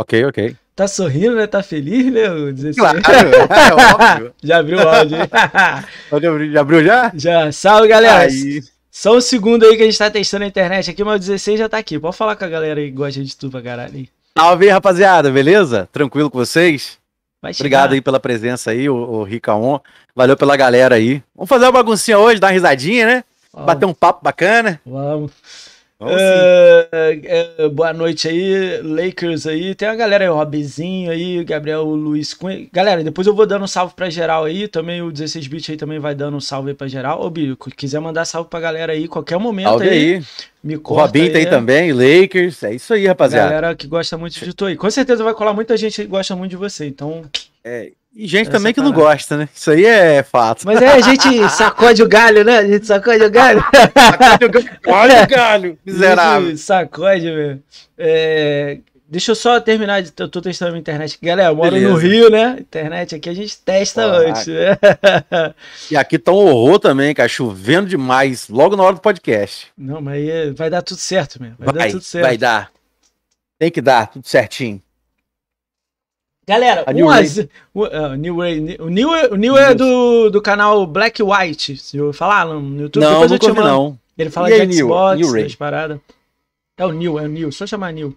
Ok, ok. Tá sorrindo, né? Tá feliz, né? Claro, é óbvio. já abriu o áudio, hein? já abriu já? Já. Salve, galera. Aí. Só um segundo aí que a gente tá testando a internet aqui, mas o 16 já tá aqui. Pode falar com a galera aí que gosta de tudo pra caralho aí. Salve rapaziada, beleza? Tranquilo com vocês? Obrigado aí pela presença aí, o, o Ricaon. Valeu pela galera aí. Vamos fazer uma baguncinha hoje, dar uma risadinha, né? Bater um papo bacana. Vamos. Uh, uh, boa noite aí, Lakers aí. Tem a galera aí, o Robizinho aí, Gabriel o Luiz Cunha. Galera, depois eu vou dando um salve pra geral aí. Também o 16 bit aí também vai dando um salve aí pra geral. Ô, Bico, quiser mandar salve pra galera aí, qualquer momento salve aí. aí. Me corta, o Robin aí. tá aí né? também, Lakers. É isso aí, rapaziada. Galera que gosta muito de tu aí. Com certeza vai colar muita gente que gosta muito de você, então. É, e gente Essa também que parada. não gosta, né? Isso aí é fato. Mas é, a gente sacode o galho, né? A gente sacode o galho. sacode o galho. Olha o galho, miserável. Sacode, meu. É... Deixa eu só terminar, eu tô testando a internet. Galera, eu moro Beleza. no Rio, né? Internet aqui a gente testa Caraca. antes. Né? e aqui tá um horror também, cara, chovendo demais, logo na hora do podcast. Não, mas aí é, vai dar tudo certo mesmo. Vai, vai dar tudo certo. Vai dar. Tem que dar, tudo certinho. Galera, a New ah, o, uh, New New, New é do, do canal Black White. Se eu falar no YouTube, não, depois eu te mando. Não. Ele fala e de aí, Xbox, New, New paradas. É o New, é o New, só chamar New.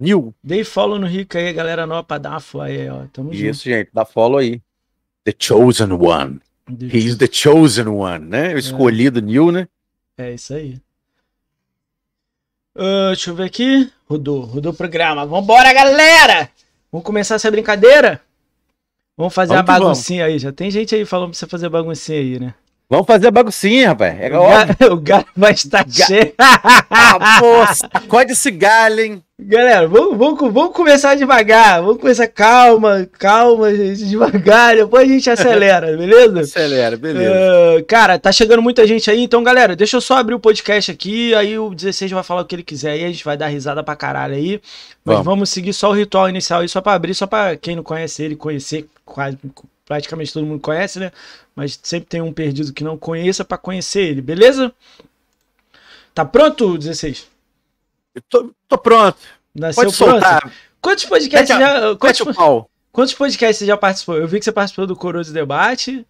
New. Dei follow no Rico aí, galera nova, pra dar uma aí, ó. Tamo Isso, junto. Isso, gente, dá follow aí. The Chosen One. The... He's the Chosen One, né? O é. escolhido é. New, né? É isso aí. Uh, deixa eu ver aqui. Rodou, rodou o programa. Vambora, galera! Vamos começar essa brincadeira? Vamos fazer vamos a baguncinha vamos. aí. Já tem gente aí falando pra você fazer baguncinha aí, né? Vamos fazer a baguncinha, rapaz. É o, ga... o galho vai estar ga... cheio. ah, pô, sacode esse galho, hein? Galera, vamos, vamos, vamos começar devagar, vamos começar calma, calma, gente, devagar, depois a gente acelera, beleza? acelera, beleza. Uh, cara, tá chegando muita gente aí, então galera, deixa eu só abrir o podcast aqui, aí o 16 vai falar o que ele quiser aí, a gente vai dar risada pra caralho aí. Mas vamos, vamos seguir só o ritual inicial aí, só pra abrir, só pra quem não conhece ele conhecer, quase, praticamente todo mundo conhece, né? Mas sempre tem um perdido que não conheça pra conhecer ele, beleza? Tá pronto, 16? Tô, tô pronto. Nasceu Pode soltar. Pronto. Quantos podcasts já. Quantos, quantos, podcasts você já participou? Eu vi que você participou do Coroso Debate.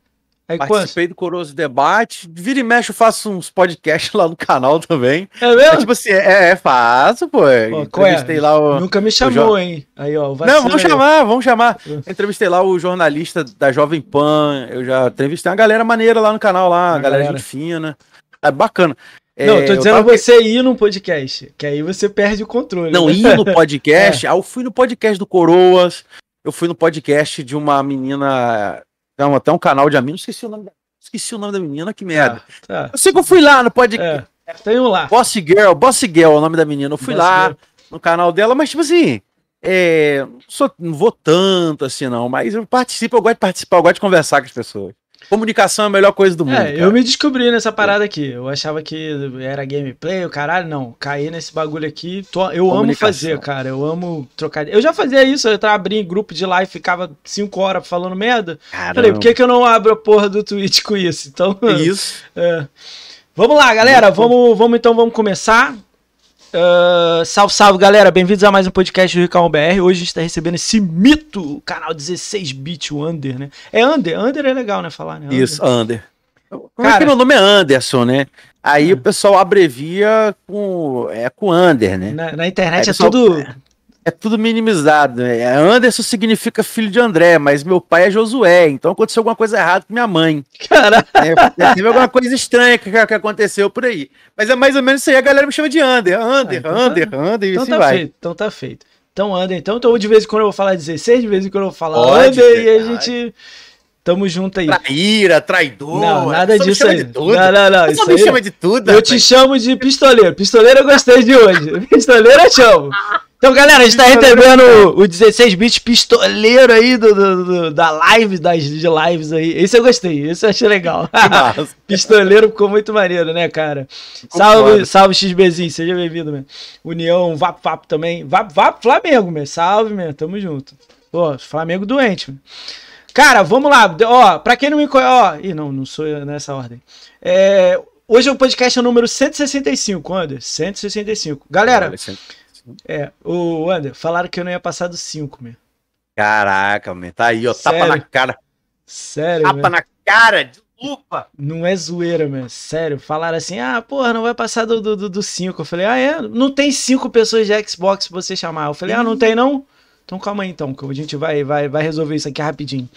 Aí Participei quantos? do Coroso Debate. Vira e mexe, eu faço uns podcasts lá no canal também. É mesmo? É, tipo assim, é, é fácil, pô. pô é? entrevistei é? lá o, Nunca me chamou, hein? Aí, ó. Não, vamos aí. chamar, vamos chamar. Tá entrevistei lá o jornalista da Jovem Pan. Eu já entrevistei uma galera maneira lá no canal, lá, galera, galera gente fina. É bacana. Não, tô é, dizendo tava... você ir num podcast, que aí você perde o controle. Não, né? ir no podcast. é. Ah, eu fui no podcast do Coroas, eu fui no podcast de uma menina. Não, é até um canal de amigos, esqueci o nome da, esqueci o nome da menina, que merda. Ah, tá. Eu sei que eu fui lá no podcast. É, tem um lá. Boss Girl, Boss Girl é o nome da menina. Eu fui Boss lá Girl. no canal dela, mas tipo assim. É, não, sou, não vou tanto assim, não, mas eu participo, eu gosto de participar, eu gosto de conversar com as pessoas. Comunicação é a melhor coisa do é, mundo. É, cara. eu me descobri nessa parada aqui. Eu achava que era gameplay, o caralho. Não, caí nesse bagulho aqui. Tô, eu amo fazer, cara. Eu amo trocar. Eu já fazia isso. Eu entrava, abrindo em grupo de live, ficava 5 horas falando merda. Caramba. Falei, por que, que eu não abro a porra do Twitch com isso? Então. Isso. É. Vamos lá, galera. Vamos, vamos então, vamos começar. Uh, salve, salve galera, bem-vindos a mais um podcast do Ricão BR. Hoje a gente tá recebendo esse mito, o canal 16 bit, o Under, né? É Under, Under é legal, né? Falar, né? Under. Isso, Under. Como Cara, é que meu nome é Anderson, né? Aí é. o pessoal abrevia com, é, com Under, né? Na, na internet Aí é pessoal... tudo é é tudo minimizado. Né? Anderson significa filho de André, mas meu pai é Josué, então aconteceu alguma coisa errada com minha mãe. Caralho! É, é, teve alguma coisa estranha que, que, aconteceu por aí. Mas é mais ou menos isso aí, a galera me chama de Ander, Ander, ah, então Ander, tá... Ander, então e assim tá vai. Feito, então tá feito. Então, Ander, então, então de vez em quando eu vou falar 16, de vez em quando eu vou falar Pode, Ander, e a gente... Tamo junto aí. Traíra, traidor. Não, nada disso aí. Não, não, não. Você me chama de tudo. Eu rapaz. te chamo de pistoleiro. Pistoleiro eu gostei de hoje. Pistoleiro eu chamo. Então, galera, a gente tá é recebendo o, 16 bits pistoleiro aí do, do, do, da live, das de lives aí. Esse eu gostei, esse eu achei legal. pistoleiro ficou muito maneiro, né, cara? salve, salve XBzinho, seja bem-vindo, meu. União, Vap Vap também. Vap Vap Flamengo, meu. Salve, meu. Tamo junto. Pô, Flamengo doente, meu. Cara, vamos lá. Ó, pra quem não me conhece. Ó, ih, não, não sou eu nessa ordem. É, hoje é o podcast número 165, Anderson. 165. Galera. Vale, é, o Wander, falaram que eu não ia passar dos 5, meu. Caraca, meu, tá aí, ó, Sério? tapa na cara. Sério, Tapa meu. na cara, de lupa. Não é zoeira, meu, sério. Falaram assim, ah, porra, não vai passar do 5. Do, do cinco. eu falei, ah, é? Não tem 5 pessoas de Xbox pra você chamar. Eu falei, ah, não tem não? Então calma aí, então, que a gente vai, vai, vai resolver isso aqui rapidinho.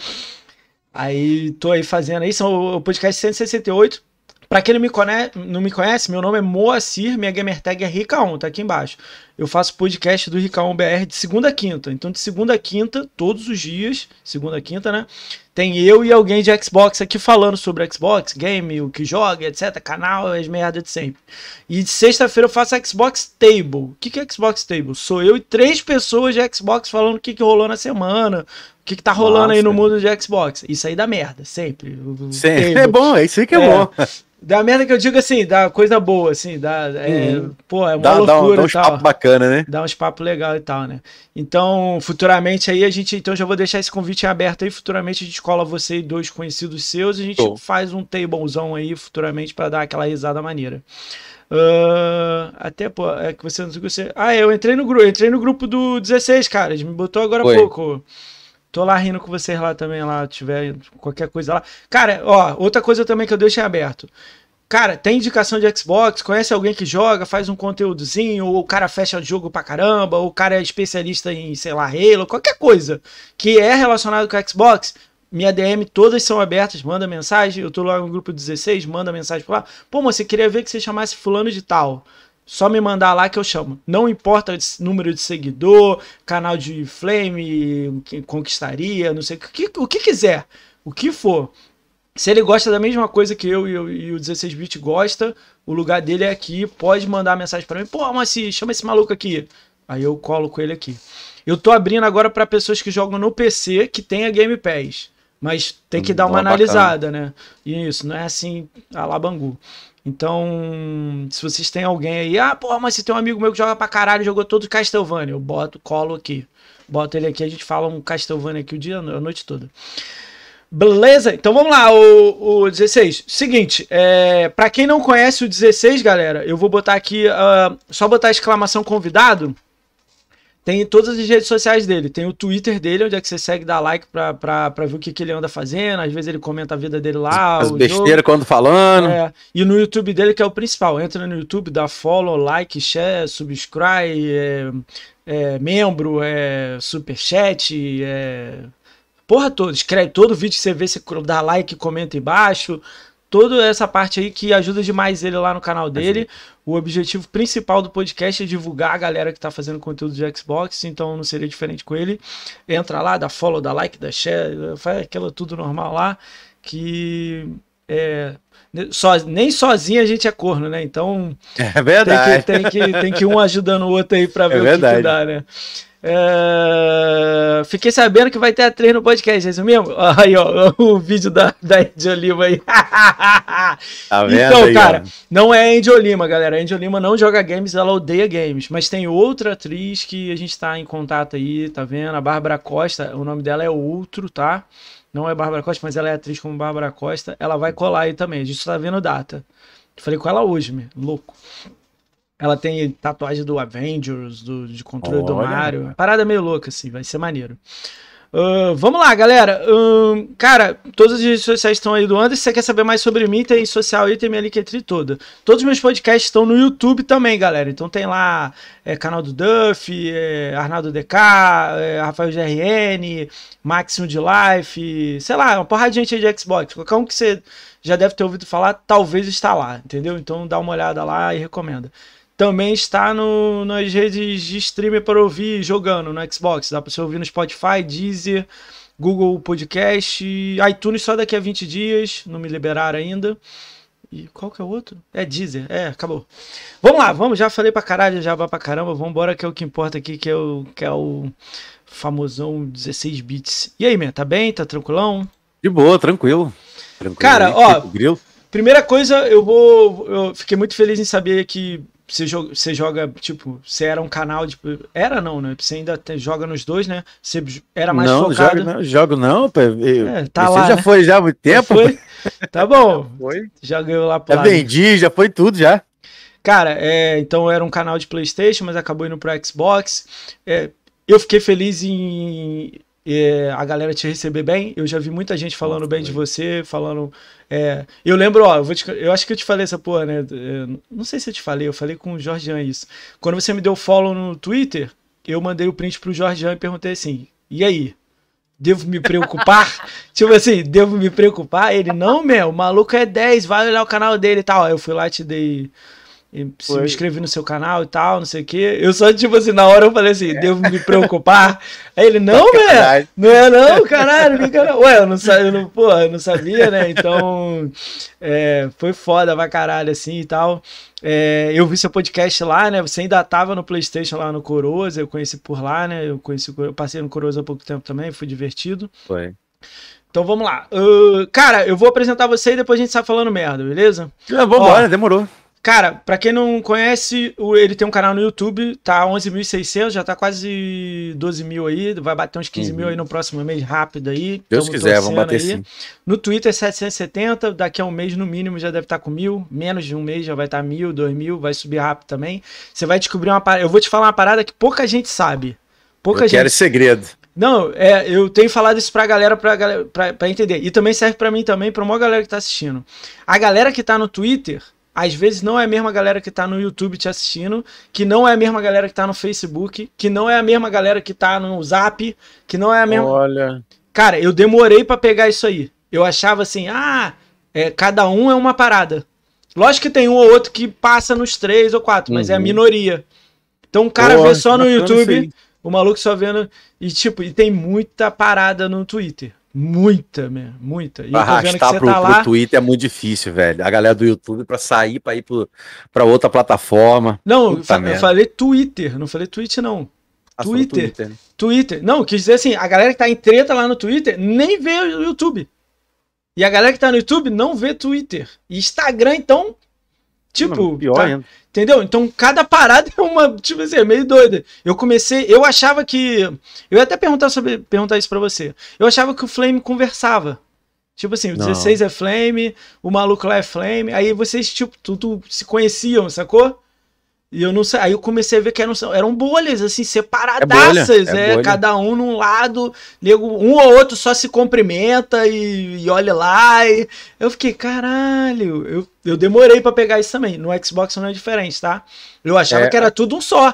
Aí tô aí fazendo isso, é o podcast 168. Para quem não me, conhece, não me conhece, meu nome é Moacir, minha gamertag é Ricaon, tá aqui embaixo. Eu faço podcast do Ricaon BR de segunda a quinta. Então, de segunda a quinta, todos os dias, segunda a quinta, né? Tem eu e alguém de Xbox aqui falando sobre Xbox, game, o que joga, etc. Canal, as merdas de sempre. E de sexta-feira eu faço Xbox Table. O que, que é Xbox Table? Sou eu e três pessoas de Xbox falando o que, que rolou na semana, o que, que tá rolando Nossa. aí no mundo de Xbox. Isso aí dá merda, sempre. Sempre. É bom, é isso aí que é, é. bom. Da merda que eu digo assim, da coisa boa, assim, da. É, uhum. É, pô, é uma dá, loucura. Dá, um, dá uns papos bacana, né? Dá uns papos legal e tal, né? Então, futuramente aí a gente. Então, já vou deixar esse convite aberto aí. Futuramente a gente cola você e dois conhecidos seus. A gente faz um tablezão aí futuramente para dar aquela risada maneira. Uh, até, pô, é que você não você. Ah, eu entrei no grupo, entrei no grupo do 16, cara. Me botou agora há pouco. Tô lá rindo com vocês lá também, lá, tiver qualquer coisa lá. Cara, ó, outra coisa também que eu deixo aberto. Cara, tem indicação de Xbox? Conhece alguém que joga, faz um conteúdozinho, ou o cara fecha o jogo pra caramba, ou o cara é especialista em, sei lá, Halo, qualquer coisa que é relacionado com Xbox, minha DM, todas são abertas, manda mensagem. Eu tô lá no grupo 16, manda mensagem por lá. Pô, moça, queria ver que você chamasse fulano de tal. Só me mandar lá que eu chamo. Não importa número de seguidor, canal de flame, conquistaria, não sei o que, o que quiser, o que for. Se ele gosta da mesma coisa que eu e, eu, e o 16 bit gosta, o lugar dele é aqui, pode mandar mensagem para mim. Pô, mas se chama esse maluco aqui. Aí eu coloco ele aqui. Eu tô abrindo agora para pessoas que jogam no PC que tenha Game Pass. Mas tem que hum, dar uma, analisada, né? E isso, não é assim alabangu. Então, se vocês têm alguém aí, ah, porra, mas se tem um amigo meu que joga pra caralho, jogou todo Castlevania, eu boto, colo aqui. Boto ele aqui, a gente fala um Castlevania aqui o dia, a noite toda. Beleza? Então vamos lá, o, o 16. Seguinte, é, para quem não conhece o 16, galera, eu vou botar aqui, uh, só botar exclamação convidado tem todas as redes sociais dele. Tem o Twitter dele, onde é que você segue, dá like pra, pra, pra ver o que, que ele anda fazendo. Às vezes ele comenta a vida dele lá. As besteiras quando falando. É. E no YouTube dele, que é o principal. Entra no YouTube, dá follow, like, share, subscribe, é, é, membro, é, superchat, é, porra toda. Escreve todo vídeo que você vê, você dá like, comenta embaixo toda essa parte aí que ajuda demais ele lá no canal dele. O objetivo principal do podcast é divulgar a galera que tá fazendo conteúdo de Xbox, então não seria diferente com ele. Entra lá, dá follow, dá like, dá share, faz aquilo tudo normal lá, que é, so, nem sozinho a gente é corno, né? Então é verdade. Tem, que, tem que, tem que um ajudando o outro aí para é ver é o que, que dá, né? É, fiquei sabendo que vai ter a 3 no podcast, é isso mesmo? Aí, ó, o vídeo da, da Andy Lima aí. tá vendo então, aí, cara, ó. não é Andy Lima, galera. A Andy Lima não joga games, ela odeia games. Mas tem outra atriz que a gente tá em contato aí, tá vendo? A Bárbara Costa, o nome dela é outro, tá? Não é Bárbara Costa, mas ela é atriz como Bárbara Costa. Ela vai colar aí também, a gente tá vendo data. Falei com ela hoje, meu, louco. Ela tem tatuagem do Avengers, do, de controle Olha. do Mario. Parada meio louca, assim, vai ser maneiro. Uh, vamos lá, galera. Uh, cara, todas as redes sociais estão aí do Anderson. Se você quer saber mais sobre mim, tem social e tem minha Linktree toda. Todos os meus podcasts estão no YouTube também, galera. Então tem lá é, canal do Duff, é, Arnaldo DK, é, Rafael GRN, Maximo de Life, sei lá, uma porrada de gente aí de Xbox. Qualquer um que você já deve ter ouvido falar, talvez está lá, entendeu? Então dá uma olhada lá e recomenda. Também está no, nas redes de streamer para ouvir jogando no Xbox. Dá para você ouvir no Spotify, Deezer, Google Podcast, iTunes só daqui a 20 dias. Não me liberaram ainda. E qual que é o outro? É Deezer. É, acabou. Vamos lá, vamos. Já falei pra caralho, já vai pra caramba. Vamos embora que é o que importa aqui, que é o, que é o famosão 16 bits. E aí, minha? Tá bem? Tá tranquilão? De boa, tranquilo. tranquilo Cara, aí, ó. Tipo, primeira coisa, eu vou. Eu fiquei muito feliz em saber que você joga, você joga, tipo, você era um canal, tipo, era não, né? Você ainda te, joga nos dois, né? Você era mais não, focado. Jogo, não, jogo não, pô. é, tá você lá, já né? foi já há muito tempo. foi Tá bom. Já foi. ganhou lá pro Já vendi, já foi tudo já. Cara, é, então era um canal de Playstation, mas acabou indo pro Xbox. É, eu fiquei feliz em é, a galera te receber bem. Eu já vi muita gente falando Nossa, bem de você, falando. É, eu lembro, ó, eu, te, eu, acho que eu te falei essa porra, né? É, não sei se eu te falei, eu falei com o Jorjan isso. Quando você me deu follow no Twitter, eu mandei o print pro Jorjan e perguntei assim: e aí? Devo me preocupar? tipo assim, devo me preocupar? Ele, não, meu, o maluco é 10, vai olhar o canal dele e tal. eu fui lá e te dei se me inscrevi no seu canal e tal, não sei o quê. Eu só, tipo assim, na hora eu falei assim, devo me preocupar? Aí ele, não, velho, né? não é não, caralho, caralho. Ué, eu não, eu não, porra, eu não sabia, né? Então, é, foi foda pra caralho, assim, e tal. É, eu vi seu podcast lá, né? Você ainda tava no Playstation lá no Coroza, eu conheci por lá, né? Eu conheci, eu passei no Coroza há pouco tempo também, foi divertido. Foi. Então vamos lá. Uh, cara, eu vou apresentar você e depois a gente sai falando merda, beleza? É, vambora, demorou. Cara, pra quem não conhece, ele tem um canal no YouTube, tá 11.600, já tá quase 12 mil aí, vai bater uns 15 uhum. mil aí no próximo mês, rápido aí. Deus quiser, vamos bater aí. sim. No Twitter 770, daqui a um mês no mínimo já deve estar tá com mil, menos de um mês já vai estar tá mil, dois mil, vai subir rápido também. Você vai descobrir uma parada, eu vou te falar uma parada que pouca gente sabe. Pouca eu gente... quero segredo. Não, é, eu tenho falado isso pra galera, pra, pra, pra entender. E também serve pra mim também, pra maior galera que tá assistindo. A galera que tá no Twitter às vezes não é a mesma galera que tá no YouTube te assistindo, que não é a mesma galera que tá no Facebook, que não é a mesma galera que tá no Zap, que não é a mesma. Olha. Cara, eu demorei para pegar isso aí. Eu achava assim, ah, é, cada um é uma parada. Lógico que tem um ou outro que passa nos três ou quatro, mas uhum. é a uhum. minoria. Então o cara vê só no YouTube, o maluco só vendo. E tipo, e tem muita parada no Twitter. Muita, mesmo muita. E pra arrastar pro, tá lá... Twitter é muito difícil, velho. A galera do YouTube pra sair, pra ir pro, pra outra plataforma. Não, eu falei Twitter, não falei Twitch, não. Ah, Twitter. Twitter, né? Twitter. Não, quis dizer assim, a galera que tá em treta lá no Twitter nem vê o YouTube. E a galera que tá no YouTube não vê Twitter. E Instagram, então, Tipo, pior tá, ainda. entendeu? Então cada parada é uma, tipo assim, é meio doida. Eu comecei, eu achava que eu ia até perguntar sobre perguntar isso para você. Eu achava que o Flame conversava. Tipo assim, o Não. 16 é Flame, o maluco lá é Flame, aí vocês tipo tudo se conheciam, sacou? E eu não sei. Aí eu comecei a ver que eram, eram bolhas, assim, é separadaças, é né? bolha, né? Cada um num lado, nego, um ou outro só se cumprimenta e, e olha lá. E... Eu fiquei, caralho, eu, eu demorei para pegar isso também. No Xbox não é diferente, tá? Eu achava é, que era é. tudo um só.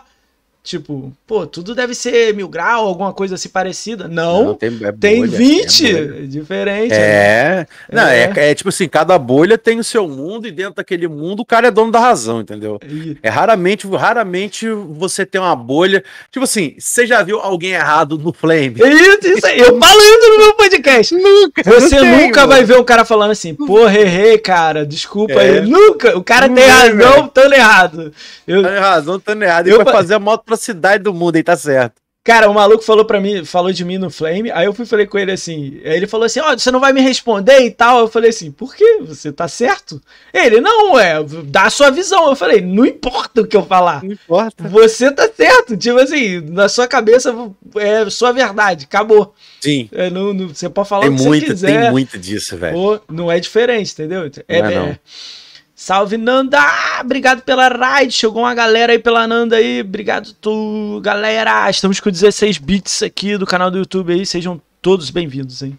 Tipo, pô, tudo deve ser mil grau, alguma coisa assim parecida. Não, não tem, é tem bolha, 20 é diferente. É, né? não, é. É, é. tipo assim, cada bolha tem o seu mundo e dentro daquele mundo o cara é dono da razão, entendeu? É raramente, raramente você tem uma bolha. Tipo assim, você já viu alguém errado no Flame? É isso, isso aí, eu falo isso no meu podcast. Nunca. Você nunca vai ver um cara falando assim, porra, errei, cara, desculpa é. aí. Nunca. O cara tem razão, tão errado. Eu... Tá razão, tão errado. Ele eu... vai fazer a moto pra atrocidade do mundo, e tá certo. Cara, o maluco falou para mim, falou de mim no Flame, aí eu fui falei com ele assim, aí ele falou assim, ó, oh, você não vai me responder e tal, eu falei assim, por quê? Você tá certo? Ele, não, é, dá a sua visão, eu falei, não importa o que eu falar. Não importa. Você tá certo, tipo assim, na sua cabeça é sua verdade, acabou. Sim. É, não, não, você pode falar tem o que muita, você quiser. Tem muito disso, velho. Não é diferente, entendeu? É, é, é, não é, não. é Salve Nanda! Ah, obrigado pela ride. Chegou uma galera aí pela Nanda aí. Obrigado tu, galera. Estamos com 16 bits aqui do canal do YouTube aí. Sejam todos bem-vindos, hein?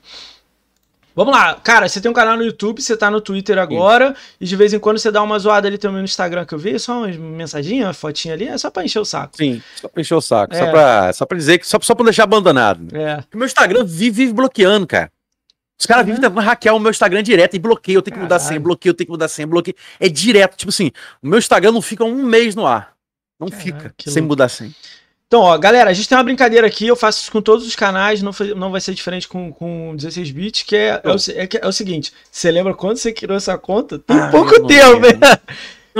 Vamos lá, cara, você tem um canal no YouTube, você tá no Twitter agora, e de vez em quando você dá uma zoada ali também no Instagram que eu vi, só uma mensaginha, uma fotinha ali, é só pra encher o saco. Sim, só pra encher o saco, é. só, pra, só pra dizer que só, só pra deixar abandonado. É. Porque meu Instagram vive, vive bloqueando, cara. Os caras uhum. vivem tentando hackear o meu Instagram direto e bloqueio, eu tenho que Caralho. mudar senha, bloqueio, eu tenho que mudar senha, bloqueio. É direto, tipo assim, o meu Instagram não fica um mês no ar. Não fica, sem louco. mudar senha. Então, ó, galera, a gente tem uma brincadeira aqui, eu faço isso com todos os canais, não, não vai ser diferente com, com 16 bits, que é, é, o, é, é o seguinte, você lembra quando você criou essa conta? Tem ah, pouco tempo, né?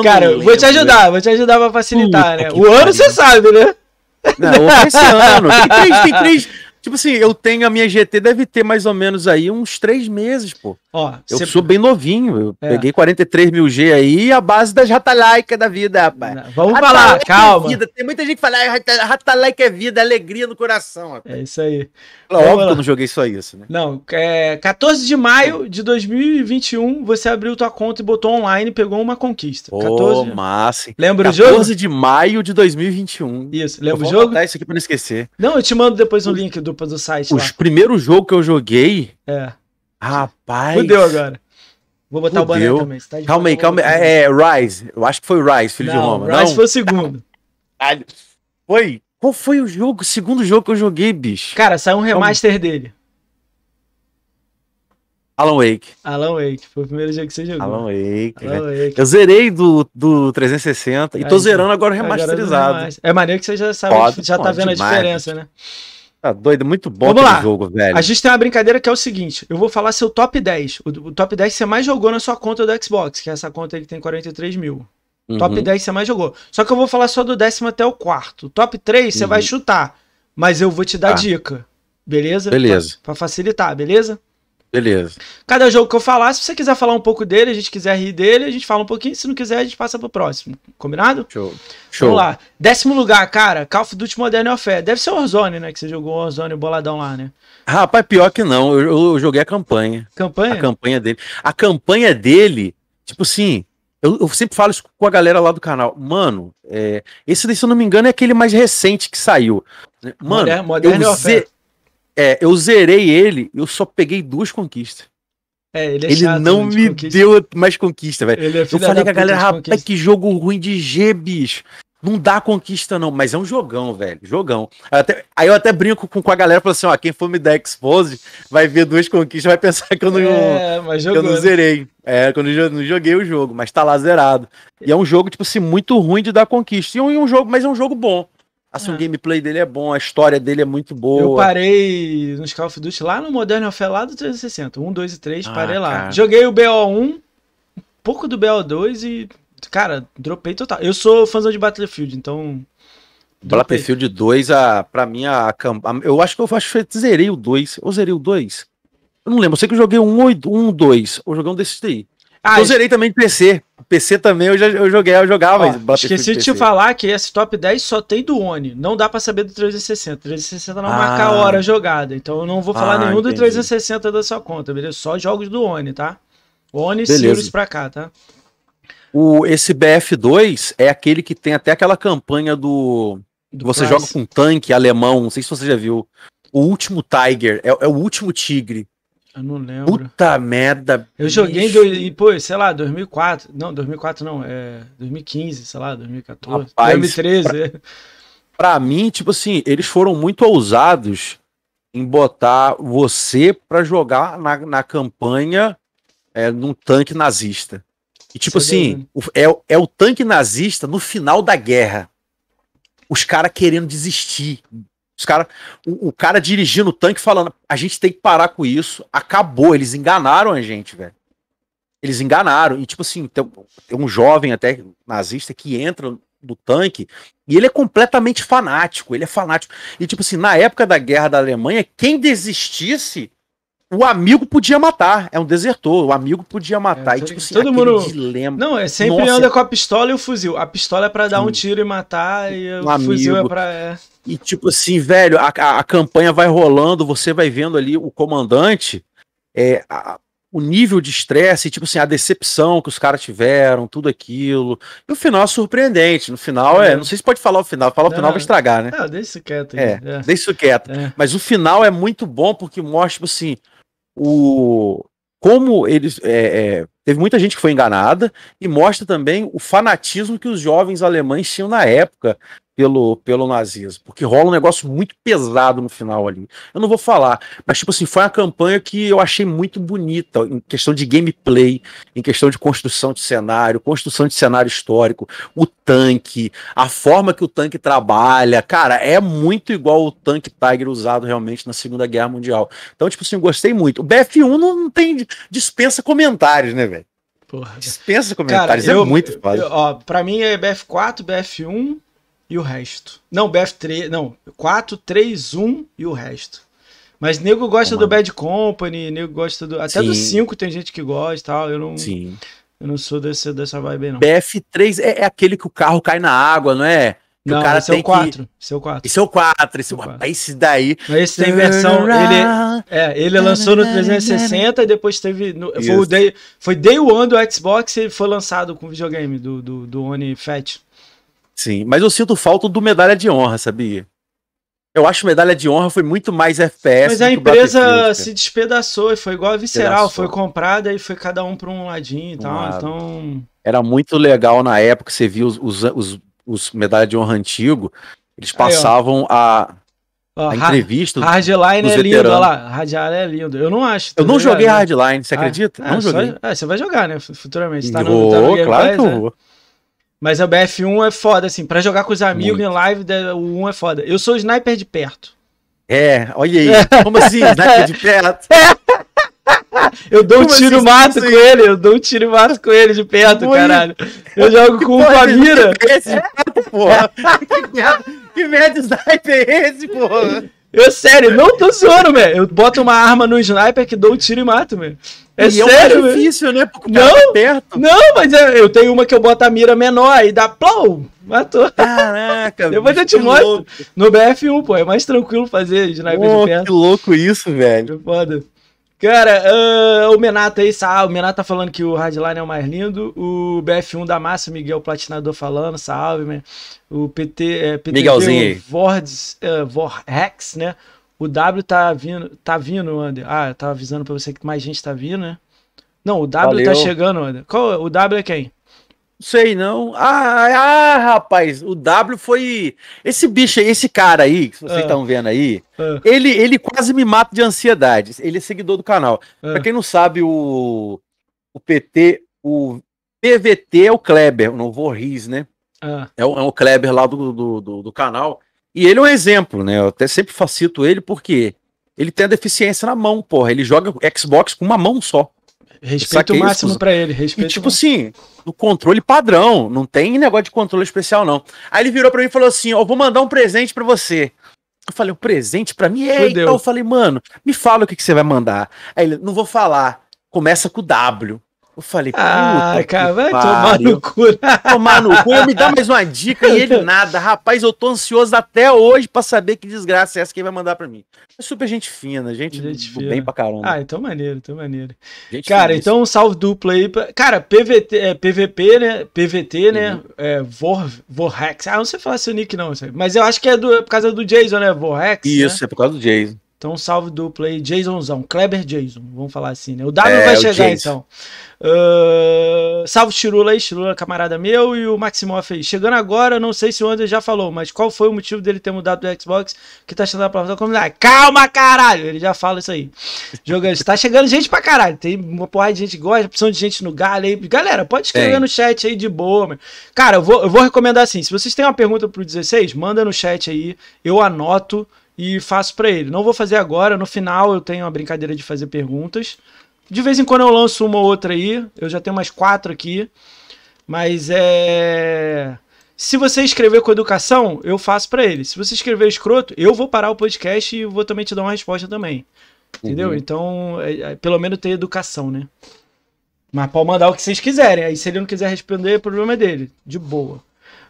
Cara, lembro, vou te ajudar, eu... vou te ajudar pra facilitar, Puta né? O ano você sabe, né? Não, esse ano, tem três, tem três, Tipo assim, eu tenho a minha GT, deve ter mais ou menos aí uns três meses, pô. Ó, eu cê... sou bem novinho, eu é. peguei 43 mil G aí a base das ratalaica da vida, rapaz. Não, vamos falar, é calma. vida. Tem muita gente que fala, ratalaica é vida, é alegria no coração, rapaz. É isso aí. Óbvio que eu não joguei só isso, né? Não, é, 14 de maio de 2021, você abriu tua conta e botou online e pegou uma conquista. Ô, 14. massa. Lembra o jogo? 14 de maio de 2021. Isso, lembra o jogo? Vou isso aqui pra não esquecer. Não, eu te mando depois um link do do site. Os lá. primeiros jogos que eu joguei. É. Rapaz. Fudeu agora. Vou botar Fudeu. o banheiro também. Tá calma aí, calma aí. É, é, Rise. Eu acho que foi Rise, filho não, de Roma. Rise não? foi o segundo. foi? Qual foi o jogo? O segundo jogo que eu joguei, bicho. Cara, saiu um remaster calma. dele. Alan Wake. Alan Wake, foi o primeiro jogo que você jogou. Alan Wake. Alan Wake. Eu zerei do, do 360 e tô Aí, zerando agora é remasterizado. Agora é, maneiro que você já sabe, já tá vendo demais. a diferença, né? Tá doido, é muito bom Vamos lá. jogo, velho. A gente tem uma brincadeira que é o seguinte: eu vou falar seu top 10. O, o top 10 que você mais jogou na sua conta do Xbox, que é essa conta aí que tem 43 mil. Uhum. Top 10 você mais jogou. Só que eu vou falar só do décimo até o quarto. Top 3 você uhum. vai chutar, mas eu vou te dar tá. dica. Beleza? Beleza. Pra, pra facilitar, beleza? Beleza. Cada jogo que eu falar, se você quiser falar um pouco dele, a gente quiser rir dele, a gente fala um pouquinho. Se não quiser, a gente passa pro próximo. Combinado? Show. Show. Vamos lá. Décimo lugar, cara. Call of Duty Modern Warfare. Deve ser o Warzone, né? Que você jogou o Warzone boladão lá, né? Rapaz, pior que não. Eu, eu, joguei a campanha. Campanha? A campanha dele. A campanha dele, tipo assim. Eu, eu sempre falo isso com a galera lá do canal. Mano, é, esse daí, se eu não me engano, é aquele mais recente que saiu. Mano, Modern, Modern Warfare. É, eu zerei ele, eu só peguei duas conquistas. É, ele, é ele chato, não me conquista. deu mais conquista, velho. É eu falei que a galera, rapaz, que jogo ruim de G, bicho. Não dá conquista, não, mas é um jogão, velho. Jogão. Aí eu até, aí eu até brinco com, com, a galera falo assim: ó, quem for me dar expose vai ver duas conquistas, vai pensar que eu não, é, que eu não zerei. É, quando eu não joguei o jogo, mas tá lá zerado. E é um jogo, tipo assim, muito ruim de dar conquista. E um, um jogo, mas é um jogo bom. Assim, o ah. gameplay dele é bom, a história dele é muito boa. Eu parei nos Call of Duty lá no Modern Warfare lá do 360. 1, 2 e 3, ah, parei lá. Cara. Joguei o BO1, um pouco do BO2 e, cara, dropei total. Eu sou fãzão de Battlefield, então... Dropei. Battlefield 2, a, pra mim, a, a, eu acho que eu acho zerei o 2. Eu zerei o 2? Eu não lembro, eu sei que eu joguei um 1, um, 2. Eu joguei um desses daí. Ah, eu zerei também PC. PC também eu, já, eu joguei, eu jogava. Ó, esqueci de, te falar que esse top 10 só tem do Oni. Não dá para saber do 360. 360 não ah. marca a ah. hora jogada. Então eu não vou falar ah, nenhum entendi. do 360 da sua conta, beleza? Só jogos do Oni, tá? Oni e Sirius pra cá, tá? O, esse BF2 é aquele que tem até aquela campanha do. do você Price. joga com um tanque alemão, não sei se você já viu. O último Tiger, é, é o último tigre. Eu não lembro. Puta merda. Eu joguei bicho. em, pô, sei lá, 2004. Não, 2004 não, é 2015, sei lá, 2014, Rapaz, 2013. Pra, é. pra mim, tipo assim, eles foram muito ousados em botar você pra jogar na, na campanha é, num tanque nazista. E tipo é assim, é, o, é, é o tanque nazista no final da guerra. Os caras querendo desistir os cara, o, o, cara dirigindo o tanque falando: a gente tem que parar com isso. Acabou, eles enganaram a gente, velho. Eles enganaram. E, tipo assim, tem, tem um jovem até nazista que entra no tanque e ele é completamente fanático. Ele é fanático. E, tipo assim, na época da guerra da Alemanha, quem desistisse o amigo podia matar. É um desertor, o amigo podia matar. É, e tipo assim, todo mundo... dilema. Não, é sempre Nossa. anda com a pistola e o fuzil. A pistola é pra dar Sim. um tiro e matar, e um o amigo. fuzil é pra. É... E tipo assim, velho, a, a, a, campanha vai rolando, você vai vendo ali o comandante, é, a, o nível de estresse, tipo assim, a decepção que os caras tiveram, tudo aquilo. E o final é surpreendente. No final é. é não sei se pode falar o final, falar o final vai estragar, né? Não, deixa isso quieto. Aí. É, é, deixa isso quieto. É. Mas o final é muito bom porque mostra, tipo assim o como eles é, é, teve muita gente que foi enganada e mostra também o fanatismo que os jovens alemães tinham na época pelo, pelo nazismo, porque rola um negócio muito pesado no final ali. Eu não vou falar, mas tipo assim, foi uma campanha que eu achei muito bonita em questão de gameplay, em questão de construção de cenário, construção de cenário histórico, o tanque, a forma que o tanque trabalha, cara, é muito igual o tanque Tiger usado realmente na Segunda Guerra Mundial. Então, tipo assim, gostei muito. O BF1 não tem dispensa comentários, né, velho? Dispensa comentários, Cara, é eu, muito fácil. ó, pra mim é BF4, BF1, e o resto. Não, BF3, não, 4, 3, 1 e o resto. Mas nego gosta Mano. do Bad Company, nego gosta do. Até Sim. do 5 tem gente que gosta tal. Eu não. Sim. Eu não sou desse, dessa vibe, não. BF3 é, é aquele que o carro cai na água, não é? Que não, o cara esse tem é o 4. Que... Esse é o 4. Esse é o 4. Esse, é o 4. É é esse daí. Mas esse tem versão. Ele, é, ele lançou no 360 e depois teve. No, foi, o day, foi Day One do Xbox e foi lançado com videogame do, do, do Oni Fat. Sim, mas eu sinto falta do medalha de honra, sabia? Eu acho medalha de honra foi muito mais FPS. Mas a empresa se despedaçou e foi igual a Visceral, foi comprada e foi cada um para um ladinho e um tal. Lado. Então. Era muito legal na época, você viu os, os, os, os medalha de honra antigo, eles passavam Aí, a. Ó, a entrevista. Hardline é lindo, olha lá. Hardline é lindo. Eu não acho. eu tá não joguei Hardline, você ah, acredita? Ah, não joguei. Só, ah, você vai jogar, né? Futuramente. Tá vou, tá no claro Pass, que eu né? vou. Né? Mas é o BF1 é foda, assim. para jogar com os amigos Muito. em live, o 1 é foda. Eu sou sniper de perto. É, olha aí. Como assim, sniper de perto? Eu dou Como um assim tiro assim, mato assim? com ele, eu dou um tiro mato com ele de perto, Muito. caralho. Eu jogo com o com Que merda de sniper é que merda, que merda de sniper é esse, porra? Eu sério, não tô zoando, velho. Eu boto uma arma no sniper que dou um tiro e mato, velho. É e sério, é um difícil, né? Porque não, tá perto. não, mas é, eu tenho uma que eu boto a mira menor e dá plou, matou. Caraca, velho. Depois eu te mostro. Louco. No BF1, pô, é mais tranquilo fazer sniper oh, de perto. Que louco isso, velho. Foda. Cara, uh, o Menato é aí, ah, sal, O Menato tá falando que o Hardline é o mais lindo. O BF1 da Massa, Miguel Platinador falando, salve, man. O PT, é, PT Miguelzinho. O Vordes, uh, é, Vorhex, né? O W tá vindo, tá vindo, Ander. Ah, eu tava avisando pra você que mais gente tá vindo, né? Não, o W tá Valeu. tá chegando, Ander. Qual, o W é quem? Sei não. Ah, ah, rapaz, o W foi. Esse bicho aí, esse cara aí, que vocês estão ah. vendo aí, ah. ele, ele quase me mata de ansiedade. Ele é seguidor do canal. Ah, pra quem não sabe, o, o PT, o PVT é o Kleber, não vou Riz né? Ah. É, o, é o Kleber lá do, do, do, do, canal. E ele é um exemplo, né? Eu até sempre facito ele porque ele tem a deficiência na mão, porra. Ele joga Xbox com uma mão só. Respeito o máximo para ele. Respeito e tipo assim, no controle padrão, não tem negócio de controle especial não. Aí ele virou para mim e falou assim: "Ó, oh, vou mandar um presente para você". Eu falei: um presente para mim é". Então eu falei: "Mano, me fala o que que você vai mandar". Aí ele: "Não vou falar". Começa com W. Eu falei, ah, cara, vai tomar no cu. tomar no cu, me dá mais uma dica e ele nada. Rapaz, eu tô ansioso até hoje pra saber que desgraça é essa que ele vai mandar pra mim. É super gente fina, gente, gente fina. bem pra caramba. Ah, então maneiro, então maneiro. Gente cara, fina, então um salve duplo aí. Pra... Cara, PVT, é, PVP, né? PVT, né? uhum. né? É, Vor, Vorhex. Ah, não sei falar seu nick não, mas eu acho que é, do, é por causa do Jason, né? Vorhex. Né? Isso, né? é por causa do Jason. Então, um salve duplo aí, Jasonzão, Kleber Jason, vamos falar assim, né? O W é, vai chegar, então. Uh, salve Chirula aí, Chirula, camarada meu, e o Maximoff aí. Chegando agora, não sei se o André já falou, mas qual foi o motivo dele ter mudado do Xbox que tá chegando a plataforma comunidade? Ah, calma, caralho! Ele já fala isso aí. Jogando, tá chegando gente pra caralho, tem uma porrada de gente gosta, opção de gente no galho aí. Galera, pode escrever no chat aí de boa, meu. Cara, eu vou, eu vou recomendar assim, se vocês têm uma pergunta pro 16, manda no chat aí, eu anoto e faço para ele. Não vou fazer agora, no final eu tenho a brincadeira de fazer perguntas. De vez em quando eu lanço uma ou outra aí, eu já tenho umas quatro aqui. Mas é. Se você escrever com educação, eu faço para ele. Se você escrever escroto, eu vou parar o podcast e vou também te dar uma resposta também. Entendeu? Uhum. Então, é, é, pelo menos ter educação, né? Mas pode mandar o que vocês quiserem. Aí se ele não quiser responder, o problema é dele. De boa.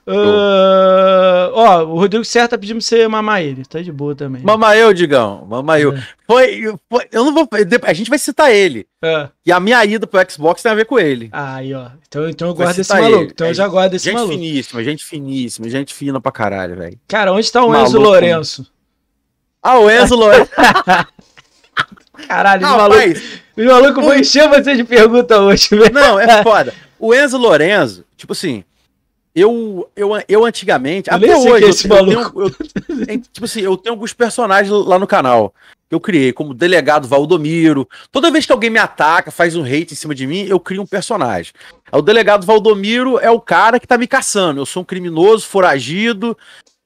Uh, ó, o Rodrigo Serra tá pedindo pra você mamar ele. Tá de boa também. Mamar eu, Digão. Mamar eu. É. Foi, foi, eu não vou. A gente vai citar ele. É. E a minha ida pro Xbox tem a ver com ele. Aí, ó. Então, então eu guardo esse maluco. Ele. Então é, eu já guardo esse gente maluco. Gente finíssima, gente finíssima, gente fina pra caralho, velho. Cara, onde tá o maluco. Enzo Lourenço? Ah, o Enzo Lourenço. caralho, maluco. O maluco o... vai encher você de pergunta hoje, velho. Não, é foda. O Enzo Lourenço, tipo assim. Eu, eu, eu antigamente, eu até hoje, é esse eu, maluco. Eu tenho, eu, tipo assim, eu tenho alguns personagens lá no canal que eu criei, como o delegado Valdomiro. Toda vez que alguém me ataca, faz um hate em cima de mim, eu crio um personagem. O delegado Valdomiro é o cara que tá me caçando. Eu sou um criminoso, foragido,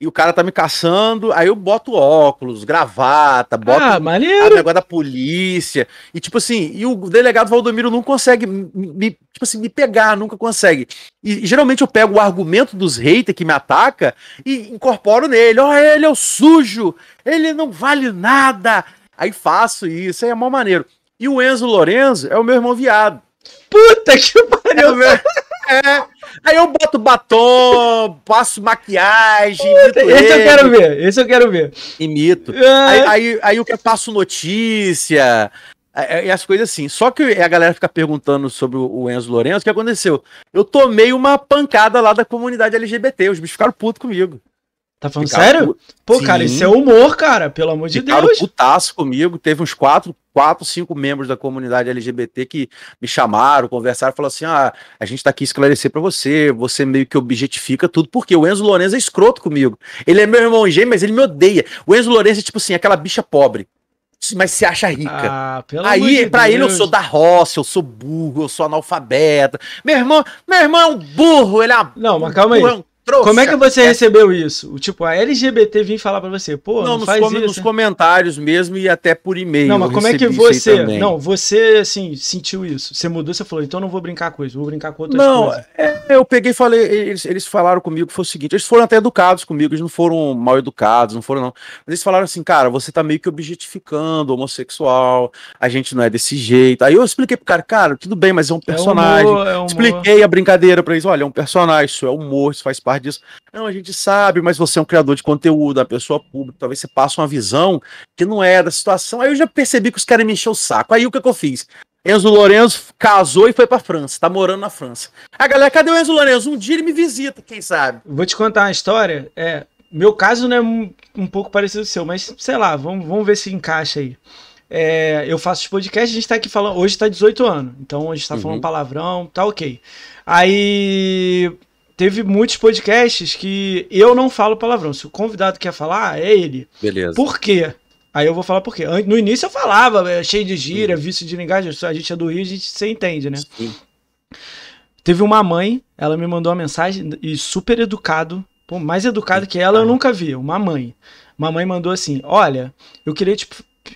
e o cara tá me caçando, aí eu boto óculos, gravata, boto ah, maneiro. negócio da polícia. E tipo assim, e o delegado Valdomiro não consegue me, tipo assim, me pegar, nunca consegue. E, e geralmente eu pego o argumento dos haters que me ataca e incorporo nele. Ó, oh, ele é o sujo, ele não vale nada. Aí faço isso, aí é mó maneiro. E o Enzo Lorenzo é o meu irmão viado. Puta que pariu, é, é Aí eu boto batom, passo maquiagem. Esse ele. eu quero ver, esse eu quero ver. Imito. É. Aí, aí, aí eu passo notícia. É, é, e as coisas assim. Só que a galera fica perguntando sobre o Enzo Lourenço. O que aconteceu? Eu tomei uma pancada lá da comunidade LGBT. Os bichos ficaram putos comigo. Tá falando Ficaram sério? Pô, Sim. cara, isso é humor, cara, pelo amor de Ficaram Deus. putaço comigo, teve uns quatro, quatro, cinco membros da comunidade LGBT que me chamaram, conversaram, falaram assim, ah, a gente tá aqui esclarecer para você, você meio que objetifica tudo, porque o Enzo Lourenço é escroto comigo. Ele é meu irmão gêmeo, mas ele me odeia. O Enzo Lourenço é tipo assim, aquela bicha pobre mas se acha rica. Ah, Aí, de pra Deus. ele, eu sou da roça, eu sou burro, eu sou analfabeta. Meu irmão, meu irmão é um burro, ele é. Não, mas calma aí. É um Trouxa. Como é que você recebeu isso? Tipo, a LGBT vim falar para você, pô, não, não nos, faz com, isso, nos né? comentários mesmo e até por e-mail. Não, mas como é que você, não, você assim sentiu isso? Você mudou, você falou, então não vou brincar com isso, vou brincar com outras não, coisas. Não, é, é, eu peguei, e falei, eles, eles falaram comigo que foi o seguinte, eles foram até educados comigo, eles não foram mal educados, não foram não. Mas eles falaram assim, cara, você tá meio que objetificando homossexual, a gente não é desse jeito. Aí eu expliquei pro cara, cara, tudo bem, mas é um é personagem. É humor, é humor. Expliquei a brincadeira para eles, olha, é um personagem, isso é humor, isso faz parte parte disso. Não, a gente sabe, mas você é um criador de conteúdo, uma pessoa pública, talvez você passe uma visão que não é da situação. Aí eu já percebi que os caras me encheram o saco. Aí o que, é que eu fiz? Enzo Lourenço casou e foi pra França, tá morando na França. A galera, cadê o Enzo Lourenço? Um dia ele me visita, quem sabe? Vou te contar uma história. É, meu caso não é um, um pouco parecido com o seu, mas sei lá, vamos, vamos ver se encaixa aí. É, eu faço os podcasts, a gente tá aqui falando. Hoje tá 18 anos, então a gente tá uhum. falando palavrão, tá ok. Aí teve muitos podcasts que eu não falo palavrão. Se o convidado quer falar, é ele. Beleza. Por quê? Aí eu vou falar por quê. No início eu falava, é cheio de gira Sim. Uhum. vício de linguagem. A gente é do Rio, a gente se entende, né? Sim. Teve uma mãe, ela me mandou uma mensagem e super educado. Pô, mais educado que ela eu nunca vi. Uma mãe. Uma mãe mandou assim: Olha, eu queria te,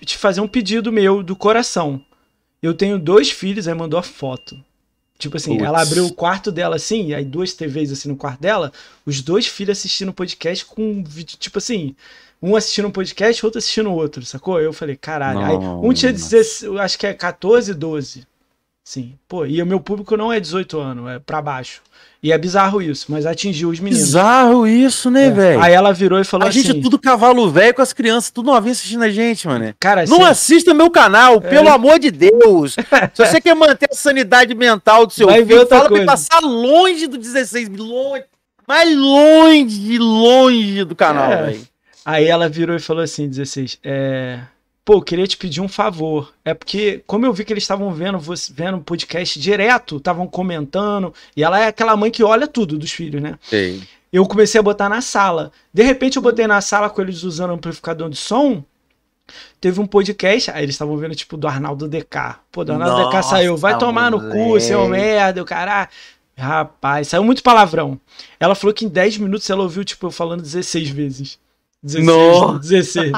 te fazer um pedido meu do coração. Eu tenho dois filhos, aí mandou a foto. Tipo assim, Puts. ela abriu o quarto dela assim, aí duas TVs assim no quarto dela, os dois filhos assistindo podcast com vídeo, tipo assim, um assistindo um podcast, outro assistindo outro, sacou? Eu falei, caralho. Não, aí, um tinha 16, acho que é 14, 12. Sim. Pô, e o meu público não é 18 anos, é pra baixo. E é bizarro isso, mas atingiu os meninos. Bizarro isso, né, é. velho? Aí ela virou e falou a assim... A gente é assim, tudo cavalo velho com as crianças, tudo novinho assistindo a gente, mano. Cara, Não assim, assista meu canal, é. pelo amor de Deus. Se você quer manter a sanidade mental do seu Vai filho, fala coisa. pra passar longe do 16, longe, mais longe, longe do canal, é. velho. Aí ela virou e falou assim, 16, é pô, eu queria te pedir um favor. É porque, como eu vi que eles estavam vendo você vendo podcast direto, estavam comentando, e ela é aquela mãe que olha tudo dos filhos, né? Sim. Eu comecei a botar na sala. De repente eu botei na sala com eles usando amplificador de som. Teve um podcast, aí eles estavam vendo, tipo, do Arnaldo DK. Pô, do Arnaldo Nossa, DK saiu, vai tomar no cu, seu merda, o caralho. Rapaz, saiu muito palavrão. Ela falou que em 10 minutos ela ouviu, tipo, eu falando 16 vezes. 16, no. 16.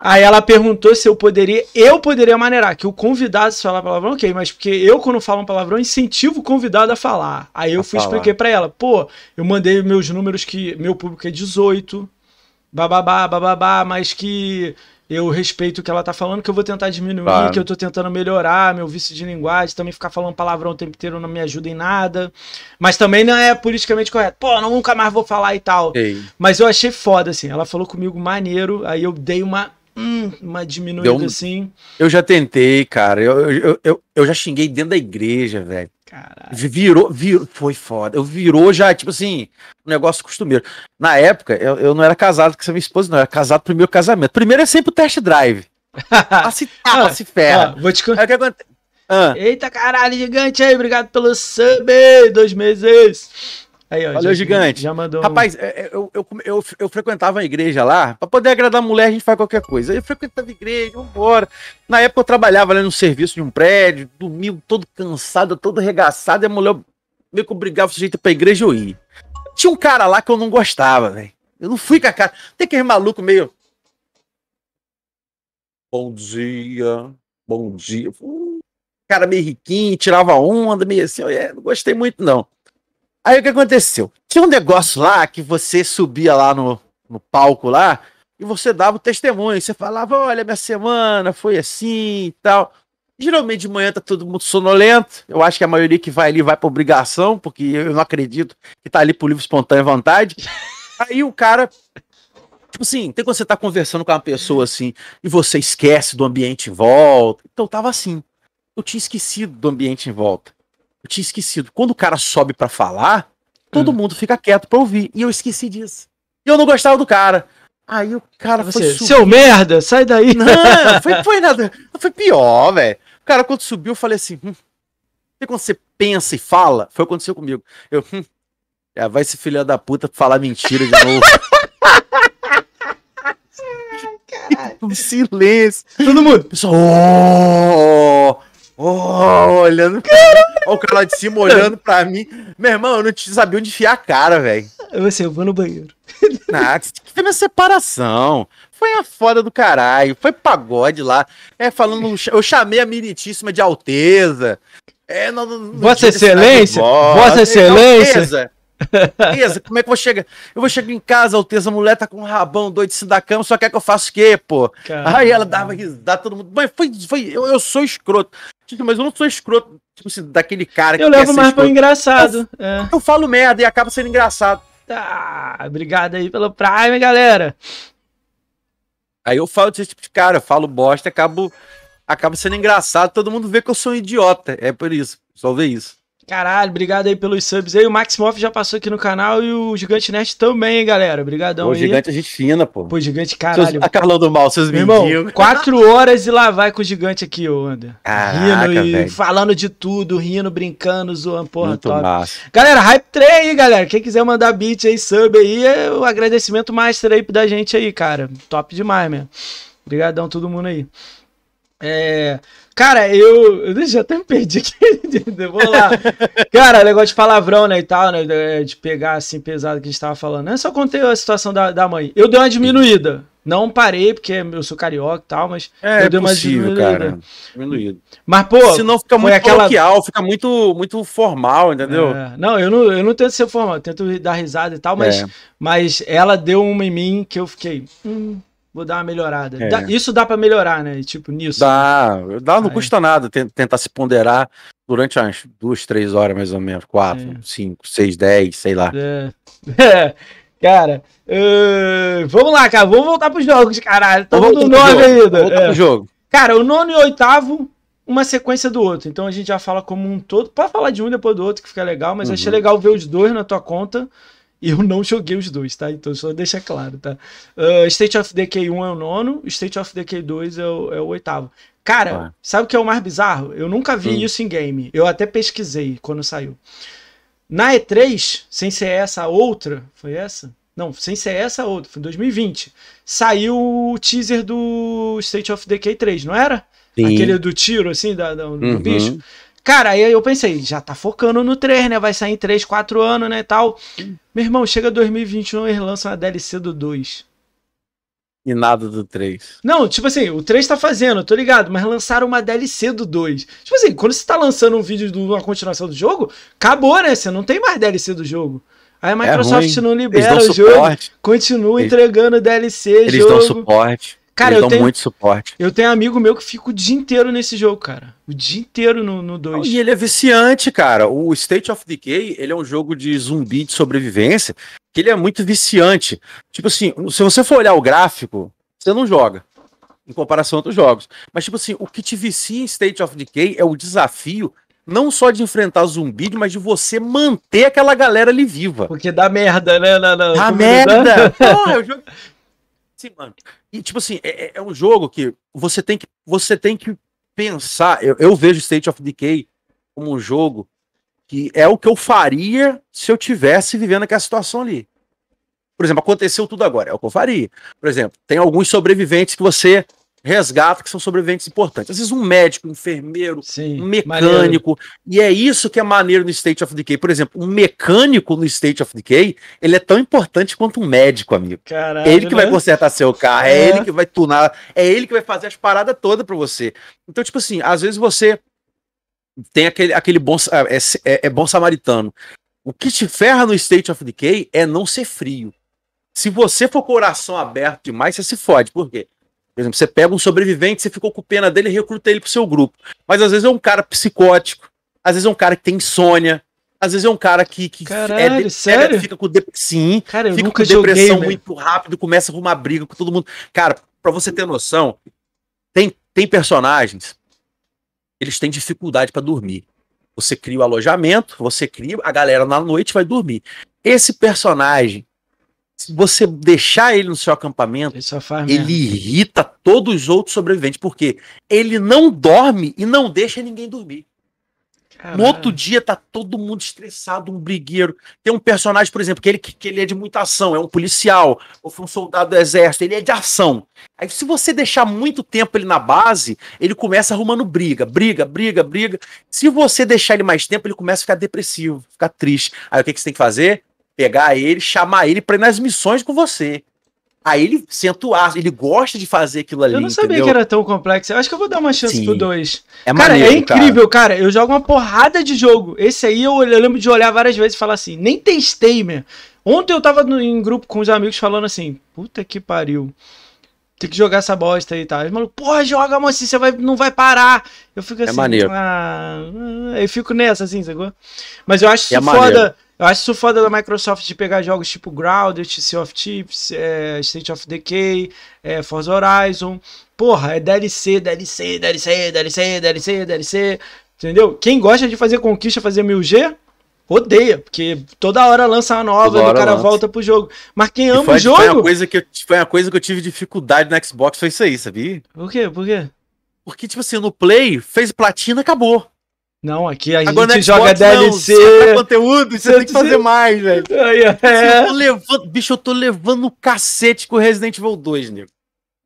Aí ela perguntou se eu poderia, eu poderia maneirar, que o convidado se falar palavrão, ok, mas porque eu quando falo um palavrão incentivo o convidado a falar. Aí eu a fui falar. expliquei para ela, pô, eu mandei meus números que meu público é 18, bababá, bababá, mas que eu respeito o que ela tá falando, que eu vou tentar diminuir, claro. que eu tô tentando melhorar meu vício de linguagem, também ficar falando palavrão o tempo inteiro não me ajuda em nada. Mas também não é politicamente correto. Pô, nunca mais vou falar e tal. Ei. Mas eu achei foda, assim. Ela falou comigo maneiro, aí eu dei uma. Hum, uma diminuída um... assim. Eu já tentei, cara. Eu, eu, eu, eu já xinguei dentro da igreja, velho. Caralho. Virou, virou, foi foda. Eu virou já, tipo assim, um negócio costumeiro. Na época, eu, eu não era casado com essa minha esposa, não. Eu era casado pro primeiro casamento. Primeiro é sempre o test drive. Ela se tapa, se ferra. Ah, vou te contar. Ah. Eita caralho, gigante aí, obrigado pelo sub, dois meses. Aí, ó, Valeu, já, gigante. Já mandou. Rapaz, é, é, eu, eu, eu, eu frequentava a igreja lá, para poder agradar a mulher, a gente faz qualquer coisa. Eu frequentava a igreja, vambora. Na época eu trabalhava ali no serviço de um prédio, domingo todo cansado, todo arregaçado, e a mulher meio que obrigava o sujeito pra igreja eu ir. Tinha um cara lá que eu não gostava, velho. Eu não fui com a cara. Tem aquele maluco meio. Bom dia, bom dia. cara meio riquinho, tirava onda, meio assim. Eu é, não gostei muito, não. Aí o que aconteceu? Tinha um negócio lá que você subia lá no, no palco lá e você dava o testemunho. Você falava: olha, minha semana foi assim e tal. Geralmente de manhã tá todo mundo sonolento. Eu acho que a maioria que vai ali vai por obrigação, porque eu não acredito que tá ali por livre espontânea vontade. Aí o cara. Tipo assim, tem quando você tá conversando com uma pessoa assim e você esquece do ambiente em volta. Então tava assim. Eu tinha esquecido do ambiente em volta. Eu tinha esquecido. Quando o cara sobe para falar, todo hum. mundo fica quieto pra ouvir. E eu esqueci disso. E eu não gostava do cara. Aí o cara Você, foi subir. Seu merda, sai daí. Não, foi, foi nada. Foi pior, velho. O cara, quando subiu, eu falei assim. Hum. Quando você pensa e fala, foi o que aconteceu comigo. Eu, hum, é, vai esse filho da puta falar mentira de novo. um silêncio. Todo mundo. Pessoal, oh, Oh, olhando Olha o cara lá de cima olhando pra mim. Meu irmão, eu não sabia onde enfiar a cara, velho. assim, eu vou no banheiro. Nada, ah, foi minha separação. Foi a foda do caralho. Foi pagode lá. É, falando. Eu chamei a Miritíssima de Alteza. É, não, não, não Vossa Excelência? Vossa é, Excelência? Alteza. como é que eu vou chegar? Eu vou chegar em casa, Alteza, a mulher tá com um rabão doido de da cama, só quer que eu faça o quê, pô? Caramba. Aí ela dava risada, todo mundo. Mas foi, foi eu, eu sou escroto. Tipo, mas eu não sou escroto, tipo assim, daquele cara que. Eu levo mais pro engraçado. Eu, é. eu, falo merda e acaba sendo engraçado. Tá, obrigado aí pelo Prime, galera. Aí eu falo desse tipo de cara, eu falo bosta, acabo, acabo sendo engraçado, todo mundo vê que eu sou um idiota. É por isso, só vê isso. Caralho, obrigado aí pelos subs aí. O Max Moff já passou aqui no canal e o Gigante Nerd também, hein, galera. Obrigadão aí. O Gigante é gente fina, pô. Pô, Gigante, caralho. Seus, a Carlão do Mal, seus irmãos. Quatro horas e lá vai com o Gigante aqui, ô Ander. rindo e falando de tudo, rindo, brincando, zoando, porra, Muito top. Massa. Galera, Hype 3 aí, galera. Quem quiser mandar beat aí, sub aí, é o agradecimento master aí da gente aí, cara. Top demais, mesmo. Obrigadão todo mundo aí. É... Cara, eu. eu já até me perdi aqui. Vou lá. Cara, negócio de palavrão, né? E tal, né? De é, pegar assim pesado que a gente tava falando. Eu é só contei a situação da, da mãe. Eu dei uma diminuída. Não parei, porque eu sou carioca e tal, mas é, eu é dei uma possível, diminuída. cara. Diminuído. Mas, pô. Senão fica muito aquela... fica muito, muito formal, entendeu? É, não, eu não, eu não tento ser formal, tento dar risada e tal, mas, é. mas ela deu uma em mim que eu fiquei. Hum vou dar uma melhorada. É. Dá, isso dá para melhorar, né? Tipo, nisso. Dá, dá não custa nada tentar se ponderar durante umas duas, três horas, mais ou menos. Quatro, é. cinco, seis, dez, sei lá. É. é. Cara, uh, vamos lá, cara. Vamos voltar pros jogos, caralho. Estamos no nove ainda. Voltar é. pro jogo. Cara, o nono e o oitavo, uma sequência do outro. Então a gente já fala como um todo. Pode falar de um depois do outro, que fica legal, mas uhum. achei legal ver os dois na tua conta. Eu não joguei os dois, tá? Então só deixa claro, tá? Uh, State of Decay 1 é o nono, State of Decay 2 é o, é o oitavo. Cara, tá. sabe o que é o mais bizarro? Eu nunca vi hum. isso em game. Eu até pesquisei quando saiu. Na E3, sem ser essa outra, foi essa? Não, sem ser essa outra, foi em 2020. Saiu o teaser do State of Decay 3, não era? Sim. Aquele do tiro, assim, da, da do uhum. bicho. Cara, aí eu pensei, já tá focando no 3, né? Vai sair em 3, 4 anos, né, tal. Meu irmão, chega 2021 eles lançam a DLC do 2. E nada do 3. Não, tipo assim, o 3 tá fazendo, tô ligado, mas lançaram uma DLC do 2. Tipo assim, quando você tá lançando um vídeo de uma continuação do jogo, acabou, né? Você não tem mais DLC do jogo. Aí a é Microsoft é não libera o jogo, continua eles... entregando DLC, eles jogo. Eles dão suporte. Cara, Eles dão tenho, muito suporte. Eu tenho amigo meu que fica o dia inteiro nesse jogo, cara. O dia inteiro no 2. E ele é viciante, cara. O State of Decay, ele é um jogo de zumbi de sobrevivência, que ele é muito viciante. Tipo assim, se você for olhar o gráfico, você não joga. Em comparação a outros jogos. Mas, tipo assim, o que te vicia em State of Decay é o desafio não só de enfrentar zumbi, mas de você manter aquela galera ali viva. Porque dá merda, né? Na, dá né? merda! Porra, eu jogo... Sim, mano. E, tipo assim, é, é, é, um jogo que você tem que, você tem que pensar. Eu, eu vejo State of Decay como um jogo que é o que eu faria se eu tivesse vivendo aquela situação ali. Por exemplo, aconteceu tudo agora, é o que eu faria. Por exemplo, tem alguns sobreviventes que você resgata, que são sobreviventes importantes. Às vezes um médico, um enfermeiro, Sim, um mecânico. Maneiro. E é isso que é maneiro no State of Decay. Por exemplo, um mecânico no State of Decay, ele é tão importante quanto um médico, amigo. Caralho, é ele que né? vai consertar seu carro, é. é. ele que vai tunar, é ele que vai fazer as paradas todas para você. Então, tipo assim, às vezes você tem aquele, aquele bom, é, é, é bom samaritano. O que te ferra no State of Decay é não ser frio. Se você for coração aberto demais, você se fode. Por quê? Por exemplo, você pega um sobrevivente, você ficou com pena dele e recruta ele pro seu grupo. Mas às vezes é um cara psicótico, às vezes é um cara que tem insônia, às vezes é um cara que, que é Caralho, é de, sério? fica com sim, fica com depressão joguei, muito rápido, começa a arrumar briga com todo mundo. Cara, para você ter noção, tem tem personagens eles têm dificuldade para dormir. Você cria o alojamento, você cria a galera na noite vai dormir. Esse personagem se você deixar ele no seu acampamento, ele, ele irrita todos os outros sobreviventes, porque ele não dorme e não deixa ninguém dormir. Caralho. No outro dia tá todo mundo estressado, um brigueiro. Tem um personagem, por exemplo, que ele, que ele é de muita ação, é um policial, ou foi um soldado do exército, ele é de ação. Aí se você deixar muito tempo ele na base, ele começa arrumando briga, briga, briga, briga. Se você deixar ele mais tempo, ele começa a ficar depressivo, ficar triste. Aí o que, que você tem que fazer? pegar ele, chamar ele para ir nas missões com você. Aí ele senta o aço, ele gosta de fazer aquilo ali. Eu não sabia entendeu? que era tão complexo. Eu acho que eu vou dar uma chance Sim. pro 2. É cara, é maneiro, é incrível, cara. cara. Eu jogo uma porrada de jogo. Esse aí eu, eu lembro de olhar várias vezes e falar assim: nem testei, meu. Ontem eu tava no, em grupo com os amigos falando assim: puta que pariu. Tem que jogar essa bosta aí e tal. Eles falam, porra, joga, mano, assim, você vai, não vai parar. Eu fico é assim. É maneiro. Ah, eu fico nessa, assim, sacou? Mas eu acho é foda. Maneiro eu acho isso foda da Microsoft de pegar jogos tipo Grounded, Sea of Chips, é, State of Decay, é, Forza Horizon. Porra, é DLC, DLC, DLC, DLC, DLC, DLC. Entendeu? Quem gosta de fazer conquista, fazer 1000G, odeia, porque toda hora lança uma nova e o cara lança. volta pro jogo. Mas quem ama foi, o jogo. Foi uma, coisa que eu, foi uma coisa que eu tive dificuldade no Xbox, foi isso aí, sabia? Por quê? Por quê? Porque, tipo assim, no Play, fez platina, acabou. Não, aqui a Agora gente é joga Xbox, DLC. Não, tá conteúdo, você tem que fazer mais, velho. É. Levando... bicho, eu tô levando o cacete com Resident Evil 2, nego.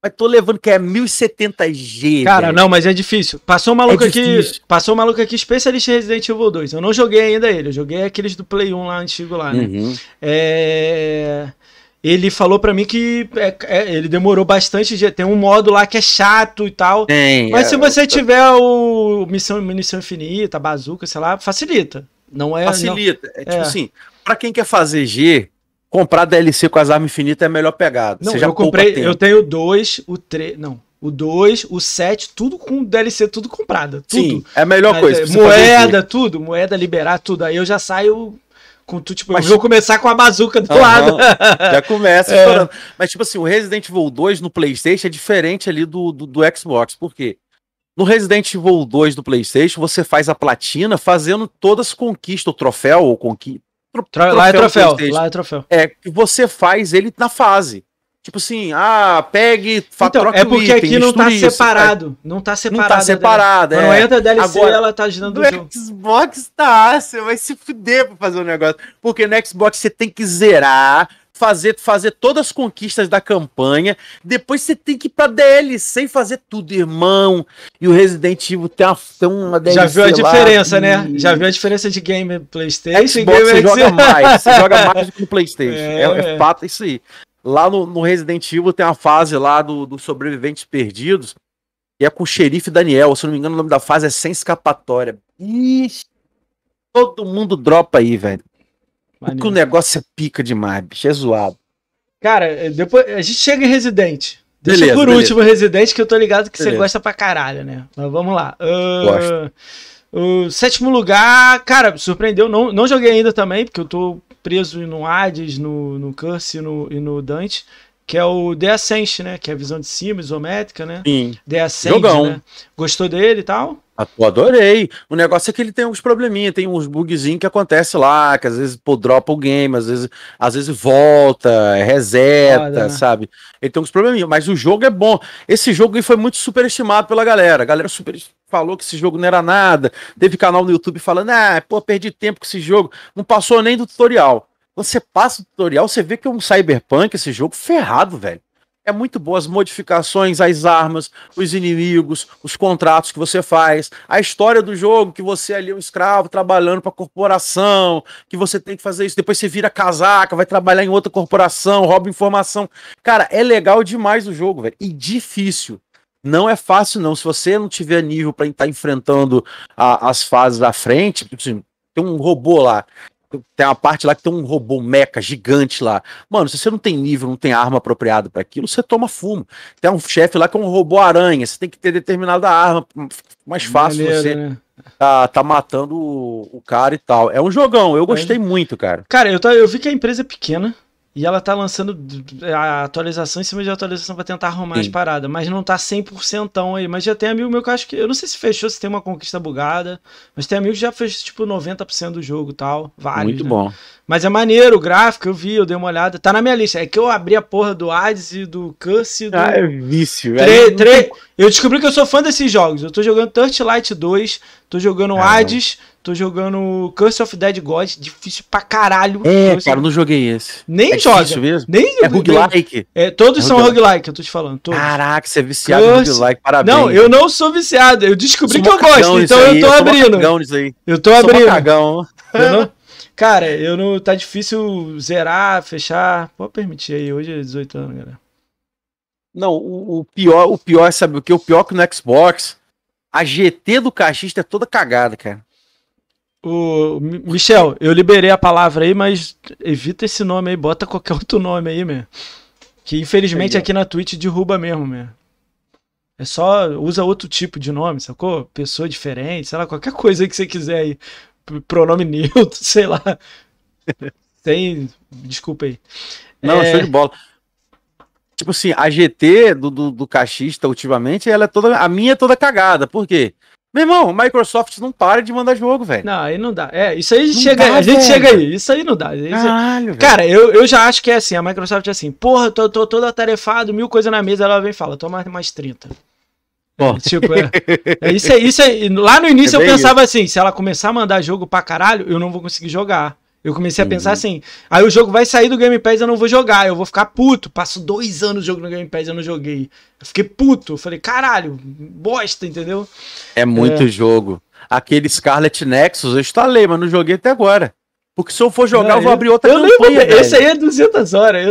Mas tô levando que é 1070G. Cara, velho. não, mas é difícil. Passou um é maluco é aqui. Passou um maluco aqui especialista em Resident Evil 2. Eu não joguei ainda ele, eu joguei aqueles do Play 1 lá antigo lá, né? Uhum. É ele falou para mim que é, é, ele demorou bastante. De, tem um modo lá que é chato e tal. Tem, mas é, se você tô... tiver o Missão, Missão Infinita, Bazooka, sei lá, facilita. Não é. Facilita. Não... é tipo é. assim, pra quem quer fazer G, comprar DLC com as armas infinitas é melhor pegado. Não, eu comprei, tempo. eu tenho dois, o três. Não, o 2, o 7, tudo com DLC, tudo comprado. Tudo. Sim, é a melhor Mas, coisa. É moeda, tudo, moeda liberar, tudo. Aí eu já saio com tu, tipo, Mas... vou começar com a bazuca do uhum. lado. Já começa é. estourando. Mas, tipo assim, o Resident Evil 2 no PlayStation é diferente ali do, do, do Xbox. Por quê? No Resident Evil 2 do PlayStation, você faz a platina fazendo todas as conquistas, o troféu ou conquista. Tro... Lá é troféu. Lá é troféu. É, que você faz ele na fase. Tipo assim, ah, pegue, então, troca É porque item, aqui não tá isso, separado. É, tá não tá separado. Não né? tá separado, é. entra DLC, Agora, ela tá girando no o Xbox tá, você vai se fuder pra fazer o um negócio. Porque no Xbox você tem que zerar, fazer, fazer todas as conquistas da campanha. Depois você tem que ir pra DLC e fazer tudo, irmão. E o Resident Evil tem uma, tem uma DLC. Já viu a diferença, lá, né? E... Já viu a diferença de game PlayStation Xbox, e game Você joga mais, você joga mais do que no PlayStation. É, é, é fato isso aí. Lá no, no, Resident Evil tem a fase lá dos do sobreviventes perdidos, e é com o xerife Daniel. Se não me engano, o nome da fase é sem escapatória. Ixi, todo mundo dropa aí, velho. Porque o negócio é pica demais, bicho. É zoado. Cara, é, depois a gente chega em Resident. Deixa beleza, por beleza. último Resident, que eu tô ligado que beleza. você gosta pra caralho, né? Mas vamos lá. Uh... Gosto. O sétimo lugar, cara, surpreendeu. Não, não joguei ainda também, porque eu tô preso no Hades, no, no Curse no, e no Dante, que é o The Ascent, né? Que é a visão de cima, isométrica, né? Sim. The Ascent, Jogão. Né? Gostou dele e tal? Eu ah, adorei. O negócio é que ele tem uns probleminha, tem uns bugzinhos que acontece lá, que às vezes pô, dropa o game, às vezes, às vezes volta, é reseta, Foda, né? sabe? Ele tem uns probleminhas, mas o jogo é bom. Esse jogo foi muito superestimado pela galera. A galera super falou que esse jogo não era nada. Teve canal no YouTube falando: "Ah, pô, perdi tempo com esse jogo, não passou nem do tutorial" você passa o tutorial, você vê que é um cyberpunk esse jogo ferrado, velho. É muito boa as modificações, as armas, os inimigos, os contratos que você faz, a história do jogo, que você ali é um escravo trabalhando para a corporação, que você tem que fazer isso, depois você vira casaca, vai trabalhar em outra corporação, rouba informação. Cara, é legal demais o jogo, velho. E difícil. Não é fácil, não. Se você não tiver nível para estar tá enfrentando a, as fases da frente, tipo assim, tem um robô lá tem uma parte lá que tem um robô meca gigante lá. Mano, se você não tem nível, não tem arma apropriada para aquilo, você toma fumo. Tem um chefe lá que é um robô aranha, você tem que ter determinada arma, mais fácil você né? tá, tá matando o, o, cara e tal. É um jogão, eu é. gostei é. muito, cara. Cara, eu, eu vi que a empresa é pequena, e ela tá lançando a atualização em cima de atualização para tentar arrumar Sim. as paradas, mas não tá 100% aí. Mas já tem amigo meu que eu acho que. Eu não sei se fechou, se tem uma conquista bugada, mas tem amigo que já fez tipo 90% do jogo tal. Vários. Muito né? bom. Mas é maneiro o gráfico, eu vi, eu dei uma olhada. Tá na minha lista. É que eu abri a porra do Hades e do Curse. Do... Ah, é vício, velho. Tre... Tre... Eu descobri que eu sou fã desses jogos. Eu tô jogando Turtlight 2, tô jogando Caramba. Hades Tô jogando Curse of Dead God, difícil pra caralho. É, cara, não joguei esse. Nem é joga. Difícil mesmo? Nem é roguelike. É, todos é são roguelike, eu tô te falando. Todos. Caraca, você é viciado Curse... em roguelike, parabéns. Não, eu não sou viciado, eu descobri eu que eu gosto, então eu tô eu abrindo. aí. Eu tô eu abrindo. Macagão. Eu não... Cara, eu não. Tá difícil zerar, fechar. Pode permitir aí, hoje é 18 anos, galera. Não, o, o pior, o pior, sabe o que? O pior é que no Xbox. A GT do caixista é toda cagada, cara. O Michel, eu liberei a palavra aí, mas evita esse nome aí, bota qualquer outro nome aí, meu. Que infelizmente aqui na Twitch derruba mesmo, meu. É só usa outro tipo de nome, sacou? Pessoa diferente, sei lá, qualquer coisa que você quiser aí. Pronome neutro, sei lá. Tem, desculpa aí. Não, é... show de bola. Tipo assim, a GT do, do, do caixista ultimamente, ela é toda. A minha é toda cagada. Por quê? Meu irmão, Microsoft não para de mandar jogo, velho. Não, aí não dá. É, isso aí não chega, dá, a gente velho. chega aí. Isso aí não dá. Caralho, Cara, eu, eu já acho que é assim, a Microsoft é assim, porra, tô, tô todo atarefado, mil coisas na mesa, ela vem e fala, toma mais 30. Bom. É, tipo, é, é, isso é, isso é, lá no início é eu pensava isso. assim, se ela começar a mandar jogo pra caralho, eu não vou conseguir jogar. Eu comecei a pensar assim, aí o jogo vai sair do Game Pass, eu não vou jogar, eu vou ficar puto. Passo dois anos jogando jogo no Game Pass, eu não joguei. Eu fiquei puto, eu falei, caralho, bosta, entendeu? É muito é. jogo. Aquele Scarlet Nexus eu instalei, mas não joguei até agora. Porque se eu for jogar, não, eu vou é, abrir outra eu campanha. Lembro, esse aí é 200 horas.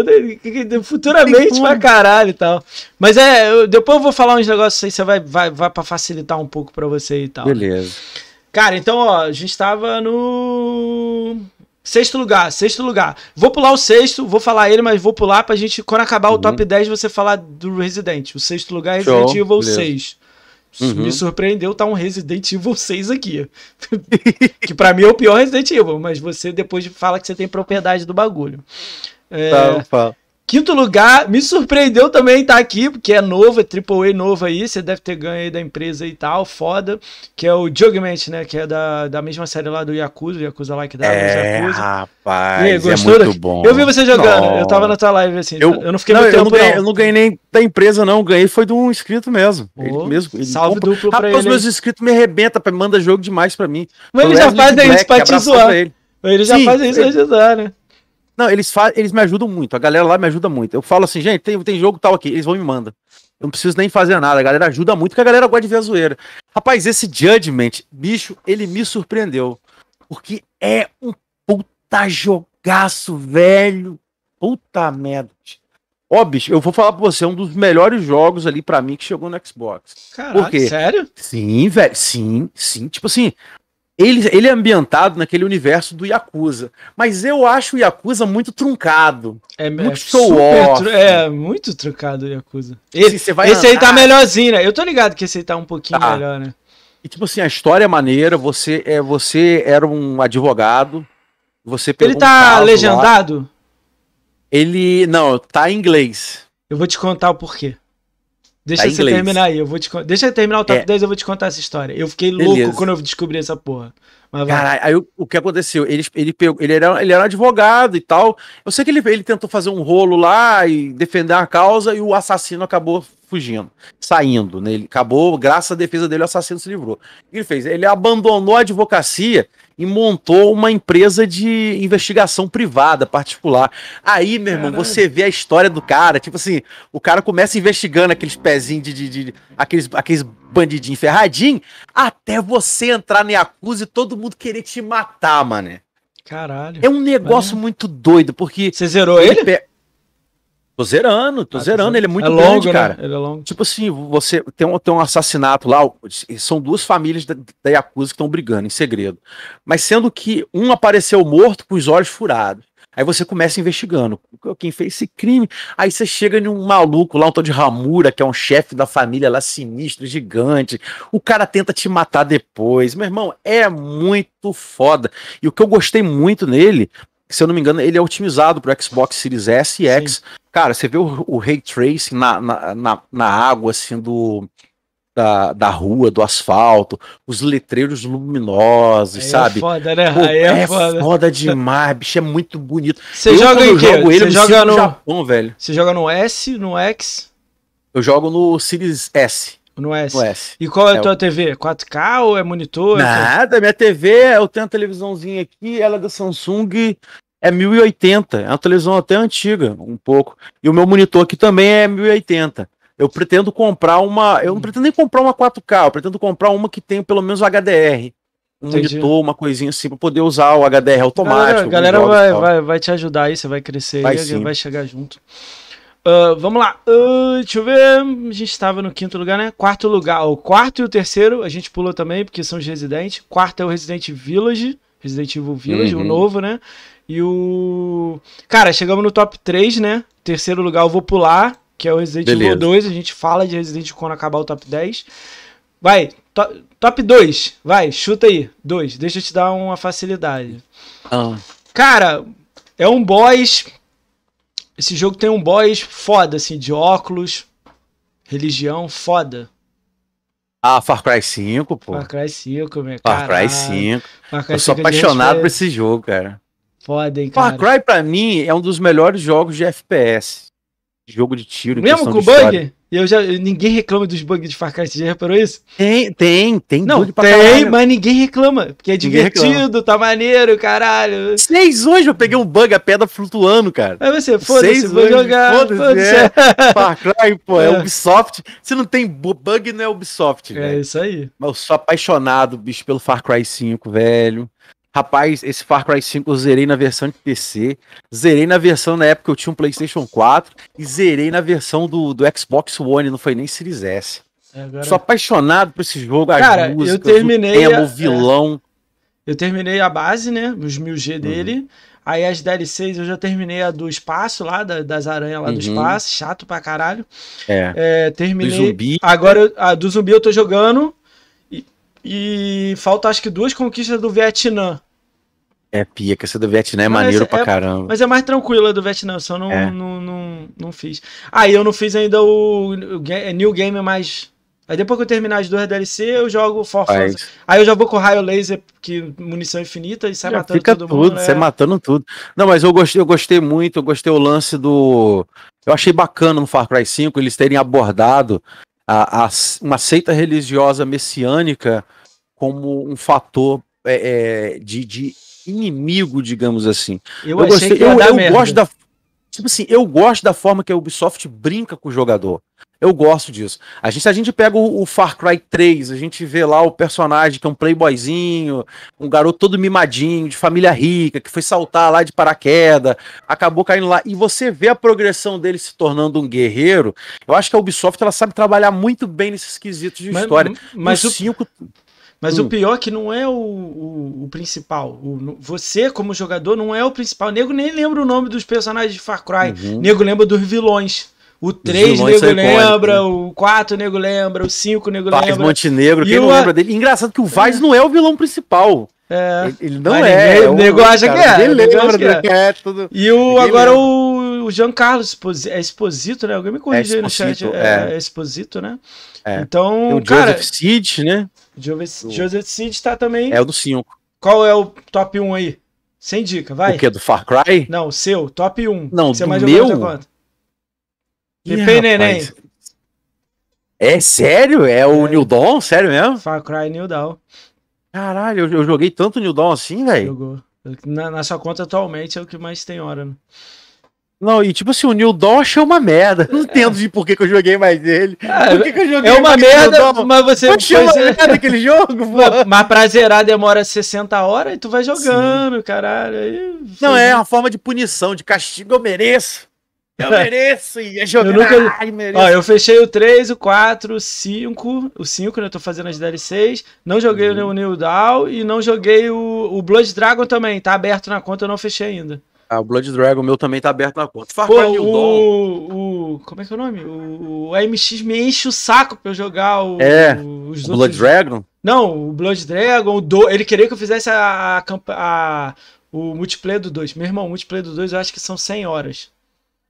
Eu, futuramente pra caralho e tal. Mas é, eu, depois eu vou falar uns negócios aí, você vai, vai, vai pra facilitar um pouco pra você e tal. Beleza. Cara, então, ó, a gente tava no. Sexto lugar, sexto lugar. Vou pular o sexto, vou falar ele, mas vou pular pra gente, quando acabar o uhum. top 10, você falar do Resident. O sexto lugar é Resident Show. Evil 6. Uhum. Me surpreendeu tá um Resident Evil 6 aqui. que para mim é o pior Resident Evil, mas você depois fala que você tem propriedade do bagulho. É, tá, falo. Quinto lugar, me surpreendeu também estar tá aqui, porque é novo, é AAA novo aí, você deve ter ganho aí da empresa e tal, foda, que é o Judgment, né, que é da, da mesma série lá do Yakuza, Yakuza Like da é, Yakuza. rapaz, aí, é muito bom. Eu vi você jogando, não. eu tava na tua live, assim, eu, eu não fiquei não, muito eu tempo, não ganhei, não. Eu não ganhei nem da empresa, não, ganhei foi de um inscrito mesmo. Oh, ele mesmo ele salve compra. duplo rapaz, pra ele. os meus inscritos me arrebentam, manda jogo demais pra mim. Mas eles já fazem isso pra te zoar. Eles já fazem isso pra te zoar, né? Não, eles, fa... eles me ajudam muito. A galera lá me ajuda muito. Eu falo assim, gente, tem, tem jogo tal aqui. Eles vão me mandam. Eu não preciso nem fazer nada. A galera ajuda muito, porque a galera gosta de ver a zoeira. Rapaz, esse Judgment, bicho, ele me surpreendeu. Porque é um puta jogaço, velho. Puta merda. Ó, bicho, eu vou falar pra você, é um dos melhores jogos ali para mim que chegou no Xbox. Caralho, sério? Sim, velho, sim, sim. Tipo assim, ele, ele é ambientado naquele universo do Yakuza. Mas eu acho o Yakuza muito truncado. É, é muito é show tru, É, muito truncado o Yakuza. Esse, esse andar. aí tá melhorzinho, né? Eu tô ligado que esse aí tá um pouquinho tá. melhor, né? E tipo assim, a história é maneira, você, é, você era um advogado, você Ele tá um legendado? Lá. Ele, não, tá em inglês. Eu vou te contar o porquê. Deixa tá você terminar aí, eu vou te Deixa eu terminar o top é. 10, eu vou te contar essa história. Eu fiquei Beleza. louco quando eu descobri essa porra. Caralho, aí o, o, que aconteceu? Ele, ele, pegou, ele, era, ele era um advogado e tal. Eu sei que ele, ele tentou fazer um rolo lá e defender a causa e o assassino acabou fugindo, saindo. Né? Ele acabou, graças à defesa dele, o assassino se livrou. O que ele fez? Ele abandonou a advocacia e montou uma empresa de investigação privada, particular. Aí, meu irmão, Caralho. você vê a história do cara. Tipo assim, o cara começa investigando aqueles pezinhos de. de, de aqueles, aqueles bandidinhos ferradinhos, até você entrar na acusa e todo mundo querer te matar, mané. Caralho. É um negócio mané. muito doido, porque. Você zerou ele? ele? Tô zerando, tô ah, zerando. Ele é muito é grande, longo, né? cara. Né? Ele é longo. Tipo assim, você tem um, tem um assassinato lá, são duas famílias da, da Yakuza que estão brigando em segredo. Mas sendo que um apareceu morto com os olhos furados. Aí você começa investigando quem fez esse crime. Aí você chega num maluco lá, um tal de Ramura, que é um chefe da família lá sinistro, gigante. O cara tenta te matar depois. Meu irmão, é muito foda. E o que eu gostei muito nele que, se eu não me engano, ele é otimizado para Xbox Series S e X. Cara, você vê o, o ray tracing na, na, na, na, água, assim, do. Da, da rua, do asfalto, os letreiros luminosos, Aí é sabe? É foda, né? Pô, é, é foda. foda. demais, bicho, é muito bonito. Você joga em quê? Você joga no... no Japão, velho. Você joga no S, no X? Eu jogo no Series S. No S. No S. E qual é a é tua o... TV? 4K ou é monitor? Nada, minha TV, é, eu tenho uma televisãozinha aqui, ela é da Samsung, é 1080. É uma televisão até antiga, um pouco. E o meu monitor aqui também é 1080. Eu pretendo comprar uma. Eu não hum. pretendo nem comprar uma 4K, eu pretendo comprar uma que tenha pelo menos HDR. Um Entendi. monitor, uma coisinha assim, para poder usar o HDR automático. Galera, galera vai, vai, vai te ajudar aí, você vai crescer vai, aí, vai chegar junto. Uh, vamos lá. Uh, deixa eu ver. A gente estava no quinto lugar, né? Quarto lugar. O quarto e o terceiro a gente pulou também, porque são os Resident. Quarto é o Resident Village. Resident Evil Village, uhum. o novo, né? E o. Cara, chegamos no top 3, né? Terceiro lugar eu vou pular, que é o Resident Beleza. Evil 2. A gente fala de Resident quando acabar o top 10. Vai, to top 2. Vai, chuta aí. 2. Deixa eu te dar uma facilidade. Ah. Cara, é um boss esse jogo tem um boss foda, assim, de óculos, religião, foda. Ah, Far Cry 5, pô. Far Cry 5, meu Far Cry 5. Far Cry eu sou 5, é apaixonado por esse jogo, cara. Foda, hein, cara. Far Cry, pra mim, é um dos melhores jogos de FPS. Jogo de tiro. Mesmo com o bug? Eu já, ninguém reclama dos bugs de Far Cry, você já reparou isso? Tem, tem, tem Não, bug pra tem, caralho. mas ninguém reclama, porque é divertido, tá maneiro, caralho. Seis hoje eu peguei um bug, a pedra flutuando, cara. Aí você, foda-se, vou jogar, foda-se. Foda é. Far Cry, pô, é. é Ubisoft, se não tem bug não é Ubisoft, É isso aí. Mas eu sou apaixonado, bicho, pelo Far Cry 5, velho. Rapaz, esse Far Cry 5 eu zerei na versão de PC, zerei na versão na época que eu tinha um PlayStation 4 e zerei na versão do, do Xbox One, não foi nem Series S. É, agora... Sou apaixonado por esse jogo, Cara, as músicas, eu terminei o tema, a... o é. vilão. Eu terminei a base, né? Os 1000G uhum. dele. Aí as DLCs eu já terminei a do espaço lá, da, das aranhas lá uhum. do espaço, chato pra caralho. É. é terminei. Do zumbi. Agora a do zumbi eu tô jogando. e falta acho que duas conquistas do Vietnã. É pia, que essa do Vietnã é mas maneiro é, pra caramba. Mas é mais tranquila do Vietnã, só não, é. não, não, não fiz. Aí ah, e eu não fiz ainda o, o, é New Game mais. Aí depois que eu terminar as duas DLC, eu jogo Forza. Aí eu já vou com o raio laser, que munição infinita, e sai já matando fica todo tudo, mundo. Né? Sai matando tudo. Não, mas eu gostei, eu gostei muito, eu gostei o lance do. Eu achei bacana no Far Cry 5 eles terem abordado a, a uma seita religiosa messiânica como um fator é, é de, de inimigo, digamos assim. Eu, eu gostei, eu, eu merda. gosto da tipo assim, eu gosto da forma que a Ubisoft brinca com o jogador. Eu gosto disso. A gente, a gente pega o, o, Far Cry 3, a gente vê lá o personagem que é um playboyzinho, um garoto todo mimadinho, de família rica, que foi saltar lá de paraquedas, acabou caindo lá. E você vê a progressão dele se tornando um guerreiro. Eu acho que a Ubisoft ela sabe trabalhar muito bem nesses quesitos de mas, história. Mas o 5. Cinco... Mas hum. o pior é que não é o, o, o principal. O, você, como jogador, não é o principal. O nego nem lembra o nome dos personagens de Far Cry. Uhum. Nego lembra dos vilões. O 3 nego lembra, o 4 nego lembra, o 5 nego Vaz lembra. Montenegro, quem e não a... lembra dele? Engraçado que o Vaz é. não é o vilão principal. É. Ele, não é. o é nego acha que é. Ele lembra é. que é. tudo. E o, agora lembra. o, o Giancarlo é Exposito, né? Alguém me corrigiu aí no chat. É, Exposito, né? Então, o cara... Joseph Seed, né? Joseph, o Joseph Seed tá também. É o do 5. Qual é o top 1 aí? Sem dica, vai. O que? Do Far Cry? Não, seu, top 1. Não, Você do mais meu? Pepe Neném. É sério? É o é. New Dawn? Sério mesmo? Far Cry New Dawn. Caralho, eu, eu joguei tanto New Dawn assim, velho? Jogou. Na, na, sua conta atualmente é o que mais tem hora, né? Não, e tipo assim, o Neil Dosh é uma merda. Não é. entendo de por que, que eu joguei mais ele. Ah, por que, que eu joguei É uma merda, mas você. Mas é uma merda aquele jogo, pô. Mas pra zerar demora 60 horas e tu vai jogando, Sim. caralho. Aí, Não, é uma forma de punição, de castigo, eu mereço. Eu mereço e jogar. É eu, nunca... Ai, mereço. Ó, eu fechei o 3, o 4, o 5. O 5, né? Eu tô fazendo as DLCs. Não joguei uhum. o New Down e não joguei o, o Blood Dragon também. Tá aberto na conta, eu não fechei ainda. Ah, o Blood Dragon, meu também tá aberto na conta. Far Cry New o, Dawn. O, como é que é o nome? O, o AMX me enche o saco pra eu jogar o. É. os o Blood Dragon? Não, o Blood Dragon, o do... ele queria que eu fizesse a, a, a o multiplayer do 2. Meu irmão, o multiplayer do 2 eu acho que são 100 horas.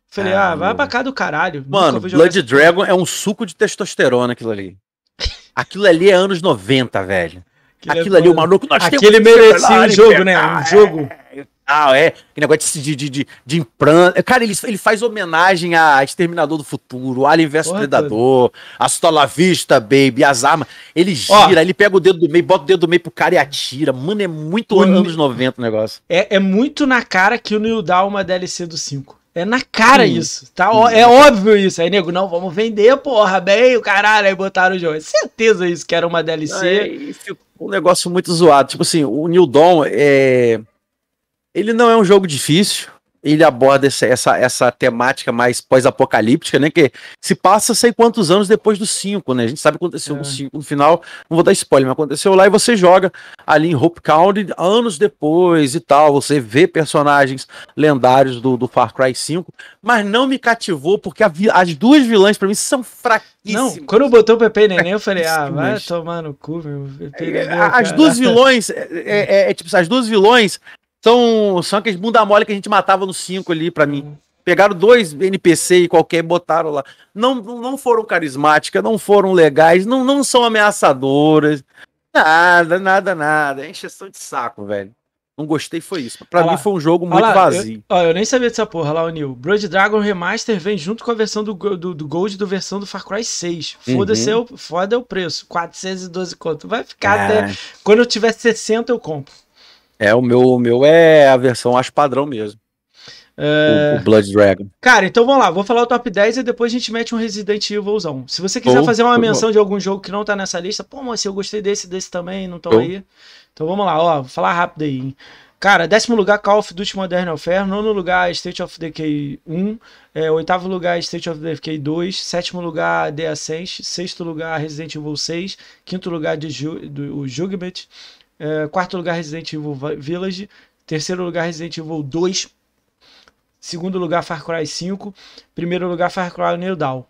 Falei, ah, ah vai pra cá do caralho. Mano, Blood Dragon coisa. é um suco de testosterona aquilo ali. Aquilo ali é anos 90, velho. Aquilo, é aquilo é ali, o maluco, nós Aquele merecia um jogo, né? Um ah, jogo é tal, é. Que negócio de, de, de, de implanta. Cara, ele, ele faz homenagem a Exterminador do Futuro, Alien vs Predador, a la Vista, Baby, as armas. Ele gira, Ó, ele pega o dedo do meio, bota o dedo do meio pro cara e atira. Mano, é muito o anos 90 o negócio. É, é muito na cara que o Neil dá uma DLC do 5. É na cara hum. isso, tá? Hum. É óbvio isso. Aí, nego, não, vamos vender, porra, bem, o caralho. Aí botaram o jogo. É certeza isso que era uma DLC. Ah, é, ficou é um negócio muito zoado. Tipo assim, o Nildon é. Ele não é um jogo difícil. Ele aborda essa, essa, essa temática mais pós-apocalíptica, né? Que se passa sei quantos anos depois do 5, né? A gente sabe o que aconteceu é. no 5 no final. Não vou dar spoiler, mas aconteceu lá e você joga ali em Hope County anos depois e tal. Você vê personagens lendários do, do Far Cry 5, mas não me cativou porque a, as duas vilãs para mim são fracas. Não, quando botou o Pepe e Neném, eu falei, ah, vai tomar no cu, meu. Pepe é, Neném, as duas vilões, é, é, é, tipo, as duas vilões são, são aqueles bunda mole que a gente matava no 5 ali, para mim. Pegaram dois NPC e qualquer botaram lá. Não, não foram carismáticas, não foram legais, não, não são ameaçadoras. Nada, nada, nada. É encheção de saco, velho. Não gostei, foi isso. Pra olha mim lá. foi um jogo muito vazio. olha eu, eu nem sabia dessa porra lá, o Neil. Blood Dragon Remaster vem junto com a versão do, do, do Gold do versão do Far Cry 6. Uhum. Foda-se uhum. é o, foda é o preço. 412 conto. Vai ficar ah. até. Quando eu tiver 60, eu compro. É, o meu, o meu é a versão acho padrão mesmo. É... O, o, Blood Dragon. Cara, então vamos lá, vou falar o top 10 e depois a gente mete um Resident Evilzão. Se você quiser oh, fazer uma menção de algum jogo que não tá nessa lista, pô, mas eu gostei desse, desse também, não tô oh. aí. Então vamos lá, ó, vou falar rápido aí. Hein? Cara, décimo lugar Call of Duty Modern Warfare, nono lugar State of Decay 1, é, oitavo lugar State of Decay 2, sétimo lugar The Ascent, sexto lugar Resident Evil 6, quinto lugar de Ju, do, o é, quarto lugar, Resident Evil Village. Terceiro lugar, Resident Evil 2. Segundo lugar, Far Cry 5. Primeiro lugar, Far Cry New Dawn.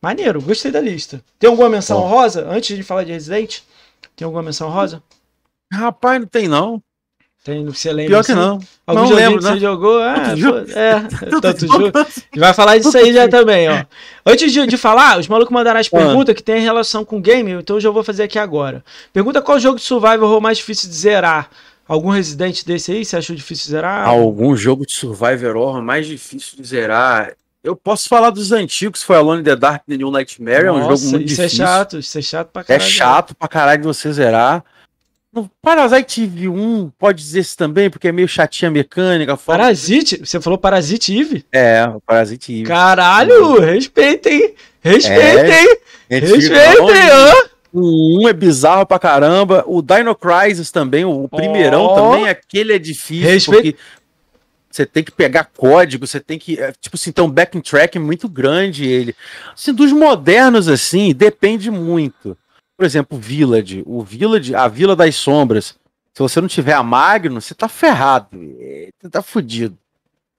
Maneiro, gostei da lista. Tem alguma menção Bom. rosa? Antes de falar de Resident, tem alguma menção rosa? Rapaz, não tem não. Tem, você lembra? Pior que não. algum não lembro, que não. você né? jogou? Ah, pô, é, é, tanto jogo. Vai falar disso aí já também, ó. Antes de, de falar, os malucos mandaram as ah. perguntas que tem relação com game, então eu já vou fazer aqui agora. Pergunta qual jogo de survival é mais difícil de zerar? Algum Resident desse aí você achou difícil zerar? Algum jogo de survival horror é mais difícil de zerar? Eu posso falar dos antigos, foi Alone in the Dark The New Nightmare, Nossa, é um jogo muito isso difícil. Isso é chato, isso é chato pra caralho. É chato pra caralho de você zerar. No Parasite Eve 1, pode dizer isso também, porque é meio chatinha mecânica. Parasite? Você falou Parasite Eve? É, Parasite Eve. Caralho, respeitem! Respeitem! respeitem! É o 1 é bizarro pra caramba. O Dino Crisis também, o primeirão oh. também, aquele é difícil. porque Você tem que pegar código, você tem que. É, tipo assim, tem um backtracking muito grande ele. Assim, dos modernos, assim, depende muito. Por exemplo, o Village. O Village, a Vila das Sombras. Se você não tiver a Magno, você tá ferrado. Você tá fudido.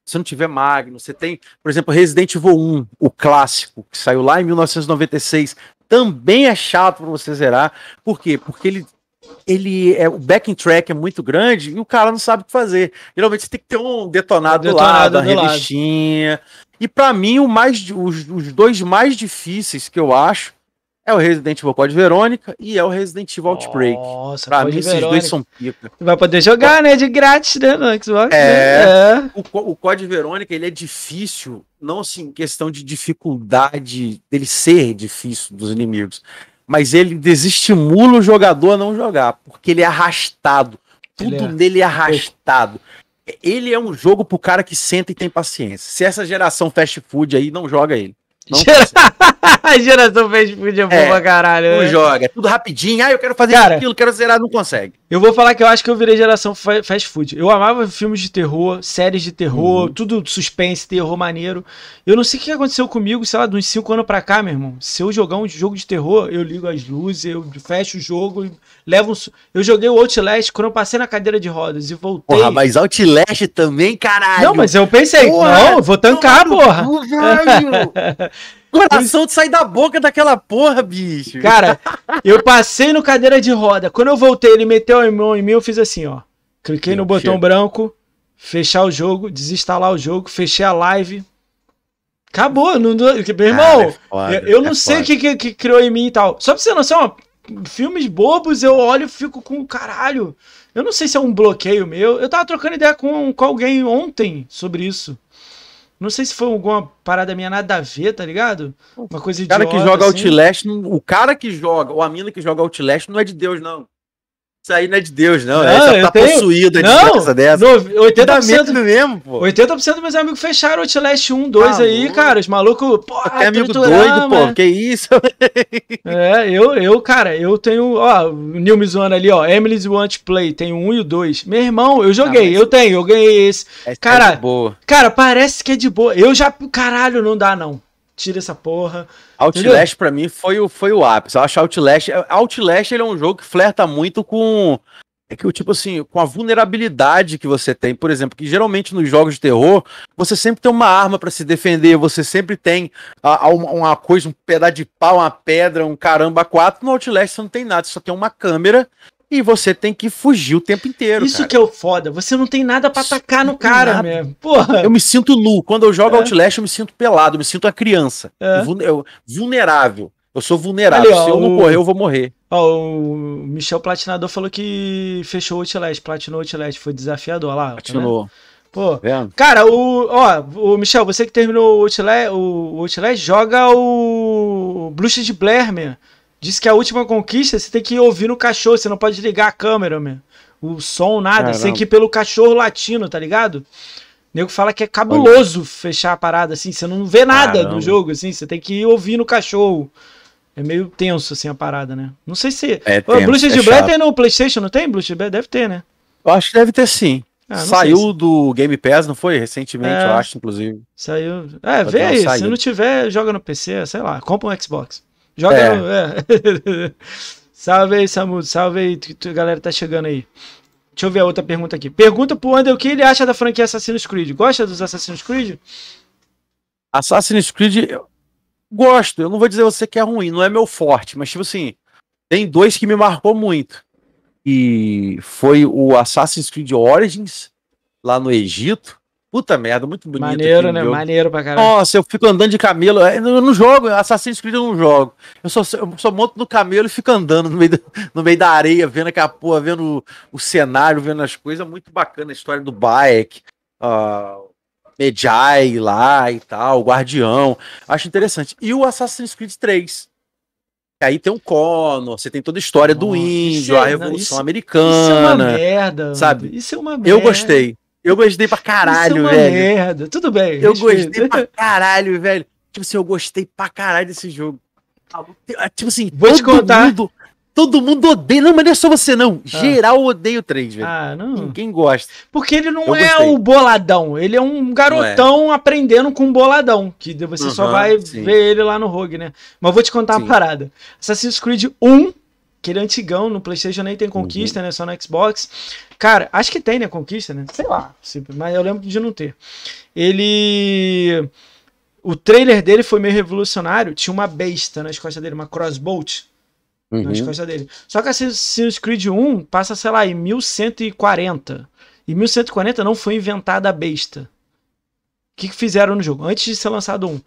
Se não tiver Magno, você tem, por exemplo, Resident Evil 1, o clássico, que saiu lá em 1996. Também é chato pra você zerar. Por quê? Porque ele ele é o backing track é muito grande e o cara não sabe o que fazer. Geralmente você tem que ter um detonado, lá detonado do lado, revistinha. Lado. E para mim o mais os, os dois mais difíceis que eu acho é o Resident Evil Code Verônica e é o Resident Evil Outbreak. Nossa, pra mim, esses dois são pica. Vai poder jogar, né? De grátis, né? No Xbox. É. Né? É. O, o Code Verônica, ele é difícil, não assim, questão de dificuldade, dele ser difícil dos inimigos, mas ele desestimula o jogador a não jogar, porque ele é arrastado. Tudo ele é... nele é arrastado. Ele é um jogo pro cara que senta e tem paciência. Se essa geração fast food aí, não joga ele. Gera... Geração food é boa é, pra caralho. Não né? joga, é tudo rapidinho. Ah, eu quero fazer Cara, aquilo, quero zerar, não consegue. Eu vou falar que eu acho que eu virei geração fast food. Eu amava filmes de terror, séries de terror, uhum. tudo suspense, terror maneiro. Eu não sei o que aconteceu comigo, sei lá, de uns 5 anos pra cá, meu irmão. Se eu jogar um jogo de terror, eu ligo as luzes, eu fecho o jogo, levo um... Eu joguei o Outlast quando eu passei na cadeira de rodas e voltei. Porra, mas Outlast também, caralho. Não, mas eu pensei, porra, não, eu vou tancar, porra. Coração de sair da boca daquela porra, bicho. Cara, eu passei no cadeira de roda. Quando eu voltei, ele meteu a mão em mim, eu fiz assim, ó. Cliquei no botão branco, fechar o jogo, desinstalar o jogo, fechei a live. Acabou. Não, meu irmão, é foda, eu, não é sei o que, que, que, criou em mim e tal. Só pra você noção, filmes bobos eu olho e fico com caralho. Eu não sei se é um bloqueio meu. Eu tava trocando ideia com, com alguém ontem sobre isso. Não sei se foi alguma parada minha nada a ver, tá ligado? Uma coisa de O cara que joga assim. Outlast, o cara que joga, ou a mina que joga Outlast não é de Deus, não. Isso aí não é de Deus, não. não é, tá tenho... possuído não, de dessa. No, 80%, dá medo mesmo, pô. 80% dos meus amigos fecharam o Outlast 1, 2 ah, aí, cara. Os malucos, pô, é amigo doido, pô. Que isso? é, eu, eu, cara, eu tenho, ó, o Neil me zoando ali, ó. Emily's Want Play, tem o 1 e o 2. Meu irmão, eu joguei, ah, mas... eu tenho, eu ganhei esse. Essa é cara, é de boa. cara, parece que é de boa. Eu já, caralho, não dá não tira essa porra. Outlast para mim foi o, foi o ápice. Eu acho Outlast, é, Outlast ele é um jogo que flerta muito com é que o tipo assim, com a vulnerabilidade que você tem, por exemplo, que geralmente nos jogos de terror, você sempre tem uma arma para se defender, você sempre tem a, a, uma, coisa, um pedaço de pau, uma pedra, um caramba quatro, no Outlast você não tem nada, você só tem uma câmera e você tem que fugir o tempo inteiro. Isso cara. que é o foda. Você não tem nada para atacar no cara nada. mesmo. Porra. Eu me sinto nu. Quando eu jogo é. Outlast, eu me sinto pelado, eu me sinto uma criança. É. Vulnerável. Eu sou vulnerável. Ali, ó, Se eu o... não correr, eu vou morrer. Ó, o Michel Platinador falou que fechou o Outlast, platinou o Outlast, foi desafiador lá. Platinou. Tá Pô, Vendo? cara, o, ó, o Michel, você que terminou o Outlast, o Outlast joga o Bruxa de Blair, man. Diz que a última conquista você tem que ouvir no cachorro, você não pode ligar a câmera, meu. O som, nada. Caramba. É, você tem que ir pelo cachorro latino, tá ligado? O nego fala que é cabuloso Olha. fechar a parada assim, você não vê nada Caramba. Ah, do jogo, assim, você tem que ir ouvir no cachorro. É meio tenso, assim, a parada, né? Não sei se. É Blue Shield é, é tem no PlayStation, não tem? Blue Blair? Deve ter, né? Eu acho que deve ter sim. Ah, Saiu se... do Game Pass, não foi? Recentemente, é... eu acho, inclusive. Saiu. É, Pode vê aí. Saída. Se não tiver, joga no PC, sei lá. Compra um Xbox. Joga é. É. salve aí, Samu. Salve aí, a galera tá chegando aí. Deixa eu ver a outra pergunta aqui. Pergunta pro André o que ele acha da franquia Assassin's Creed. Gosta dos Assassin's Creed? Assassin's Creed, eu gosto. Eu não vou dizer você que é ruim, não é meu forte, mas tipo assim, tem dois que me marcou muito. E foi o Assassin's Creed Origins, lá no Egito, Puta merda, muito bonito. Maneiro, né? Maneiro pra caralho. Nossa, eu fico andando de camelo. É, eu não jogo, Assassin's Creed eu não jogo. Eu só, eu só monto no camelo e fico andando no meio, do, no meio da areia, vendo aquela porra, vendo o, o, cenário, vendo as coisas. É muito bacana a história do Baek, uh, ah, Medjai lá e tal, o Guardião. Acho interessante. E o Assassin's Creed 3. Aí tem o um Connor, você tem toda a história do índio, é, a Revolução não, isso, Americana. Isso é uma merda. Sabe? Isso é uma merda. Eu gostei. Eu gostei pra caralho, Isso é velho. Merda. Tudo bem. Eu respeito. gostei pra caralho, velho. Tipo assim, eu gostei pra caralho desse jogo. Ah, tipo assim, Vou todo contar. mundo. Todo mundo odeia. Não, mas não é só você, não. Ah. Geral odeia o 3, velho. Ah, não. Ninguém gosta. Porque ele não eu é gostei. o boladão. Ele é um é. garotão é. aprendendo com um boladão. Que você só vai sim. ver ele lá no Rogue, né? Mas vou te contar sim. uma parada. Assassin's Creed 1 aquele antigão no PlayStation nem tem conquista, uhum. né? Só no Xbox. Cara, acho que tem, né? Conquista, né? Sei lá. Mas eu lembro de não ter. Ele. O trailer dele foi meio revolucionário. Tinha uma besta nas costas dele, uma Crossbow, uhum. nas costas dele. Só que Assassin's Creed 1 passa, sei lá, em 1140. E 1140 não foi inventada a besta. O que, que fizeram no jogo? Antes de ser lançado um,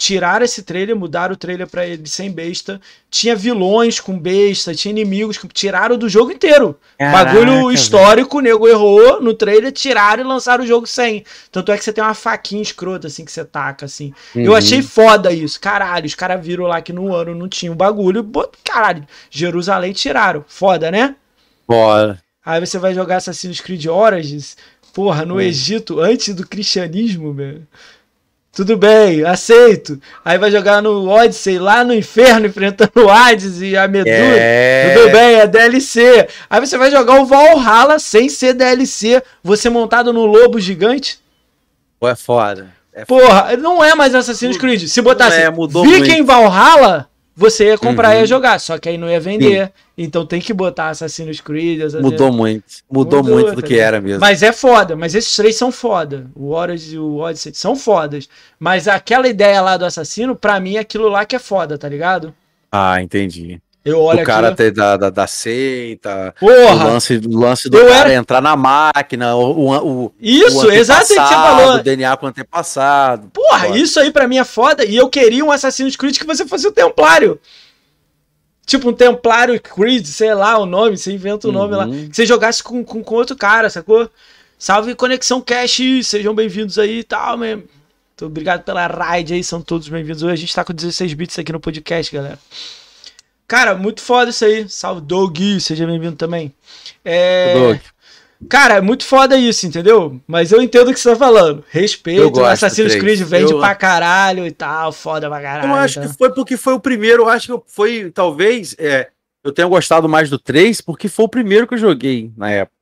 Tiraram esse trailer, mudaram o trailer para ele sem besta. Tinha vilões com besta, tinha inimigos que tiraram do jogo inteiro. Caraca, Bagulho histórico, o nego errou no trailer, tiraram e lançaram o jogo sem. Tanto é que você tem uma faquinha escrota, assim, que você taca, assim. Uhum. Eu achei foda isso. Caralho, os caras viram lá que no ano não tinha o um bagulho. Caralho, Jerusalém tiraram. Foda, né? Foda. Aí você vai jogar Assassin's Creed Origins, porra, no hum. Egito, antes do cristianismo, velho. Tudo bem, aceito. Aí vai jogar no Odyssey lá no inferno, enfrentando o Hades e a Medusa. É... Tudo bem, é DLC. Aí você vai jogar o Valhalla sem ser DLC, você montado no lobo gigante. é foda. É Porra, não é mais Assassin's Creed. Se botasse não é, mudou Viking muito. Valhalla, você ia comprar e ia uhum. jogar, só que aí não ia vender. Sim. Então tem que botar Assassin's Creed. Assassin's... Mudou muito. Mudou, Mudou muito do que era mesmo. Mas é foda, mas esses três são foda. O Horus e o Odyssey são fodas. Mas aquela ideia lá do assassino, pra mim, é aquilo lá que é foda, tá ligado? Ah, entendi. Eu olho o cara aqui, até da, da, da, seita, Porra, o lance, lance do cara era... entrar na máquina, o, o, o Isso, exatamente que você falou. O DNA com o antepassado. Porra, Porra. isso aí para mim é foda. E eu queria um Assassin's Creed que você fosse o um Templário. Tipo um Templário Creed, sei lá o nome, você inventa o nome lá. Uhum. Que você jogasse com, com, com, outro cara, sacou? Salve Conexão Cash, sejam bem-vindos aí e tal, mesmo. Muito obrigado pela raid aí, são todos bem-vindos. Hoje a gente tá com 16 bits aqui no podcast, galera. Cara, muito foda isso aí. Salve, Doug, seja bem-vindo também. É... Doug. Cara, é muito foda isso, entendeu? Mas eu entendo o que você tá falando. Respeito, gosto, Assassin's Creed vende eu... pra caralho e tal, foda pra caralho. Eu acho que né? foi porque foi o primeiro, eu acho que foi, talvez, é, eu tenha gostado mais do 3, porque foi o primeiro que eu joguei na época.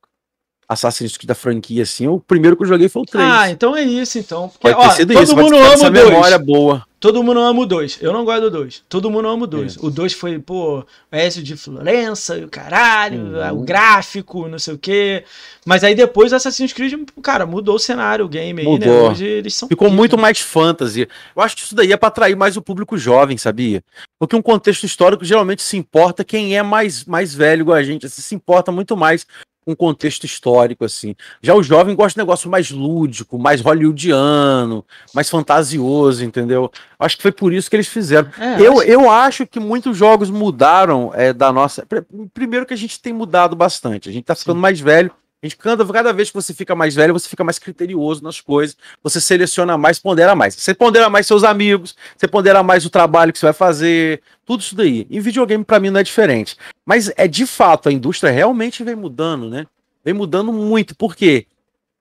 Assassin's Creed da franquia, assim, o primeiro que eu joguei foi o 3. Ah, então é isso, então. Porque, ó, todo isso, mundo ama o 2. memória boa. Todo mundo ama o 2. Eu não gosto do 2. Todo mundo ama o 2. É. O 2 foi, pô, Écio de Florença, o caralho, uhum. o gráfico, não sei o quê. Mas aí depois Assassin's Creed, cara, mudou o cenário, o game aí, né? mudou. né? Hoje eles são Ficou muito né? mais fantasy. Eu acho que isso daí é pra atrair mais o público jovem, sabia? Porque um contexto histórico geralmente se importa quem é mais, mais velho igual a gente, assim, se importa muito mais um contexto histórico, assim. Já o jovem gosta de negócio mais lúdico, mais hollywoodiano, mais fantasioso, entendeu? Acho que foi por isso que eles fizeram. É, eu, acho... eu acho que muitos jogos mudaram é, da nossa. Primeiro que a gente tem mudado bastante, a gente tá ficando Sim. mais velho a gente canta, cada vez que você fica mais velho, você fica mais criterioso nas coisas, você seleciona mais, pondera mais. Você pondera mais seus amigos, você pondera mais o trabalho que você vai fazer, tudo isso daí. E videogame para mim não é diferente. Mas é de fato, a indústria realmente vem mudando, né? Vem mudando muito, porque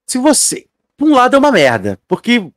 se você, por um lado é uma merda, porque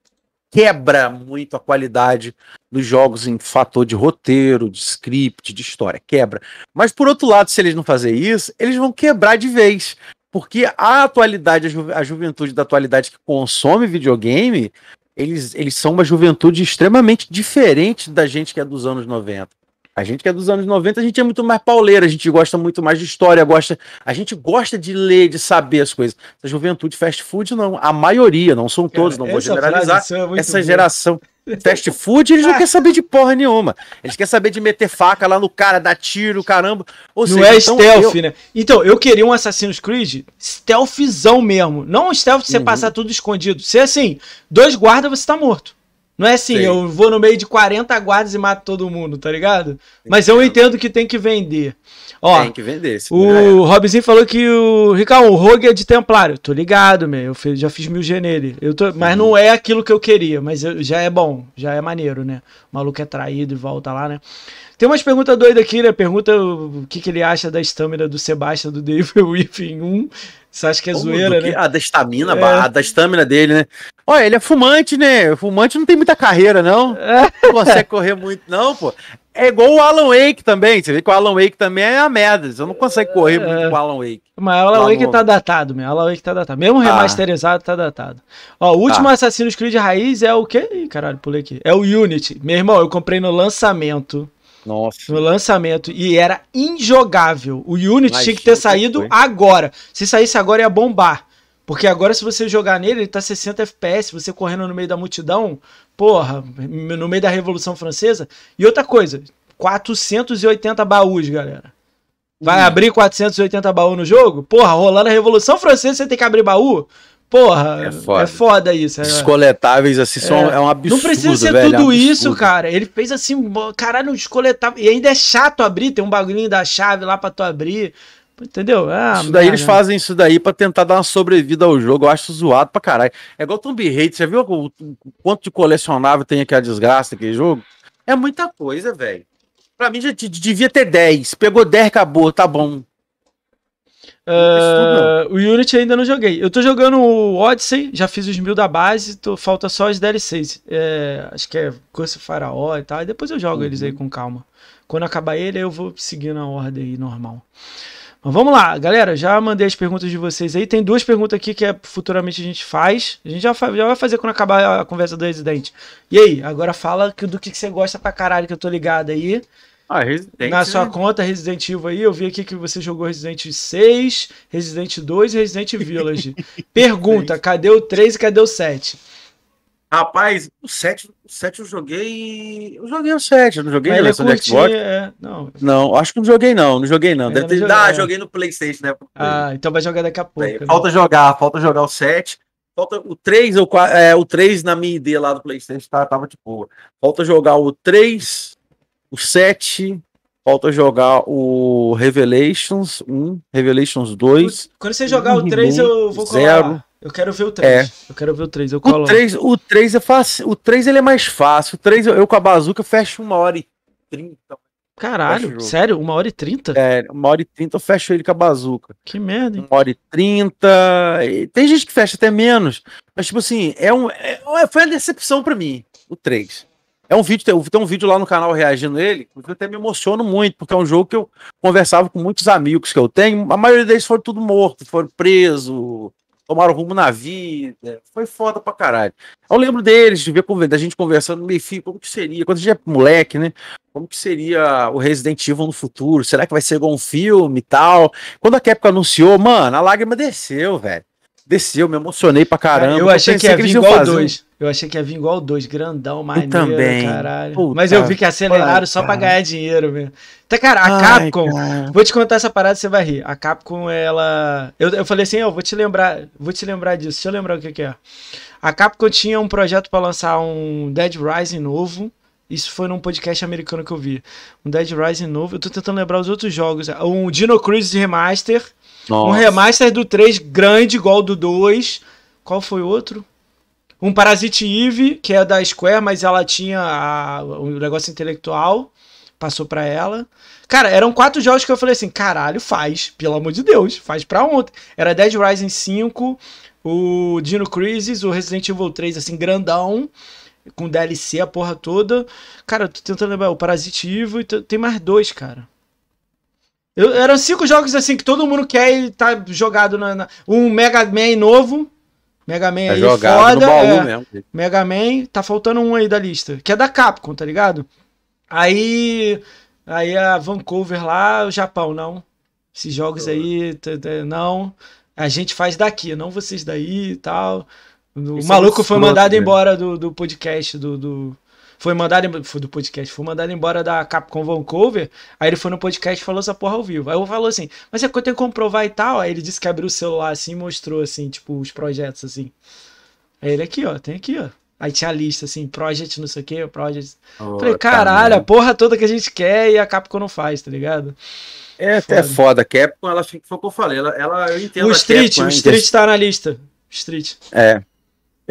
quebra muito a qualidade dos jogos em fator de roteiro, de script, de história, quebra. Mas por outro lado, se eles não fazer isso, eles vão quebrar de vez. Porque a atualidade, a, ju a juventude da atualidade que consome videogame, eles, eles são uma juventude extremamente diferente da gente que é dos anos 90. A gente que é dos anos 90, a gente é muito mais pauleira, a gente gosta muito mais de história, gosta, a gente gosta de ler, de saber as coisas. Essa juventude fast food não, a maioria, não são todos, Cara, não vou generalizar. É essa geração fast food, eles não querem saber de porra nenhuma. Eles querem saber de meter faca lá no cara, dar tiro, caramba. Ou não seja, é então stealth, eu... né? Então, eu queria um Assassin's Creed stealthzão mesmo. Não um stealth de você uhum. passar tudo escondido. Ser assim, dois guardas, você tá morto. Não é assim, Sim. eu vou no meio de 40 guardas e mato todo mundo, tá ligado? Mas eu entendo que tem que vender. Ó, tem que vender. O é. Robzinho falou que o. Ricão, o Rogue é de Templário. Tô ligado, meu. Eu fiz, já fiz mil G nele. Eu tô, mas não é aquilo que eu queria, mas eu, já é bom. Já é maneiro, né? O maluco é traído e volta lá, né? Tem umas perguntas doidas aqui, né? Pergunta o que, que ele acha da estamina do Sebastian, do David Whiff em 1. Você acha que é zoeira, que... né? A da estamina, é. a da estamina dele, né? Olha, ele é fumante, né? fumante não tem muita carreira, não. É. Não consegue correr muito, não, pô. É igual o Alan Wake também. Você vê que o Alan Wake também é a merda. Você não consegue correr é. muito com o Alan Wake. Mas o Alan Wake tá datado, meu. O Alan Wake tá datado. Mesmo tá. remasterizado, tá datado. Ó, o último assassino tá. Assassin's Creed raiz é o quê? Ih, caralho, pulei aqui. É o Unity. Meu irmão, eu comprei no lançamento. Nossa. No lançamento. E era injogável. O Unity tinha que ter saído agora. Se saísse agora, ia bombar. Porque agora, se você jogar nele, ele tá 60 FPS, você correndo no meio da multidão, porra, no meio da Revolução Francesa. E outra coisa, 480 baús, galera. Vai hum. abrir 480 baú no jogo? Porra, rolando a Revolução Francesa, você tem que abrir baú? Porra, é, é foda, é foda isso. É... Os coletáveis, assim, é. são, é um absurdo, Não precisa ser velho, é tudo é um isso, cara. Ele fez assim, caralho, os E ainda é chato abrir, tem um bagulhinho da chave lá pra tu abrir. Entendeu? Ah, isso daí cara. eles fazem isso daí pra tentar dar uma sobrevida ao jogo. Eu acho zoado pra caralho. É igual Tomb Raider. Você viu o, quanto de colecionável tem aqui a desgraça daquele jogo? É muita coisa, velho. Pra mim já devia ter 10. Pegou 10, acabou, tá bom. Uh, o Unity ainda não joguei. Eu tô jogando o Odyssey, já fiz os mil da base, tô, falta só os DLCs. É, acho que é Curse Faraó e tal. E depois eu jogo uhum. eles aí com calma. Quando acabar ele, eu vou seguindo a ordem aí normal. Mas vamos lá, galera. Já mandei as perguntas de vocês aí. Tem duas perguntas aqui que é, futuramente a gente faz. A gente já, já vai fazer quando acabar a conversa do Resident. E aí, agora fala do que, que você gosta pra caralho, que eu tô ligado aí. Ah, Resident Na sua é conta Resident Evil aí, eu vi aqui que você jogou Resident 6, Resident 2 e Resident Village. Pergunta, cadê o 3 e cadê o 7? Rapaz, o 7, o 7 eu joguei. Eu joguei o 7, eu não joguei na versão é curtinho, Xbox. É... Não. não, acho que não joguei, não. Não joguei, não. Deve ter... Joguei, ah, é. joguei no PlayStation, né? Ah, então vai jogar daqui a pouco. É, né? falta jogar, falta jogar o 7. Falta o 3, o, é, o 3 na minha ID lá do PlayStation tá, tava de boa. Falta jogar o 3, o 7, falta jogar o Revelations 1, Revelations 2. Quando você jogar o 3, eu vou colar. Zero. Eu quero ver o 3. É. Eu quero ver o 3, eu colo. O 3, o 3 é fácil. O 3 ele é mais fácil. O 3 eu, eu com a bazuca fecho 1 hora e 30. Caralho, sério? 1 hora e 30? É, 1 hora e 30 eu fecho ele com a bazuca. Que merda. Hein? 1 hora e 30. Tem gente que fecha até menos. Mas, tipo assim, é um, é, é foi uma decepção pra mim, o 3. É um vídeo, tem, tem um vídeo lá no canal reagindo ele, eu até me emociono muito, porque é um jogo que eu conversava com muitos amigos que eu tenho, a maioria deles foram tudo morto, foram presos, tomaram rumo na vida, foi foda pra caralho. Eu lembro deles, de ver da gente conversando, meio filho, como que seria, quando a gente é moleque, né? Como que seria o Resident Evil no futuro? Será que vai ser igual um filme e tal? Quando a Capcom anunciou, mano, a lágrima desceu, velho desceu, me emocionei pra caramba. Eu achei que ia vir igual dois. Eu achei que ia vir igual dois, grandão, maneiro, eu também. caralho. Puta Mas eu vi que aceleraram só pra ganhar dinheiro mesmo. Então, cara, a Ai, Capcom, cara. vou te contar essa parada, você vai rir. A Capcom, ela. Eu, eu falei assim, eu vou te lembrar, vou te lembrar disso. Deixa eu lembrar o que, que é. A Capcom tinha um projeto para lançar um Dead Rising novo. Isso foi num podcast americano que eu vi. Um Dead Rising novo. Eu tô tentando lembrar os outros jogos. Um Dino Crisis Remaster. Nossa. Um remaster do 3 grande, igual do 2. Qual foi outro? Um Parasite Eve, que é da Square, mas ela tinha a, negócio intelectual. Passou pra ela. Cara, eram quatro jogos que eu falei assim: caralho, faz, pelo amor de Deus, faz pra ontem. Era Dead Rising 5, o Dino Crisis, o Resident Evil 3, assim, grandão com DLC a porra toda. Cara, tô tentando lembrar o Parasitivo e tem mais dois, cara. Eu, eram cinco jogos assim que todo mundo quer e tá jogado na, na um Mega Man novo. Mega Man tá aí foda. É, Mega Man, tá faltando um aí da lista, que é da Capcom, tá ligado? Aí aí a Vancouver lá, o Japão não. Esses jogos aí, não. A gente faz daqui, não vocês daí e tal. O Isso é maluco é foi mandado embora do, do podcast do, do foi mandado foi do podcast, foi mandado embora da Capcom Vancouver, aí ele foi no podcast e falou essa porra ao vivo. Aí eu falou assim, mas é que eu tenho que comprovar e tal. Aí ele disse que abriu o celular assim e mostrou assim, tipo, os projetos assim. Aí ele aqui, ó, tem aqui, ó. Aí tinha a lista assim, project não sei o que, project. Oh, Falei, tá caralho, tá, a porra toda que a gente quer e a Capcom não faz, tá ligado? É, foda. é foda. Capcom, é, ela foi o que eu falei, ela, ela eu entendo. O Street, Capcom, o Street tá na lista. Street. É,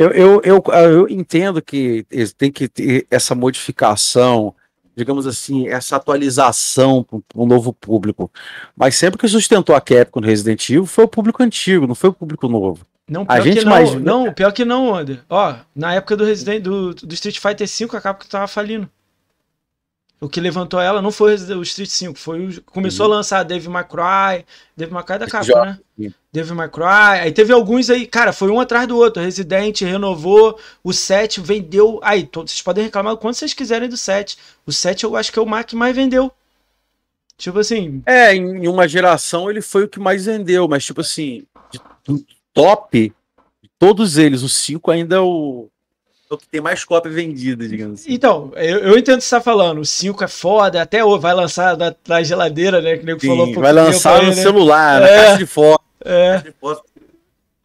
eu, eu, eu, eu entendo que tem que ter essa modificação, digamos assim, essa atualização para um novo público. Mas sempre que sustentou a Capcom no Resident Evil foi o público antigo, não foi o público novo. Não, pior a gente que não, mais... não, pior que não, Ander. Ó, na época do Resident do, do Street Fighter V, a Capcom estava falindo. O que levantou ela não foi o Street 5, foi o... começou uhum. a lançar Dave McCry, Dave McCry da capa, né? Dave McCry, aí teve alguns aí, cara, foi um atrás do outro, Resident renovou, o 7 vendeu, aí vocês podem reclamar o quanto vocês quiserem do 7, o 7 eu acho que é o Mac que mais vendeu, tipo assim... É, em uma geração ele foi o que mais vendeu, mas tipo assim, de, top, todos eles, o 5 ainda é o o então, que tem mais cópia vendida, digamos assim. Então, eu, eu entendo o que você tá falando. O 5 é foda, até vai lançar na, na geladeira, né? Que nem Sim, falou Vai lançar no né? celular, é, na caixa de foto. É. Caixa de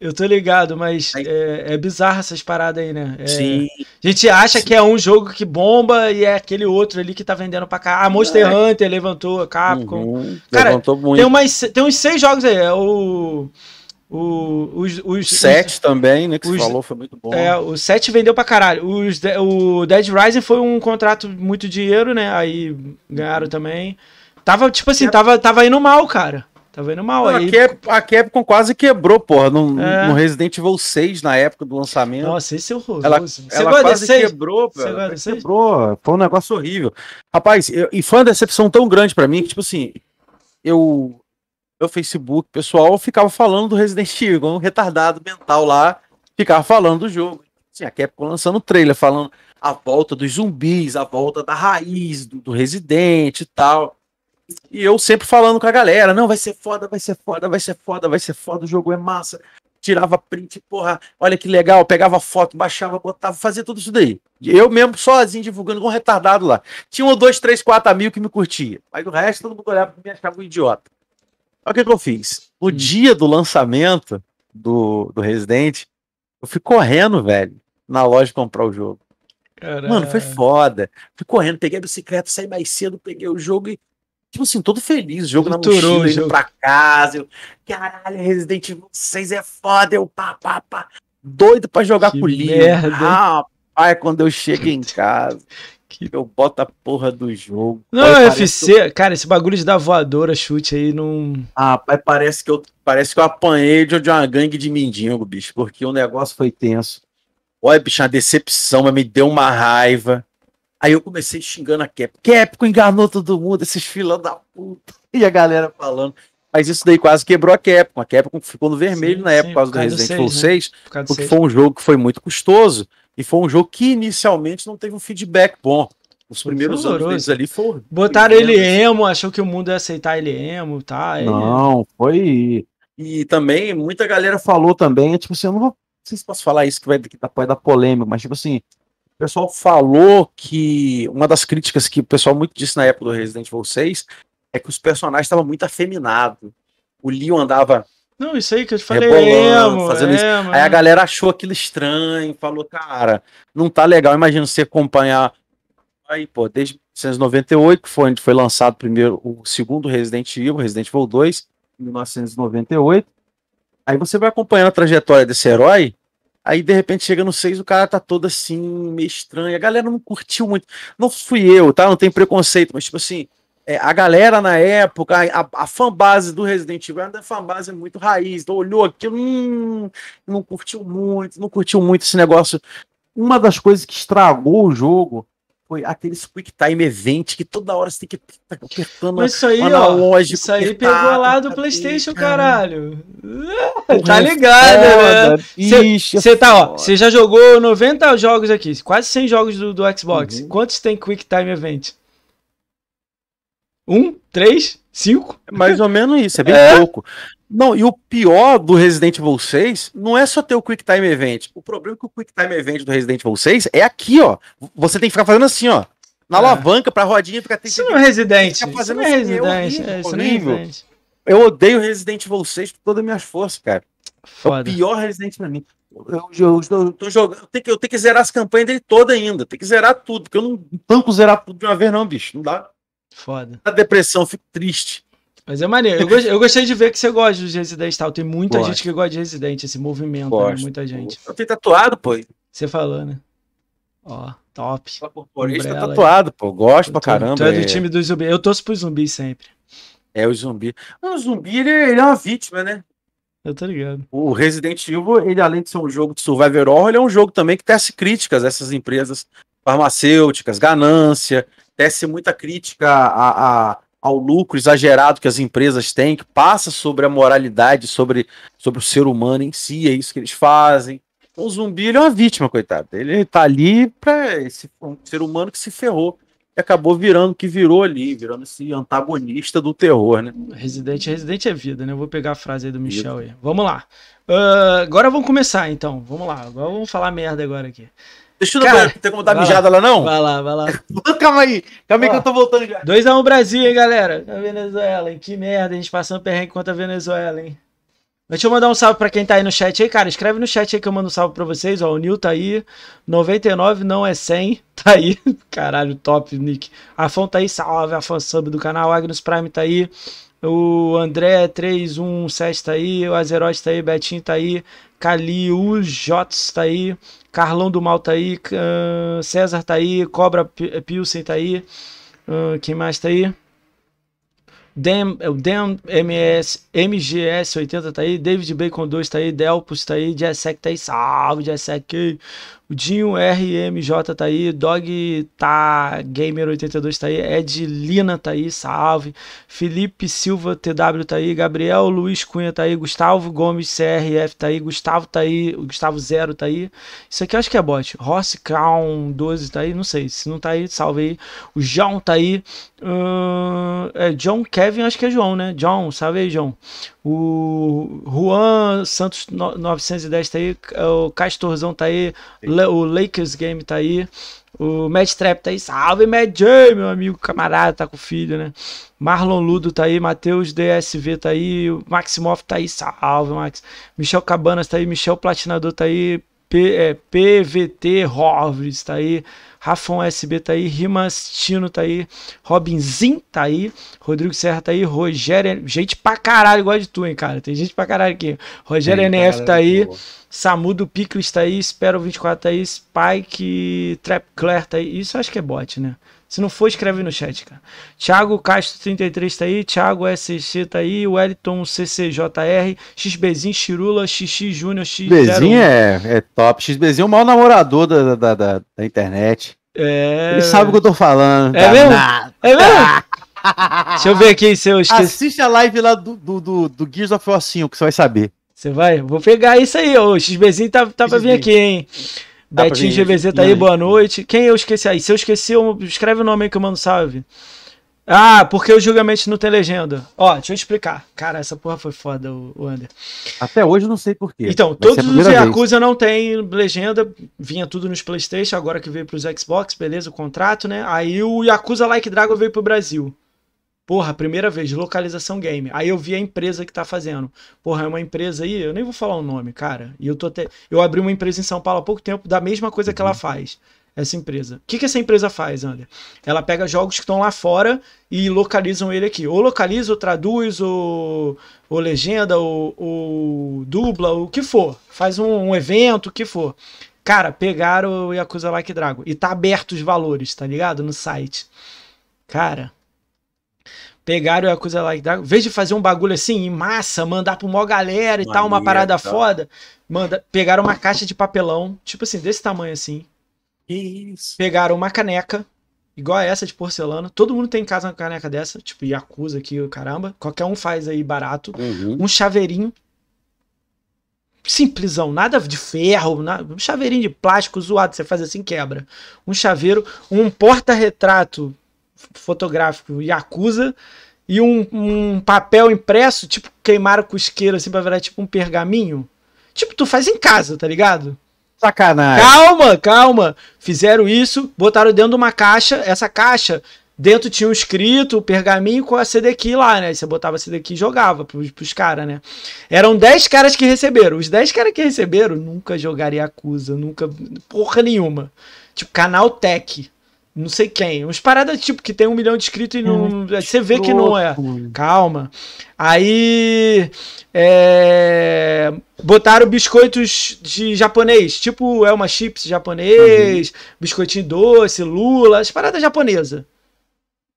Eu tô ligado, mas é, é bizarro essas paradas aí, né? É, Sim. A gente acha Sim. que é um jogo que bomba e é aquele outro ali que tá vendendo pra cá. Ah, Monster é. Hunter levantou, Capcom. Uhum, Cara, levantou muito. Tem, umas, tem uns seis jogos aí. É o. O, os, os, set os, também, né? Que os, falou, foi muito bom. É, o set vendeu pra caralho. Os, o Dead Rising foi um contrato muito dinheiro, né? Aí ganharam também. Tava, tipo assim, tava, tava indo mal, cara. Tava indo mal aí. A, Cap, a Capcom quase quebrou, porra, no, é. no, Resident Evil 6, na época do lançamento. Nossa, esse é horroroso. Ela, Você ela quase 6? quebrou, velho. Quebrou, foi um negócio horrível. Rapaz, eu, e foi uma decepção tão grande para mim que, tipo assim, eu, meu Facebook pessoal, ficava falando do Resident Evil, um retardado mental lá, ficava falando do jogo. Assim, a Capcom lançando trailer, falando a volta dos zumbis, a volta da raiz, do, do Resident e tal. E eu sempre falando com a galera, não, vai ser foda, vai ser foda, vai ser foda, vai ser foda, o jogo é massa. Tirava print, porra, olha que legal, pegava foto, baixava, botava, fazia tudo isso daí. Eu mesmo sozinho divulgando com um retardado lá. Tinha um, dois, três, quatro amigos que me curtia. Mas o resto todo mundo olhava pra mim e achava um idiota. Olha o que, que, eu fiz. No hum. dia do lançamento do, do Resident, eu fui correndo, velho, na loja comprar o jogo. Caralho. Mano, foi foda. Fui correndo, peguei a bicicleta, saí mais cedo, peguei o jogo e. Tipo assim, todo feliz, jogo Doutorou na mochila, indo jogo. pra casa. Eu, caralho, Resident Evil 6 é foda, eu pá, pá, pá. Doido pra jogar que com o Leo. Rapaz, quando eu chego em casa que eu boto a porra do jogo. Não, Pai, UFC, é parece... cara, esse bagulho de dar voadora, chute aí não. Ah, parece que eu parece que eu apanhei de uma gangue de mendigo, bicho, porque o negócio foi tenso. Olha, bicho, uma decepção, mas me deu uma raiva. Aí eu comecei xingando a Capcom. Capcom enganou todo mundo, esses filhos da puta. E a galera falando. Mas isso daí quase quebrou a Capcom. A Capcom ficou no vermelho sim, na época sim, por causa do Resident Evil 6, né? 6 por porque foi um jogo que foi muito custoso. E foi um jogo que inicialmente não teve um feedback bom. Os primeiros doloroso. anos ali foram. Botaram ele emo, achou que o mundo ia aceitar ele emo, tá? Não, foi. E também muita galera falou também, tipo assim, eu não, vou, não sei se posso falar isso que vai, que vai dar polêmica, mas tipo assim, o pessoal falou que uma das críticas que o pessoal muito disse na época do Resident Evil 6 é que os personagens estavam muito afeminados. O Leon andava não, isso aí que eu te falei. Rebolando, é, fazendo é, isso. Mano. Aí a galera achou aquilo estranho, falou, cara, não tá legal. Imagina você acompanhar. Aí, pô, desde 1998, que foi onde foi lançado primeiro o segundo Resident Evil, Resident Evil 2, 1998. Aí você vai acompanhando a trajetória desse herói. Aí de repente chega no 6, o cara tá todo assim, meio estranho. A galera não curtiu muito. Não fui eu, tá? Não tem preconceito, mas tipo assim, é, a galera na época, a, a fanbase do Resident Evil era uma fanbase muito raiz, então olhou aquilo, hum, não curtiu muito, não curtiu muito esse negócio. Uma das coisas que estragou o jogo foi aquele quick time event que toda hora você tem que estar tá apertando Mas isso aí, analógico, ó, isso aí apertado, pegou lá do tá PlayStation, caralho. tá ligado, é né? foda, né? Você é tá, ó, você já jogou 90 jogos aqui, quase 100 jogos do, do Xbox. Uhum. Quantos tem quick time event? Um, três, cinco. É mais ou menos isso, é bem é. pouco. Não, e o pior do Resident Evil 6 não é só ter o Quick Time Event. O problema é que o Quick Time Event do Resident Evil 6 é aqui, ó. Você tem que ficar fazendo assim, ó. Na é. alavanca, pra rodinha, fica tentando. Isso não é Resident. É assim, é isso não é Resident. É horrível. É, eu odeio Resident Evil 6 com todas as minhas forças, cara. Foda. É o pior Resident pra mim. Eu, eu, eu, tô jogando. Eu tenho, que, eu tenho que zerar as campanhas dele toda ainda. Tem que zerar tudo, porque eu não tanco zerar tudo de uma vez, não, bicho. Não dá. Foda. A depressão, eu fico triste. Mas é maneiro. Eu, eu gostei de ver que você gosta dos Resident tal. Tem muita Gosto. gente que gosta de Resident, esse movimento, né? muita gente. Eu tenho tatuado, pô. Você falou, né? Ó, top. Corporista tá tatuado, pô. Gosto pra é caramba. Tu é do é. time do zumbi. Eu torço pro zumbi sempre. É o zumbi. O zumbi, ele, é, ele é uma vítima, né? Eu tô ligado. O Resident Evil, ele além de ser um jogo de survival horror, ele é um jogo também que tece críticas a essas empresas farmacêuticas, ganância, tece muita crítica a, a, ao lucro exagerado que as empresas têm, que passa sobre a moralidade, sobre, sobre o ser humano em si, é isso que eles fazem. o zumbi ele é uma vítima, coitado. Ele tá ali para esse um ser humano que se ferrou e acabou virando que virou ali, virando esse antagonista do terror, né? Residente, residente é vida, né? Eu vou pegar a frase aí do Michel vida. aí. Vamos lá. Uh, agora vamos começar, então. Vamos lá. Agora vamos falar merda agora aqui. Deixa eu Cara, tem como dar mijada lá, lá, não? Vai lá, vai lá. calma aí, calma aí que eu tô voltando já. 2x1 um Brasil, hein, galera? a Venezuela, hein? Que merda, a gente passando perrengue contra a Venezuela, hein? deixa eu mandar um salve pra quem tá aí no chat aí, cara. Escreve no chat aí que eu mando um salve pra vocês. Ó, o Nil tá aí. 99 não é 100. Tá aí. Caralho, top, Nick. Afon tá aí. Salve, Afon sub do canal. Agnus Prime tá aí. O André 317 tá aí. O Azerote tá aí. Betinho tá aí. Caliu Jots tá aí, Carlão do Mal tá aí, uh, César tá aí, Cobra Pilsen tá aí, uh, quem mais tá aí? Dem, é o Dem MS, MGS80 tá aí, David Bacon 2 tá aí, Delpus tá aí, Jessec tá aí, salve Jessec, o Dinho RMJ tá aí, Dog tá, Gamer82 tá aí, Ed Lina tá aí, salve. Felipe Silva TW tá aí, Gabriel Luiz Cunha tá aí, Gustavo Gomes CRF tá aí, Gustavo tá aí, Gustavo Zero tá aí. Isso aqui eu acho que é bot. Rossi Crown 12 tá aí, não sei, se não tá aí, salve aí. O João tá aí. Uh, é John Kevin, acho que é João, né? John, salve aí, João. O Juan Santos 910 tá aí, o Castorzão tá aí o Lakers Game tá aí. O Matt Trap tá aí. Salve, Matt J, meu amigo camarada, tá com o filho, né? Marlon Ludo tá aí. Matheus DSV tá aí. O Maximoff tá aí. Salve, Max. Michel Cabanas tá aí. Michel Platinador tá aí. P, é, PVT Rovers tá aí, Rafon SB tá aí, Rimastino tá aí, Robinzinho tá aí, Rodrigo Serra tá aí, Rogério, gente pra caralho igual de tu, hein, cara, tem gente pra caralho aqui, Rogério Sim, NF está tá é aí, boa. Samu do Picles tá aí, Espero 24 tá aí, Spike Trap Claire tá aí, isso acho que é bot, né? Se não for, escreve no chat, cara. Thiago Castro 33 tá aí, Thiago SC tá aí, Wellington CCJR, XBzinho, Chirula, XX Júnior, X. XBzinho é, é top. XBzinho é o maior namorador da, da, da, da internet. É. Ele sabe o que eu tô falando. É mesmo? Nada. É mesmo? Deixa eu ver aqui se eu esqueci. Assiste a live lá do, do, do, do Gears of War 5, que você vai saber. Você vai? Vou pegar isso aí, ô. O XBzinho tá, tá pra vir aqui, hein? Betinho GVZ tá aí, boa noite. Quem eu esqueci aí? Se eu esqueci, eu... escreve o nome aí que eu mando salve. Ah, porque o julgamento não tem legenda. Ó, deixa eu explicar. Cara, essa porra foi foda, o Ander. Até hoje eu não sei porquê. Então, todos os Yakuza não tem legenda. Vinha tudo nos Playstation, agora que veio pros Xbox, beleza, o contrato, né? Aí o Yakuza Like Dragon veio pro Brasil. Porra, primeira vez, localização game. Aí eu vi a empresa que tá fazendo. Porra, é uma empresa aí, eu nem vou falar o nome, cara. E eu tô até. Eu abri uma empresa em São Paulo há pouco tempo da mesma coisa que ela uhum. faz. Essa empresa. O que, que essa empresa faz, André? Ela pega jogos que estão lá fora e localizam ele aqui. Ou localiza, ou traduz, ou, ou legenda, ou, ou dubla, o que for. Faz um, um evento, o que for. Cara, pegaram o Yakuza Like Dragon. E tá aberto os valores, tá ligado? No site. Cara, pegaram a coisa lá e em vez de fazer um bagulho assim em massa, mandar pra uma galera e tal, uma parada tá. foda, manda, pegaram uma caixa de papelão, tipo assim, desse tamanho assim. Isso. Pegaram uma caneca, igual a essa de porcelana. Todo mundo tem em casa uma caneca dessa, tipo Yakuza aqui, caramba. Qualquer um faz aí barato. Uhum. Um chaveirinho. Simplesão, nada de ferro, nada, um chaveirinho de plástico zoado, você faz assim, quebra. Um chaveiro, um porta-retrato fotográfico Yakuza e um, um papel impresso, tipo, queimaram com isqueiro assim pra virar tipo um pergaminho. Tipo, tu faz em casa, tá ligado? Sacanagem. Calma, calma. Fizeram isso, botaram dentro de uma caixa. Essa caixa, dentro tinha um escrito, o pergaminho com a CDK lá, né? Você botava a CDK e jogava pros, pros caras, né? Eram 10 caras que receberam. Os 10 caras que receberam nunca jogaria acusa, nunca. Porra nenhuma. Tipo, canal Tech não sei quem. Uns paradas tipo que tem um milhão de inscritos e não. Hum, é, você vê que não é. Calma. Aí. É, botaram biscoitos de japonês, tipo Elma Chips japonês, uhum. biscoitinho doce, Lula, as paradas japonesas.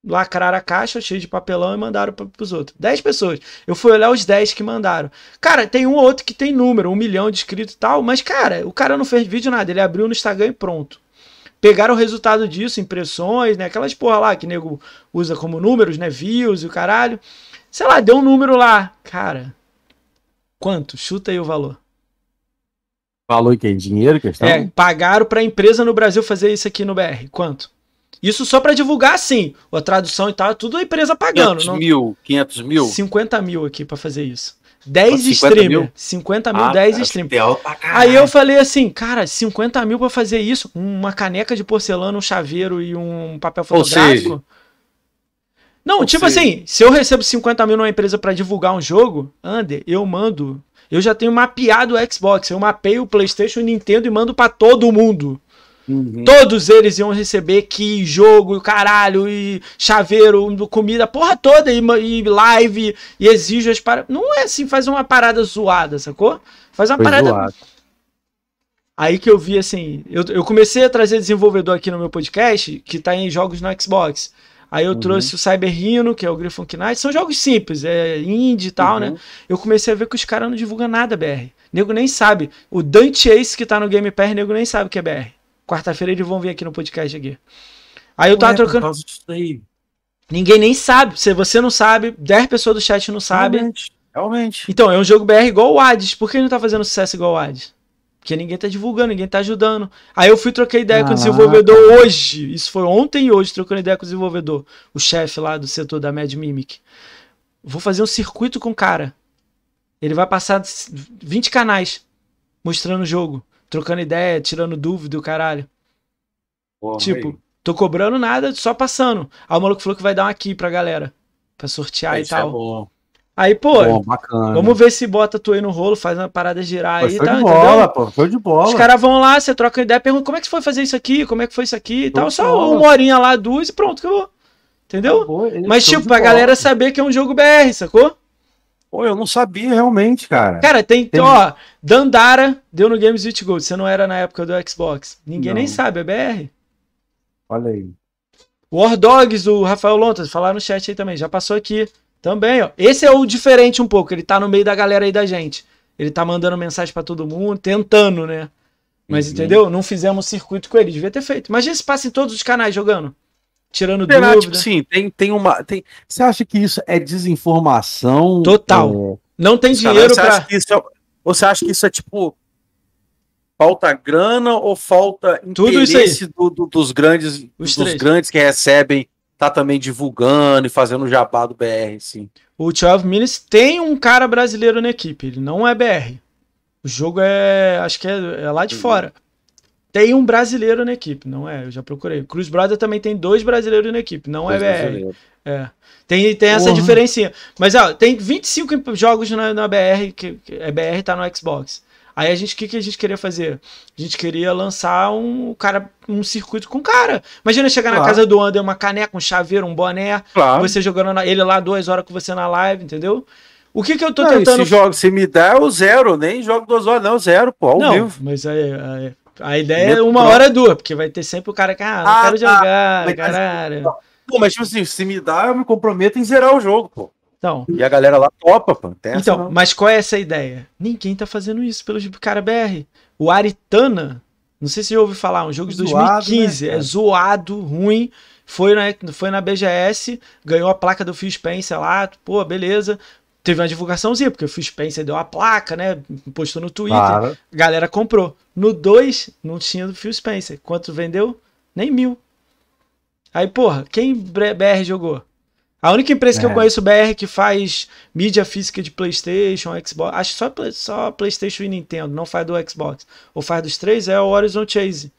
Lacraram a caixa, cheia de papelão e mandaram para os outros. 10 pessoas. Eu fui olhar os 10 que mandaram. Cara, tem um outro que tem número, um milhão de inscritos e tal, mas cara, o cara não fez vídeo nada. Ele abriu no Instagram e pronto pegaram o resultado disso, impressões, né? Aquelas porra lá que nego usa como números, né? Views e o caralho. Sei lá, deu um número lá. Cara, quanto? Chuta aí o valor. Valor que é dinheiro que É, pagaram pra empresa no Brasil fazer isso aqui no BR. Quanto? Isso só para divulgar, sim. A tradução e tal, é tudo a empresa pagando. 500 não... mil, 500 mil? 50 mil aqui para fazer isso. 10 streamers. 50 mil, 10 cara, streamers. Aí eu falei assim, cara, 50 mil pra fazer isso? Uma caneca de porcelana, um chaveiro e um papel fotográfico? Seja, não, tipo seja. assim, se eu recebo 50 mil numa empresa para divulgar um jogo, Ander, eu mando. Eu já tenho mapeado o Xbox, eu mapeio o PlayStation, o Nintendo e mando para todo mundo. Uhum. Todos eles iam receber que jogo, caralho, e chaveiro, comida, porra toda, e, e live, e exijo as paradas. Não é assim, faz uma parada zoada, sacou? Faz uma Foi parada. Zoado. Aí que eu vi assim, eu, eu, comecei a trazer desenvolvedor aqui no meu podcast, que tá em jogos no Xbox. Aí eu uhum. trouxe o Cyber Rhino, que é o Griffon Knight, são jogos simples, é indie e tal, né? uhum. né? Eu comecei a ver que os caras não divulgam nada BR. Nego nem sabe. O Dante Ace que tá no Game Pass, nego nem sabe o que é BR. Quarta-feira eles vão vir aqui no podcast aqui. Aí eu tava é, trocando. Por causa disso daí. Ninguém nem sabe. Se você não sabe, 10 pessoas do chat não sabem. Realmente, realmente. Então, é um jogo BR igual o Hades. Por que ele não tá fazendo sucesso igual o Hades? Porque ninguém tá divulgando, ninguém tá ajudando. Aí eu fui troquei ideia ah, com o desenvolvedor cara. hoje. Isso foi ontem e hoje, trocando ideia com o desenvolvedor. O chefe lá do setor da Mad Mimic. Vou fazer um circuito com o cara. Ele vai passar 20 canais mostrando o jogo trocando ideia, tirando dúvida o caralho. Porra, tipo, aí. tô cobrando nada, só passando. Aí o maluco falou que vai dar uma aqui pra galera. Pra sortear Isso e é tal. É aí, pô, Bom, vamos ver se bota tu aí no rolo, faz uma parada girar pô, aí. Foi tá, de bola, entendeu? pô, foi de bola. Os caras vão lá, você troca ideia, pergunta como é que foi fazer isso aqui, como é que foi isso aqui e tal. Só bola. uma horinha lá, duas e pronto, acabou. Entendeu? Acabou, Mas, tipo, pra bola. galera saber que é um jogo BR, sacou? Pô, eu não sabia realmente, cara. Cara, tem, tem... ó, Dandara deu no Games with Gold. Você não era na época do Xbox. Ninguém não. nem sabe, é BR. Olha aí. War Dogs, o Rafael Lontas, falaram no chat aí também, já passou aqui. Também, ó. Esse é o diferente um pouco, ele tá no meio da galera aí da gente. Ele tá mandando mensagem para todo mundo, tentando, né? Mas uhum. entendeu? Não fizemos circuito com ele, devia ter feito. Imagina se passa em todos os canais jogando tirando Será, dúvida. Tipo, sim, tem, tem uma. Tem... Você acha que isso é desinformação? Total. Ou... É. Não tem dinheiro para. É... Você acha que isso é tipo. Falta grana ou falta Tudo interesse do, do, dos grandes Os dos três. grandes que recebem tá também divulgando e fazendo jabá do BR, sim. O 12 Minutes tem um cara brasileiro na equipe, ele não é BR. O jogo é, acho que é, é lá de sim. Uhum. fora. Tem um brasileiro na equipe, não é? Eu já procurei. Cruz Brother também tem dois brasileiros na equipe, não é dois é BR. É. Tem, tem essa diferença. diferencinha. Mas ó, tem 25 jogos na, na BR, que, que é BR tá no Xbox. Aí a gente, o que, que a gente queria fazer? A gente queria lançar um cara, um circuito com o cara. Imagina chegar claro. na casa do André, uma caneca, um chaveiro, um boné, claro. você jogando na, ele lá duas horas com você na live, entendeu? O que que eu tô não, tentando... Se, jogo, se me dá, eu zero, nem jogo duas horas não, zero, pô, ao não, vivo. mas aí, aí a ideia é uma hora é dura, porque vai ter sempre o cara que, ah, não ah, quero tá. jogar, mas, caralho. Pô, mas tipo assim, se me dá, eu me comprometo em zerar o jogo, pô. Então, e a galera lá topa, pô. então, mas qual é essa ideia? Ninguém tá fazendo isso pelo cara BR. O Aritana, não sei se já ouviu falar, um jogo de 2015, zoado, né, é zoado, ruim. Foi na, né, foi na BGS, ganhou a placa do Phil Spencer lá, pô, beleza teve uma divulgaçãozinha, porque o Phil Spencer deu uma placa, né? Postou no Twitter. Claro. Galera comprou. No 2, não tinha do Phil Spencer. Quanto vendeu? Nem mil. Aí, porra, quem BR jogou? A única empresa é. que eu é. conheço BR que faz mídia física de PlayStation, Xbox, acho que só, só PlayStation e Nintendo, não faz do Xbox, ou faz dos três, é o Horizon Chase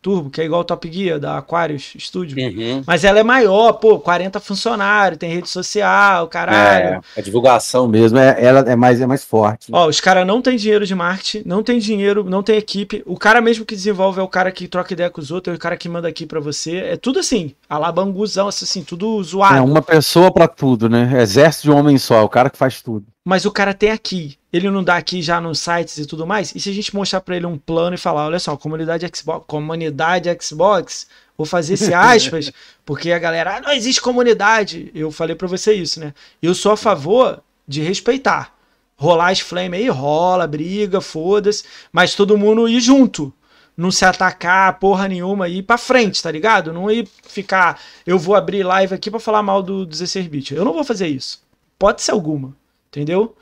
turbo, que é igual o Top Gear da Aquarius Studio. Uhum. Mas ela é maior, pô, 40 funcionários, tem rede social, caralho. É, a divulgação mesmo, é, ela é mais, é mais forte. Né? Ó, os caras não tem dinheiro de marketing, não tem dinheiro, não tem equipe. O cara mesmo que desenvolve é o cara que troca ideia com os outros, é o cara que manda aqui para você. É tudo assim, alabanguzão, assim, tudo zoado. É uma pessoa para tudo, né? Exército de homem só, é o cara que faz tudo mas o cara tem aqui. Ele não dá aqui já nos sites e tudo mais. E se a gente mostrar para ele um plano e falar, olha só, comunidade Xbox, comunidade Xbox, vou fazer esse aspas, porque a galera, ah, não existe comunidade. Eu falei para você isso, né? Eu sou a favor de respeitar. Rolar as flames aí, rola, briga, foda-se, mas todo mundo ir junto, não se atacar porra nenhuma e ir pra frente, tá ligado? Não ir ficar, eu vou abrir live aqui para falar mal do 16-bit. Eu não vou fazer isso. Pode ser alguma. Entendeu?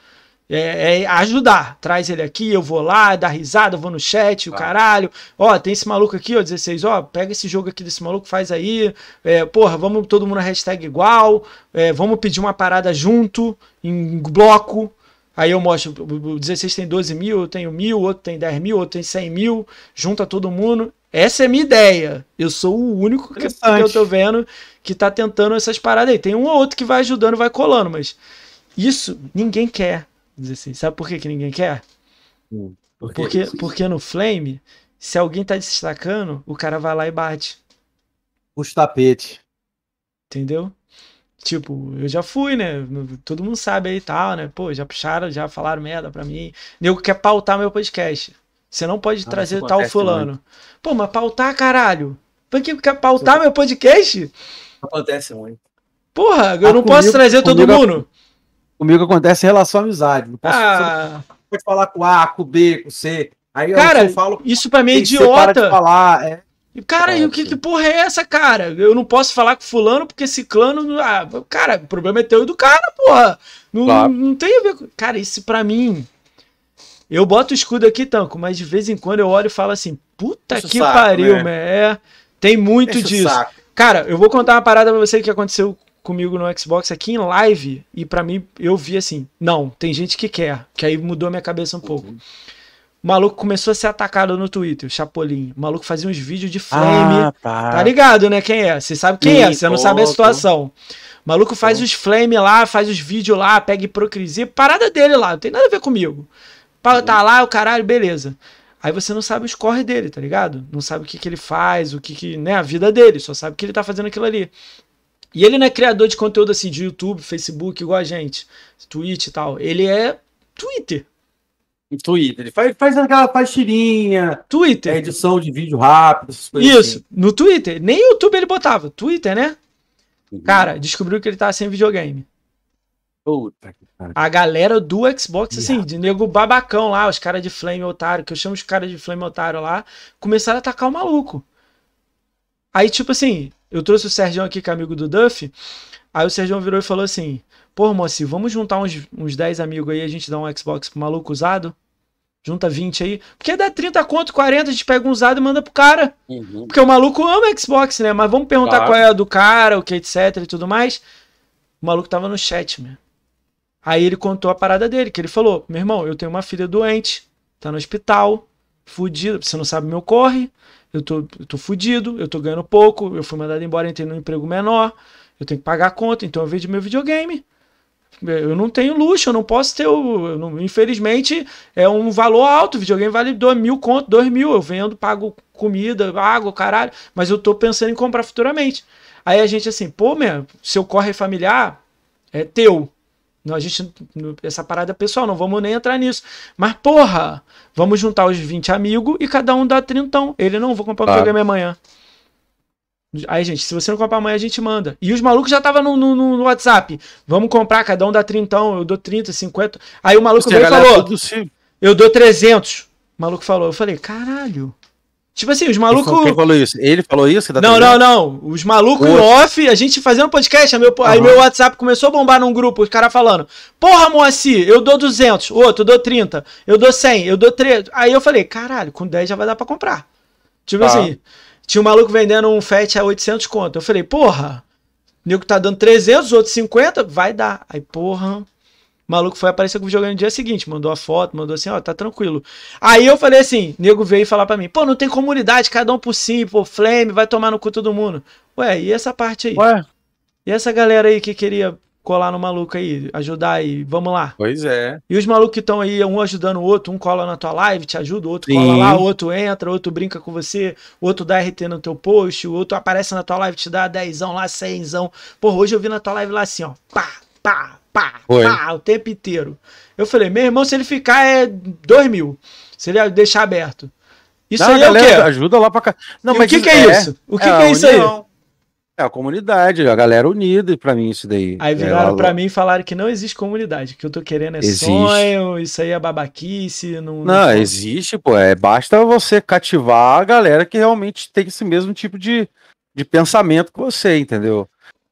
É, é, ajudar. Traz ele aqui, eu vou lá, dá risada, eu vou no chat, o ah. caralho. Ó, tem esse maluco aqui, ó, 16, ó, pega esse jogo aqui desse maluco, faz aí. É, porra, vamos todo mundo hashtag igual. É, vamos pedir uma parada junto, em bloco. Aí eu mostro, o 16 tem 12 mil, eu tenho mil, outro tem 10 mil, outro tem 100 mil, junta todo mundo. Essa é a minha ideia. Eu sou o único que eu tô vendo que tá tentando essas paradas aí. Tem um ou outro que vai ajudando, vai colando, mas isso ninguém quer. Assim. Sabe por que, que ninguém quer? Hum, porque, porque no Flame, se alguém tá destacando, o cara vai lá e bate. Os tapetes. Entendeu? Tipo, eu já fui, né? Todo mundo sabe aí e tal, né? Pô, já puxaram, já falaram merda pra mim. Nego quer pautar meu podcast. Você não pode ah, trazer tal fulano. Muito. Pô, mas pautar, caralho. Por que quer pautar meu podcast? Acontece muito. Porra, eu ah, não comigo, posso trazer todo mundo. Comigo acontece em relação à amizade. Não posso ah. falar com A, com B, com C. Aí cara, eu falo. Isso pra mim é idiota. falar, é. Cara, é, e o que, que porra é essa, cara? Eu não posso falar com fulano porque esse clano. Ah, cara, o problema é teu e do cara, porra. Não, claro. não tem a ver com. Cara, isso pra mim. Eu boto o escudo aqui, Tanco, mas de vez em quando eu olho e falo assim: puta Deixa que saco, pariu, né? É, tem muito Deixa disso. Cara, eu vou contar uma parada pra você que aconteceu comigo no Xbox aqui em live e para mim eu vi assim, não, tem gente que quer, que aí mudou minha cabeça um uhum. pouco. O maluco começou a ser atacado no Twitter, o Chapolin. O maluco fazia uns vídeos de ah, flame. Ah, tá. tá. ligado, né? Quem é? Você sabe quem é, Sim, é, você não sabe a situação. O maluco faz pô. os flame lá, faz os vídeos lá, pega hipocrisia, parada dele lá, não tem nada a ver comigo. Tá uhum. lá, o caralho, beleza. Aí você não sabe os corre dele, tá ligado? Não sabe o que, que ele faz, o que, que. né, a vida dele, só sabe que ele tá fazendo aquilo ali. E ele não é criador de conteúdo assim de YouTube, Facebook, igual a gente, Twitch e tal. Ele é Twitter. Twitter. Ele faz, faz aquela pastilinha. Twitter. É, edição de vídeo rápido. Isso, assim. no Twitter. Nem YouTube ele botava. Twitter, né? Uhum. Cara, descobriu que ele tava tá sem videogame. Puta que A galera do Xbox, yeah. assim, de nego babacão lá, os caras de Flame Otário, que eu chamo os caras de Flame Otário lá, começaram a atacar o maluco. Aí, tipo assim, eu trouxe o Sérgio aqui, que é amigo do Duff. Aí o Sérgio virou e falou assim: Pô, moço, vamos juntar uns, uns 10 amigos aí, a gente dá um Xbox pro maluco usado. Junta 20 aí. Porque dá 30 conto, 40, a gente pega um usado e manda pro cara. Uhum. Porque o maluco ama Xbox, né? Mas vamos perguntar claro. qual é a do cara, o que, etc e tudo mais. O maluco tava no chat, mano. Aí ele contou a parada dele, que ele falou: Meu irmão, eu tenho uma filha doente, tá no hospital, fudido, você não sabe meu corre eu tô, eu tô fudido, eu tô ganhando pouco, eu fui mandado embora, entrei num emprego menor, eu tenho que pagar a conta, então eu vejo meu videogame. Eu não tenho luxo, eu não posso ter. O, não, infelizmente, é um valor alto. O videogame vale 2 mil conto, 2 mil. Eu vendo, pago comida, água, caralho. Mas eu tô pensando em comprar futuramente. Aí a gente assim, pô, meu, seu corre familiar é teu. A gente, essa parada é pessoal, não vamos nem entrar nisso. Mas, porra, vamos juntar os 20 amigos e cada um dá trintão. Ele não, vou comprar o um programa amanhã. Aí, gente, se você não comprar amanhã, a gente manda. E os malucos já estavam no, no, no, WhatsApp. Vamos comprar, cada um dá trintão, eu dou 30, 50. Aí o maluco veio e falou: é Eu dou 300. O maluco falou. Eu falei: Caralho. Tipo assim, os malucos. Quem falou isso? Ele falou isso? Não, não, não. Os malucos Poxa. off, a gente fazendo podcast. Aí meu, uhum. aí meu WhatsApp começou a bombar num grupo, os caras falando: Porra, Moacir, eu dou 200, outro, eu dou 30, eu dou 100, eu dou 3. Aí eu falei: Caralho, com 10 já vai dar pra comprar. Tipo tá. assim, tinha um maluco vendendo um FET a 800 conto. Eu falei: Porra, o nego tá dando 300, outro 50, vai dar. Aí, porra. O maluco foi aparecer com o videogame no dia seguinte, mandou a foto, mandou assim, ó, tá tranquilo. Aí eu falei assim, nego veio falar para mim, pô, não tem comunidade, cada um por si, pô, flame, vai tomar no cu todo mundo. Ué, e essa parte aí? Ué? E essa galera aí que queria colar no maluco aí, ajudar aí, vamos lá. Pois é. E os malucos que estão aí, um ajudando o outro, um cola na tua live, te ajuda, o outro Sim. cola lá, o outro entra, o outro brinca com você, o outro dá RT no teu post, o outro aparece na tua live, te dá dezão lá, cenzão. Porra, hoje eu vi na tua live lá assim, ó, pá, pá, pá, Foi. pá, o tempo inteiro. Eu falei, meu irmão, se ele ficar é dois mil, se ele deixar aberto. Isso não, aí é o quê? Ajuda lá pra cá. Não, mas o que, que é, é, isso? O que é, que é isso união. aí? É a comunidade, a galera unida para mim isso daí. Aí é, viraram é, para mim e falaram que não existe comunidade, que eu tô querendo é existe. sonho, isso aí é babaquice, não. Não, não existe, pô, é basta você cativar a galera que realmente tem esse mesmo tipo de, de pensamento que você, entendeu?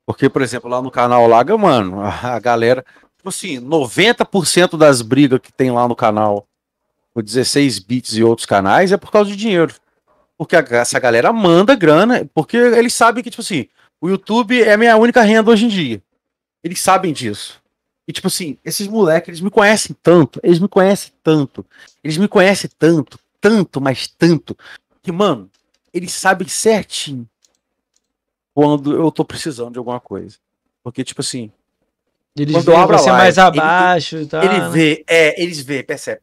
Porque, por exemplo, lá no canal Laga, mano, a galera, tipo assim, 90% das brigas que tem lá no canal, o 16 bits e outros canais, é por causa de dinheiro. Porque a, essa galera manda grana, porque eles sabem que, tipo assim, o YouTube é a minha única renda hoje em dia. Eles sabem disso. E, tipo assim, esses moleques, eles me conhecem tanto, eles me conhecem tanto, eles me conhecem tanto, tanto, mas tanto, que, mano, eles sabem certinho quando eu tô precisando de alguma coisa. Porque, tipo assim. Eles quando eu abro você live, mais abaixo ele, tal. ele né? vê, é, eles vê, percebe.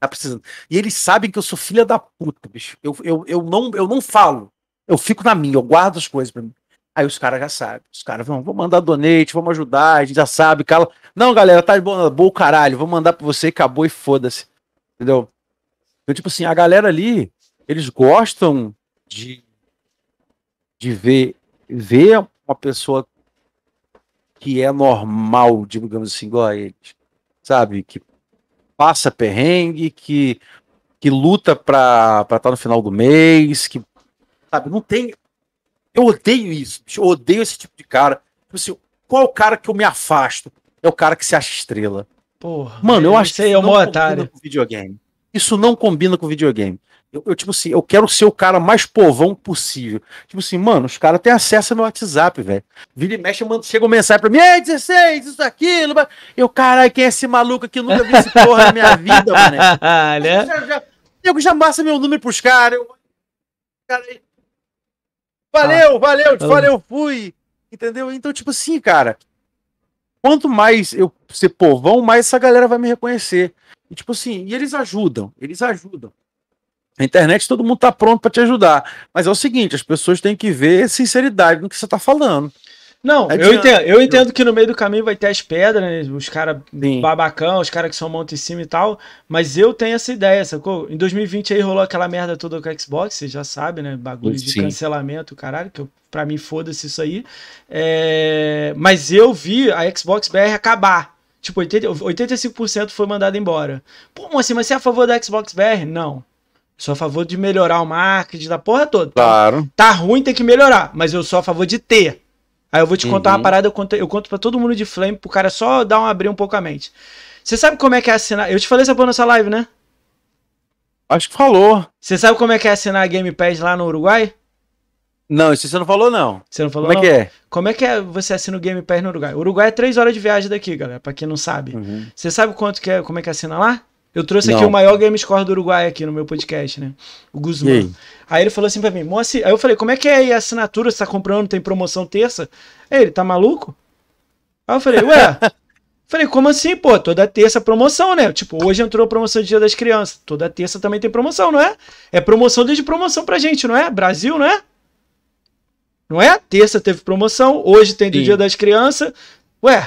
Tá precisando. E eles sabem que eu sou filha da puta, bicho. Eu, eu, eu, não, eu não falo. Eu fico na minha, eu guardo as coisas pra mim. Aí os caras já sabem. Os caras vão, vou mandar donate, vamos ajudar, a gente já sabe, cala. Não, galera, tá de boa, boa caralho, vou mandar pra você, acabou e foda-se. Entendeu? Então, tipo assim, a galera ali, eles gostam de, de ver ver uma pessoa que é normal, digamos assim, igual a eles, sabe? Que passa perrengue, que, que luta pra estar tá no final do mês, que, sabe? Não tem. Eu odeio isso, eu odeio esse tipo de cara. Tipo assim, qual é o cara que eu me afasto? É o cara que se acha estrela. Porra, Mano, eu é, acho que isso é um otário. com videogame. Isso não combina com videogame. Eu, eu, tipo assim, eu quero ser o cara mais povão possível. Tipo assim, mano, os caras têm acesso ao meu WhatsApp, velho. Vira e mexe, manda, chega um mensagem pra mim, ei, 16, isso, aquilo. Eu, caralho, quem é esse maluco aqui? Eu nunca vi esse porra na minha vida, mano. olha ah, né? Eu já, já, eu já massa meu número pros caras. Eu... Cara, valeu, ah, valeu, fui. Entendeu? Então, tipo assim, cara, quanto mais eu ser povão, mais essa galera vai me reconhecer. E, tipo assim, e eles ajudam, eles ajudam. Na internet todo mundo está pronto para te ajudar. Mas é o seguinte, as pessoas têm que ver sinceridade no que você está falando. Não, é eu entendo, eu entendo que no meio do caminho vai ter as pedras, né? os caras babacão, os caras que são monte em cima e tal, mas eu tenho essa ideia, sacou? Em 2020 aí rolou aquela merda toda com a Xbox, você já sabe, né? Bagulho Sim. de cancelamento, caralho, que eu, pra mim foda-se isso aí. É... Mas eu vi a Xbox BR acabar. Tipo, 80, 85% foi mandado embora. Pô, assim, mas você é a favor da Xbox BR? Não. Sou a favor de melhorar o marketing da porra toda. Então, claro. Tá ruim, tem que melhorar, mas eu sou a favor de ter. Aí eu vou te uhum. contar uhum. uma parada, eu conto, eu conto pra todo mundo de Flame, pro cara só dar um abrir um pouco a mente. Você sabe como é que é assinar? Eu te falei essa porra nessa live, né? Acho que falou. Você sabe como é que é assinar a Game Pass lá no Uruguai? Não, isso você não falou, não. Você não falou, Como é não? é que é? Como é que é você assina o Game Pass no Uruguai? Uruguai é três horas de viagem daqui, galera, pra quem não sabe. Uhum. Você sabe quanto que é, como é que é assina lá? Eu trouxe não. aqui o maior game score do Uruguai aqui no meu podcast, né? O Guzmán. Aí? aí? ele falou assim pra mim, moça. aí eu falei, como é que é aí a assinatura? Você tá comprando, tem promoção terça? Aí ele, tá maluco? Aí eu falei, ué... Falei, como assim, pô? Toda terça promoção, né? Tipo, hoje entrou a promoção de Dia das Crianças. Toda terça também tem promoção, não é? É promoção desde promoção pra gente, não é? Brasil, não é? Não é? Terça teve promoção, hoje tem do Sim. Dia das Crianças. Ué.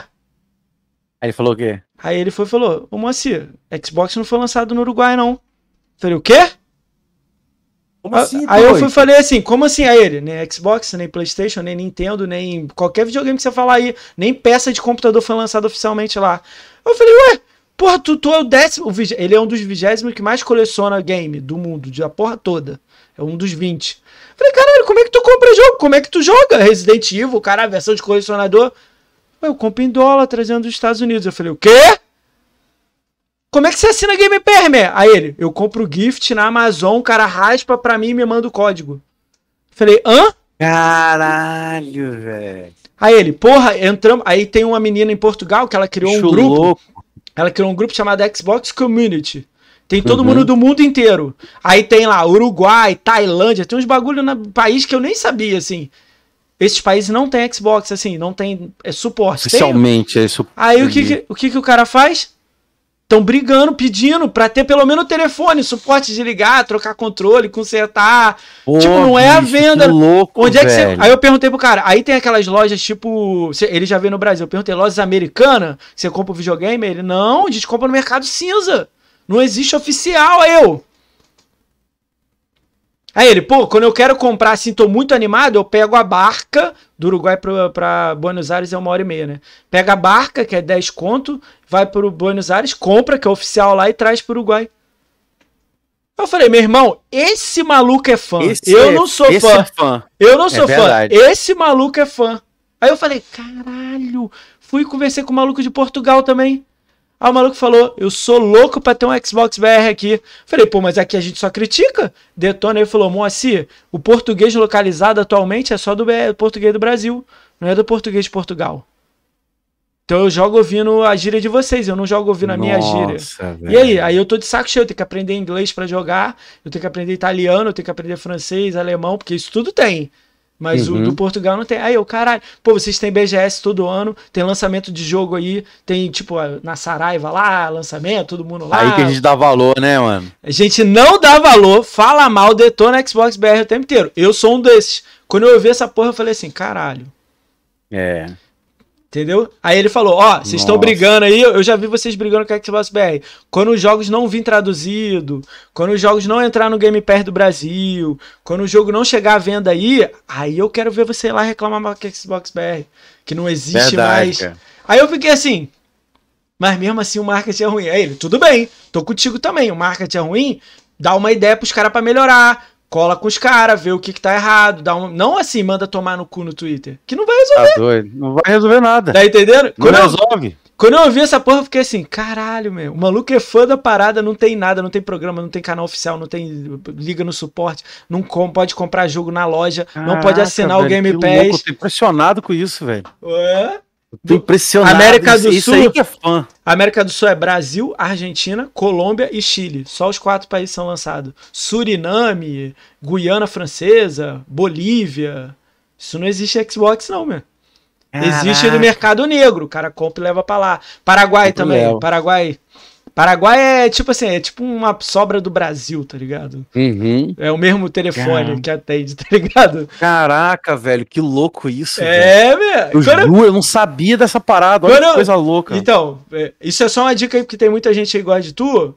Aí ele falou o quê? Aí ele foi e falou: Ô Moacir, Xbox não foi lançado no Uruguai, não. falei, o quê? Como assim, aí eu fui, falei assim, como assim a ele? Nem Xbox, nem Playstation, nem Nintendo, nem qualquer videogame que você falar aí, nem peça de computador foi lançada oficialmente lá. Eu falei, ué, porra, tu, tu é o décimo. Ele é um dos vigésimos que mais coleciona game do mundo, da porra toda. É um dos 20. Eu falei, caralho, como é que tu compra jogo? Como é que tu joga? Resident Evil, caralho, versão de colecionador eu compro em dólar, trazendo dos Estados Unidos. Eu falei, o quê? Como é que você assina Game Pass, Aí ele, eu compro gift na Amazon, o cara raspa pra mim e me manda o código. Eu falei, hã? Caralho, velho. Aí ele, porra, entramos. Aí tem uma menina em Portugal que ela criou um grupo. Louco. Ela criou um grupo chamado Xbox Community. Tem todo uhum. mundo do mundo inteiro. Aí tem lá Uruguai, Tailândia, tem uns bagulho no país que eu nem sabia, assim. Esses países não tem Xbox, assim, não tem é, suporte. Oficialmente, tem... é isso. Aí o que, o que, que o cara faz? Estão brigando, pedindo para ter pelo menos o telefone, suporte de ligar, trocar controle, consertar. Pô, tipo, não é a venda. Que louco, Onde é que velho. você. Aí eu perguntei pro cara, aí tem aquelas lojas tipo. Ele já veio no Brasil. Eu perguntei, lojas americanas? Você compra o videogame? Ele, não, a gente compra no mercado cinza. Não existe oficial. Aí eu. Aí ele, pô, quando eu quero comprar, assim, tô muito animado, eu pego a barca do Uruguai para Buenos Aires é uma hora e meia, né? Pega a barca, que é 10 conto, vai pro Buenos Aires, compra, que é oficial lá, e traz pro Uruguai. Eu falei, meu irmão, esse maluco é fã. Esse eu é, não sou fã. É fã. Eu não é sou é fã. Verdade. Esse maluco é fã. Aí eu falei, caralho, fui conversei com o maluco de Portugal também. Aí o maluco falou: Eu sou louco pra ter um Xbox BR aqui. Falei, pô, mas aqui a gente só critica. Detona ele falou: Moacir, o português localizado atualmente é só do é português do Brasil, não é do português de Portugal. Então eu jogo ouvindo a gíria de vocês, eu não jogo ouvindo a minha Nossa, gíria. Velho. E aí? Aí eu tô de saco cheio, eu tenho que aprender inglês para jogar, eu tenho que aprender italiano, eu tenho que aprender francês, alemão, porque isso tudo tem. Mas uhum. o do uhum. Portugal não tem. Aí eu, caralho, pô, vocês têm BGS todo ano, tem lançamento de jogo aí, tem tipo na Saraiva lá, lançamento, todo mundo lá. Aí que a gente dá valor, né, mano? A gente não dá valor, fala mal, detona Xbox BR o tempo inteiro. Eu sou um desses. Quando eu ouvi essa porra, eu falei assim, caralho. É. Entendeu? Aí ele falou: Ó, oh, vocês estão brigando aí, eu já vi vocês brigando com a Xbox BR. Quando os jogos não virem traduzido, quando os jogos não entrar no Game Pass do Brasil, quando o jogo não chegar à venda aí, aí eu quero ver você lá reclamar com a Xbox BR, que não existe Verdade, mais. Cara. Aí eu fiquei assim, mas mesmo assim o marketing é ruim. Aí ele: Tudo bem, tô contigo também, o marketing é ruim, dá uma ideia pros caras para melhorar cola com os caras, vê o que, que tá errado, dá um... não assim, manda tomar no cu no Twitter, que não vai resolver. Tá doido. Não vai resolver nada. Tá entendendo? Não quando resolve. Eu, quando eu ouvi essa porra, eu fiquei assim, caralho, meu, o maluco é fã da parada, não tem nada, não tem programa, não tem canal oficial, não tem liga no suporte, não com, pode comprar jogo na loja, Caraca, não pode assinar velho, o Game Pass. Louco, eu tô impressionado com isso, velho. É? Tô impressionado. América do isso, Sul. Isso aí que é fã. América do Sul é Brasil, Argentina, Colômbia e Chile. Só os quatro países são lançados. Suriname, Guiana Francesa, Bolívia. Isso não existe Xbox, não, meu. Caraca. Existe no mercado negro. O cara compra e leva pra lá. Paraguai compre também. Paraguai. Paraguai é tipo assim, é tipo uma sobra do Brasil, tá ligado? Uhum. É o mesmo telefone Caraca. que atende, tá ligado? Caraca, velho, que louco isso. É, velho. Eu, Quando... juro, eu não sabia dessa parada, olha Quando... que coisa louca. Então, é, isso é só uma dica aí, porque tem muita gente aí igual de tu.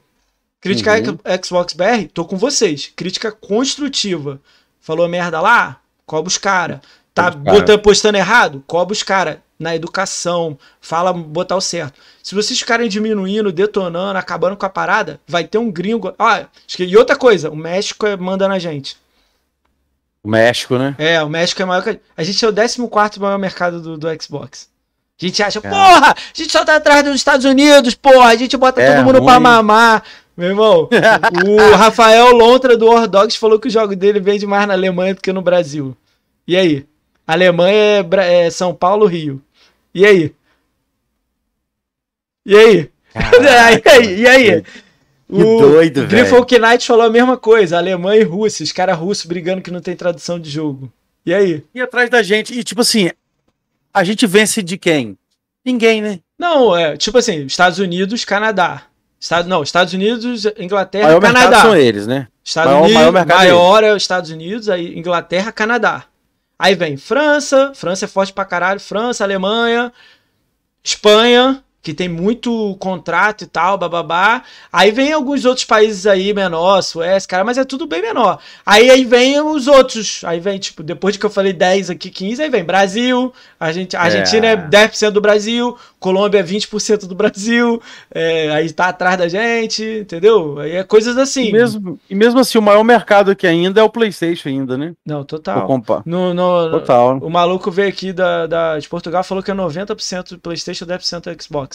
Crítica uhum. Xbox BR, tô com vocês. Crítica construtiva. Falou merda lá? Cobra os cara. Tá cara. Botando, postando errado? Cobra os cara na educação, fala botar o certo. Se vocês ficarem diminuindo, detonando, acabando com a parada, vai ter um gringo. Ah, e outra coisa, o México é manda na gente. O México, né? É, o México é maior que a gente. A gente é o 14 maior mercado do, do Xbox. A gente acha, Cara. porra, a gente só tá atrás dos Estados Unidos, porra, a gente bota é, todo mundo ruim. pra mamar. Meu irmão, o Rafael Lontra do Dogs falou que o jogo dele vende mais na Alemanha do que no Brasil. E aí? Alemanha é, é São Paulo, Rio. E aí? E aí? e aí? E aí? Que o doido, velho. Grifo Knight falou a mesma coisa. Alemanha e Rússia. Os caras russos brigando que não tem tradução de jogo. E aí? E atrás da gente. E tipo assim, a gente vence de quem? Ninguém, né? Não, é tipo assim, Estados Unidos, Canadá. Estados não, Estados Unidos, Inglaterra, maior Canadá. são eles, né? Estados maior, Unidos, é maior, maior é os Estados Unidos, aí Inglaterra, Canadá. Aí vem França, França é forte pra caralho, França, Alemanha, Espanha, que tem muito contrato e tal, bababá. Aí vem alguns outros países aí menor, Suécia, cara, mas é tudo bem menor. Aí aí vem os outros, aí vem tipo, depois que eu falei 10 aqui, 15, aí vem Brasil, a gente, a é. Argentina é, 10% do Brasil, Colômbia é 20% do Brasil, é, aí tá atrás da gente, entendeu? Aí é coisas assim. E mesmo, e mesmo assim, o maior mercado aqui ainda é o PlayStation ainda, né? Não, total. No, no, total. O maluco veio aqui da, da, de Portugal falou que é 90% do PlayStation, 10% do Xbox.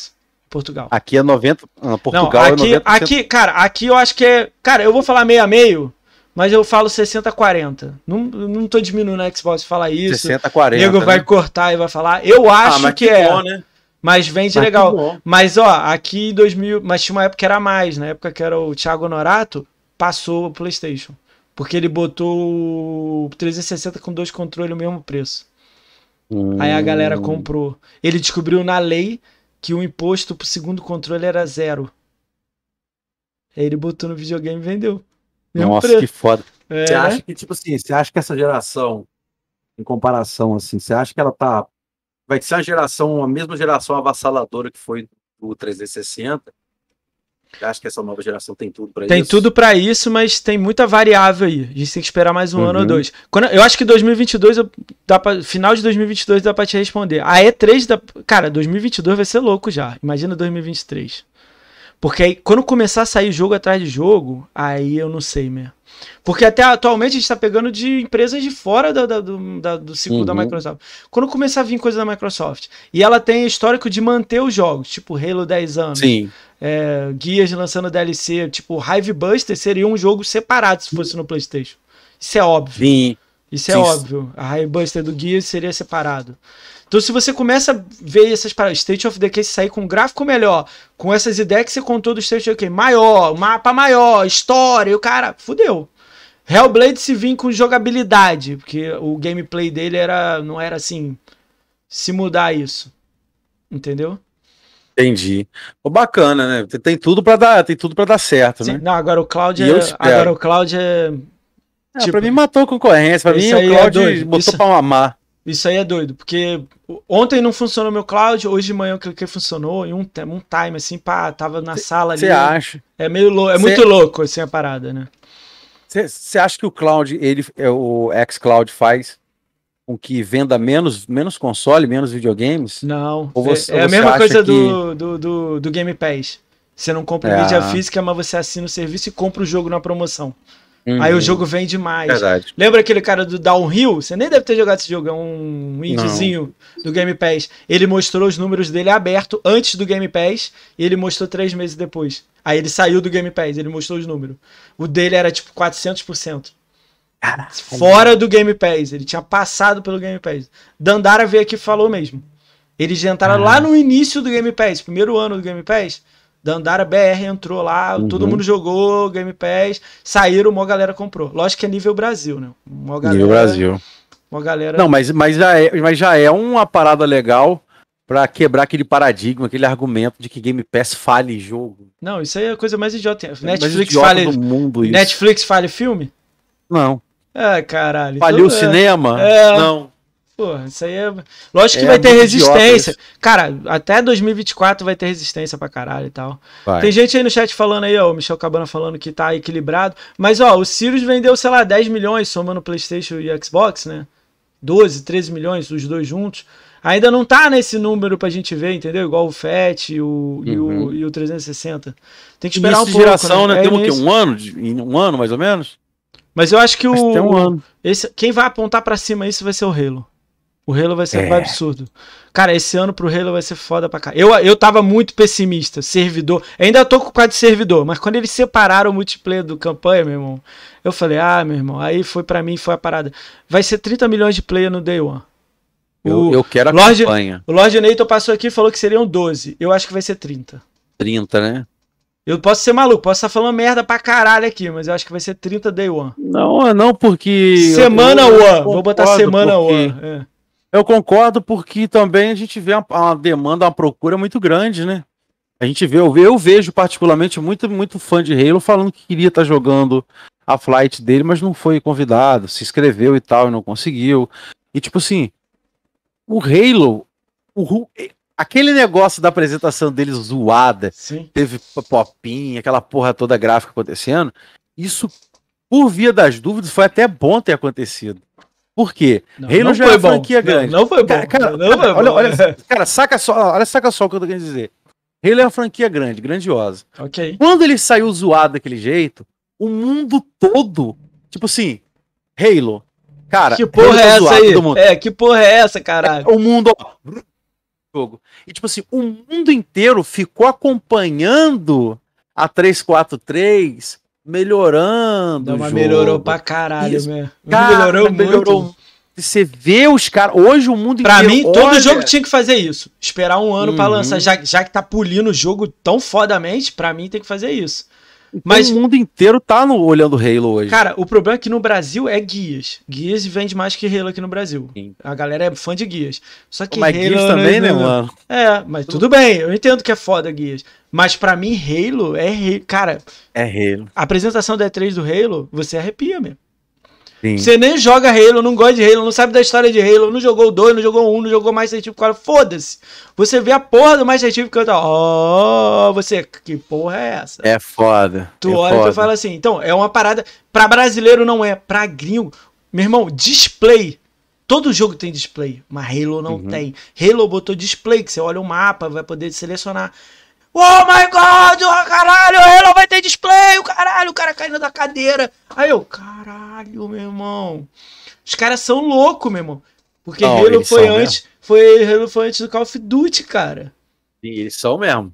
Portugal. Aqui é 90. Ah, Portugal não, é aqui, é 90%. Aqui, cara, aqui eu acho que é. Cara, eu vou falar meio a meio, mas eu falo 60-40. Não, não tô diminuindo a Xbox falar isso. 60-40. Nego né? vai cortar e vai falar. Eu ah, acho ah, que, que, é. Bom, né? Mas vende mas legal. Mas, ó, aqui em 2000. Mas tinha uma época que era mais. Na época que era o Thiago Norato, passou o PlayStation. Porque ele botou o 360 com dois controles o mesmo preço. Hum. Aí a galera hum. comprou. Ele descobriu na lei que o imposto pro segundo controle era zero. Aí ele botou no videogame e vendeu. Mesmo Nossa, que foda. É. Você acha né? que, tipo assim, você acha que essa geração, em comparação, assim, você acha que ela tá. Vai ser a geração, a mesma geração avassaladora que foi do 360? acho que essa nova geração tem tudo para isso. Tem tudo para isso, mas tem muita variável aí. A gente tem que esperar mais um uhum. ano ou uhum. dois. Quando, eu acho que 2022, dá pra, final de 2022 dá para te responder. A E3, da cara, 2022 vai ser louco já. Imagina 2023. Porque aí, quando começar a sair jogo atrás de jogo, aí eu não sei mesmo. Porque até atualmente a gente está pegando de empresas de fora da, da, do, da, do ciclo uhum. da Microsoft. Quando começar a vir coisa da Microsoft, e ela tem histórico de manter os jogos, tipo Halo 10 anos. Sim é, guias lançando DLC, tipo Hive Buster seria um jogo separado se fosse no PlayStation. Isso é óbvio. Sim. Isso é Sim. óbvio. A Hive Buster do Gears seria separado. Então, se você começa a ver essas paradas, State of Decay sair com um gráfico melhor, com essas ideias que você contou do State of Decay, maior, mapa maior, história, e o cara, fudeu. Hellblade se vir com jogabilidade, porque o gameplay dele era não era assim, se mudar isso. Entendeu? Entendi. Pô, bacana, né? Tem tudo para dar, tem tudo para dar certo, Sim, né? Não, agora o Cláudio, é, agora o Cláudio é... é tipo, para mim matou a concorrência, para mim o Cláudio é botou isso... para mamar. Isso aí é doido, porque ontem não funcionou meu cloud, hoje de manhã eu cliquei funcionou, e um, um time assim, pá, tava na sala ali. Você acha? É meio louco, é cê... muito louco assim a parada, né? Você acha que o cloud, ele, é o xCloud faz com que venda menos, menos console, menos videogames? Não. Você, é, é a mesma coisa do, que... do, do, do, Game Pass. Você não compra é. mídia física, mas você assina o serviço e compra o jogo na promoção. Uhum. Aí o jogo vem demais Verdade. Lembra aquele cara do Downhill? Você nem deve ter jogado esse jogo, é um indizinho do Game Pass. Ele mostrou os números dele aberto antes do Game Pass e ele mostrou três meses depois. Aí ele saiu do Game Pass, ele mostrou os números. O dele era tipo 400%. Fora do Game Pass. Ele tinha passado pelo Game Pass. Dandara veio aqui e falou mesmo. Eles entraram ah. lá no início do Game Pass, primeiro ano do Game Pass. Dandara BR entrou lá, uhum. todo mundo jogou Game Pass, saíram, uma galera comprou. Lógico que é nível Brasil, né? Uma galera, nível Brasil. Uma galera. Não, mas, mas, já é, mas já é uma parada legal para quebrar aquele paradigma, aquele argumento de que Game Pass fale jogo. Não, isso aí é a coisa mais idiota. É Netflix mais idiota fale, do mundo. Isso. Netflix fale filme? Não. Ah, caralho. Então Faliu o é. cinema? É... Não. Porra, isso aí é. Lógico que é, vai ter resistência. Cara, até 2024 vai ter resistência pra caralho e tal. Vai. Tem gente aí no chat falando aí, ó, o Michel Cabana falando que tá equilibrado. Mas, ó, o Sirius vendeu, sei lá, 10 milhões somando PlayStation e Xbox, né? 12, 13 milhões, os dois juntos. Ainda não tá nesse número pra gente ver, entendeu? Igual o FET e o, uhum. e o, e o 360. Tem que esperar um pouco. geração, né? né? É Temos o quê? Um ano? um ano mais ou menos? Mas eu acho que o. Um esse, quem vai apontar para cima isso vai ser o Halo. O Halo vai ser é. um absurdo. Cara, esse ano pro Halo vai ser foda pra cá. Eu, eu tava muito pessimista. Servidor. Ainda tô com o quadro de servidor, mas quando eles separaram o multiplayer do campanha, meu irmão, eu falei, ah, meu irmão, aí foi para mim, foi a parada. Vai ser 30 milhões de player no Day One. Eu, eu quero a Lorde, campanha. O Lorde Nathan passou aqui e falou que seriam 12. Eu acho que vai ser 30. 30, né? Eu posso ser maluco, posso estar falando merda pra caralho aqui, mas eu acho que vai ser 30 day one. Não, é não, porque. Semana eu, eu, one. Vou botar semana porque... one. É. Eu concordo porque também a gente vê uma, uma, demanda, uma procura muito grande, né? A gente vê, eu, eu vejo particularmente muito, muito fã de Halo falando que queria estar tá jogando a flight dele, mas não foi convidado, se inscreveu e tal, e não conseguiu. E tipo assim, o Halo, o, Aquele negócio da apresentação deles zoada, Sim. teve popinha, aquela porra toda gráfica acontecendo. Isso, por via das dúvidas, foi até bom ter acontecido. Por quê? Não, Halo não já é uma franquia grande. Não, não foi bom. Cara, cara, não, olha, olha, cara, saca só, olha, saca só o que eu tô querendo dizer. Halo é uma franquia grande, grandiosa. Ok. Quando ele saiu zoado daquele jeito, o mundo todo, tipo assim, Halo. Cara, que porra Halo é essa zoado, aí? É, que porra é essa, caralho? É, o mundo, ó, jogo. E, tipo assim, o mundo inteiro ficou acompanhando a 343 melhorando. Não, mas melhorou pra caralho, Isso. mesmo. Cara, melhorou, melhorou muito. Você vê os caras. Hoje o mundo pra inteiro. Pra mim, olha... todo jogo tinha que fazer isso. Esperar um ano uhum. pra lançar. Já, já que tá pulindo o jogo tão fodamente, pra mim tem que fazer isso. Mas o mundo inteiro tá no, olhando Halo hoje. Cara, o problema é que no Brasil é guias. Guias vende mais que Halo aqui no Brasil. Sim. A galera é fã de guias. Só que mas Halo guias também, né, mano? É, mas tudo bem. Eu entendo que é foda guias. Mas para mim, Halo é Halo. Cara, é Halo. A apresentação da E3 do Halo, você arrepia mesmo. Sim. Você nem joga Halo, não gosta de Halo, não sabe da história de Halo, não jogou o 2, não jogou o 1, não jogou Master Chief 4, foda-se. Você vê a porra do Master Chief canta, ó, você, que porra é essa? É foda. Tu é olha foda. e tu fala assim, então, é uma parada, pra brasileiro não é, pra gringo, meu irmão, display, Todo jogo tem display, mas Halo não uhum. tem. Halo botou display, que você olha o mapa, vai poder selecionar. Oh my god, oh, caralho, não vai ter display, o caralho, o cara caindo da cadeira. Aí eu, caralho, meu irmão. Os caras são loucos, meu irmão. Porque Não, Halo foi antes, foi, Halo foi antes do Call of Duty, cara. Sim, eles são mesmo.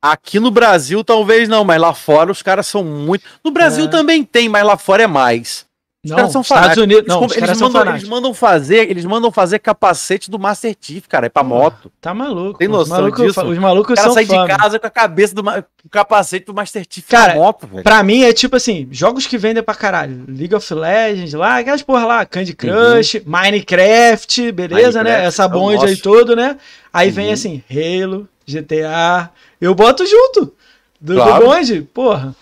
Aqui no Brasil talvez não, mas lá fora os caras são muito. No Brasil é. também tem, mas lá fora é mais. Os não, caras são Estados Unidos, não, eles, mandam, eles, mandam, fazer, eles mandam fazer capacete do Master Chief, cara, é pra moto. Tá maluco. Tem noção maluco, disso? Os malucos são sai de casa com a cabeça do o capacete do Master Chief cara, pra moto, velho. Pra mim é tipo assim, jogos que vendem pra caralho. League of Legends lá, aquelas porra lá, Candy Crush, uhum. Minecraft, beleza, né? Minecraft, né? Essa é bonde aí todo, né? Aí uhum. vem assim, Halo, GTA, eu boto junto. Do, claro. do bonde, porra.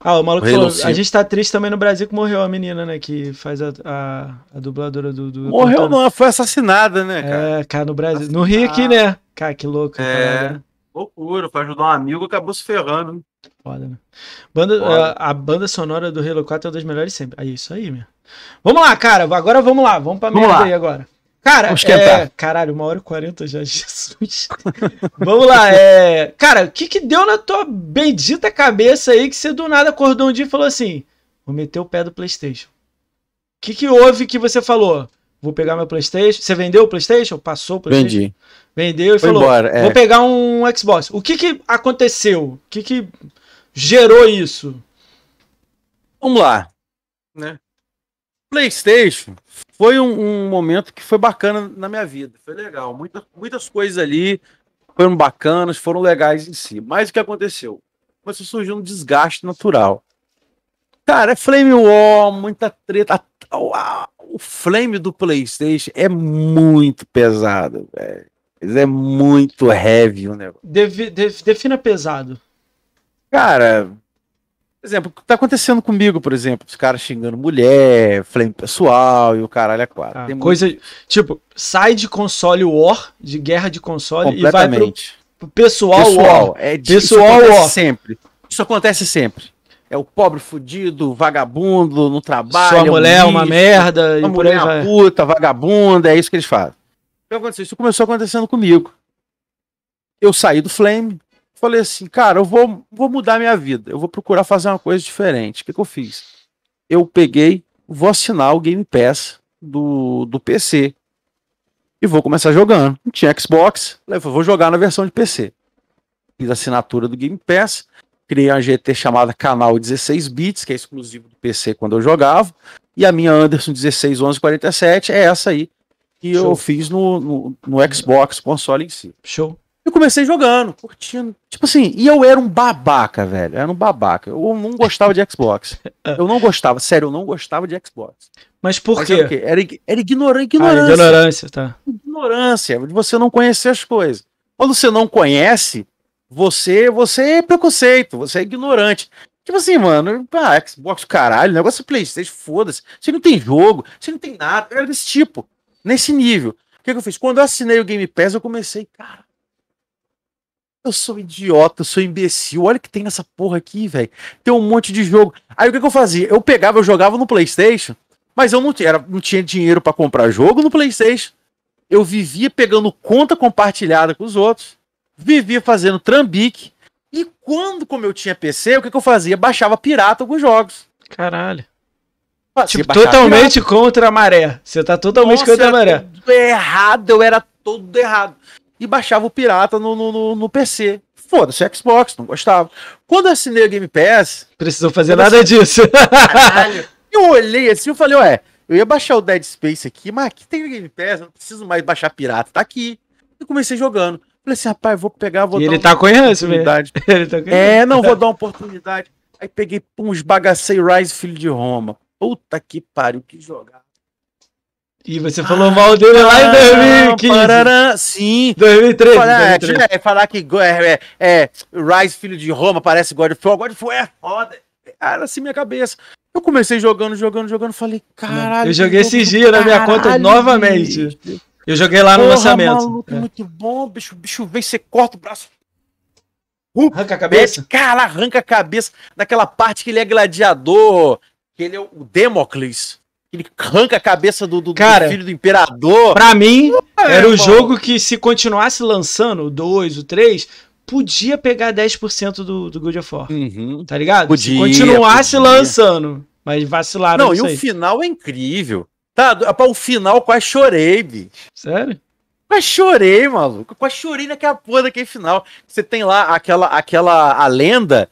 Ah, o maluco falou, a gente tá triste também no Brasil que morreu a menina, né? Que faz a, a, a dubladora do. do morreu não, foi assassinada, né, é, cara? É, cara, no Brasil. Assassinado. No Rio aqui, ah. né? Cara, que louco. É. Cara, né? Loucura, pra ajudar um amigo acabou se ferrando. Foda, né? Banda, Foda. A, a, banda sonora do Halo 4 é uma das melhores sempre. É isso aí, meu. Vamos lá, cara. Agora vamos lá. Vamos pra merda aí agora. Cara, é... caralho, uma hora e quarenta já, Jesus. Vamos lá, é... Cara, o que que deu na tua bendita cabeça aí que você do nada acordou um dia e falou assim, vou meter o pé do Playstation. O que que houve que você falou? Vou pegar meu Playstation. Você vendeu o Playstation? Passou o Playstation? Vendi. Vendeu e Foi falou, embora, é. vou pegar um Xbox. O que que aconteceu? O que que gerou isso? Vamos lá. Né? PlayStation foi um, um, momento que foi bacana na minha vida. Foi legal. Muita, muitas coisas ali foram bacanas, foram legais em si. Mas o que aconteceu? Começou a surgir um desgaste natural. Cara, é Flame War, muita treta. O Flame do PlayStation é muito pesado, velho. É muito heavy o negócio. defina pesado. Cara, exemplo, o que tá acontecendo comigo, por exemplo, os caras xingando mulher, flame pessoal e o caralho é quatro. Ah, coisa, muito... tipo, sai de console war, de guerra de console e vai pro, pessoal, pessoal war. É de, pessoal isso war. sempre. Isso acontece sempre. É o pobre fudido, vagabundo, no trabalho. Sua é mulher é um uma merda. Uma mulher uma é puta, vagabunda, é isso que eles fazem. Então, isso começou acontecendo comigo. Eu saí do Flame, falei assim, cara, eu vou, vou mudar minha vida, eu vou procurar fazer uma coisa diferente. O que, que eu fiz? Eu peguei, vou assinar o Game Pass do, do PC e vou começar jogando. Não tinha Xbox, eu vou jogar na versão de PC. Fiz a assinatura do Game Pass, criei uma GT chamada Canal 16 Bits, que é exclusivo do PC quando eu jogava, e a minha Anderson 161147 é essa aí que Show. eu fiz no, no, no Xbox console em si. Show comecei jogando, curtindo. Tipo assim, e eu era um babaca, velho. Era um babaca. Eu não gostava de Xbox. Eu não gostava, sério, eu não gostava de Xbox. Mas por Mas quê? Era, Era, era ah, ignorância. Ignorância, ah, ignorância tá. Ignorância, de você não conhecer as coisas. Quando você não conhece, você, você é preconceito, você é ignorante. Tipo assim, mano, ah, Xbox, caralho, negócio é Playstation, foda-se. Você não tem jogo, você não tem nada. Era é desse tipo, nesse nível. O que, que eu fiz? Quando eu assinei o Game Pass, eu comecei, cara, eu sou idiota, eu sou imbecil. Olha o que tem nessa porra aqui, velho. Tem um monte de jogo. Aí o que, que eu fazia? Eu pegava, eu jogava no PlayStation, mas eu não, era, não tinha dinheiro para comprar jogo no PlayStation. Eu vivia pegando conta compartilhada com os outros, vivia fazendo trambique. E quando, como eu tinha PC, o que, que eu fazia? Baixava pirata alguns jogos. Caralho. Fazia tipo, totalmente pirata. contra a maré. Você tá totalmente Nossa, contra a maré. Tudo errado, eu era todo errado e baixava o pirata no, no, no PC. Foda-se, Xbox, não gostava. Quando eu assinei o Game Pass. Precisou fazer nada assinei... disso. Caralho. eu olhei assim e falei, ué, eu ia baixar o Dead Space aqui, mas aqui tem Game Pass, não preciso mais baixar pirata, tá aqui. E comecei jogando. Falei assim, rapaz, vou pegar, vou e dar ele tá com oportunidade. ele tá é, não, vou dar uma oportunidade. Aí peguei, pum, esbagacei Rise, filho de Roma. Puta que pariu, que jogar. E você ah, falou ah, mal dele lá em 2015. Pararam, sim. 2013. Falar, 2013. É, falar que é, é, é Rise, filho de Roma, parece God of War. God of War é foda. Ah, Era assim minha cabeça. Eu comecei jogando, jogando, jogando. Falei, caralho. Eu joguei esse dia na minha conta novamente. Eu joguei lá no lançamento. Maluco, é. Muito bom, bicho. bicho vem, você corta o braço. Uh, arranca a cabeça? Mete, cara, arranca a cabeça daquela parte que ele é gladiador. Que ele é o Democles ele arranca a cabeça do, do, Cara, do filho do imperador. Pra mim, é, era o jogo que se continuasse lançando o 2, o 3, podia pegar 10% do, do God of War. Uhum. Tá ligado? Podia, se continuasse podia. lançando. Mas vacilaram. Não, e o aí. final é incrível. Tá, o final quase chorei, bicho. Sério? Quase chorei, maluco. Quase chorei naquela porra daquele final. Você tem lá aquela, aquela a lenda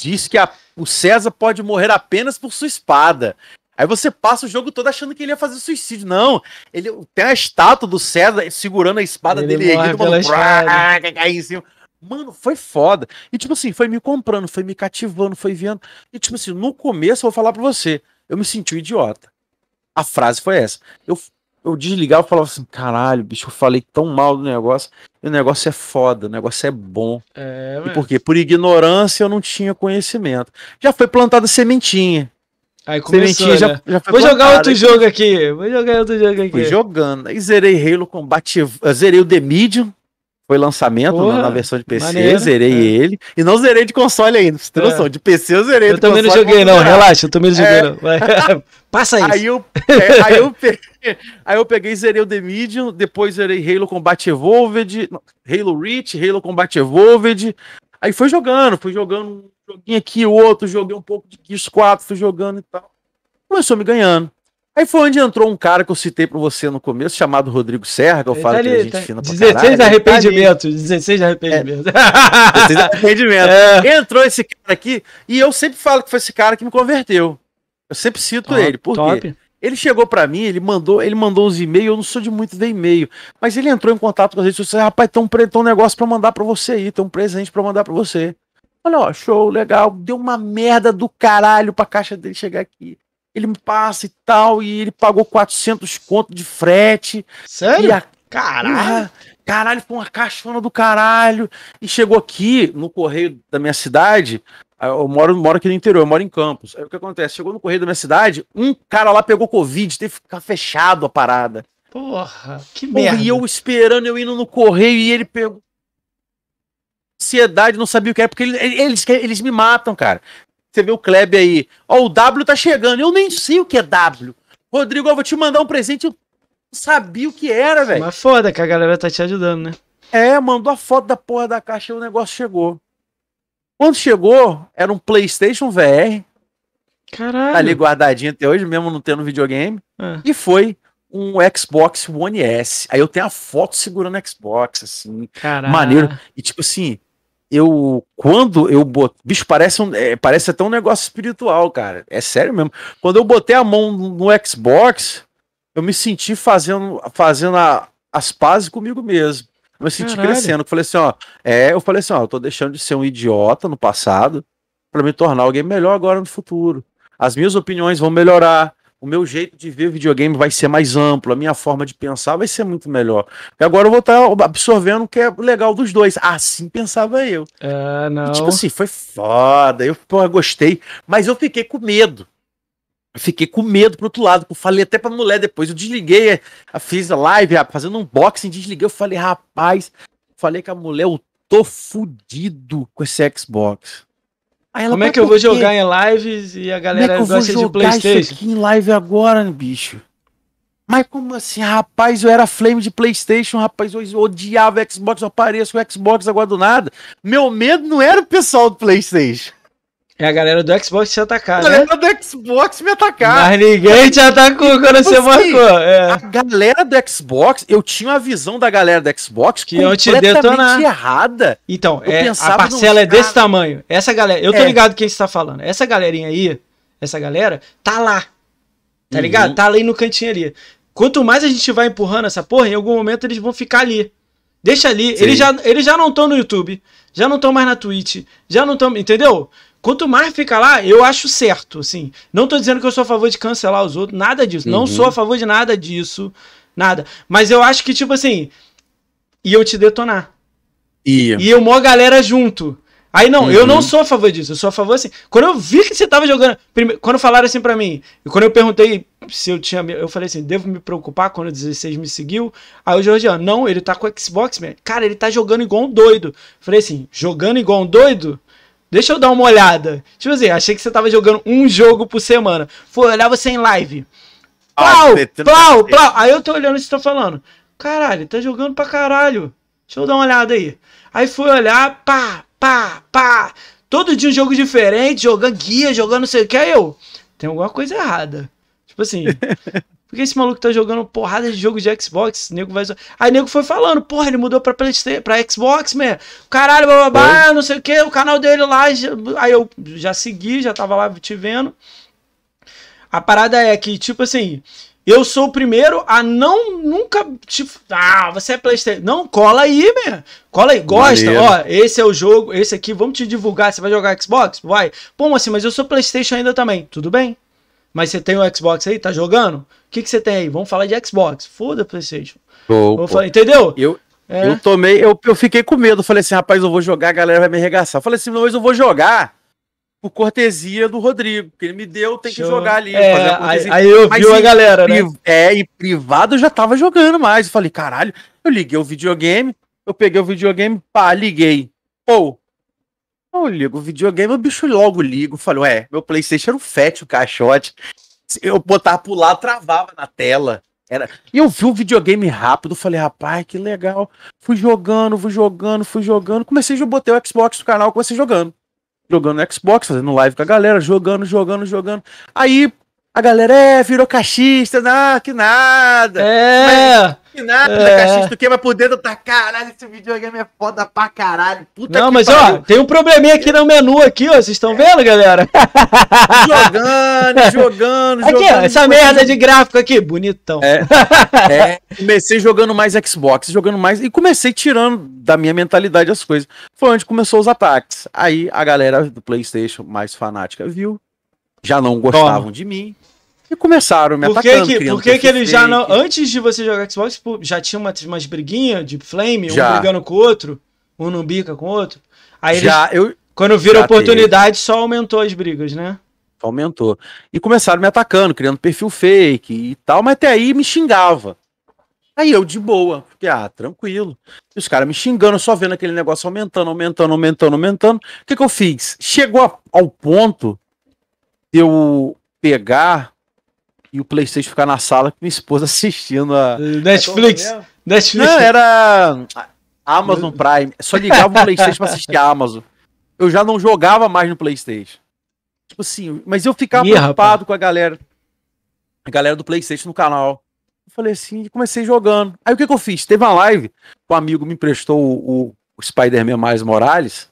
diz que a, o César pode morrer apenas por sua espada. Aí você passa o jogo todo achando que ele ia fazer suicídio. Não, ele tem a estátua do César segurando a espada ele dele e ele cai em cima. Mano, foi foda. E tipo assim, foi me comprando, foi me cativando, foi vendo. E tipo assim, no começo eu vou falar pra você, eu me senti um idiota. A frase foi essa. Eu, eu desligava e falava assim, caralho, bicho, eu falei tão mal do negócio. E o negócio é foda, o negócio é bom. É, mas... e por quê? Por ignorância eu não tinha conhecimento. Já foi plantada sementinha Aí começou, né? já, já Vou jogar outro jogo aqui. Vou jogar outro jogo aqui. Fui jogando. Aí zerei Halo Combat. Eh, zerei o The Medium. Foi lançamento Porra, na, na versão de PC, maneiro, zerei é. ele. E não zerei de console ainda, você ter é. noção. De PC eu zerei. Eu também não joguei, não, relaxa, eu também não é. joguei, é. não. Passa isso. Aí eu, é, aí, eu peguei, aí eu peguei e zerei o The Medium, depois zerei Halo Combat Evolved, Halo Reach, Halo Combat Evolved. Aí foi jogando, fui jogando joguinho aqui, outro, joguei um pouco de Kiss 4, fui jogando e tal. Começou me ganhando. Aí foi onde entrou um cara que eu citei pra você no começo, chamado Rodrigo que Eu falo ali, tá que a gente tá... fina pra 16 caralho. arrependimentos, 16 arrependimentos. É, 16 arrependimentos. É. Entrou esse cara aqui, e eu sempre falo que foi esse cara que me converteu. Eu sempre cito top, ele, por top. quê? Ele chegou para mim, ele mandou, ele mandou uns e-mails, eu não sou de muito de e-mail, mas ele entrou em contato com a gente, e disse, rapaz, tem um, tem um negócio para mandar para você aí, tem um presente para mandar para você. Olha, ó, show, legal. Deu uma merda do caralho pra caixa dele chegar aqui. Ele me passa e tal, e ele pagou 400 conto de frete. Sério? A... Caralho! caralho, foi uma caixona do caralho. E chegou aqui, no correio da minha cidade, eu moro, moro aqui no interior, eu moro em Campos. Aí o que acontece? Chegou no correio da minha cidade, um cara lá pegou Covid, teve que ficar fechado a parada. Porra, que merda. E eu esperando, eu indo no correio e ele pegou ansiedade, não sabia o que é, porque eles, eles, me matam, cara. Você vê o Kleber aí, ó, o W tá chegando, eu nem sei o que é W. Rodrigo, eu vou te mandar um presente, eu não sabia o que era, velho. Mas foda que a galera tá te ajudando, né? É, mandou a foto da porra da caixa e o negócio chegou. Quando chegou, era um PlayStation VR. Caralho. Tá ali guardadinho até hoje, mesmo não tendo videogame. É. E foi um Xbox One S. Aí eu tenho a foto segurando o Xbox, assim. Caralho. Maneiro. E tipo assim, eu quando eu boto, bicho, parece um, é, parece até um negócio espiritual, cara. É sério mesmo. Quando eu botei a mão no Xbox, eu me senti fazendo fazendo a, as pazes comigo mesmo. Eu me senti Caralho. crescendo. Eu falei assim, ó, é, eu falei assim, ó, eu tô deixando de ser um idiota no passado para me tornar alguém melhor agora no futuro. As minhas opiniões vão melhorar o meu jeito de ver videogame vai ser mais amplo, a minha forma de pensar vai ser muito melhor. E agora eu vou estar tá absorvendo o que é legal dos dois. Assim pensava eu. É, não. E, tipo assim, foi foda, eu gostei, mas eu fiquei com medo. Eu fiquei com medo pro outro lado. Eu falei até pra mulher depois. Eu desliguei, eh, fiz a live, ah, fazendo um boxing, desliguei. Eu falei, rapaz, falei com a mulher, eu tô fudido com esse Xbox. Ela, Como é que eu vou jogar em lives e a galera Como é que eu gosta vou jogar de PlayStation? Isso aqui em live agora, bicho. Mas como assim, ah, rapaz, eu era flame de Playstation, rapaz, eu odiava Xbox, eu apareço com Xbox agora do nada. Meu medo não era o pessoal do Playstation. É a galera do Xbox te atacar, A né? galera do Xbox me atacar. Mas ninguém te atacou quando tipo você assim, marcou. É. A galera do Xbox, eu tinha a visão da galera do Xbox que iam te detonar. errada. Então, é, a parcela é cara... desse tamanho. Essa galera, eu tô é. ligado quem está falando. Essa galerinha aí, essa galera, tá lá. Tá uhum. ligado? Tá ali no cantinho ali. Quanto mais a gente vai empurrando essa porra, em algum momento eles vão ficar ali. Deixa ali. Eles já, eles já não estão no YouTube, já não estão mais na Twitch, já não estão. Entendeu? Quanto mais fica lá, eu acho certo, assim. Não estou dizendo que eu sou a favor de cancelar os outros, nada disso. Uhum. Não sou a favor de nada disso, nada. Mas eu acho que, tipo assim, e eu te detonar. E, e eu mó galera junto. Aí não, uhum. eu não uhum. sou a favor disso, eu sou a favor assim. Quando eu vi que você tava jogando, primeiro, quando falaram assim para mim, e quando eu perguntei se eu tinha, eu falei assim, devo me preocupar quando o 16 me seguiu? Aí o Jorge, não, ele tá com o Xbox, man. cara, ele tá jogando igual um doido. falei assim, jogando igual um doido? Deixa eu dar uma olhada. Tipo assim, achei que você tava jogando um jogo por semana. Foi olhar você em live. Ah, pau, pau, pau. Aí eu tô olhando e você tá falando. Caralho, tá jogando pra caralho. Deixa eu dar uma olhada aí. Aí fui olhar, pá, pá, pá. Todo dia um jogo diferente, jogando guia, jogando não sei o que. Aí eu, tem alguma coisa errada. Tipo assim, Porque esse maluco tá jogando porrada de jogo de Xbox, nego vai. Aí nego foi falando, porra, ele mudou pra, PlayStation, pra Xbox, man. Caralho, blá, blá, blá ah, não sei o que, o canal dele lá. Aí eu já segui, já tava lá te vendo. A parada é que, tipo assim, eu sou o primeiro a não nunca. Tipo, ah, você é Playstation. Não, cola aí, man. Cola aí, gosta. Maneiro. Ó, esse é o jogo, esse aqui, vamos te divulgar. Você vai jogar Xbox? Vai. Pô, assim, mas eu sou Playstation ainda também. Tudo bem? Mas você tem o Xbox aí, tá jogando? O que, que você tem aí? Vamos falar de Xbox. Foda PlayStation. Oh, falar, entendeu? Eu, é. eu tomei, eu, eu fiquei com medo. Falei assim, rapaz, eu vou jogar, a galera vai me arregaçar. Falei assim, mas eu vou jogar por cortesia do Rodrigo, que ele me deu, tem que jogar ali. É, aí, aí, eu vi a galera, né? É, em privado eu já tava jogando mais. Eu falei, caralho, eu liguei o videogame, eu peguei o videogame, pá, liguei. Pô, não, ligo videogame, o bicho logo ligo. Falo, ué, meu Playstation era um fat, o caixote. Se eu botar pro lado, travava na tela. Era... E eu vi o um videogame rápido, falei, rapaz, que legal. Fui jogando, fui jogando, fui jogando. Comecei, eu botei o Xbox no canal, comecei jogando. Jogando no Xbox, fazendo live com a galera, jogando, jogando, jogando. Aí a galera é, virou cachista, não, que nada. É. Mas, que nada, é. cachista, queima por dentro, tá caralho, esse videogame é foda pra caralho. Puta não, mas pariu. ó, tem um probleminha aqui no menu aqui, ó, vocês estão é. vendo, galera? Jogando, jogando, aqui, jogando. essa de merda de gráfico aqui, bonitão. É, é, comecei jogando mais Xbox, jogando mais, e comecei tirando da minha mentalidade as coisas. Foi onde começou os ataques. Aí a galera do Playstation mais fanática viu, já não gostavam Toma. de mim e começaram me por que atacando. Que, por que, que eles já não. Antes de você jogar Xbox, já tinha umas, umas briguinhas de flame, já. um brigando com o outro, um não bica com o outro. Aí já, eles, eu, quando viram oportunidade, teve. só aumentou as brigas, né? Aumentou. E começaram me atacando, criando perfil fake e tal, mas até aí me xingava. Aí eu de boa, porque, ah, tranquilo. E os caras me xingando, só vendo aquele negócio aumentando, aumentando, aumentando, aumentando. O que, que eu fiz? Chegou ao ponto eu pegar e o PlayStation ficar na sala com minha esposa assistindo a. É, Netflix! É Netflix! Não, era. Amazon é. Prime. Só ligava o PlayStation pra assistir a Amazon. Eu já não jogava mais no PlayStation. Tipo assim, mas eu ficava Ih, preocupado rapaz. com a galera. A galera do PlayStation no canal. Eu falei assim, comecei jogando. Aí o que, que eu fiz? Teve uma live que um amigo me emprestou o, o, Spider-Man mais Morales.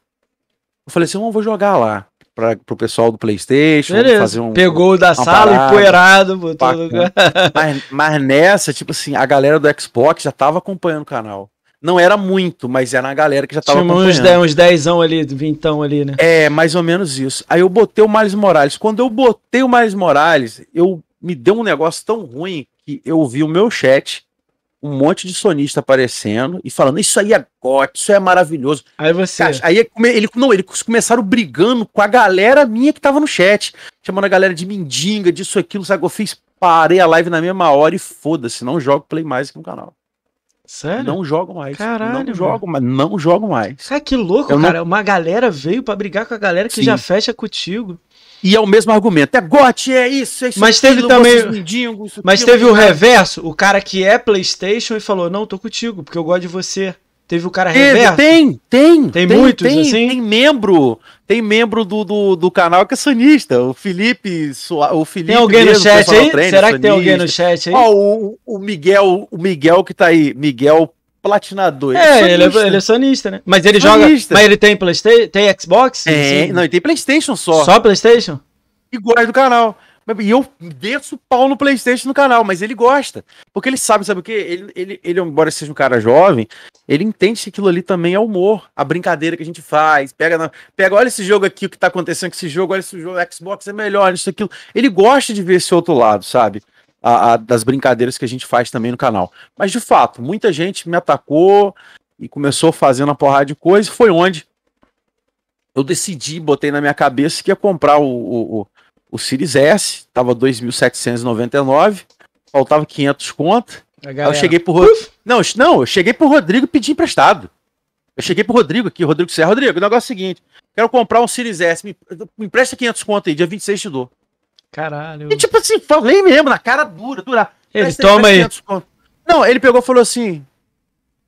Eu falei assim, não, vou jogar lá para o pessoal do PlayStation. Beleza. Fazer um, Pegou um, da sala, empoeirado, botou lugar. Mas, mas, nessa, tipo assim, a galera do Xbox já tava acompanhando o canal. Não era muito, mas era a galera que já tava Tinha acompanhando. Uns, uns dezão ali, vintão ali, né? É, mais ou menos isso. Aí eu botei o Miles Morales. Quando eu botei o Miles Morales, eu me deu um negócio tão ruim que eu vi o meu chat um monte de sonista aparecendo e falando: Isso aí é gótico, isso aí é maravilhoso. Aí você. aí ele, não, eles começaram brigando com a galera minha que tava no chat, chamando a galera de mendiga, disso, aquilo, sabe? Eu fiz, parei a live na mesma hora e foda-se, não jogo play mais aqui no canal. Sério? Não jogo mais. Caralho. Não jogo mais. Não jogo mais. Cara, que louco, eu cara. Não... Uma galera veio para brigar com a galera que Sim. já fecha contigo e é o mesmo argumento. É gote, é isso, é isso. Mas aquilo, teve também. isso, mas aquilo, teve o cara. reverso, o cara que é PlayStation e falou: Não, tô contigo, porque eu gosto de você. Teve o cara teve, reverso. Tem, tem. Tem, tem muitos, tem, assim? Tem membro. Tem membro do, do, do canal que é sonista. O Felipe. O Felipe tem alguém mesmo, no chat aí? Treino, Será que sonista. tem alguém no chat aí? oh, o, o Miguel, o Miguel que tá aí. Miguel platinador. Ele é, é ele, é, ele é sonista, né? Mas ele sonista. joga. Mas ele tem Playstation, tem Xbox? é, não, ele tem Playstation só. Só Playstation? E guarda do canal. E eu desço o pau no Playstation no canal, mas ele gosta. Porque ele sabe, sabe o quê? Ele, ele, ele, embora seja um cara jovem, ele entende que aquilo ali também é humor. A brincadeira que a gente faz. Pega, na, pega olha esse jogo aqui, o que tá acontecendo com esse jogo, olha esse jogo, Xbox é melhor, isso, aquilo. Ele gosta de ver esse outro lado, sabe? a, a, das brincadeiras que a gente faz também no canal. Mas de fato, muita gente me atacou e começou fazendo a porrada de coisa, foi onde eu decidi, botei na minha cabeça que ia comprar o, o, o, o Series S, tava 2.799, faltava 500 conto. Eu cheguei pro Rod... não, não, eu cheguei pro Rodrigo e pedi emprestado. Eu cheguei pro Rodrigo aqui, Rodrigo Serra, Rodrigo, o negócio é o seguinte, quero comprar um Series S, me, me empresta 500 conto aí, dia 26 te dou. Caralho. E tipo assim, falei mesmo, na cara dura, dura. Ele toma aí. Não, ele pegou e falou assim.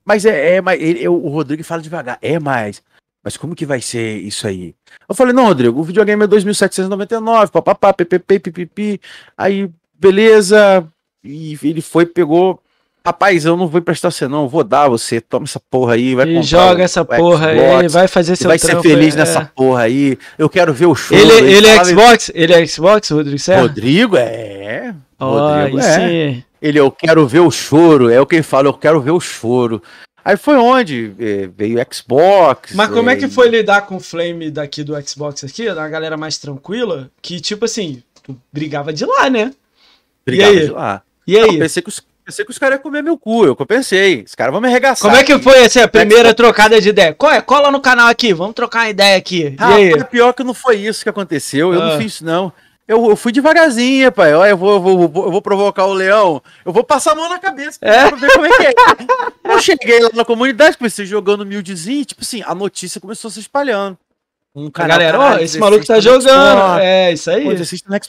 Mas é, é mas ele, eu, o Rodrigo fala devagar. É, mas. Mas como que vai ser isso aí? Eu falei, não, Rodrigo, o videogame é 2.799, papapá, ppp, pipipi. Aí, beleza. E ele foi, pegou, Rapaz, eu não vou emprestar você, não. vou dar você. Toma essa porra aí. Vai e joga essa porra Xbox, aí. Vai fazer seu Vai trampo, ser feliz é. nessa porra aí. Eu quero ver o show. Ele, ele é Xbox? Ele é Xbox, Rodrigo Rodrigo é. Oh, Rodrigo é. Sim. Ele, eu quero ver o choro. É o que ele fala, eu quero ver o choro. Aí foi onde é, veio Xbox. Mas como é... é que foi lidar com o Flame daqui do Xbox aqui, da galera mais tranquila, que tipo assim, brigava de lá, né? Brigava de lá. E aí? Eu pensei que os pensei que os caras iam comer meu cu, eu pensei. Os caras vão me arregaçar. Como é que foi essa assim, primeira trocada de ideia? Qual é? Cola no canal aqui, vamos trocar uma ideia aqui. Ah, pior que não foi isso que aconteceu, eu ah. não fiz isso não. Eu, eu, fui devagarzinho, pai. Olha, eu vou, eu vou, eu vou provocar o leão. Eu vou passar a mão na cabeça é? pra ver como é que é. Eu cheguei lá na comunidade, comecei jogando humildezinho. Tipo assim, a notícia começou a se espalhando. Um canal, galera, ó, oh, esse maluco tá jogando. É, isso aí. Pô,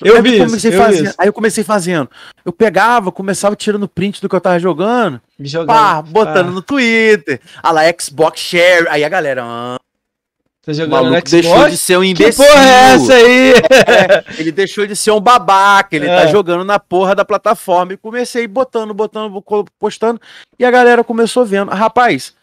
eu vi eu isso, eu Aí eu comecei fazendo. Eu pegava, começava tirando print do que eu tava jogando. Me jogando. Pá, botando pá. Ah. no Twitter. Ah lá, Xbox Share. Aí a galera. Ah, tá jogando o Xbox? deixou de ser um imbecil. Que porra é essa aí? É, ele deixou de ser um babaca. Ele é. tá ah. jogando na porra da plataforma. E comecei botando, botando, postando. E a galera começou vendo. Rapaz,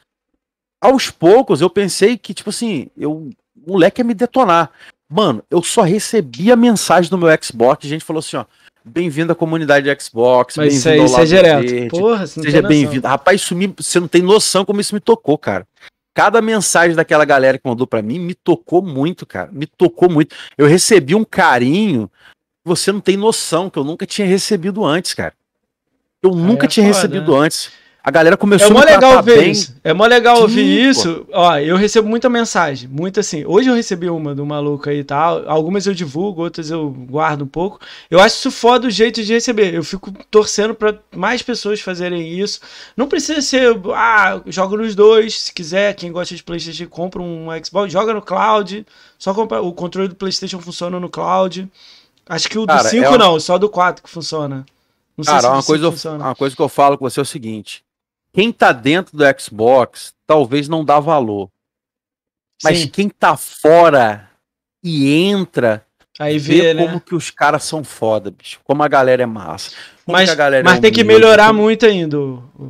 aos poucos eu pensei que, tipo assim, eu o moleque ia me detonar. Mano, eu só recebi a mensagem do meu Xbox, a gente falou assim, ó. Bem-vindo à comunidade Xbox, bem-vindo isso, aí, isso é direto. Verde, Porra, você seja bem-vindo. Rapaz, isso me, você não tem noção como isso me tocou, cara. Cada mensagem daquela galera que mandou para mim me tocou muito, cara. Me tocou muito. Eu recebi um carinho que você não tem noção, que eu nunca tinha recebido antes, cara. Eu nunca é tinha foda, recebido né? antes. A galera começou é a legal ver bem. isso. É mó legal Sim, ouvir isso. Ó, eu recebo muita mensagem, muito assim. Hoje eu recebi uma do maluco aí e tal. Algumas eu divulgo, outras eu guardo um pouco. Eu acho isso foda o jeito de receber. Eu fico torcendo para mais pessoas fazerem isso. Não precisa ser, ah, joga nos dois, se quiser. Quem gosta de PlayStation compra um Xbox, joga no cloud. Só compra, o controle do PlayStation funciona no cloud. Acho que o do 5 é não, só do 4 que funciona. Não Cara, uma, coisa, funciona. uma coisa que eu falo com você é o seguinte: quem tá dentro do Xbox talvez não dá valor. Mas Sim. quem tá fora e entra, Aí vê, vê né? como que os caras são foda, bicho. Como a galera é massa. mas galera mas é tem que melhorar como... muito ainda.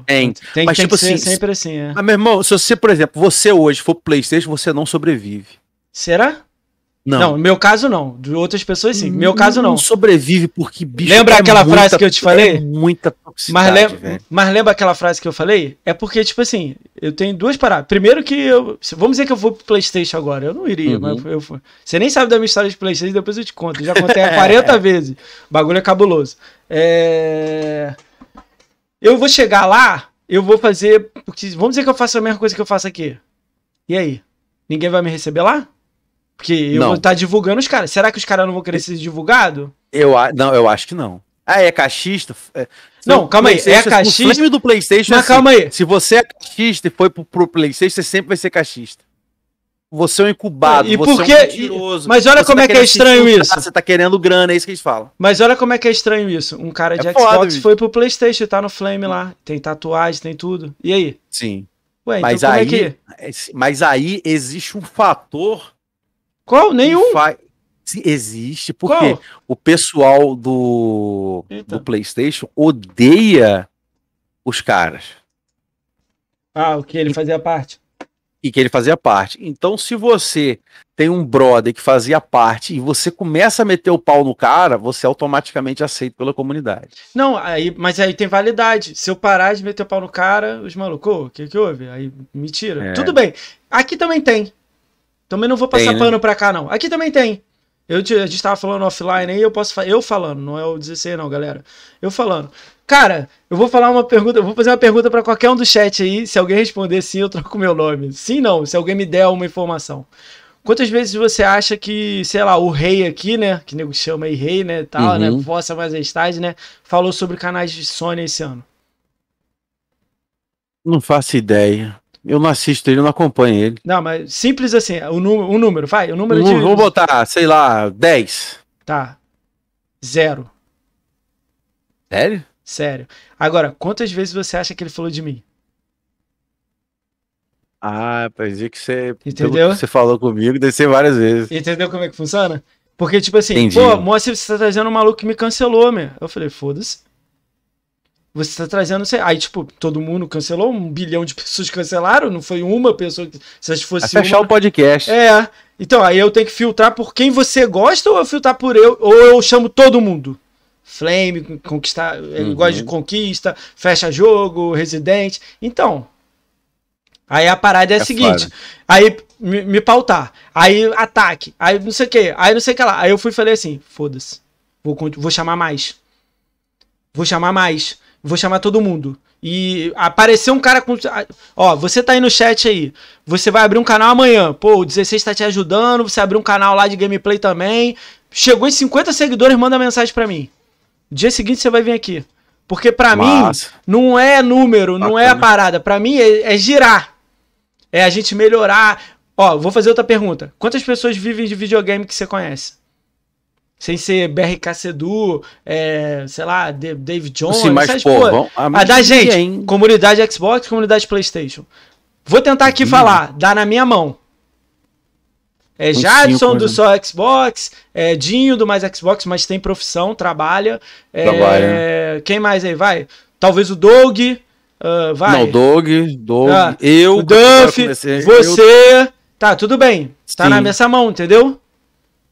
Tem. Tem, mas, tem tipo que ser assim, sempre assim, é. Mas, ah, meu irmão, se você, por exemplo, você hoje for Playstation, você não sobrevive. Será? Não. não, meu caso não. De outras pessoas sim. meu caso não. não sobrevive porque bicho. Lembra é aquela muita, frase que eu te falei? É muita toxicidade. Mas, lem velho. mas lembra aquela frase que eu falei? É porque, tipo assim, eu tenho duas paradas. Primeiro que eu. Vamos dizer que eu vou pro Playstation agora. Eu não iria, uhum. mas eu fui. Você nem sabe da minha história de Playstation, depois eu te conto. já contei há 40 vezes. O bagulho é cabuloso. É... Eu vou chegar lá, eu vou fazer. Vamos dizer que eu faço a mesma coisa que eu faço aqui. E aí? Ninguém vai me receber lá? Porque eu não. vou estar tá divulgando os caras. Será que os caras não vão querer ser divulgado? Eu, não, eu acho que não. Ah, é cachista? É, não, calma aí, é cachista. O do PlayStation. Mas é assim, calma aí. Se você é cachista e foi pro, pro PlayStation, você sempre vai ser cachista. Você é um incubado, e porque... É um mentiroso. Mas olha como tá é que é estranho isso. Você tá querendo grana, é isso que eles falam. Mas olha como é que é estranho isso. Um cara é de é Xbox foda, foi pro PlayStation, tá no Flame lá. Tem tatuagem, tem tudo. E aí? Sim. Ué, então mas então aí, é que... Mas aí existe um fator qual? Nenhum? Fa... Sim, existe, porque Qual? o pessoal do, do PlayStation odeia os caras. Ah, o que ele fazia parte. E que ele fazia parte. Então, se você tem um brother que fazia parte e você começa a meter o pau no cara, você é automaticamente aceito pela comunidade. Não, aí, mas aí tem validade. Se eu parar de meter o pau no cara, os malucos, o que, que houve? Aí me tira. É. Tudo bem. Aqui também tem. Também não vou passar tem, né? pano né? pra cá, não. Aqui também tem. Eu, a gente tava falando offline aí, eu posso Eu falando, não é o 16, não, galera. Eu falando. Cara, eu vou falar uma pergunta, eu vou fazer uma pergunta para qualquer um do chat aí. Se alguém responder sim, eu troco meu nome. Sim, não, se alguém me der uma informação. Quantas vezes você acha que, sei lá, o rei aqui, né? Que nego chama aí rei, né? Tal, né, uhum. né? Vossa Majestade, né? Falou sobre canais de Sony esse ano. Não faço ideia eu não assisto ele, eu não acompanho ele. Não, mas simples assim, o número, um número vai, o número um, de... Vou botar, sei lá, 10. Tá. Zero. Sério? Sério. Agora, quantas vezes você acha que ele falou de mim? Ah, parecia que você. Entendeu? Que você falou comigo, desceu várias vezes. Entendeu como é que funciona? Porque, tipo assim, Entendi. pô, mostra você tá trazendo um maluco que me cancelou, meu. Eu falei, foda-se. Você está trazendo. Aí, tipo, todo mundo cancelou, um bilhão de pessoas cancelaram, não foi uma pessoa que. Se fosse. É fechar uma... o podcast. É. Então, aí eu tenho que filtrar por quem você gosta ou eu filtrar por eu, ou eu chamo todo mundo. Flame, conquistar, uhum. gosta de conquista, fecha jogo, residente. Então, Aí a parada é, é a seguinte. Claro. Aí me, me, pautar. Aí ataque. Aí não sei o que. Aí não sei o que lá. Aí eu fui e falei assim: foda-se. Vou, vou chamar mais. Vou chamar mais. Vou chamar todo mundo. E apareceu um cara com. Ó, você tá aí no chat aí. Você vai abrir um canal amanhã. Pô, o 16 tá te ajudando. Você abriu um canal lá de gameplay também. Chegou em 50 seguidores, manda mensagem para mim. Dia seguinte você vai vir aqui. Porque para mim, não é número, Bacana. não é a parada. Para mim é, é girar. É a gente melhorar. Ó, vou fazer outra pergunta. Quantas pessoas vivem de videogame que você conhece? Sem ser BRK Sedu, é, sei lá, David Jones. Sim, ah, ah, mas, pô, vamos, a, da gente, comunidade Xbox, comunidade PlayStation. Vou tentar aqui hum. falar, dá na minha mão. É Jadson do né? só Xbox, é Dinho do mais Xbox, mas tem profissão, trabalha. É, trabalha. quem mais aí? Vai. Talvez o Doug. Uh, vai. Não, Doug, Doug. Ah, eu, o Duff, você. Eu... Tá, tudo bem. Tá Sim. na minha mão, entendeu?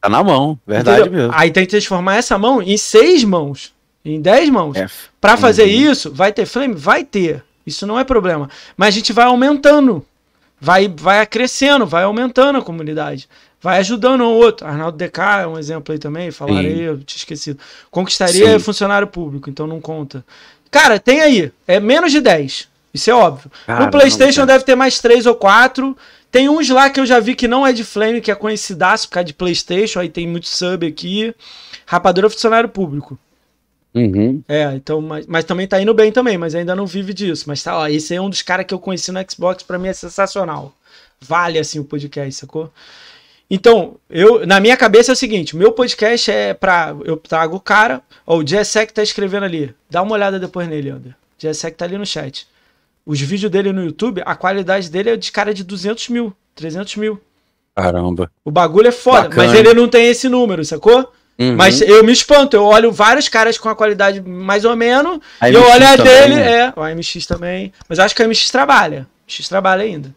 Tá na mão, verdade Entendeu? mesmo. Aí tem que transformar essa mão em seis mãos, em dez mãos. É Para fazer uhum. isso, vai ter frame? Vai ter. Isso não é problema. Mas a gente vai aumentando, vai, vai crescendo, vai aumentando a comunidade. Vai ajudando o outro. Arnaldo DK é um exemplo aí também, falarei aí, eu tinha esquecido. Conquistaria Sim. funcionário público, então não conta. Cara, tem aí. É menos de 10. Isso é óbvio. Cara, no PlayStation não, deve ter mais 3 ou 4. Tem uns lá que eu já vi que não é de Flame, que é conhecidaço por causa de PlayStation, aí tem muito sub aqui. Rapadura é funcionário público. Uhum. É, então, mas, mas, também tá indo bem também, mas ainda não vive disso. Mas tá, ó, esse é um dos caras que eu conheci no Xbox, para mim é sensacional. Vale assim o podcast, sacou? Então, eu, na minha cabeça é o seguinte: meu podcast é pra. Eu trago o cara, ó, o Jessec tá escrevendo ali. Dá uma olhada depois nele, André. Jessec tá ali no chat. Os vídeos dele no YouTube, a qualidade dele é de cara de 200 mil, 300 mil. Caramba. O bagulho é foda, Bacana. mas ele não tem esse número, sacou? Uhum. Mas eu me espanto, eu olho vários caras com a qualidade mais ou menos, a e eu olho a dele, né? é, o MX também. Mas acho que a MX trabalha. o MX trabalha ainda.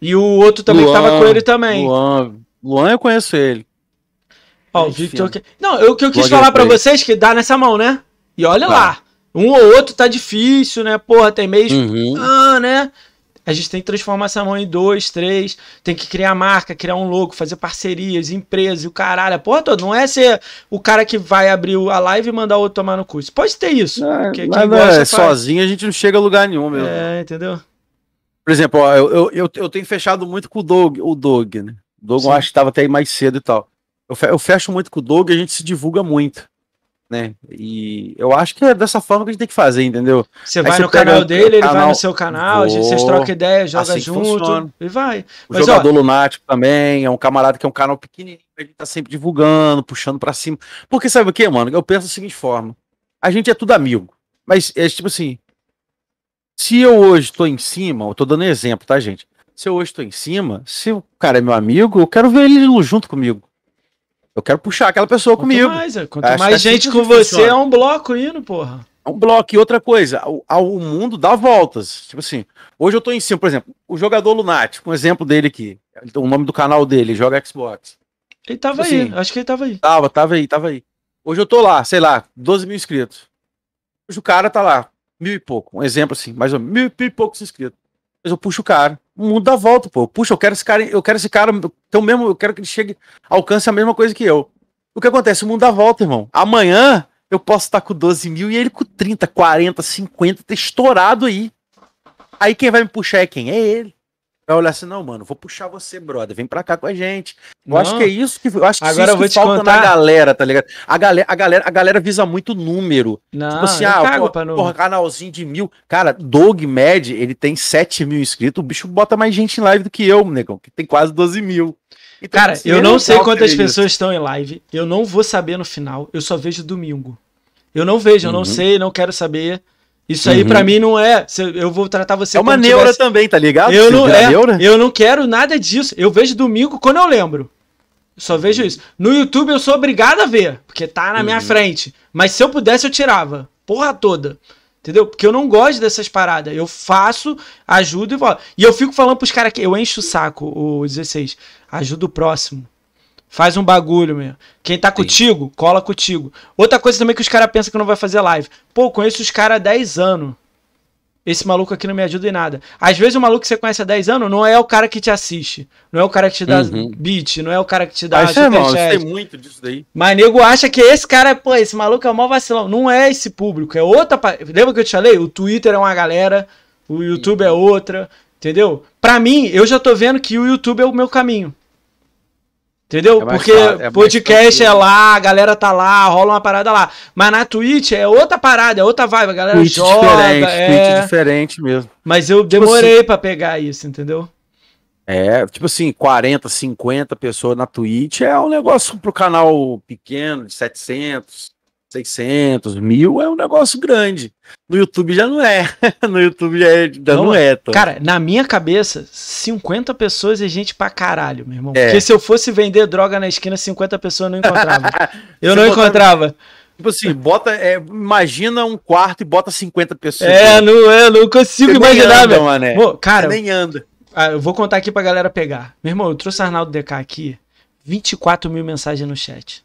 E o outro também Luan, que tava com ele também. Luan, Luan eu conheço ele. Ó, o Victor. Que... Não, o que eu quis Logo falar para vocês é que dá nessa mão, né? E olha lá. Um ou outro tá difícil, né? Porra, tem mesmo, Uhum. Ah, né? A gente tem que transformar essa mão em dois, três. Tem que criar marca, criar um logo, fazer parcerias, empresas e o caralho. Porra, Todo não é ser o cara que vai abrir a live e mandar o outro tomar no curso. Pode ter isso. Não, que, é, gosta, é, sozinho a gente não chega a lugar nenhum, meu. É, entendeu? Por exemplo, ó, eu, eu, eu, eu, tenho fechado muito com o Doug, o Doug, né? O Doug eu acho que estava até aí mais cedo e tal. Eu, eu fecho muito com o Doug e a gente se divulga muito né? E eu acho que é dessa forma que a gente tem que fazer, entendeu? Você vai no canal dele, ele vai no seu canal, vou, vocês trocam ideia, joga assim junto funciona. e vai. O Mas, jogador ó, lunático também é um camarada que é um canal pequenininho, a gente tá sempre divulgando, puxando para cima. Porque sabe o que, mano? Eu penso da seguinte forma: a gente é tudo amigo. Mas é tipo assim, se eu hoje tô em cima, eu tô dando exemplo, tá, gente? Se eu hoje tô em cima, se o cara é meu amigo, eu quero ver ele junto comigo. Eu quero puxar aquela pessoa quanto comigo. Mais, é, quanto Acho mais é assim gente com você, funciona. é um bloco indo, porra. É um bloco. E outra coisa, o, o mundo dá voltas. Tipo assim, hoje eu tô em cima, por exemplo, o jogador Lunático, um exemplo dele aqui. O nome do canal dele, joga Xbox. Ele tava tipo assim, aí, acho que ele tava aí. Tava, tava aí, tava aí. Hoje eu tô lá, sei lá, 12 mil inscritos. Hoje o cara tá lá, mil e pouco. Um exemplo assim, mais ou menos, mil e poucos inscritos mas eu puxo o cara. O mundo dá volta, pô. Puxa, eu quero esse cara, eu quero esse cara, então mesmo, eu quero que ele chegue, alcance a mesma coisa que eu. O que acontece? O mundo dá volta, irmão. Amanhã eu posso estar com 12 mil e ele com 30, 40, 50, estourado aí. Aí quem vai me puxar é quem? É ele vai olhar assim, não, mano, vou puxar você, brother, vem pra cá com a gente. Eu não. acho que é isso que, eu acho que Agora eu vou te falta contar... na galera, tá ligado? A galera, a galera, a galera visa muito número. Não, tipo assim, ah, porra, porra, canalzinho de mil. Cara, Dog Med ele tem 7 mil inscritos, o bicho bota mais gente em live do que eu, negão, que tem quase 12 mil. Então, Cara, assim, eu não sei quantas isso. pessoas estão em live, eu não vou saber no final, eu só vejo domingo. Eu não vejo, uhum. eu não uhum. sei, não quero saber. Isso aí uhum. para mim não é. Eu vou tratar você. É uma neura tivesse... também, tá ligado? Eu não, é, neura? Né? eu não quero nada disso. Eu vejo domingo quando eu lembro. só vejo isso. No YouTube eu sou obrigado a ver, porque tá na uhum. minha frente. Mas se eu pudesse, eu tirava. Porra toda. Entendeu? Porque eu não gosto dessas paradas. Eu faço, ajudo e volto. E eu fico falando pros caras que eu encho o saco, o 16. Ajuda o próximo. Faz um bagulho, meu. Quem tá Sim. contigo, cola contigo. Outra coisa também que os caras pensam que não vai fazer live. Pô, conheço os caras há 10 anos. Esse maluco aqui não me ajuda em nada. Às vezes o maluco que você conhece há 10 anos não é o cara que te assiste. Não é o cara que te dá uhum. beat, não é o cara que te dá Mas, ah, é irmão, tem muito disso daí. Mas nego acha que esse cara, pô, esse maluco é o maior vacilão. Não é esse público, é outra. Lembra que eu te falei? O Twitter é uma galera, o YouTube Sim. é outra. Entendeu? Pra mim, eu já tô vendo que o YouTube é o meu caminho. Entendeu? É Porque fácil, é podcast é lá, a galera tá lá, rola uma parada lá. Mas na Twitch é outra parada, é outra vibe, a galera Twitch joga. Diferente, é... Twitch diferente mesmo. Mas eu tipo demorei assim, para pegar isso, entendeu? É, tipo assim, 40, 50 pessoas na Twitch é um negócio pro canal pequeno, de 700, 600, mil é um negócio grande. No YouTube já não é. No YouTube já, é, já não, não, é. Tô. Cara, na minha cabeça, 50 pessoas é gente pra caralho, meu irmão. É. Porque se eu fosse vender droga na esquina, 50 pessoas eu não encontrava. eu não encontrava. Tipo assim, bota. É, imagina um quarto e bota 50 pessoas. É, não, eu é, não consigo Você imaginar, velho. Cara, Você nem anda. Ah, eu vou contar aqui pra galera pegar. Meu irmão, eu trouxe Arnaldo DK aqui. 24 mil mensagens no chat.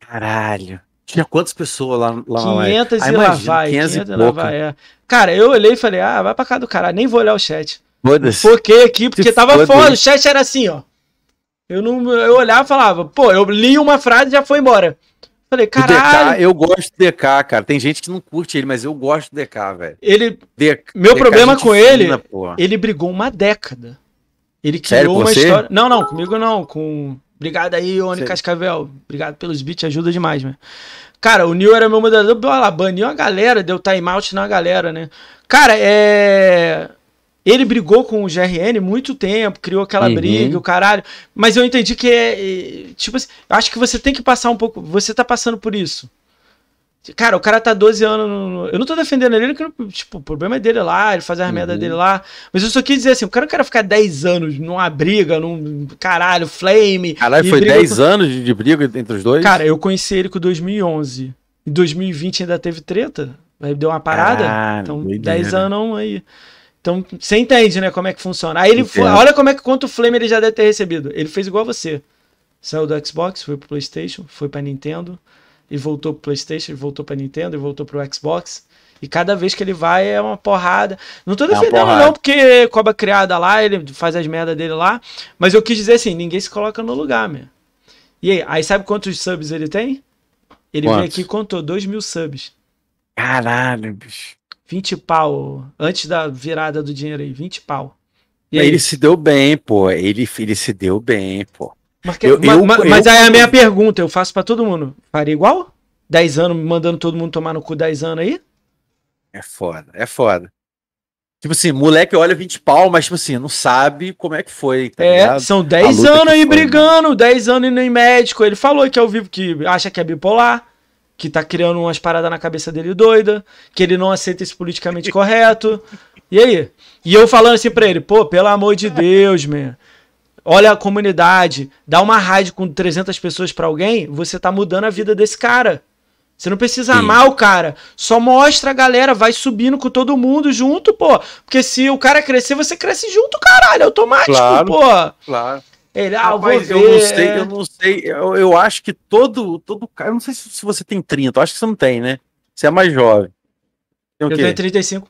Caralho. Tinha quantas pessoas lá, lá 500 na live? Ah, e lá vai. 500, e, lá vai, é. Cara, eu olhei e falei, ah, vai pra casa do caralho, nem vou olhar o chat. Foda-se. Foquei aqui, porque tava foda, o chat era assim, ó. Eu não, eu olhava e falava, pô, eu li uma frase e já foi embora. Falei, caralho. DK, eu gosto do DK, cara. Tem gente que não curte ele, mas eu gosto do DK, velho. Ele. DK, meu DK, problema com ele, ele brigou uma década. Ele criou Sério, uma você? história. Não, não, comigo não, com Obrigado aí, Oni Cascavel. Obrigado pelos beats, ajuda demais, mano. Cara, o Neil era meu moderador, bora baniu a galera, deu timeout na galera, né? Cara, é. Ele brigou com o GRN muito tempo, criou aquela uhum. briga, o caralho. Mas eu entendi que é. Tipo assim, acho que você tem que passar um pouco. Você tá passando por isso. Cara, o cara tá 12 anos. No... Eu não tô defendendo ele, que tipo, o problema é dele lá, ele fazer a merda uhum. dele lá. Mas eu só quis dizer assim: o cara não quer ficar 10 anos numa briga, num caralho, flame. Caralho, foi 10 com... anos de briga entre os dois? Cara, eu conheci ele com 2011. Em 2020 ainda teve treta, aí deu uma parada. Ah, então, 10 anos aí. Então, você entende, né, como é que funciona. Aí ele foi, olha como é que quanto flame ele já deve ter recebido. Ele fez igual você. Saiu do Xbox, foi pro PlayStation, foi pra Nintendo e voltou pro PlayStation, voltou pra Nintendo, e voltou pro Xbox. E cada vez que ele vai é uma porrada. Não tô é defendendo, é não, porque cobra criada lá, ele faz as merdas dele lá. Mas eu quis dizer assim: ninguém se coloca no lugar, meu. E aí, aí sabe quantos subs ele tem? Ele Quanto? veio aqui e contou: 2 mil subs. Caralho, bicho. 20 pau. Antes da virada do dinheiro aí, 20 pau. Ele se deu bem, pô. Ele, ele se deu bem, pô. Mas, que, eu, mas, eu, mas aí é a minha pergunta, eu faço para todo mundo. Faria igual? 10 anos mandando todo mundo tomar no cu 10 anos aí? É foda, é foda. Tipo assim, moleque olha 20 pau, mas tipo assim, não sabe como é que foi. Tá é, ligado? são 10 anos aí foi, né? brigando, mano. 10 anos indo em médico. Ele falou que é ao vivo que acha que é bipolar, que tá criando umas paradas na cabeça dele doida, que ele não aceita esse politicamente correto. E aí? E eu falando assim pra ele, pô, pelo amor de Deus, man olha a comunidade, dá uma rádio com 300 pessoas para alguém, você tá mudando a vida desse cara. Você não precisa Sim. amar o cara. Só mostra a galera, vai subindo com todo mundo junto, pô. Porque se o cara crescer, você cresce junto, caralho, automático, claro, pô. Claro. Ele, ah, Rapaz, eu, eu não sei, é. eu não sei. Eu, eu acho que todo todo cara, eu não sei se, se, você tem 30, eu acho que você não tem, né? Você é mais jovem. eu tenho 35.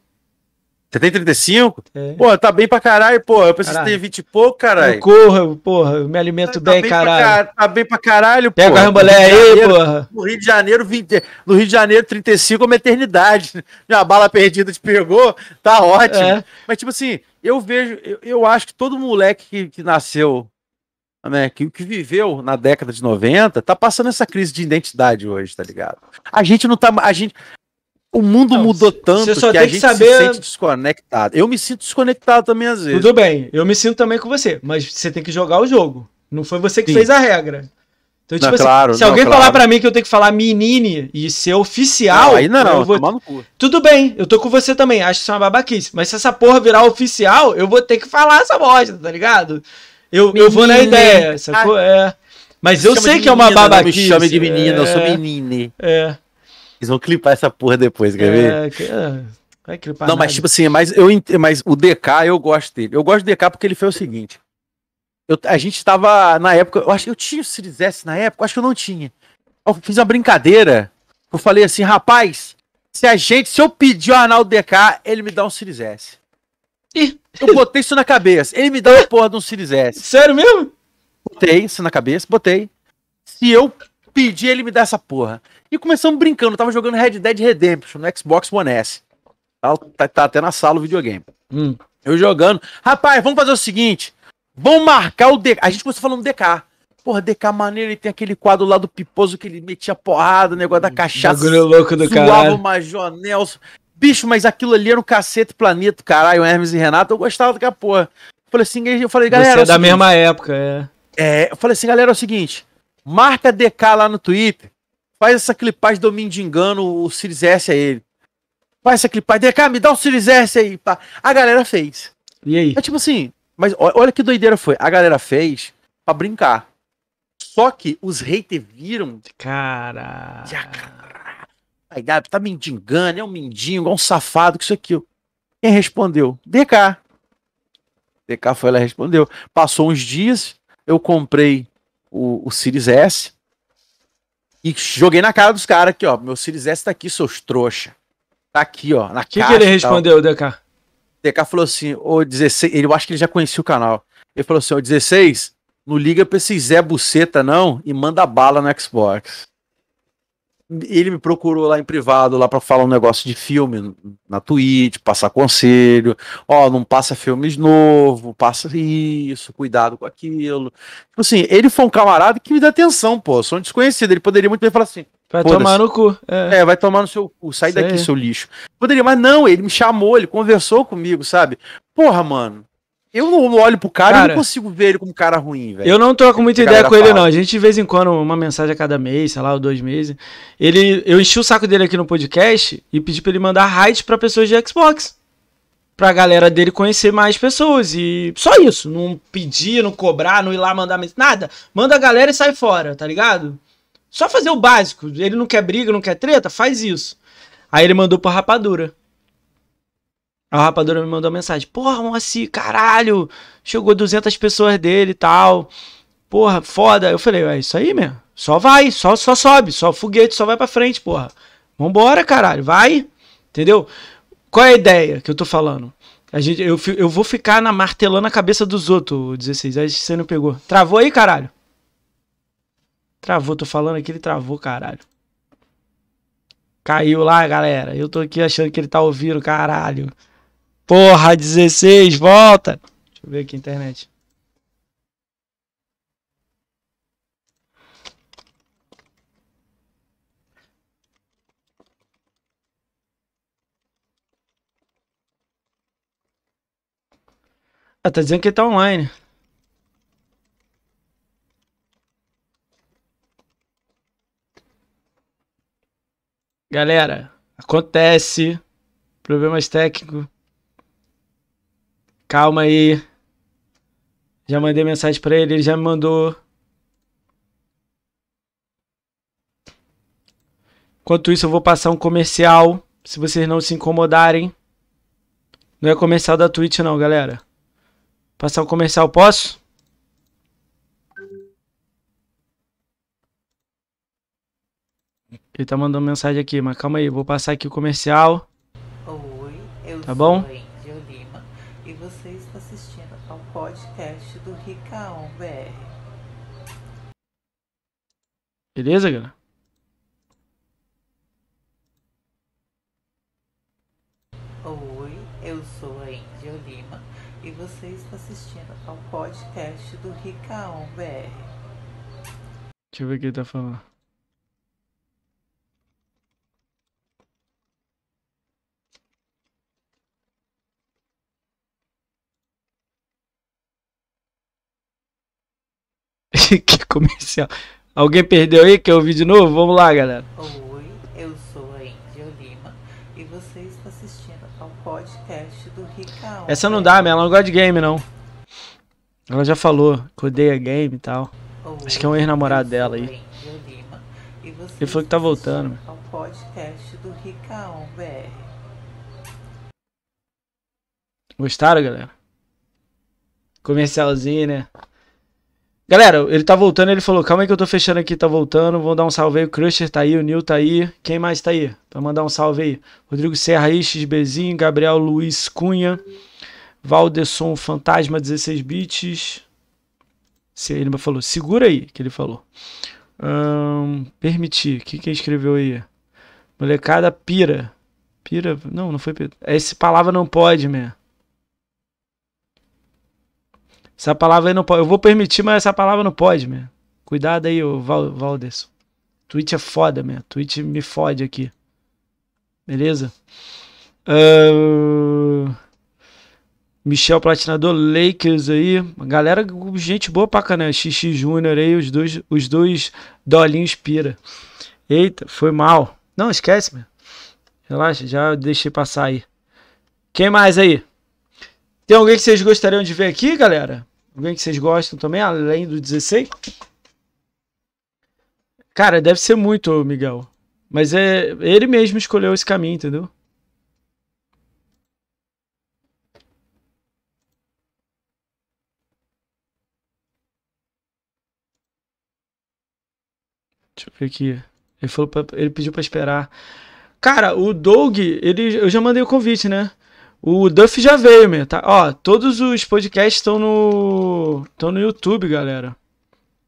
Você tem 35? É. Pô, tá bem pra caralho, pô. Eu preciso caralho. ter 20 e pouco, caralho. Eu corro, porra, eu me alimento tá bem, bem caralho. Pra, tá bem pra caralho, Pega a rambolé aí, Janeiro, porra. No Rio de Janeiro, 20, no Rio de Janeiro, 35 é uma eternidade. Já a bala perdida te pegou, tá ótimo. É. Mas, tipo assim, eu vejo, eu, eu acho que todo moleque que, que nasceu, né, que, que viveu na década de 90, tá passando essa crise de identidade hoje, tá ligado? A gente não tá. A gente, o mundo não, mudou tanto que a gente saber... se sente desconectado. Eu me sinto desconectado também às vezes. Tudo bem, eu me sinto também com você, mas você tem que jogar o jogo. Não foi você que Sim. fez a regra. Então, tipo assim, claro, se alguém falar para mim que eu tenho que falar menine e ser oficial, não, aí não, eu vou... no cu. tudo bem, eu tô com você também, acho que isso uma babaquice, mas se essa porra virar oficial, eu vou ter que falar essa bosta, tá ligado? Eu, eu vou na ideia, sacou? É. Mas eu sei que menina, é uma babaquice. Não me chame de menina, é... eu sou é. menine. É. Eles vão clipar essa porra depois, quer ver? É, que, é, vai clipar. Não, nada. mas tipo assim, é mas, eu, é mas o DK eu gosto dele. Eu gosto do DK porque ele foi o seguinte. Eu, a gente tava na época, eu acho que eu tinha o Series S na época, eu acho que eu não tinha. Eu fiz uma brincadeira. Eu falei assim, rapaz, se a gente, se eu pedir o Arnaldo DK, ele me dá um Series S. Ih. Eu botei isso na cabeça. Ele me dá uma porra de um Series S. Sério mesmo? Botei isso na cabeça, botei. Se eu pedir, ele me dá essa porra. E começamos brincando. Eu tava jogando Red Dead Redemption no Xbox One S. Tá, tá, tá até na sala o videogame. Hum. Eu jogando. Rapaz, vamos fazer o seguinte. Vamos marcar o DK. A gente começou falando DK. Porra, DK maneiro, ele tem aquele quadro lá do Piposo que ele metia porrada, o negócio da hum, cachaça. Bagulho é louco do cara. Suava o Major Nelson. Bicho, mas aquilo ali era um cacete planeta, caralho, Hermes e Renato. Eu gostava daquela porra. Eu falei assim, eu falei, galera. Você é, é da seguinte, mesma época, é. É, eu falei assim, galera, é o seguinte. Marca DK lá no Twitter. Faz essa clipagem do Mindingano, o Series S a ele. Faz essa clipagem, cá, me dá o Series S aí. Pá. A galera fez. E aí? É tipo assim, mas olha que doideira foi. A galera fez pra brincar. Só que os haters viram. Cara. ai dar, tá mendigando, é um mendigo, é um safado, que isso aqui. Quem respondeu? DK. DK foi lá e respondeu. Passou uns dias, eu comprei o, o Series S. E joguei na cara dos caras aqui, ó. Meu Series S tá aqui, seus trouxa. Tá aqui, ó. Na que O que ele respondeu, DK? DK falou assim, ô 16. Ele, eu acho que ele já conhecia o canal. Ele falou assim, ô 16, não liga pra esse Zé Buceta, não, e manda bala no Xbox ele me procurou lá em privado, lá para falar um negócio de filme na Twitch, passar conselho, ó, oh, não passa filmes novo, passa isso, cuidado com aquilo. Tipo assim, ele foi um camarada que me dá atenção, pô, sou um desconhecido, ele poderia muito bem falar assim, Vai tomar no cu. É. é. vai tomar no seu cu. Sai daqui, seu lixo. Poderia, mas não, ele me chamou, ele conversou comigo, sabe? Porra, mano, eu não olho pro cara, cara eu não consigo ver ele como um cara ruim, velho. Eu não troco muita ideia com fala. ele, não. A gente, de vez em quando, uma mensagem a cada mês, sei lá, ou dois meses. Ele, eu enchi o saco dele aqui no podcast e pedi pra ele mandar raids pra pessoas de Xbox. Pra galera dele conhecer mais pessoas. E só isso. Não pedir, não cobrar, não ir lá mandar mensagem. Nada. Manda a galera e sai fora, tá ligado? Só fazer o básico. Ele não quer briga, não quer treta, faz isso. Aí ele mandou pra rapadura. A rapadora me mandou mensagem. Porra, Moacir, caralho! Chegou 200 pessoas dele e tal. Porra, foda. Eu falei, é isso aí mesmo. Só vai, só, só sobe, só foguete, só vai pra frente, porra. Vambora, caralho, vai. Entendeu? Qual é a ideia que eu tô falando? A gente, eu, eu vou ficar na martelando a cabeça dos outros, 16. Aí você não pegou. Travou aí, caralho? Travou, tô falando aqui, ele travou, caralho. Caiu lá, galera. Eu tô aqui achando que ele tá ouvindo, caralho. Porra, 16, volta! Deixa eu ver aqui a internet. Ah, tá dizendo que ele tá online. Galera, acontece. Problemas técnicos. Calma aí. Já mandei mensagem para ele, ele já me mandou. Enquanto isso, eu vou passar um comercial, se vocês não se incomodarem. Não é comercial da Twitch não, galera. Passar um comercial, posso? Ele tá mandando mensagem aqui, mas calma aí, vou passar aqui o comercial. Oi, eu tá bom? Sou podcast do Ricaon BR. Beleza, galera? Oi, eu sou a Índia Lima e você está assistindo ao podcast do Ricaon BR. Deixa eu ver o que ele tá falando. que, que é comercial. Alguém perdeu aí? Quer ouvir de novo? Vamos lá, galera. Oi, eu sou a Índia Lima e você está assistindo ao podcast do Rica Essa não dá, minha. Ela não gosta de game, não. Ela já falou que odeia game e tal. Oi, Acho que é um ex-namorado dela aí. Lima, Ele falou que tá voltando. Ao podcast do Ricaon Gostaram, galera? Comercialzinho, né? Galera, ele tá voltando, ele falou, calma aí que eu tô fechando aqui, tá voltando, vou dar um salve aí, o Crusher tá aí, o Nil tá aí, quem mais tá aí? Pra mandar um salve aí, Rodrigo Serra aí, XBzinho, Gabriel Luiz Cunha, Valdesson Fantasma 16 bits, ele falou, segura aí, que ele falou. permitir, o que que escreveu aí? Molecada pira, pira, não, não foi pira, essa palavra não pode, man. Essa palavra aí não pode. Eu vou permitir, mas essa palavra não pode, meu. Cuidado aí, ô Val Valdes. Twitch é foda, meu. Twitch me fode aqui. Beleza? Uh... Michel Platinador, Lakers aí. Galera, gente boa pra caramba. Xixi Júnior aí, os dois, os dois dolinhos pira. Eita, foi mal. Não, esquece, meu. Relaxa, já deixei passar aí. Quem mais aí? Tem alguém que vocês gostariam de ver aqui, galera? Alguém que vocês gostam também, além do 16? Cara, deve ser muito, Miguel. Mas é ele mesmo escolheu esse caminho, entendeu? Deixa eu ver aqui. Ele falou pra, ele pediu para esperar. Cara, o Doug, ele eu já mandei o convite, né? O Duff já veio, meu, tá? Ó, todos os podcasts estão no estão no YouTube, galera.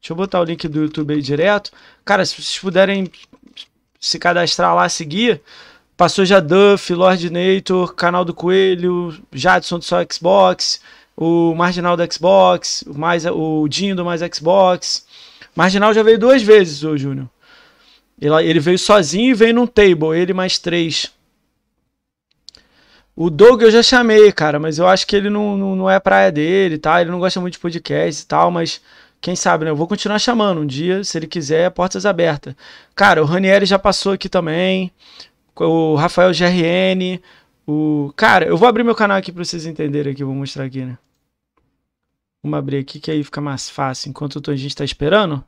Deixa eu botar o link do YouTube aí direto. Cara, se vocês puderem se cadastrar lá, seguir, passou já Duff, Lord Nator, canal do Coelho, Jadson do Só Xbox, o Marginal do Xbox, o mais o Dinho do Mais Xbox. Marginal já veio duas vezes, o Júnior. Ele, ele veio sozinho e veio num table, ele mais três. O Doug eu já chamei, cara, mas eu acho que ele não, não, não é praia dele, tá? Ele não gosta muito de podcast e tal, mas quem sabe, né? Eu vou continuar chamando um dia, se ele quiser, portas abertas. Cara, o Ranieri já passou aqui também, o Rafael GRN, o... Cara, eu vou abrir meu canal aqui pra vocês entenderem aqui, vou mostrar aqui, né? Vamos abrir aqui que aí fica mais fácil, enquanto a gente tá esperando.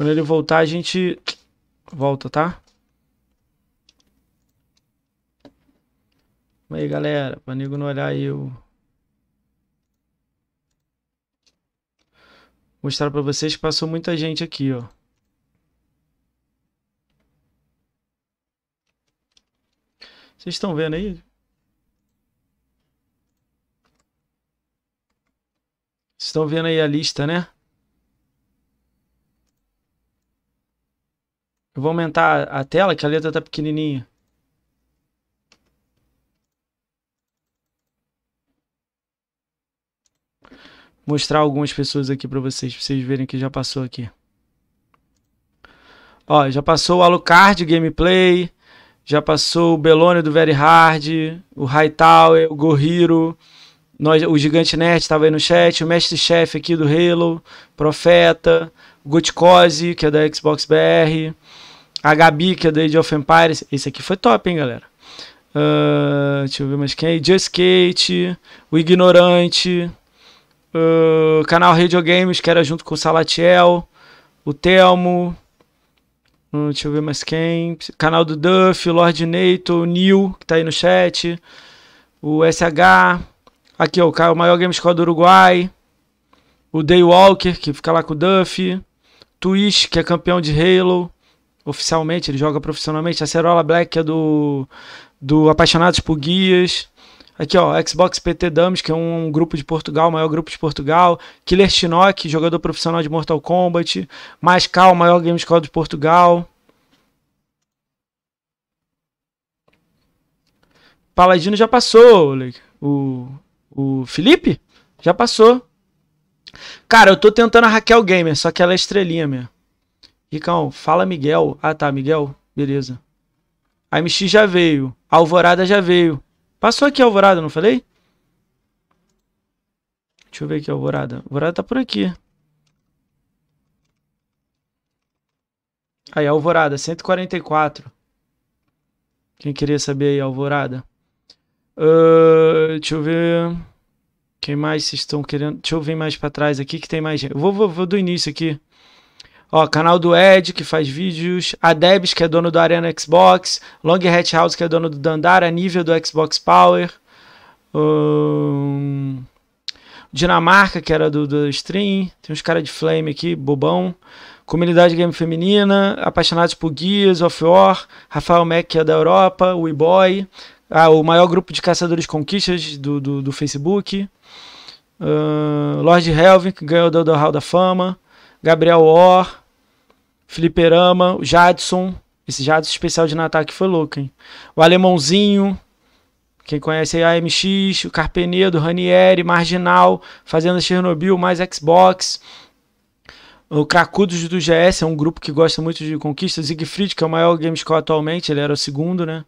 Quando ele voltar, a gente volta, tá? Calma aí, galera. Pra nego não olhar eu. Mostrar pra vocês que passou muita gente aqui, ó. Vocês estão vendo aí? Vocês estão vendo aí a lista, né? Eu vou aumentar a tela, que a letra tá pequenininha. Mostrar algumas pessoas aqui para vocês, pra vocês verem que já passou aqui. Ó, já passou o Alucard Gameplay, já passou o Belone do Very Hard, o Hightower, o Gorhiro, nós, o Gigante Nerd estava aí no chat, o Mestre Chefe aqui do Halo, Profeta, o Gotcose, que é da Xbox BR, a Gabi, que é do Age of Empires. Esse aqui foi top, hein, galera. Uh, deixa eu ver mais quem. É. Just Skate, o Ignorante, uh, canal Radio Games, que era junto com o Salatiel, o Telmo. Uh, deixa eu ver mais quem. Canal do Duff, Lord Nato, o Neil, que tá aí no chat. O SH. Aqui, ó, o maior Gamescore do Uruguai. O Daywalker, que fica lá com o Duff. Twitch, que é campeão de Halo oficialmente, ele joga profissionalmente. A Cerola Black é do, do Apaixonados por Guias. Aqui, ó, Xbox PT Dames, que é um grupo de Portugal, o maior grupo de Portugal. Killer Shinnok, jogador profissional de Mortal Kombat. Mascal, maior game score de Portugal. Paladino já passou, o, o Felipe já passou. Cara, eu tô tentando a Raquel Gamer, só que ela é estrelinha mesmo. Ricão, fala Miguel. Ah, tá, Miguel. Beleza. A MX já veio. A Alvorada já veio. Passou aqui a Alvorada, não falei? Deixa eu ver aqui a Alvorada. A Alvorada tá por aqui. Aí, Alvorada, 144. Quem queria saber aí, Alvorada? Uh, deixa eu ver. Quem mais vocês estão querendo? Deixa eu vir mais para trás aqui que tem mais gente. Vou, vou, vou do início aqui. Ó, canal do Ed, que faz vídeos, a Debs, que é dono do Arena Xbox, Long Hat House, que é dono do Dandara, Nível do Xbox Power, um... Dinamarca, que era do, do Stream, tem uns caras de Flame aqui, bobão, Comunidade Game Feminina, Apaixonados por Gears of War, Rafael Mac, que é da Europa, o boy ah, o maior grupo de caçadores conquistas do, do, do Facebook, uh, Lord Helvin, que ganhou o Hall da Fama, Gabriel Orr, Fliperama, o Jadson. Esse Jadson especial de Natal que foi louco, hein? O Alemãozinho. Quem conhece aí a MX, o Carpenedo, Ranieri, Marginal, Fazenda Chernobyl, mais Xbox. O Cracudos do GS é um grupo que gosta muito de conquistas. Zigfried que é o maior Gamescore atualmente, ele era o segundo, né?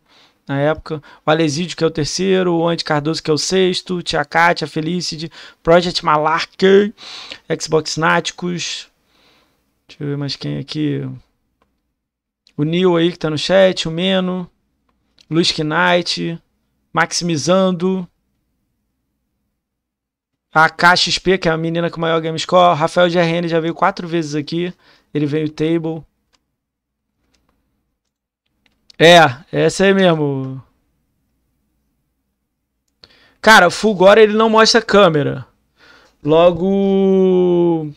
na época. O Alesídio, que é o terceiro, o Andy Cardoso, que é o sexto, Tia Kátia, Felicity, Project Malarkey, Xbox Náticos, Deixa eu ver mais quem aqui. O Neil aí que tá no chat, o Meno, Luiz Knight, Maximizando, a Caixa XP, que é a menina com maior game score, Rafael GRN já veio quatro vezes aqui, ele veio table. É, é essa aí mesmo. Cara, Fulgora ele não mostra câmera. Logo,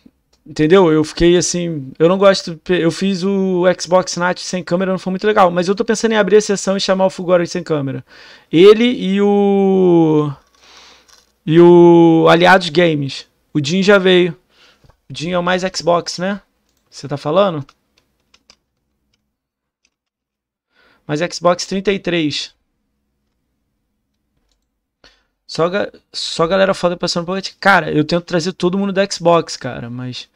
Entendeu? Eu fiquei assim. Eu não gosto. Eu fiz o Xbox Night sem câmera, não foi muito legal. Mas eu tô pensando em abrir a sessão e chamar o Fugori sem câmera. Ele e o. E o Aliados Games. O Jim já veio. O Jim é o mais Xbox, né? Você tá falando? Mas Xbox 33. Só, ga... só galera foda passando por. Cara, eu tento trazer todo mundo da Xbox, cara, mas.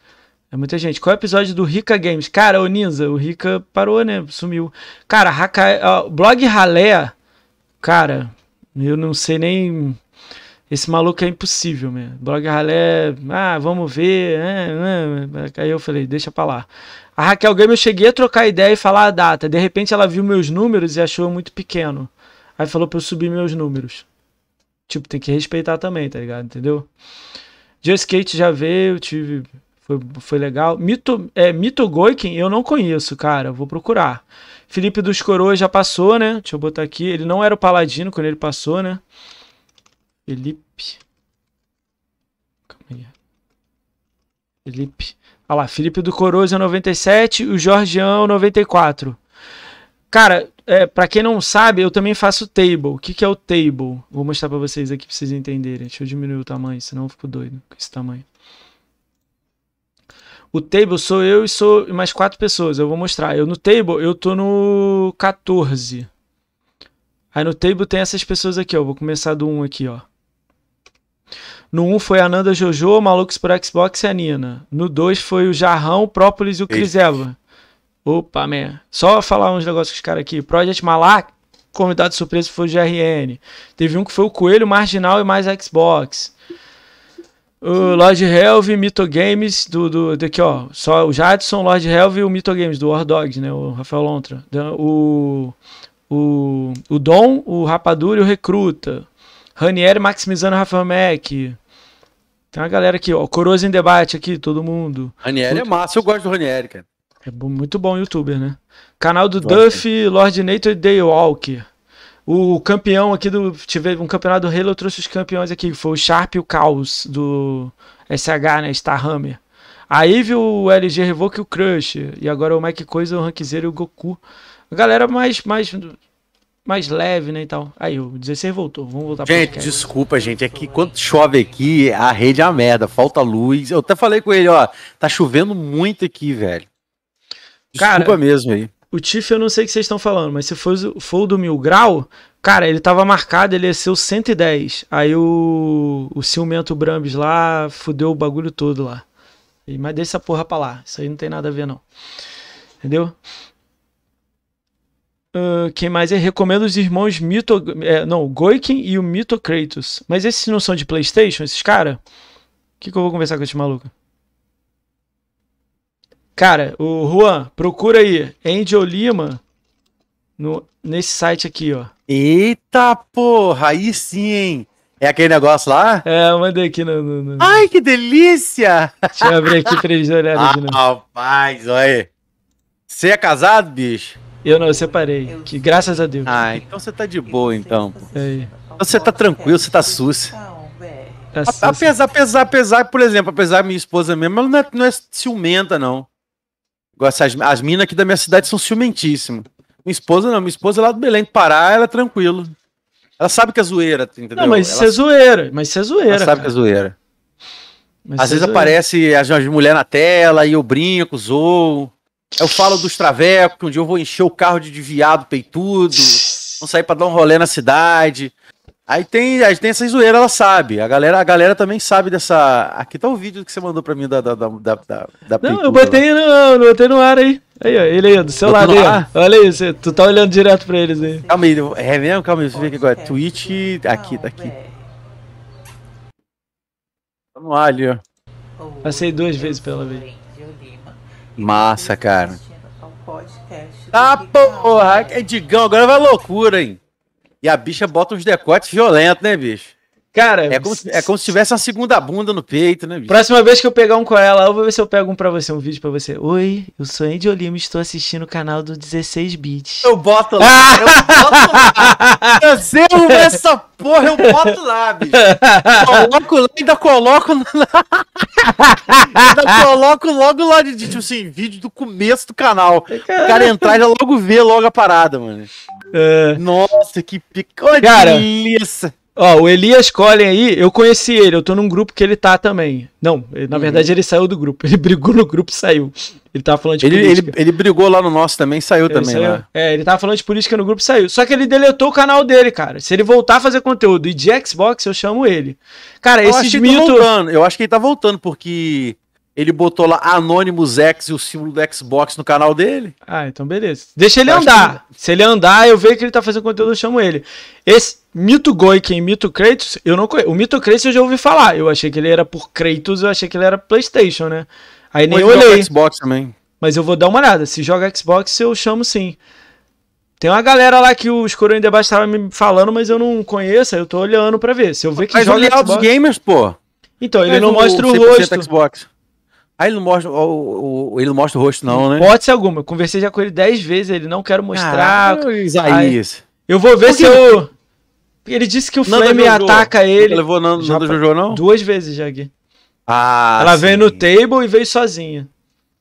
É muita gente. Qual é o episódio do Rica Games? Cara, ô Ninza, o Rica parou, né? Sumiu. Cara, Haka, blog ralé. Cara, eu não sei nem. Esse maluco é impossível, mesmo. Blog ralé. Ah, vamos ver. Né, né, né. Aí eu falei, deixa pra lá. A Raquel Game eu cheguei a trocar ideia e falar a data. De repente ela viu meus números e achou muito pequeno. Aí falou pra eu subir meus números. Tipo, tem que respeitar também, tá ligado? Entendeu? Just Skate já veio, tive foi, foi legal. Mito, é, Mito Goikin eu não conheço, cara. Vou procurar. Felipe dos Coroas já passou, né? Deixa eu botar aqui. Ele não era o Paladino quando ele passou, né? Felipe. Calma aí. Felipe. Olha lá, Felipe do Coroas é 97 e o Jorgião 94. Cara, é, para quem não sabe, eu também faço table. O que, que é o table? Vou mostrar para vocês aqui pra vocês entenderem. Deixa eu diminuir o tamanho, senão eu fico doido com esse tamanho. O table sou eu e sou mais quatro pessoas. Eu vou mostrar. Eu no table, eu tô no 14. Aí no table tem essas pessoas aqui, ó. Vou começar do 1 aqui, ó. No 1 foi a Nanda Jojo, Malucos por Xbox e a Nina. No 2 foi o Jarrão, Própolis e o Crisela. Opa, man. Só falar uns negócios com os caras aqui. Project Malak, convidado surpresa foi o GRN. Teve um que foi o Coelho Marginal e mais Xbox. O Lord Helve, Mito Games, do, do, daqui ó, só o Jadson, Lord Helve e o Mito Games, do War Dogs, né, o Rafael Lontra. O, o, o Dom, o Rapadura e o Recruta. Ranieri maximizando Rafael Mac, Tem uma galera aqui, ó, Coroas em Debate aqui, todo mundo. Ranieri é massa, eu gosto do Ranieri, cara. É muito bom youtuber, né? Canal do Duff, Lord Nature e o campeão aqui do. Tive um campeonato do Halo, eu trouxe os campeões aqui, foi o Sharp e o Caos do SH, né? Star Hammer. Aí viu o LG Revoke e o Crush. E agora o Mike Coisa, o Rankzeiro e o Goku. A galera mais, mais, mais leve, né, e tal. Aí, o 16 voltou. Vamos voltar Gente, pro desculpa, gente. É que quando chove aqui, a rede é uma merda. Falta luz. Eu até falei com ele, ó. Tá chovendo muito aqui, velho. Desculpa Cara, mesmo aí. O Tiff, eu não sei o que vocês estão falando, mas se for, for o do Mil Grau, cara, ele tava marcado, ele ia ser o 110. Aí o, o ciumento Brambis lá fudeu o bagulho todo lá. E, mas deixa essa porra pra lá. Isso aí não tem nada a ver, não. Entendeu? Uh, quem mais é? Recomendo os irmãos Mito. É, não, Goikin e o Mito Kratos. Mas esses não são de PlayStation, esses caras? O que, que eu vou conversar com esse maluco? Cara, o Juan, procura aí. Angel Lima no, nesse site aqui, ó. Eita porra, aí sim, hein? É aquele negócio lá? É, eu mandei aqui no. no, no... Ai, que delícia! Deixa eu abrir aqui pra eles olharem ah, de novo. Rapaz, olha. Você é casado, bicho? Eu não, eu separei. Eu... Que graças a Deus. Ah, então você tá de boa, então. É você tá tranquilo, você tá sus. Tá apesar, apesar, apesar, por exemplo, apesar da minha esposa mesmo, ela não é, não é ciumenta, não. As, as minas aqui da minha cidade são ciumentíssimas. Minha esposa não, minha esposa é lá do Belém do Pará, ela é tranquila. Ela sabe que é zoeira, entendeu? Não, mas ela... isso é zoeira, mas isso é zoeira. Ela cara. sabe que é zoeira. Mas Às é vezes aparece as, as mulheres na tela e eu brinco, zoo. Eu falo dos travecos, que um dia eu vou encher o carro de, de viado peitudo, vou sair pra dar um rolê na cidade. Aí tem, aí tem essa zoeira, ela sabe. A galera, a galera também sabe dessa. Aqui tá o vídeo que você mandou pra mim da. da, da, da, da Não, eu botei não eu botei no ar aí. Aí, ó, ele aí, do seu lado aí, Olha isso tu tá olhando direto pra eles aí. Calma aí, é mesmo? Calma aí, você vê aqui agora. É Twitch. Aqui, tá aqui. Tá no ar ali, ó. Oh, Passei duas vezes pela vez. Massa, cara. Ah, porra! É Digão, agora vai loucura, hein? E a bicha bota uns decotes violentos, né, bicho? Cara, é como, se, é como se tivesse uma segunda bunda no peito, né, bicho? Próxima vez que eu pegar um com ela, eu vou ver se eu pego um pra você, um vídeo pra você. Oi, eu sou Andy Olima estou assistindo o canal do 16 Bits. Eu boto lá, eu boto lá. Cancelo essa porra, eu boto lá, bicho. Coloco lá, ainda coloco lá. ainda coloco logo lá de, tipo assim, vídeo do começo do canal. O cara entrar e já logo vê logo a parada, mano. É. Nossa, que pica. Cara, delícia. Ó, o Elias Collen aí, eu conheci ele, eu tô num grupo que ele tá também. Não, na uhum. verdade ele saiu do grupo. Ele brigou no grupo e saiu. Ele tava falando de ele, política. Ele, ele brigou lá no nosso também, saiu ele também, saiu, né? É, ele tava falando de política no grupo e saiu. Só que ele deletou o canal dele, cara. Se ele voltar a fazer conteúdo e de Xbox, eu chamo ele. Cara, esse esses tá eu acho que ele tá voltando, porque ele botou lá Anonymous X e o símbolo do Xbox no canal dele. Ah, então beleza. Deixa ele eu andar. Que... Se ele andar, eu vejo que ele tá fazendo conteúdo, eu chamo ele. Esse Mito Goiken e Mito Kratos, eu não conheço. O Mito Kratos eu já ouvi falar. Eu achei que ele era por Kratos, eu achei que ele era PlayStation, né? Aí nem Pode olhei. Xbox também. Mas eu vou dar uma olhada. Se joga Xbox, eu chamo sim. Tem uma galera lá que os Coroinha Debate estavam me falando, mas eu não conheço, eu tô olhando pra ver. Se eu ver que mas joga. Mas olha os gamers, pô. Então, ele mas não mostra o rosto. Xbox. Aí ele não mostra o, o ele não mostra o rosto, não, né? Pode ser alguma. Eu conversei já com ele dez vezes, ele não quer mostrar. Caralho, ah, é Isaías. eu vou ver Porque se eu. Ele disse que o Nanda me ataca ele. Não levou Nando, já, Nando Jojo, não? Duas vezes já aqui. Ah, Ela sim. veio no table e veio sozinha.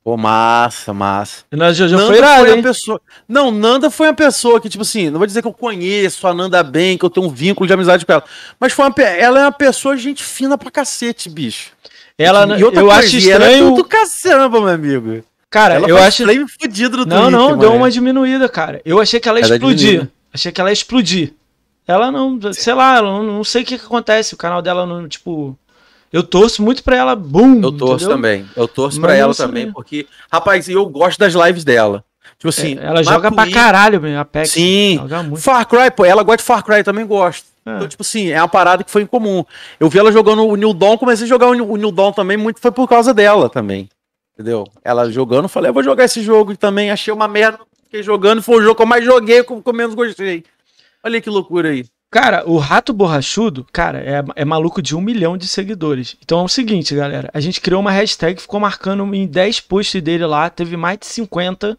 Pô, massa, massa. E Nanda Jojo Nanda foi, irada, foi pessoa. Não, Nanda foi uma pessoa que, tipo assim, não vou dizer que eu conheço a Nanda bem, que eu tenho um vínculo de amizade com ela. Mas foi uma... ela é uma pessoa, gente fina pra cacete, bicho. Ela, e outra eu coisa, acho estranho. Ela é tudo caçamba, meu amigo. Cara, ela eu acho. Flame fudido no não, não, deu uma diminuída, cara. Eu achei que ela ia ela é explodir. achei que ela ia explodir. Ela não, sei lá, não, não sei o que, que, acontece. O canal dela não, tipo. Eu torço muito pra ela, bum! Eu torço entendeu? também. Eu torço para pra ela também, porque, rapaz, eu gosto das lives dela. Tipo assim. É, ela joga pra caralho, meu, a PEC. Sim. Far Cry, pô, ela gosta de Far Cry, eu também gosto. É. Então, tipo assim, é uma parada que foi incomum. Eu vi ela jogando o New Dawn, comecei a jogar o New Dawn também, muito foi por causa dela também. Entendeu? Ela jogando, falei, eu vou jogar esse jogo também. Achei uma merda, fiquei jogando, foi o jogo que eu mais joguei, que eu menos gostei. Olha que loucura aí. Cara, o Rato Borrachudo, cara, é, é, maluco de um milhão de seguidores. Então é o seguinte, galera. A gente criou uma hashtag, ficou marcando em 10 posts dele lá, teve mais de 50.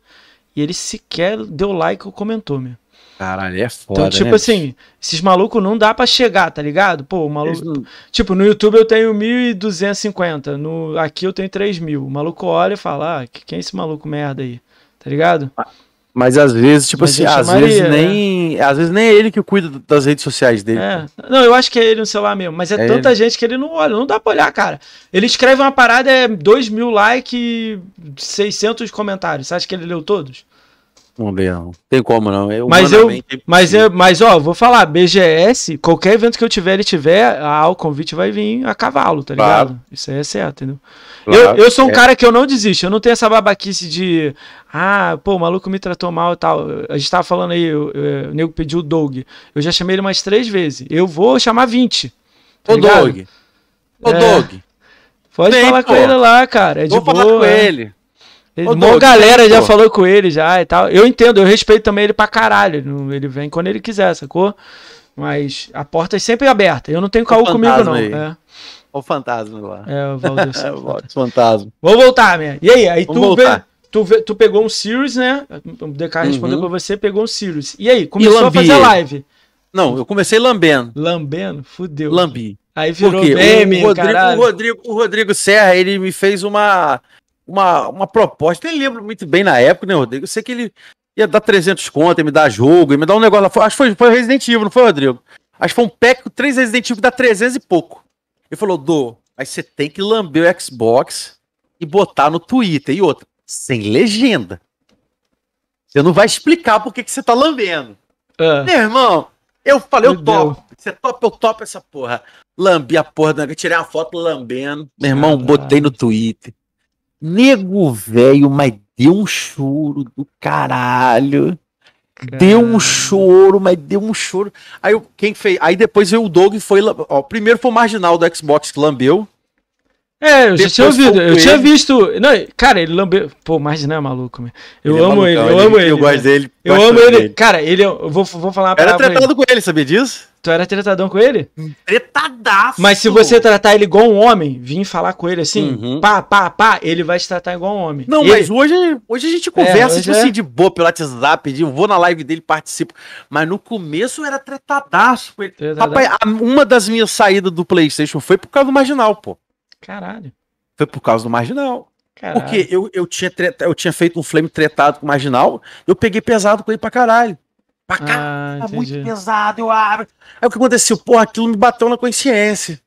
E ele sequer deu like ou comentou, meu. Caralho, é então, foda. Então, tipo né? assim, esses malucos não dá para chegar, tá ligado? Pô, o maluco. Não... Tipo, no YouTube eu tenho 1.250, no... aqui eu tenho 3.000. O maluco olha e fala: ah, quem é esse maluco merda aí? Tá ligado? Mas às vezes, tipo Mas assim, às chamaria, vezes né? nem. Né? Às vezes nem é ele que cuida das redes sociais dele. É. Não, eu acho que é ele no celular mesmo. Mas é, é tanta ele. gente que ele não olha, não dá pra olhar, cara. Ele escreve uma parada, é 2 mil likes e 600 comentários. Você acha que ele leu todos? Não Tem como não. Eu, é mas eu, mas eu, é- mas ó, vou falar, BGS, qualquer evento que eu tiver, ele tiver, ah, o convite vai vir a cavalo, tá ligado? Claro. Isso aí é certo, entendeu? Claro, eu, eu sou um é. cara que eu não desisto, eu não tenho essa babaquice de, ah, pô, o maluco me tratou mal e tal. A gente tava falando aí, eu, eu, o nego pediu o Doug. Eu já chamei ele mais três vezes. Eu vou chamar 20. Tá Ô, ligado? Doug. Ô, é. Doug. Pode falar pô. com ele lá, cara. É vou de boa. Vou falar com é. ele uma galera já falou com ele já e tal. Eu entendo, eu respeito também ele pra caralho. Ele vem quando ele quiser, sacou? Mas a porta é sempre aberta. Eu não tenho caô comigo, não. É. é. O fantasma lá. É, o Valdir. o fantasma. Vamos voltar, minha. E aí, aí tu, vê, tu, vê, tu pegou um Sirius né? O DK uhum. respondeu pra você, pegou um Sirius E aí, começou e a fazer live. Não, eu comecei lambendo. Lambendo? Fudeu. Lambi. Aí virou meme, o Rodrigo, o Rodrigo, o Rodrigo Serra, ele me fez uma uma, uma proposta. Nem lembro muito bem na época, né, Rodrigo? Eu sei que ele ia dar 300 contas, ia me dar jogo, ia me dar um negócio lá. Acho que foi, foi Resident Evil, não foi, Rodrigo? Acho que foi um pack com três Resident Evil dá 300 e pouco. Ele falou, Dô, aí você tem que lamber o Xbox e botar no Twitter. E outra, sem legenda. Você não vai explicar por que, que você tá lambendo. Ah. Meu irmão, eu falei, Meu eu topo. Você topa, eu topo essa porra. Lambi a porra, da... tirei a foto lambendo. Meu irmão, Caralho. botei no Twitter. Nego velho, mas deu um choro do caralho. Deu um choro, mas deu um choro. Aí eu, quem fez? Aí depois eu, o Doug foi. Ó, primeiro foi o marginal do Xbox que lambeu. É, eu já tinha ouvido. Eu tinha visto. Não, cara, ele lambeu. Pô, marginal é maluco, meu. Eu ele é amo é malucão, ele, eu amo ele. Eu gosto dele. Eu amo ele. Cara, ele. Eu vou, vou falar pra Era tratado com ele, sabia disso? Tu era tretadão com ele? Tretadaço! Mas se você tratar ele igual um homem, vir falar com ele assim, uhum. pá, pá, pá, ele vai te tratar igual um homem. Não, ele... mas hoje, hoje a gente é, conversa, tipo assim, é, tipo é... assim, de boa pelo WhatsApp, de, vou na live dele, participo. Mas no começo era tretadaço com ele. Tretadaço. Rapaz, uma das minhas saídas do PlayStation foi por causa do Marginal, pô. Caralho. Foi por causa do Marginal. Caralho. Porque eu, eu, tinha eu tinha feito um flame tretado com o Marginal, eu peguei pesado com ele pra caralho. Pra ah, tá muito pesado, eu abro. Aí é o que aconteceu? Porra, aquilo me bateu na consciência.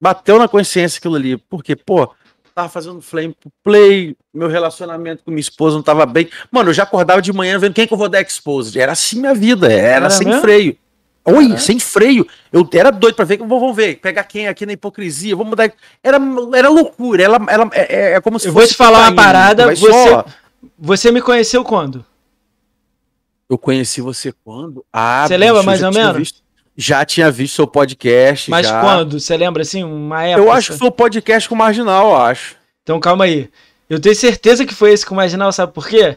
Bateu na consciência aquilo ali. Porque, pô, tava fazendo flame pro play, meu relacionamento com minha esposa não tava bem. Mano, eu já acordava de manhã vendo quem que eu vou dar exposed. Era assim minha vida, era, era sem mesmo? freio. Oi, sem freio. Eu era doido para ver, vamos ver, pegar quem aqui na hipocrisia, vamos mudar. Era, era loucura, ela, ela, é, é, é como se eu fosse. Eu vou te falar uma parada, você, só... você me conheceu quando? Eu conheci você quando? Ah, você lembra mais ou menos? Visto, já tinha visto seu podcast. Mas já. quando? Você lembra assim? Uma época? Eu acho que foi o podcast com o Marginal, eu acho. Então calma aí. Eu tenho certeza que foi esse com o Marginal, sabe por quê?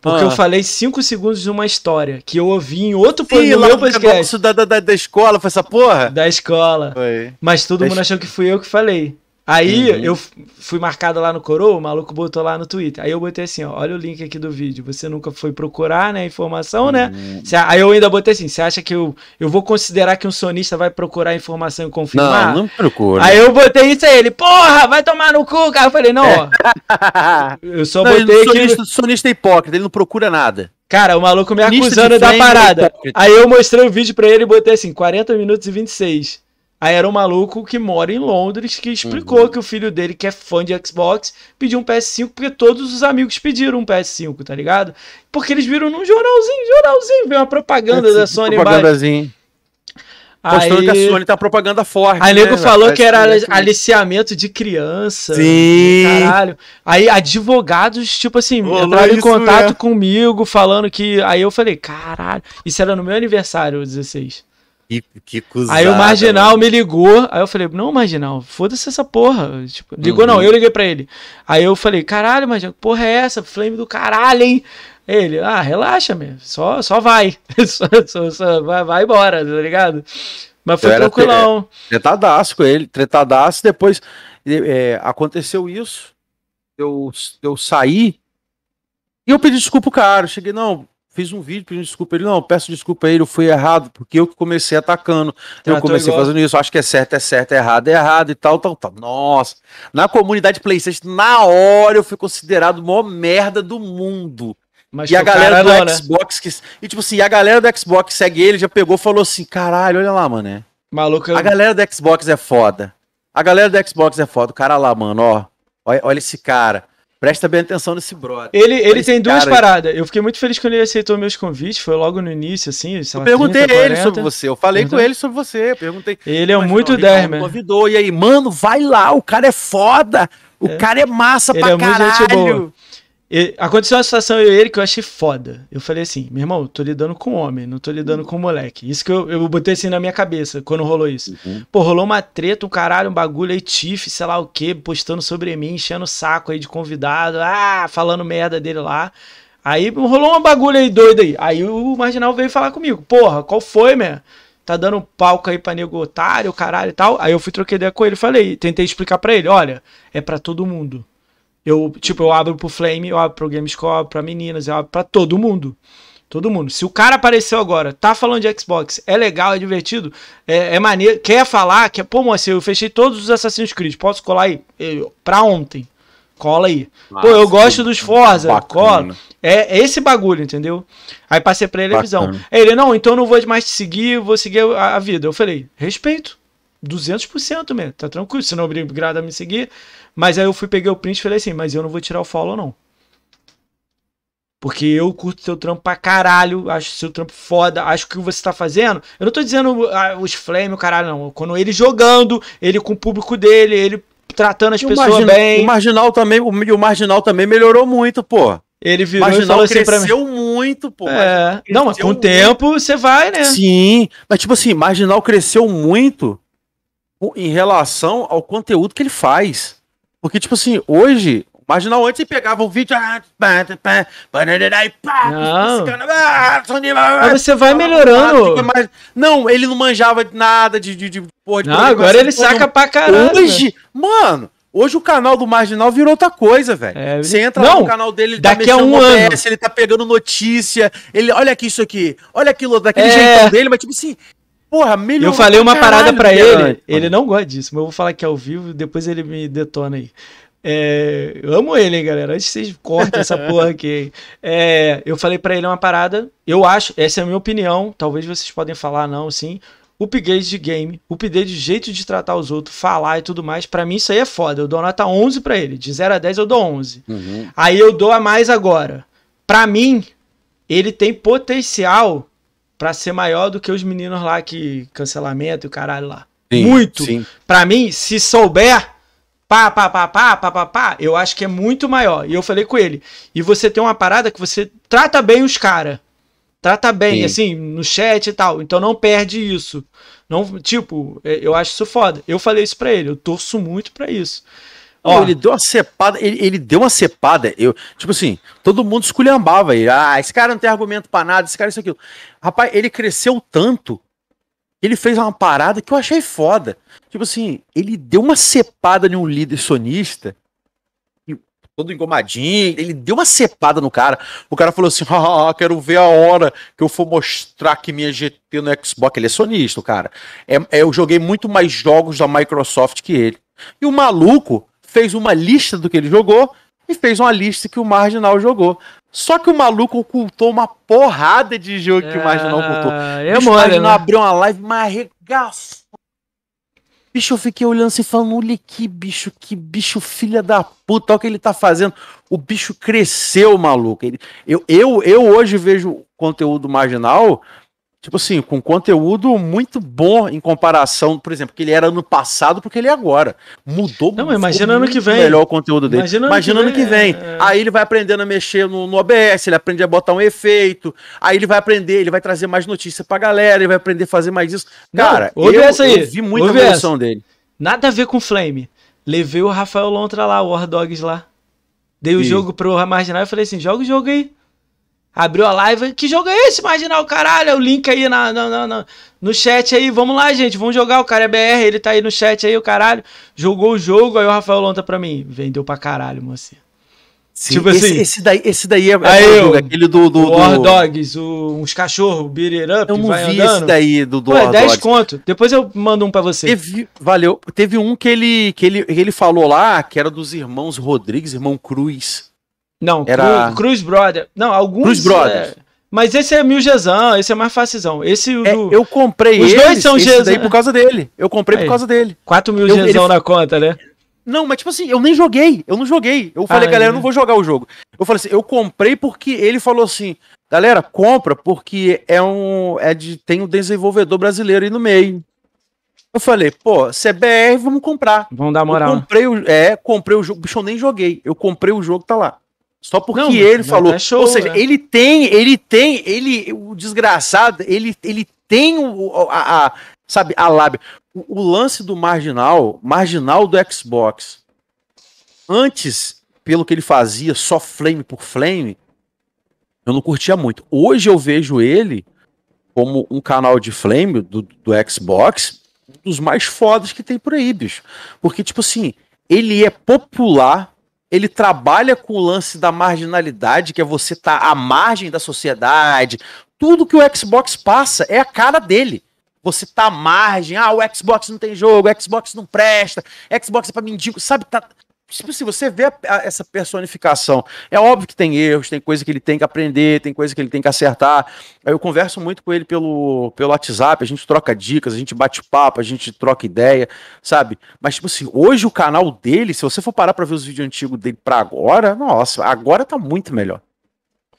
Porque ah. eu falei cinco segundos de uma história que eu ouvi em outro Sim, no lá meu podcast. Da, da, da escola, foi essa porra? Da escola. Foi. Mas todo da mundo es... achou que fui eu que falei. Aí uhum. eu fui marcado lá no Coroa, o maluco botou lá no Twitter. Aí eu botei assim, ó, olha o link aqui do vídeo. Você nunca foi procurar, né, informação, né? uhum. né? Cê, aí eu ainda botei assim, você acha que eu, eu vou considerar que um sonista vai procurar informação e confirmar? Não, não procura. Aí eu botei isso aí, ele, porra, vai tomar no cu, cara. Eu falei, não, é. ó. eu só não, botei que... Sonista, sonista é hipócrita, ele não procura nada. Cara, o maluco me acusando da parada. aí eu mostrei o vídeo pra ele e botei assim, 40 minutos e 26. Aí era um maluco que mora em Londres que explicou uhum. que o filho dele, que é fã de Xbox, pediu um PS5 porque todos os amigos pediram um PS5, tá ligado? Porque eles viram num jornalzinho, jornalzinho, veio uma propaganda é, da Sony propagandazinho. Aí que a Sony tá propaganda forte. Aí né, nego falou que era que... É aliciamento de criança. Sim. Caralho. Aí advogados, tipo assim, entraram em contato é. comigo, falando que. Aí eu falei, caralho. Isso era no meu aniversário, 16. Que, que cuzada, aí o né? Marginal mano. me ligou, aí eu falei, não, Marginal, foda-se essa porra. Tipo, ligou uhum. não, eu liguei pra ele. Aí eu falei, caralho, Marginal, que porra é essa? Flame do caralho, hein? Ele, ah, relaxa, mesmo, só, só vai. só, só, só, vai, vai embora, tá ligado? Mas foi eu tranquilão. Tre tretadaço com ele, tretadaço. Depois é, aconteceu isso, eu, eu saí e eu pedi desculpa pro cara. cheguei, não, fiz um vídeo pedindo desculpa ele. Não, peço desculpa a ele, eu fui errado, porque eu que comecei atacando. Então, eu comecei igual. fazendo isso, acho que é certo, é certo, é errado, é errado e tal, tal, tal. Nossa. Na comunidade PlayStation, na hora eu fui considerado o maior merda do mundo. Mas e a galera do não, né? Xbox né? que. E tipo assim, a galera do Xbox segue ele, já pegou falou assim: caralho, olha lá, mané. Maluca. A galera do Xbox é foda. A galera do Xbox é foda. O cara lá, mano, ó. Olha, olha esse cara. Presta bem atenção nesse brother. Ele, ele tem duas cara... paradas. Eu fiquei muito feliz quando ele aceitou meus convites. Foi logo no início, assim. eu lá, perguntei 30, ele sobre você. Eu falei com ele sobre você. Perguntei. Ele é muito não, 10, mano. Convidou. E aí, mano, vai lá. O cara é foda. O é. cara é massa ele pra é caralho. E aconteceu uma situação eu e ele que eu achei foda. Eu falei assim, meu irmão, tô lidando com homem, não tô lidando com moleque. Isso que eu, eu botei assim na minha cabeça quando rolou isso. Uhum. Pô, rolou uma treta, um caralho, um bagulho aí, tiff, sei lá o que, postando sobre mim, enchendo o saco aí de convidado, ah, falando merda dele lá. Aí rolou uma bagulho aí doido aí. Aí o marginal veio falar comigo, porra, qual foi, meu? Tá dando palco aí pra nego otário, caralho e tal. Aí eu fui troquei ideia com ele, falei, tentei explicar pra ele, olha, é pra todo mundo. Eu, tipo, eu abro pro Flame, eu abro pro Gamescore, pra meninas, eu abro pra todo mundo. Todo mundo. Se o cara apareceu agora, tá falando de Xbox, é legal, é divertido, é, é maneiro, quer falar, quer. Pô, moça, eu fechei todos os Assassin's Creed, posso colar aí? Eu, pra ontem. Cola aí. Nossa, Pô, eu gosto dos Forza, bacana. cola. É, é, esse bagulho, entendeu? Aí passei pra televisão Aí Ele, não, então não vou mais te seguir, vou seguir a, a vida. Eu falei, respeito. 200%, mesmo, tá tranquilo, você não é obrigado a me seguir, mas aí eu fui, peguei o print e falei assim, mas eu não vou tirar o follow não. Porque eu curto seu trampo pra caralho, acho seu trampo foda, acho que o que você tá fazendo. Eu não tô dizendo ah, os flame, o caralho, não. Quando ele jogando, ele com o público dele, ele tratando as pessoas bem. O marginal também, o, o marginal também melhorou muito, pô. Ele virou marginal e falou assim cresceu muito, pô. É. Não, mas com o tempo você vai, né? Sim, mas tipo assim, marginal cresceu muito em relação ao conteúdo que ele faz. Porque, tipo assim, hoje, marginal antes, ele pegava o vídeo. Não. Mas você vai melhorando. Não, ele não manjava de nada de, de, de porra de Não, agora ele saca não. pra caramba. Hoje, mano. Hoje o canal do Marginal virou outra coisa, velho. É, você entra não, lá no canal dele, ele daqui tá a um ano OBS, ele tá pegando notícia, ele, olha aqui isso aqui, olha aquilo, daquele é... jeitão dele, mas tipo assim, Porra, melhorou. Eu falei uma parada para ele, antes, ele não gosta disso, mas eu vou falar aqui é ao vivo depois ele me detona aí. É, eu amo ele, hein, galera. Antes vocês cortem essa porra aqui. É, eu falei para ele uma parada. Eu acho, essa é a minha opinião. Talvez vocês podem falar, não, sim. Upgrade de game, upgrade de jeito de tratar os outros, falar e tudo mais. Para mim, isso aí é foda. Eu dou nota 11 para ele. De 0 a 10, eu dou 11. Uhum. Aí eu dou a mais agora. Para mim, ele tem potencial para ser maior do que os meninos lá que cancelamento e o caralho lá. Sim, muito. Sim. Para mim, se souber, pá, pá, pá, pá, pá, pá, pá, eu acho que é muito maior. E eu falei com ele. E você tem uma parada que você trata bem os caras. Trata bem, Sim. assim, no chat e tal. Então não perde isso. Não, tipo, é, eu acho isso foda. Eu falei isso pra ele, eu torço muito pra isso. Ó, ele deu uma cepada, ele, ele, deu uma cepada. Eu, tipo assim, todo mundo esculhambava ele. Ah, esse cara não tem argumento para nada, esse cara é isso aquilo. Rapaz, ele cresceu tanto, ele fez uma parada que eu achei foda. Tipo assim, ele deu uma cepada em um líder sonista, todo engomadinho, ele deu uma cepada no cara. O cara falou assim: ah, ah, ah, quero ver a hora que eu for mostrar que minha GT no Xbox. Ele é sonista, cara. É, é, eu joguei muito mais jogos da Microsoft que ele. E o maluco fez uma lista do que ele jogou e fez uma lista que o Marginal jogou. Só que o maluco ocultou uma porrada de jogo é... que o Marginal ah, ocultou. É, o Marginal né? abriu uma live, mas arregaçou. Bicho, eu fiquei olhando assim, falando, olha que bicho, que bicho filha da puta, olha o que ele tá fazendo. O bicho cresceu, maluco. Ele, eu, eu, eu hoje vejo conteúdo marginal tipo assim, com conteúdo muito bom em comparação, por exemplo, que ele era ano passado porque ele é agora. Mudou Não, imagina ano que vem. Melhor o conteúdo dele. Imagina, imagina ano que vem. Ano que vem. É... Aí ele vai aprendendo a mexer no, no, OBS, ele aprende a botar um efeito, aí ele vai aprender, ele vai trazer mais notícia pra galera, ele vai aprender a fazer mais isso. Cara, Não, eu, eu, vi muita ouve evolução essa. dele. Nada a ver com Flame. Levei o Rafael Lontra lá, o War Dogs lá. Dei o jogo pro marginal e falei assim: joga o jogo aí. Abriu a live. Que jogo é esse, Marginal? Caralho, é o link aí na, na, na, na, no chat aí. Vamos lá, gente. Vamos jogar. O cara é BR, ele tá aí no chat aí, o caralho. Jogou o jogo. Aí o Rafael Lonta pra mim. Vendeu pra caralho, moça. Sim, tipo esse, assim. Esse daí, esse daí é, é aí, jogo, é aquele do. do, do... War Dogs, o, uns cachorros, beat it up. Eu não vai vi andando. esse daí do, do Ué, War 10 Dogs. conto. Depois eu mando um pra você. Teve, valeu. Teve um que ele, que, ele, que ele falou lá, que era dos irmãos Rodrigues, irmão Cruz. Não, era... Cruz, Cruz Brother. Não, alguns. Cruz Brothers. É... Mas esse é mil Gesão, esse é mais facilzão. Esse é, do... Eu comprei Os eles, dois são esse por causa dele. Eu comprei Aí, por causa dele. 4 mil eu, ele... na conta, né? Não, mas tipo assim, eu nem joguei. Eu não joguei. Eu falei, ah, galera, é. eu não vou jogar o jogo. Eu falei assim, eu comprei porque ele falou assim, galera, compra porque é um. É de, tem um desenvolvedor brasileiro aí no meio. Eu falei, pô, se é BR, vamos comprar. Vamos dar moral. Eu né? comprei o, é, comprei o jogo. Bicho, eu nem joguei. Eu comprei o jogo, tá lá. Só porque não, ele falou. É show, ou seja, né? ele tem, ele tem, ele, o desgraçado, ele, ele tem o, a, a sabe, a lábia. O, o, lance do marginal, marginal do Xbox. Antes, pelo que ele fazia, só flame por flame, eu não curtia muito. Hoje eu vejo ele como um canal de flame do, do Xbox, um dos mais fodas que tem por aí, bicho. Porque, tipo assim, ele é popular ele trabalha com o lance da marginalidade, que é você estar tá à margem da sociedade. Tudo que o Xbox passa é a cara dele. Você tá à margem, ah, o Xbox não tem jogo, o Xbox não presta, Xbox é pra mendigo, sabe? Tá, Tipo se assim, você vê a, a, essa personificação, é óbvio que tem erros, tem coisa que ele tem que aprender, tem coisa que ele tem que acertar. Eu converso muito com ele pelo, pelo WhatsApp, a gente troca dicas, a gente bate papo, a gente troca ideia, sabe? Mas, tipo assim, hoje o canal dele, se você for parar pra ver os vídeos antigos dele pra agora, nossa, agora tá muito melhor.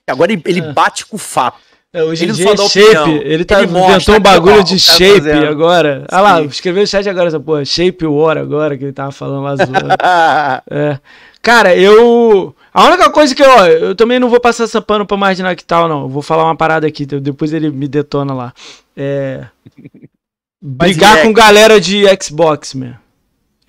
Agora ele, ele é. bate com o fato. É, hoje ele em dia é shape, opinião. ele, tá, ele inventou um é bagulho de shape fazendo. agora. Sim. Ah lá, escreveu no chat agora essa porra, shape war agora que ele tava falando lá é. Cara, eu... A única coisa que eu... Eu também não vou passar essa pano pra marginal que tal, não. vou falar uma parada aqui, então, depois ele me detona lá. É... Brigar com galera de Xbox, mano.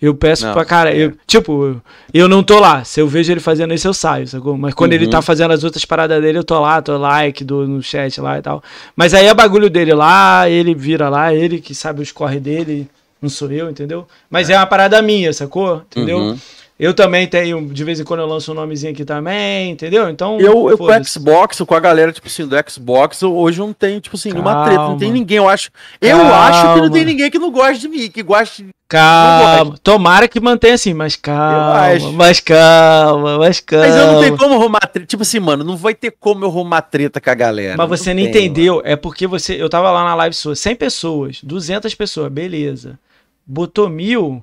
Eu peço não, pra cara, eu, é. tipo, eu não tô lá. Se eu vejo ele fazendo isso, eu saio, sacou? Mas quando uhum. ele tá fazendo as outras paradas dele, eu tô lá, tô like, no chat lá e tal. Mas aí é bagulho dele lá, ele vira lá, ele que sabe os corre dele, não sou eu, entendeu? Mas é, é uma parada minha, sacou? Entendeu? Uhum. Eu também tenho, de vez em quando eu lanço um nomezinho aqui também, entendeu? Então. Eu, eu com o Xbox, com a galera, tipo assim, do Xbox, hoje eu não tenho, tipo assim, nenhuma treta. Não tem ninguém, eu acho. Eu calma. acho que não tem ninguém que não goste de mim, que goste. Calma. Tomara que mantenha assim, mas calma. Mas calma, mas calma. Mas eu não tenho como arrumar treta. Tipo assim, mano, não vai ter como eu arrumar treta com a galera. Mas você não, não entendeu. Mano. É porque você. Eu tava lá na live sua, 100 pessoas, 200 pessoas, beleza. Botou mil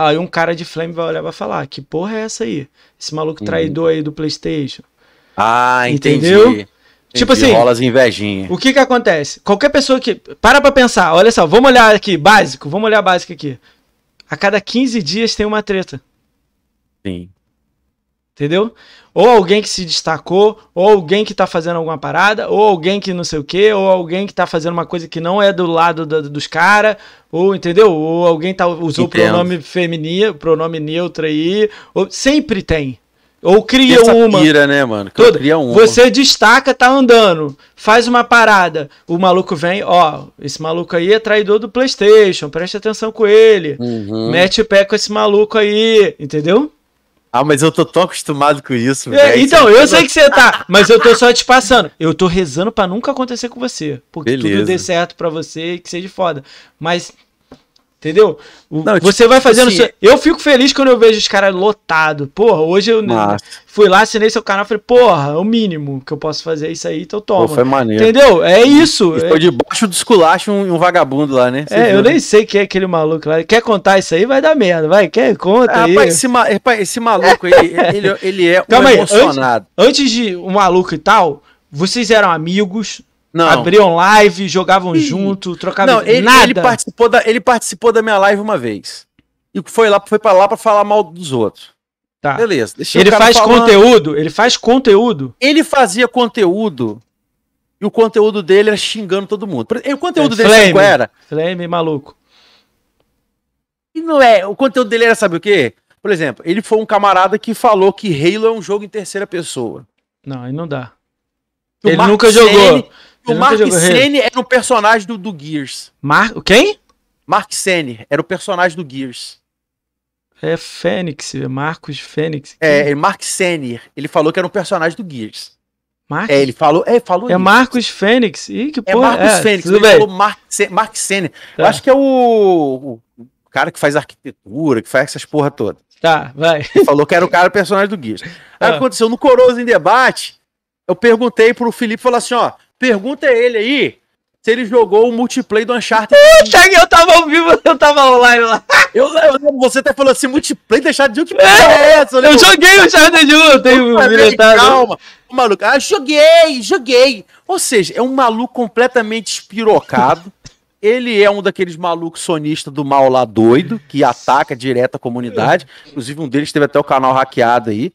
Aí um cara de Flame vai olhar e vai falar: Que porra é essa aí? Esse maluco uhum. traidor aí do PlayStation. Ah, entendi. Entendeu? Tipo entendi. Tipo assim. Rola invejinha. O que que acontece? Qualquer pessoa que. Para pra pensar, olha só, vamos olhar aqui, básico, vamos olhar básico aqui. A cada 15 dias tem uma treta. Sim. Entendeu? ou alguém que se destacou, ou alguém que está fazendo alguma parada, ou alguém que não sei o que, ou alguém que está fazendo uma coisa que não é do lado dos caras, ou entendeu? Ou alguém tá, usou o pronome feminino, pronome neutro aí, ou, sempre tem. Ou cria Essa uma. Pira, né, mano? Toda. Cria uma. Você destaca, tá andando, faz uma parada. O maluco vem, ó, esse maluco aí é traidor do PlayStation, preste atenção com ele. Uhum. Mete o pé com esse maluco aí, entendeu? Ah, mas eu tô tão acostumado com isso, é, velho. É, então, eu sei que você tá, mas eu tô só te passando. Eu tô rezando para nunca acontecer com você. Porque Beleza. tudo dê certo para você e que seja foda. Mas Entendeu? Não, você tipo vai fazendo. Assim, seu... É eu fico feliz quando eu vejo os caras lotado. Porra, hoje eu Nossa. fui lá, assinei seu canal falei, porra, é o mínimo que eu posso fazer isso aí, então toma. Pô, foi maneiro. Entendeu? É isso. É foi é... debaixo do esculacho um, um vagabundo lá, né? Você é, viu? eu né? nem sei quem é aquele maluco lá. Quer contar isso aí? Vai dar merda. Vai, quer? Conta ah, aí. Rapaz, esse, ma... rapaz, esse maluco, ele, ele, ele é um Calma emocionado. antes, antes de o um maluco e tal, vocês eram amigos, não. Abriam live, jogavam Ih. junto, trocavam não, ele, nada. Ele participou, da, ele participou da minha live uma vez. E foi lá, foi para lá para falar mal dos outros. Tá. Beleza. ele faz falando. conteúdo, ele faz conteúdo. Ele fazia conteúdo. E o conteúdo dele era xingando todo mundo. E o conteúdo é, dele flame, era? Flame maluco. E não é, o conteúdo dele era sabe o quê? Por exemplo, ele foi um camarada que falou que Halo é um jogo em terceira pessoa. Não, aí não dá. O ele nunca jogou. O Mark Sene era o personagem do, do Gears. Mar... Quem? Mark Sene era o personagem do Gears. É Fênix, é Marcos Fênix. É, Mark Sene. Ele falou que era um personagem do Gears. É, ele falou, é, falou É isso. Marcos Fênix. Ih, que é porra. É Marcos é, Fênix, ele bem. falou Mark, Mark Sene. Tá. Eu acho que é o, o, cara que faz arquitetura, que faz essas porra toda. Tá, vai. Ele falou que era o cara personagem do Gears. Aí ah. aconteceu no Coroas em Debate, eu perguntei pro Felipe, falou assim, ó, Pergunta a é ele aí se ele jogou o multiplayer do Uncharted. Puxa, eu tava ao vivo, eu tava online lá. Eu, eu lembro, você até tá falou assim, multiplayer do Uncharted 1, que porra é essa? Eu, eu joguei o Uncharted 1, eu tenho habilitado. Calma, o maluco, ah, joguei, joguei. Ou seja, é um maluco completamente espirocado. Ele é um daqueles malucos sonistas do mal lá doido, que ataca direto a comunidade. É. Inclusive, um deles teve até o canal hackeado aí.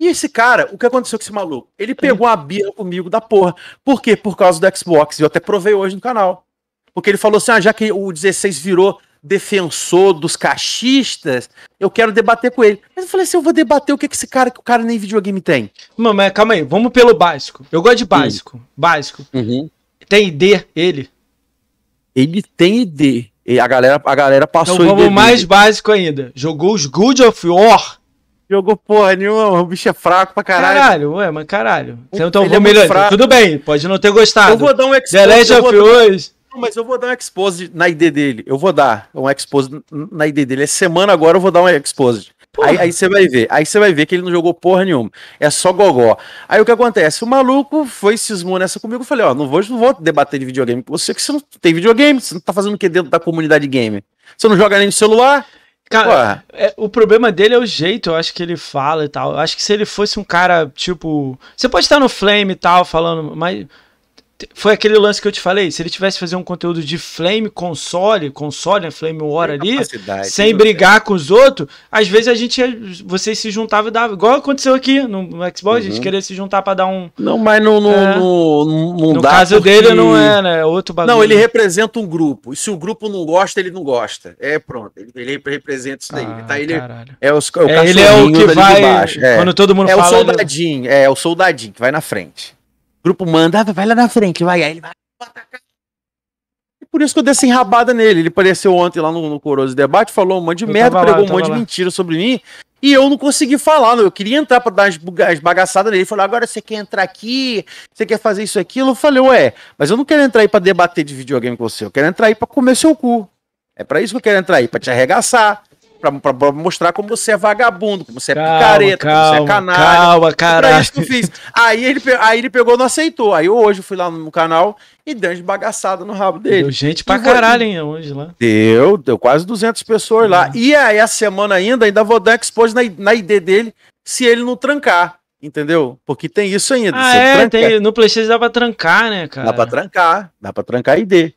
E esse cara, o que aconteceu com esse maluco? Ele pegou a birra comigo da porra. Por quê? Por causa do Xbox. Eu até provei hoje no canal. Porque ele falou assim: ah, já que o 16 virou defensor dos cachistas, eu quero debater com ele. Mas eu falei assim: eu vou debater o que, que esse cara, que o cara nem videogame tem. Mano, mas calma aí, vamos pelo básico. Eu gosto de hum. básico. Básico. Uhum. Tem ID, ele? Ele tem ID. E a galera, a galera passou então, vamos ID mais dele. básico ainda. Jogou os Good of War Jogou porra nenhuma, o bicho é fraco pra caralho. Caralho, ué, mas caralho. Você então vou é melhorar. Tudo bem, pode não ter gostado. Eu vou dar um expose. The Legend of Us. mas eu vou dar um expose na ID dele. Eu vou dar um expose na ID dele. Essa é semana agora eu vou dar um expose. Aí você vai ver. Aí você vai ver que ele não jogou porra nenhuma. É só gogó. Aí o que acontece? O maluco foi cismou nessa comigo. Eu falei, ó, não vou, não vou debater de videogame com você, que você não tem videogame. Você não tá fazendo o que dentro da comunidade game? Você não joga nem no celular? Cara, é, o problema dele é o jeito, eu acho que ele fala e tal. Eu acho que se ele fosse um cara, tipo. Você pode estar no Flame e tal, falando, mas foi aquele lance que eu te falei. Se ele tivesse fazer um conteúdo de flame console, console, né, flame war ali, sem né? brigar é. com os outros, às vezes a gente, vocês se juntavam e dava. Igual aconteceu aqui no, Xbox, uhum. a gente uhum. queria se juntar para dar um. Não, mas é. no, no, é, no, no, no caso porque... dele não é, né? É outro bagulho. Não, ele representa um grupo. E se o grupo não gosta, ele não gosta. É pronto. Ele, ele representa isso daí. Tá, ah, tá, ele, é, o, é o é, ele é o que vai. É. Quando todo mundo é fala. O soldadinho, ele... É o soldadinho que vai na frente grupo manda, ah, vai lá na frente, vai. Aí ele vai atacar. E por isso que eu dei essa enrabada nele. Ele apareceu ontem lá no, no Coroso Debate, falou um monte de eu merda, pregou lá, um monte lá. de mentira sobre mim. E eu não consegui falar, não. eu queria entrar para dar as, bagaçadas nele. Ele falou: agora você quer entrar aqui, você quer fazer isso aqui. Eu falei: ué, mas eu não quero entrar aí para debater de videogame com você, eu quero entrar aí para comer seu cu. É para isso que eu quero entrar aí, para te arregaçar, pra, pra, pra, mostrar como você é vagabundo, como você é calma, picareta, calma, como você é canalha. Calma, caralho. Isso que eu fiz. Aí ele, aí ele pegou não aceitou. Aí hoje eu fui lá no canal e dei umas bagaçadas no rabo dele. Deu gente pra e caralho, hein, hoje lá. Deu, deu quase 200 pessoas lá. Hum. E aí, a semana ainda, ainda vou dar expose na, na ID dele, se ele não trancar. Entendeu? Porque tem isso ainda. Ah, é, tem, no PlayStation dá pra trancar, né, cara? Dá pra trancar, dá pra trancar ID.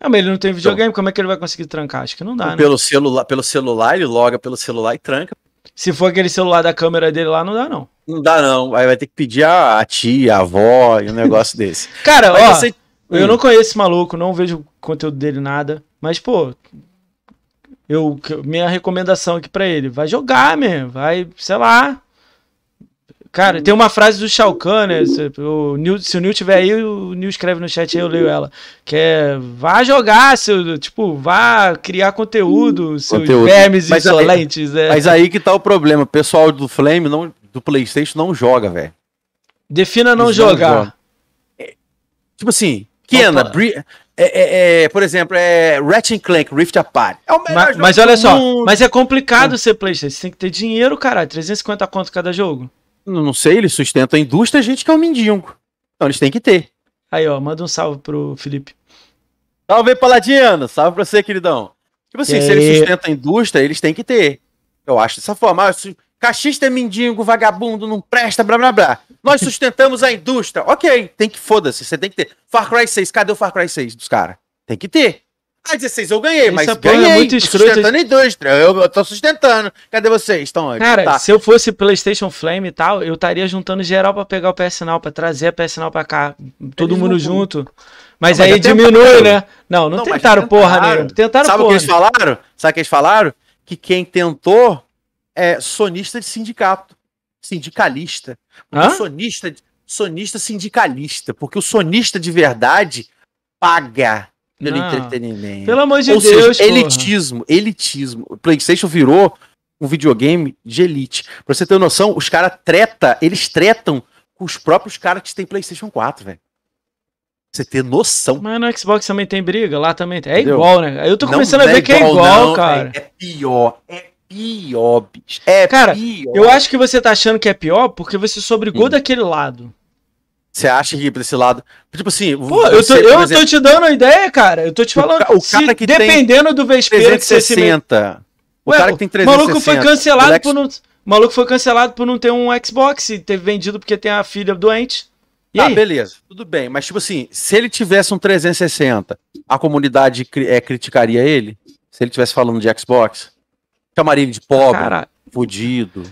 Ah, mas ele não tem então. videogame, então, como é que ele vai conseguir trancar? Acho que não dá, então, né? Pelo celular, pelo celular, ele loga pelo celular e tranca. Se for aquele celular da câmera dele lá, não dá, não. Não dá, não. Aí vai ter que pedir a, tia, a avó e um negócio desse. Cara, mas ó, você... eu hum. não conheço esse maluco, não vejo conteúdo dele, nada. Mas, pô, eu, minha recomendação aqui para ele, vai jogar mesmo, vai, sei lá, Cara, uhum. tem uma frase do Shao Kahn, né? Se o Nil, tiver aí, o Nil escreve no chat aí, eu leio ela. Que é, vá jogar, seu, tipo, vá criar conteúdo, hum, seus conteúdo. vermes mas é, insolentes. Aí, é. Mas aí que tá o problema, o pessoal do Flame, não, do Playstation, não joga, velho. Defina não Eles jogar. Não é, tipo assim, Kena, Bri, é, é, é, por exemplo, é Ratchet Clank Rift Apart. É o melhor mas, jogo Mas olha só, mundo. mas é complicado ah. ser PlayStation. Você tem que ter dinheiro, cara. 350 conto cada jogo. Não sei, ele sustenta a indústria, a gente que é um mendigo. Então eles têm que ter. Aí, ó, manda um salve pro Felipe. Salve, Paladino! Salve pra você, queridão. Tipo assim, e se ele é. sustenta a indústria, eles têm que ter. Eu acho dessa forma. Ah, cachista é mendigo, vagabundo, não presta, blá blá blá. Nós sustentamos a indústria. Ok, tem que foda-se, você tem que ter. Far Cry 6, cadê o Far Cry 6 dos caras? Tem que ter. Ah, 16 eu ganhei, mas é ganhei. É muito escroto. sustentando a indústria. Eu, eu tô sustentando. Cadê vocês? Estão aí. Cara, tá. se eu fosse PlayStation Flame e tal, eu estaria juntando geral para pegar o PS Now, para trazer a PS Now para cá, todo Eles mundo junto. Mas, não, mas aí diminui, tentaram. né? Não, não, não tentaram, porra Né? Tentaram Sabe porra. o que eles falaram? Sabe o que eles falaram? Que quem tentou é sonista de sindicato. Sindicalista. Hã? Sonista, sonista sindicalista. Porque o sonista de verdade paga pelo não. entretenimento. Pelo amor de Ou Deus, seja, elitismo, elitismo. O PlayStation virou um videogame de elite. Pra você ter noção, os caras treta, eles tretam com os próprios caras que têm PlayStation 4, velho. Você ter noção. Mas no Xbox também tem briga, lá também tem. É Entendeu? igual, né? Eu tô começando não, a ver é que é igual, não, cara. É, é, pior, é pior, bicho. É cara, pior. eu acho que você tá achando que é pior porque você sobregou hum. daquele lado. Você acha que pra esse lado. Tipo assim. Pô, você, eu, tô, eu exemplo, tô te dando a ideia, cara. Eu tô te falando. O, o cara que dependendo do vespeiro 360. O Ué, cara que tem 360. O maluco foi cancelado Alex... por não. maluco foi cancelado por não ter um Xbox e ter vendido porque tem a filha doente. E ah, beleza, tudo bem. Mas, tipo assim, se ele tivesse um 360, a comunidade cri é, criticaria ele? Se ele tivesse falando de Xbox? Chamaria ele de pobre, Cara... fudido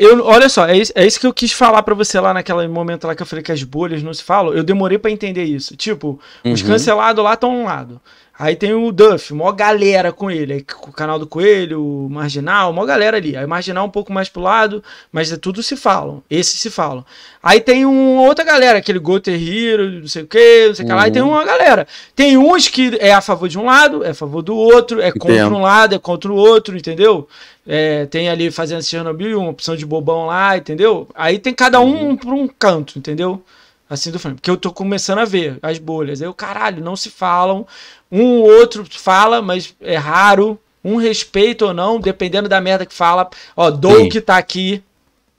eu, olha só, é isso, é isso que eu quis falar para você lá naquele momento lá que eu falei que as bolhas não se falam. Eu demorei para entender isso. Tipo, uhum. os cancelados lá estão um lado. Aí tem o Duff, mó galera com ele. Aí, o canal do Coelho, o Marginal, mó galera ali. Aí Marginal um pouco mais pro lado, mas é tudo se falam. Esses se falam. Aí tem uma outra galera, aquele Goter Hero, não sei o que, não sei o que lá. E tem uhum. uma galera. Tem uns que é a favor de um lado, é a favor do outro, é contra um lado, é contra o outro, entendeu? É, tem ali fazendo Chernobyl, uma opção de bobão lá, entendeu? Aí tem cada um uhum. pra um canto, entendeu? Assim, do Flamengo. Porque eu tô começando a ver as bolhas. Eu, caralho, não se falam. Um ou outro fala, mas é raro. Um respeito ou não, dependendo da merda que fala. Ó, Doug que tá aqui.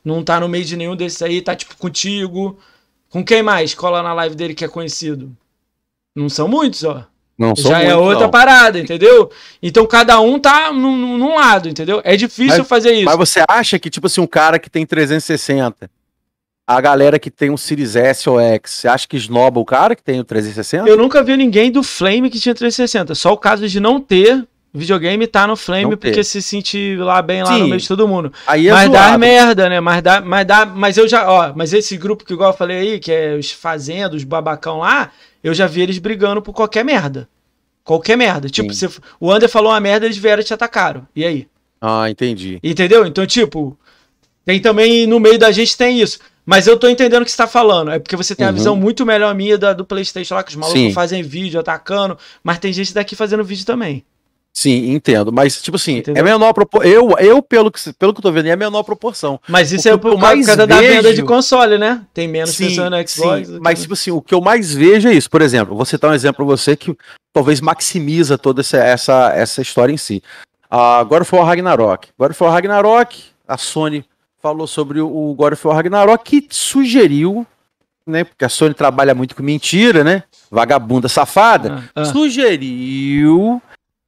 Não tá no meio de nenhum desses aí, tá tipo contigo. Com quem mais cola na live dele que é conhecido? Não são muitos, ó. Não são Já é outra não. parada, entendeu? Então cada um tá num, num lado, entendeu? É difícil mas, fazer isso. Mas você acha que, tipo assim, um cara que tem 360 a galera que tem um Series S ou X, você acha que esnoba o cara que tem o 360? Eu nunca vi ninguém do Flame que tinha 360. Só o caso de não ter videogame tá no Flame não porque ter. se sentir lá bem lá Sim. no meio de todo mundo. Aí é mas zoado. dá merda, né? Mas dá, mas dá, mas eu já, ó, mas esse grupo que igual eu falei aí, que é os fazendos, babacão lá, eu já vi eles brigando por qualquer merda. Qualquer merda. Tipo, se o Ander falou uma merda, eles vieram e te atacaram. E aí? Ah, entendi. Entendeu? Então, tipo, tem também no meio da gente tem isso. Mas eu tô entendendo o que você tá falando. É porque você tem uhum. a visão muito melhor minha da, do PlayStation lá, que os malucos Sim. fazem vídeo atacando, mas tem gente daqui fazendo vídeo também. Sim, entendo. Mas, tipo assim, é Entendeu? é menor proporção. Eu, eu pelo, que, pelo que eu tô vendo, é menor proporção. Mas isso o é por mais causa vejo... da venda de console, né? Tem menos sim, pessoas no Xbox. Sim, mas, tipo assim, o que eu mais vejo é isso. Por exemplo, vou citar um exemplo pra você que talvez maximiza toda essa, essa, essa história em si. Ah, agora foi o Ragnarok. Agora foi o Ragnarok, a Sony falou sobre o God of War Ragnarok, que sugeriu, né? Porque a Sony trabalha muito com mentira, né? Vagabunda safada. Ah, ah. Sugeriu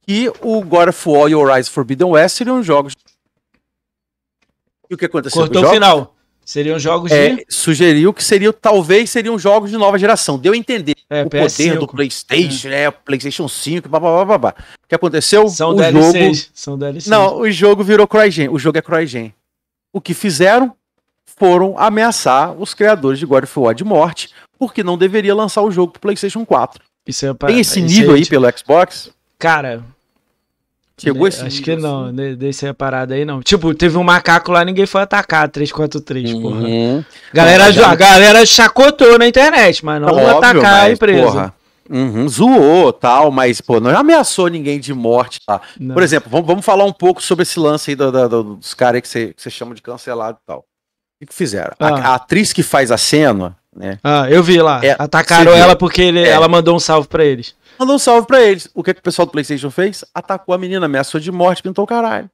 que o God of War e Horizon Forbidden West seriam jogos. E o que aconteceu? Cortou o final. Seriam jogos é, Sugeriu que seriam, talvez seriam jogos de nova geração. Deu a entender é, o PS5. poder do PlayStation, é. né? PlayStation 5, blá, blá, blá, blá, O que aconteceu? São o DLCs. Jogo... São DLCs. Não, o jogo virou Crygen. O jogo é Crygen. O que fizeram? Foram ameaçar os criadores de God of War de morte, porque não deveria lançar o jogo pro PlayStation 4. Isso é pra, Tem esse nível é aí tipo, pelo Xbox? Cara. Chegou né, esse Acho que não, assim? né, desse é parada aí não. Tipo, teve um macaco lá, ninguém foi atacar 343, uhum. porra. Galera, não, é a galera chacotou na internet, mas não, não tá óbvio, atacar mas, a empresa. Porra. Uhum, zoou tal, mas, pô, não ameaçou ninguém de morte lá. Tá? Por exemplo, vamos, vamos, falar um pouco sobre esse lance aí do, do, do, dos caras que você, chama de cancelado e tal. O que, fizeram? Ah. A, a, atriz que faz a cena, né? Ah, eu vi lá. É, Atacaram ela porque ele, é. ela mandou um salve para eles. Mandou um salve para eles. O que, que o pessoal do PlayStation fez? Atacou a menina, ameaçou de morte, pintou o caralho.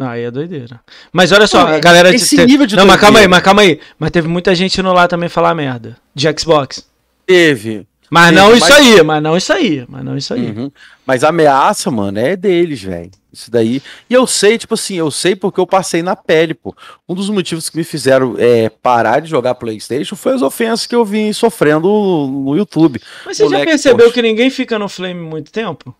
Ah, aí é doideira. Mas olha só, a galera. Esse te... nível de Não, mas calma aí, mas calma aí. Mas teve muita gente no lá também falar merda. De Xbox. Teve. Mas não isso aí, mas não isso aí, mas não isso aí. Uhum. Mas a ameaça, mano, é deles, velho. Isso daí. E eu sei, tipo assim, eu sei porque eu passei na pele, pô. Um dos motivos que me fizeram é, parar de jogar PlayStation foi as ofensas que eu vim sofrendo no YouTube. Mas você Moleque, já percebeu poxa. que ninguém fica no Flame muito tempo?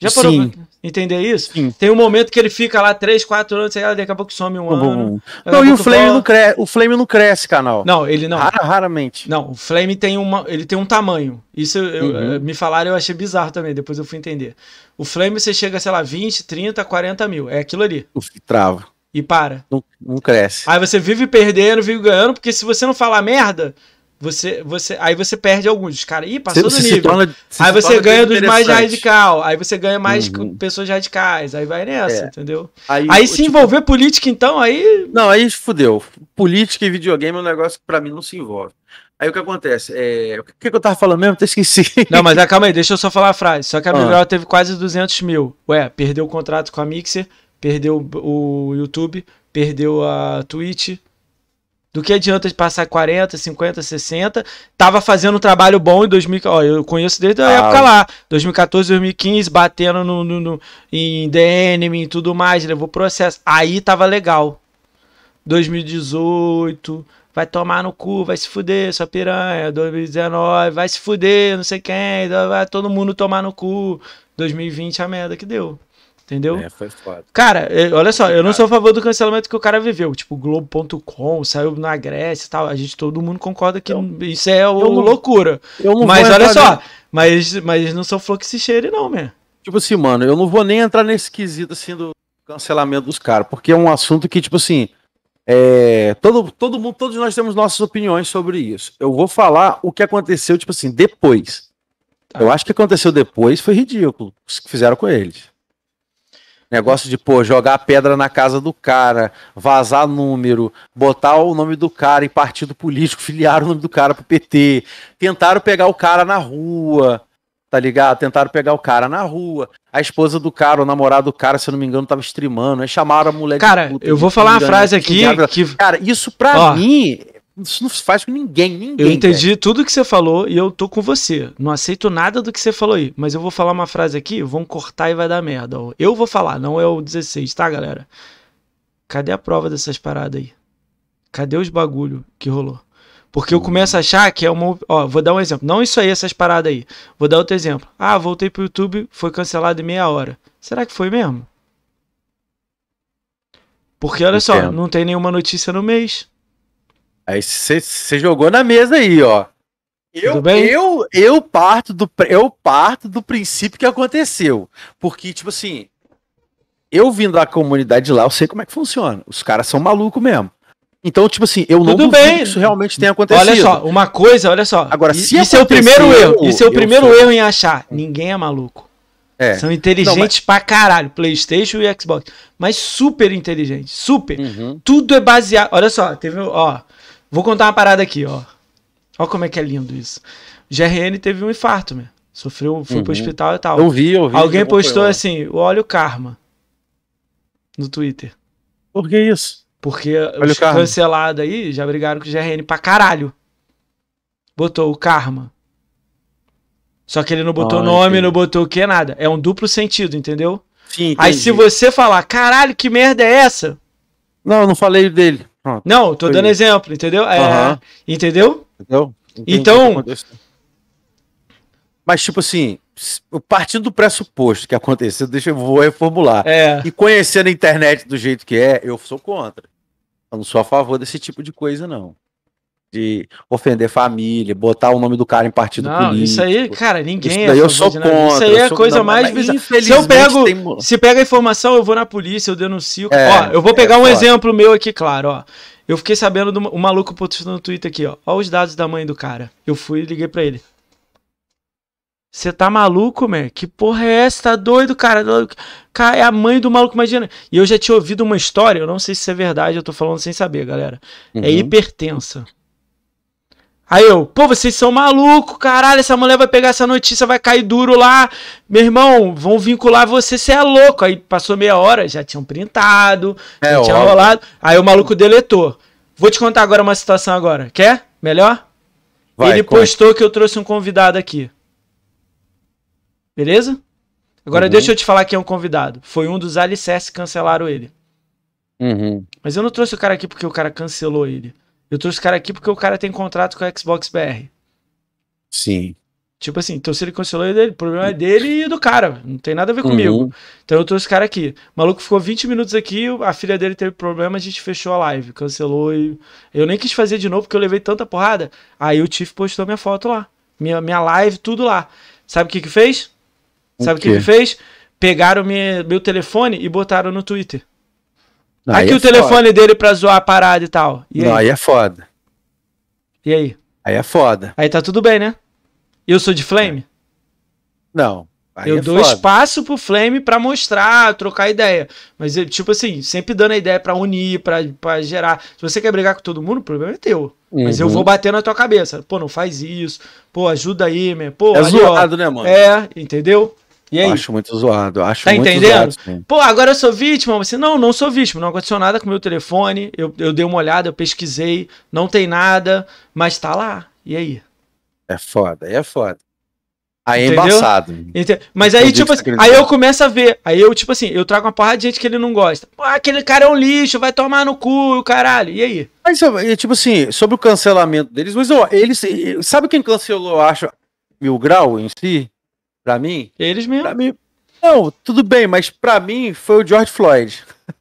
Já parou Sim. pra entender isso? Sim. Tem um momento que ele fica lá 3, 4 anos, sei lá, daqui a pouco some um ano. Não, e o Flame, não cre... o Flame não cresce, canal. Não, ele não. Rara, raramente. Não, o Flame tem, uma... ele tem um tamanho. Isso eu, uhum. eu, eh, me falaram eu achei bizarro também, depois eu fui entender. O Flame você chega, sei lá, 20, 30, 40 mil. É aquilo ali. Uf, trava. E para. Não, não cresce. Aí você vive perdendo, vive ganhando, porque se você não falar merda, você, você, aí você perde alguns. Cara, ih, passou você, do nível. Torna, aí você ganha dos mais radical. Aí você ganha mais uhum. pessoas radicais. Aí vai nessa, é. entendeu? Aí, aí se tipo, envolver política, então, aí. Não, aí fudeu. Política e videogame é um negócio que pra mim não se envolve. Aí o que acontece? É... O que, que eu tava falando mesmo? Até esqueci. Não, mas ah, calma aí, deixa eu só falar a frase. Só que a ah. miguel ah. teve quase 200 mil. Ué, perdeu o contrato com a Mixer, perdeu o YouTube, perdeu a Twitch, do que adianta passar 40, 50, 60? Tava fazendo um trabalho bom em 2000. Ó, eu conheço desde a ah. época lá, 2014, 2015, batendo no, no, no em DN, e tudo mais, levou processo. Aí tava legal. 2018, vai tomar no cu, vai se fuder, sua piranha. 2019, vai se fuder, não sei quem, vai todo mundo tomar no cu. 2020 a merda que deu. Entendeu? É, foi foda. Cara, é, olha só, eu não sou a favor do cancelamento que o cara viveu. Tipo, Globo.com saiu na Grécia e tal. A gente, todo mundo concorda que eu, isso é o, não, loucura. Eu não mas olha só, mas, mas não sou flor que se cheire, não, mesmo. Tipo assim, mano, eu não vou nem entrar nesse quesito assim do cancelamento dos caras, porque é um assunto que, tipo assim, é, todo, todo mundo, todos nós temos nossas opiniões sobre isso. Eu vou falar o que aconteceu, tipo assim, depois. Tá. Eu acho que aconteceu depois foi ridículo o que fizeram com eles. Negócio de, pô, jogar pedra na casa do cara, vazar número, botar o nome do cara em partido político, filiar o nome do cara pro PT. Tentaram pegar o cara na rua, tá ligado? Tentaram pegar o cara na rua. A esposa do cara, o namorado do cara, se eu não me engano, tava streamando. Aí chamaram a mulher Cara, de eu vou falar uma né? frase aqui. Que... Cara, isso pra mim isso não se faz com ninguém, ninguém. Eu entendi véio. tudo que você falou e eu tô com você. Não aceito nada do que você falou aí. Mas eu vou falar uma frase aqui, vão cortar e vai dar merda. Eu vou falar, não é o 16, tá, galera? Cadê a prova dessas paradas aí? Cadê os bagulho que rolou? Porque eu começo a achar que é uma. Ó, vou dar um exemplo. Não isso aí, essas paradas aí. Vou dar outro exemplo. Ah, voltei pro YouTube, foi cancelado em meia hora. Será que foi mesmo? Porque olha Entendo. só, não tem nenhuma notícia no mês. Aí você jogou na mesa aí, ó. Eu, eu, eu, parto do, eu parto do princípio que aconteceu. Porque, tipo assim, eu vindo da comunidade lá, eu sei como é que funciona. Os caras são malucos mesmo. Então, tipo assim, eu Tudo não duvido bem. que isso realmente tenha acontecido. Olha só, uma coisa, olha só. Agora, se isso é o primeiro erro. Isso é o primeiro sou... erro em achar. Ninguém é maluco. É. São inteligentes não, mas... pra caralho, Playstation e Xbox. Mas super inteligentes, super. Uhum. Tudo é baseado. Olha só, teve. Ó, Vou contar uma parada aqui, ó. Ó como é que é lindo isso. GRN teve um infarto, meu. Sofreu, foi uhum. pro hospital e tal. Eu vi, eu vi. Alguém postou assim, olha o karma. No Twitter. Por que isso? Porque olha os cancelados aí já brigaram com o GRN pra caralho. Botou o karma. Só que ele não botou ah, nome, entendi. não botou o que, nada. É um duplo sentido, entendeu? Sim, entendi. Aí se você falar, caralho, que merda é essa? Não, eu não falei dele. Pronto. Não, tô Foi dando isso. exemplo, entendeu? É, Entendeu? Entendeu? Entendi então. Mas, tipo assim, partindo do pressuposto que aconteceu, deixa eu vou reformular. É. E conhecendo a internet do jeito que é, eu sou contra. Eu não sou a favor desse tipo de coisa, não de ofender família, botar o nome do cara em partido não, político. Isso aí, cara, ninguém isso é. Eu sou contra. Isso aí é a coisa não, mais infeliz. Se eu pego, tem... se pega informação, eu vou na polícia, eu denuncio. É, ó, eu vou é pegar é, um exemplo meu aqui, claro, ó. Eu fiquei sabendo do maluco postando no Twitter aqui, ó. Ó os dados da mãe do cara. Eu fui e liguei para ele. Você tá maluco, man? Que porra é essa? Tá doido, cara? Tá cara, é a mãe do maluco, imagina. E eu já tinha ouvido uma história, eu não sei se é verdade, eu tô falando sem saber, galera. É uhum. É hipertensa. Aí eu, pô, vocês são maluco, caralho, essa mulher vai pegar essa notícia, vai cair duro lá. Meu irmão, vão vincular você, você é louco. Aí passou meia hora, já tinham printado, é já tinha óbvio. rolado. Aí o maluco deletou. Vou te contar agora uma situação agora. Quer? Melhor? Vai, Ele postou que eu trouxe um convidado aqui. Beleza? Agora uhum. deixa eu te falar quem é um convidado. Foi um dos alicerces que cancelaram ele. Uhum. Mas eu não trouxe o cara aqui porque o cara cancelou ele. Eu trouxe o cara aqui porque o cara tem contrato com a Xbox BR. Sim. Tipo assim, então se ele cancelou, é dele, o problema é dele e do cara. Não tem nada a ver uhum. comigo. Então eu trouxe o cara aqui. O maluco ficou 20 minutos aqui, a filha dele teve problema, a gente fechou a live, cancelou e. Eu nem quis fazer de novo porque eu levei tanta porrada. Aí o Tiff postou minha foto lá. Minha, minha live, tudo lá. Sabe o que que fez? Sabe o que que fez? Pegaram minha, meu telefone e botaram no Twitter. Aí aqui o é telefone foda. dele pra zoar a parada e tal. E não, aí? aí é foda. E aí? Aí é foda. Aí tá tudo bem, né? Eu sou de flame? É. Não. Aí eu é dou foda. espaço pro Flame pra mostrar, trocar ideia. Mas, tipo assim, sempre dando a ideia pra unir, pra, pra gerar. Se você quer brigar com todo mundo, o problema é teu. Uhum. Mas eu vou uhum. bater na tua cabeça. Pô, não faz isso. Pô, ajuda aí, meu. Pô, é ali, zoado, ó. né, mano? É, entendeu? E aí? Acho muito zoado, acho tá muito entendendo? zoado. Pô, agora eu sou vítima? Você, não, não sou vítima, não aconteceu nada com meu telefone, eu, eu dei uma olhada, eu pesquisei, não tem nada, mas tá lá, e aí? É foda, é foda. Aí é Entendeu? é embaçado. Mas aí, tipo assim, aí eu começo a ver. Aí eu, tipo assim, eu trago uma porrada de gente que ele não gosta. Pô, aquele cara é um lixo, vai tomar no cu, caralho. E aí? Mas, tipo assim, sobre o cancelamento deles, mas ó, eles. Sabe quem cancelou, acho, Mil Grau em si? Pra mim? Eles mesmo. Pra mim. Não, tudo bem, mas pra mim foi o George Floyd.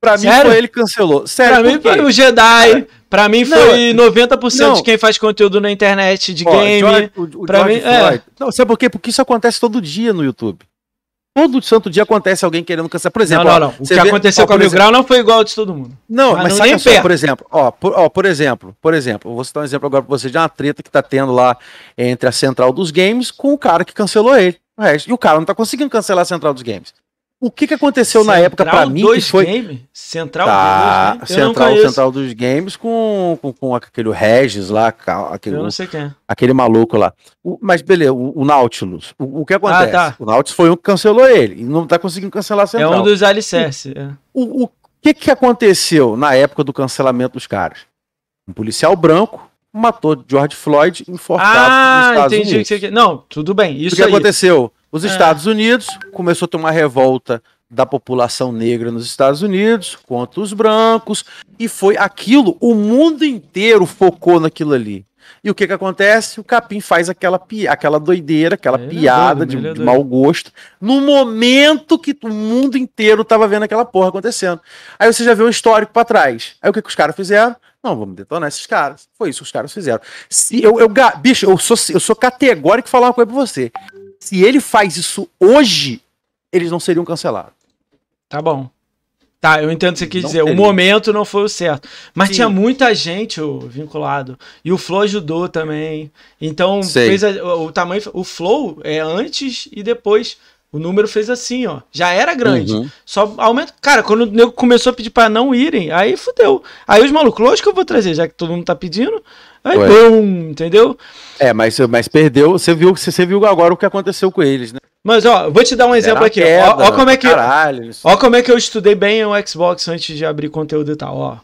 pra mim Sério? foi ele que cancelou. Sério, pra mim foi o Jedi. É. Pra mim não, foi 90% não. de quem faz conteúdo na internet de Pô, game. George, o, o pra George mim, é. Floyd. É. Não, sabe por quê? Porque isso acontece todo dia no YouTube. Todo santo dia acontece alguém querendo cancelar. Por exemplo, não, não, não. o que vê... aconteceu ó, com a Mil Grau não foi igual de todo mundo. Não, mas, mas não saca só, por exemplo, ó por, ó, por exemplo, por exemplo, vou citar um exemplo agora para você de é uma treta que tá tendo lá entre a central dos games com o cara que cancelou ele. O resto. E o cara não tá conseguindo cancelar a central dos games. O que, que aconteceu Central na época para mim dois que foi game? Central tá, dos Central, Central dos Games com, com, com, aquele Regis lá, aquele, Eu não sei quem. É. aquele maluco lá. O, mas beleza, o, o Nautilus. O, o, que ah, acontece? Ah, tá. O Nautilus foi um que cancelou ele e não tá conseguindo cancelar a Central. É um dos alicerces. É. O, o que que aconteceu na época do cancelamento dos caras? Um policial branco matou George Floyd enforcado ah, nos Estados entendi, Unidos. Entendi. Não, tudo bem. Isso o que aí. É aconteceu? Os ah. Estados é. Unidos começou a ter uma revolta da população negra nos Estados Unidos contra os brancos e foi aquilo. O mundo inteiro focou naquilo ali. E o que que acontece? O Capim faz aquela, pi aquela doideira, aquela ele é piada é doido, de, é de mau gosto, no momento que o mundo inteiro tava vendo aquela porra acontecendo. Aí você já vê o histórico para trás. Aí o que que os caras fizeram? Não, vamos detonar esses caras. Foi isso que os caras fizeram. Se eu, eu bicho, eu sou, eu sou categórico em falar uma coisa pra você. Se ele faz isso hoje, eles não seriam cancelados. Tá bom. Tá, eu entendo o que você quis dizer. Teria. O momento não foi o certo. Mas Sim. tinha muita gente vinculado. E o Flow ajudou também. Então, fez a, o, o, tamanho. O Flow é antes e depois. O número fez assim, ó. Já era grande. Uhum. Só aumenta. Cara, quando o nego começou a pedir para não irem, aí fudeu. Aí os malucos, lógico que eu vou trazer, já que todo mundo tá pedindo. Aí, Ué. bum, entendeu? É, mas, mas perdeu. Você viu, você viu agora o que aconteceu com eles, né? Mas ó, vou te dar um exemplo aqui. Queda, ó, ó, como é que, caralho, isso... ó como é que eu estudei bem o Xbox antes de abrir conteúdo e tal. Ó,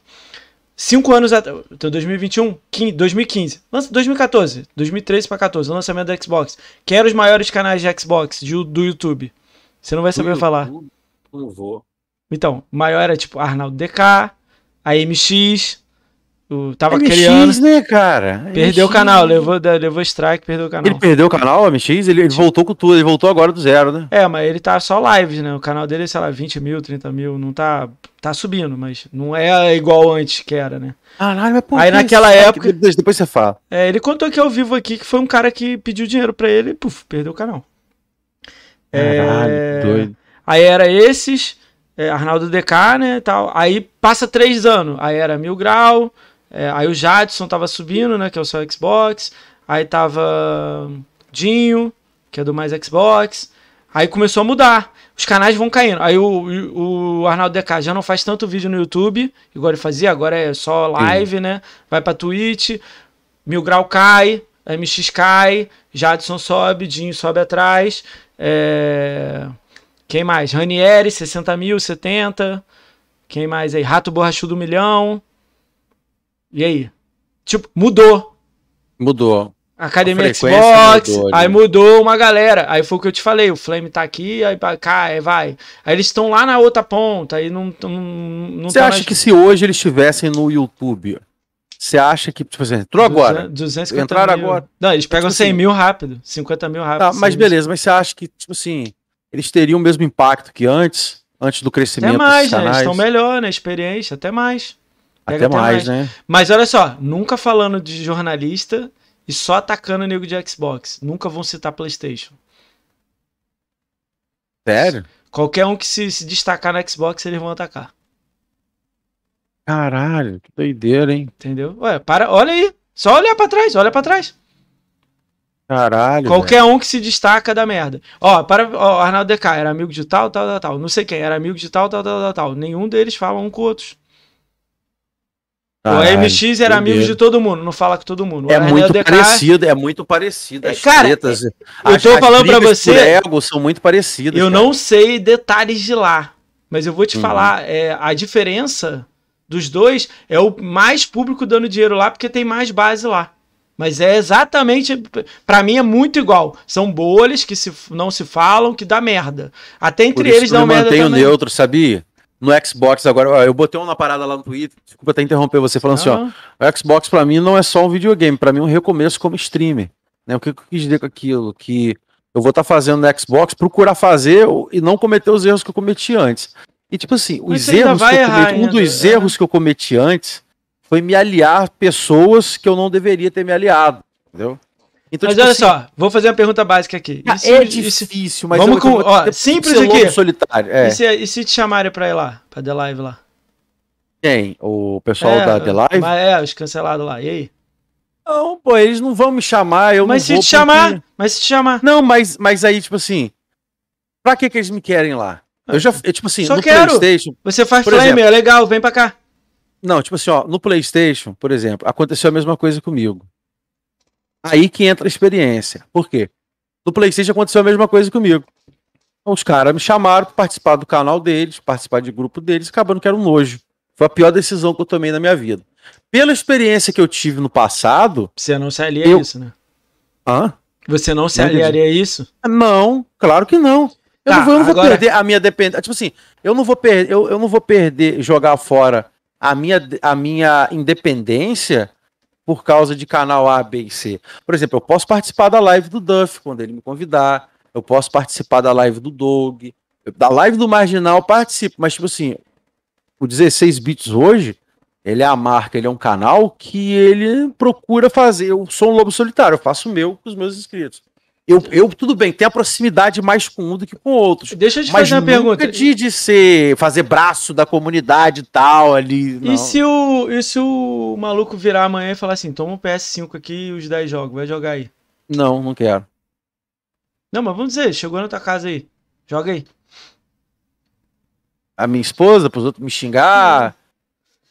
cinco anos atrás, 2021, 15, 2015, 2014, 2013 para 14, lançamento do Xbox. Quem eram os maiores canais de Xbox de, do YouTube? Você não vai saber do falar. YouTube? Não vou. Então, maior era tipo Arnaldo DK, a MX, tava MX, criando. né, cara? Perdeu MX. o canal, levou, levou strike, perdeu o canal. Ele perdeu o canal, MX? Ele, ele voltou com tudo, ele voltou agora do zero, né? É, mas ele tá só lives, né? O canal dele, é, sei lá, 20 mil, 30 mil, não tá. Tá subindo, mas não é igual antes que era, né? Caralho, mas por Aí naquela isso? época. Depois, depois você fala. É, ele contou que ao vivo aqui que foi um cara que pediu dinheiro pra ele e, puf, perdeu o canal. Caralho, é... doido. Aí era esses, é, Arnaldo DK, né? Tal. Aí passa três anos. Aí era Mil Grau. É, aí o Jadson tava subindo, né? Que é o seu Xbox. Aí tava Dinho, que é do mais Xbox. Aí começou a mudar. Os canais vão caindo. Aí o, o Arnaldo DK já não faz tanto vídeo no YouTube, igual ele fazia, agora é só live, Sim. né? Vai pra Twitch, Mil Grau cai, MX cai, Jadson sobe, Dinho sobe atrás. É... Quem mais? Ranieri, 60 mil, 70. Quem mais aí? Rato Borrachudo, milhão. E aí? Tipo, mudou. Mudou. Academia Xbox, mudou, né? aí mudou uma galera. Aí foi o que eu te falei, o Flame tá aqui, aí cai, vai. Aí eles estão lá na outra ponta, aí não. não, não Você tá acha mais... que se hoje eles estivessem no YouTube, você acha que, tipo assim, entrou agora. 250 Entraram mil. agora. Não, eles pegam tipo 100 assim, mil rápido, 50 mil rápido. Tá, mas beleza, mas você acha que, tipo assim, eles teriam o mesmo impacto que antes? Antes do crescimento até mais, dos canais? Né? Eles estão melhor na né? experiência, até mais. Até, até mais, mais, né? Mas olha só, nunca falando de jornalista e só atacando o nego de Xbox. Nunca vão citar PlayStation. Sério? Qualquer um que se, se destacar no Xbox, eles vão atacar. Caralho, que doideira, hein? Entendeu? Ué, para, olha aí. Só olhar para trás, olha para trás. Caralho. Qualquer velho. um que se destaca da merda. Ó, para, ó, Arnaldo DK era amigo de tal, tal, tal, tal. Não sei quem, era amigo de tal, tal, tal, tal, tal. Nenhum deles fala um com o outro o MX era amigo de todo mundo, não fala com todo mundo. É muito parecido, é muito parecido. As cara, tretas, eu as, tô falando para você. Ego são muito parecidas. Eu cara. não sei detalhes de lá, mas eu vou te uhum. falar é, a diferença dos dois é o mais público dando dinheiro lá porque tem mais base lá. Mas é exatamente, para mim é muito igual. São bolhas que se, não se falam, que dá merda. Até entre eles dá merda. Eu mantenho neutro, sabia? no Xbox agora. Ó, eu botei uma parada lá no Twitter, desculpa até interromper você, falando ah. assim: ó, o Xbox para mim não é só um videogame, para mim é um recomeço como streamer. Né? O que eu quis dizer com aquilo? Que eu vou estar tá fazendo no Xbox, procurar fazer e não cometer os erros que eu cometi antes. E tipo assim, Mas os erros cometi, um dos né? erros que eu cometi antes foi me aliar pessoas que eu não deveria ter me aliado, entendeu? Então, Mas tipo, olha assim, só, vou fazer uma pergunta básica aqui. Ah, é difícil, mas vamos com, ó, simples aqui. Solitário, é. e, se, e se te chamarem pra ir lá, pra The Live lá? Quem? O pessoal é, da The Live? É, os cancelados lá. E aí? Não, pô, eles não vão me chamar, eu mas não vou. Mas se te chamar, porque... mas se te chamar. Não, mas, mas aí, tipo assim, pra que que eles me querem lá? Ah, eu já, eu, tipo assim, Só no quero. Playstation... Você faz flame, exemplo, é legal, vem pra cá. Não, tipo assim, ó, no Playstation, por exemplo, aconteceu a mesma coisa comigo. Aí que entra a experiência. Por quê? No PlayStation aconteceu a mesma coisa comigo. Então, os caras me chamaram para participar do canal deles, participar de grupo deles, acabando que era um nojo. Foi a pior decisão que eu tomei na minha vida. Pela experiência que eu tive no passado. Você não se alia eu... a isso, né? Hã? Você não se não aliaria a isso? Não, claro que não. Eu, tá, não, vou, eu não agora... perder a minha dependência. Tipo assim, eu não vou perder, eu, eu não vou perder, jogar fora a minha, a minha independência por causa de canal A, B e C. Por exemplo, eu posso participar da live do Duff quando ele me convidar, eu posso participar da live do Dog, da live do Marginal eu participo, mas tipo assim, o 16 bits hoje, ele é a marca, ele é um canal que ele procura fazer. Eu sou um lobo solitário, eu faço o meu com os meus inscritos. Eu, eu, tudo bem, tem a proximidade mais com um do que com outros. Deixa eu te mas fazer uma pergunta. De, de ser, fazer braço da comunidade e tal ali. Não. E se, o, e se o maluco virar amanhã e falar assim: toma um PS5 aqui e os 10 jogos, vai jogar aí? Não, não quero. Não, mas vamos dizer, chegou na tua casa aí, joga aí. A minha esposa, pros outros me xingar. Não.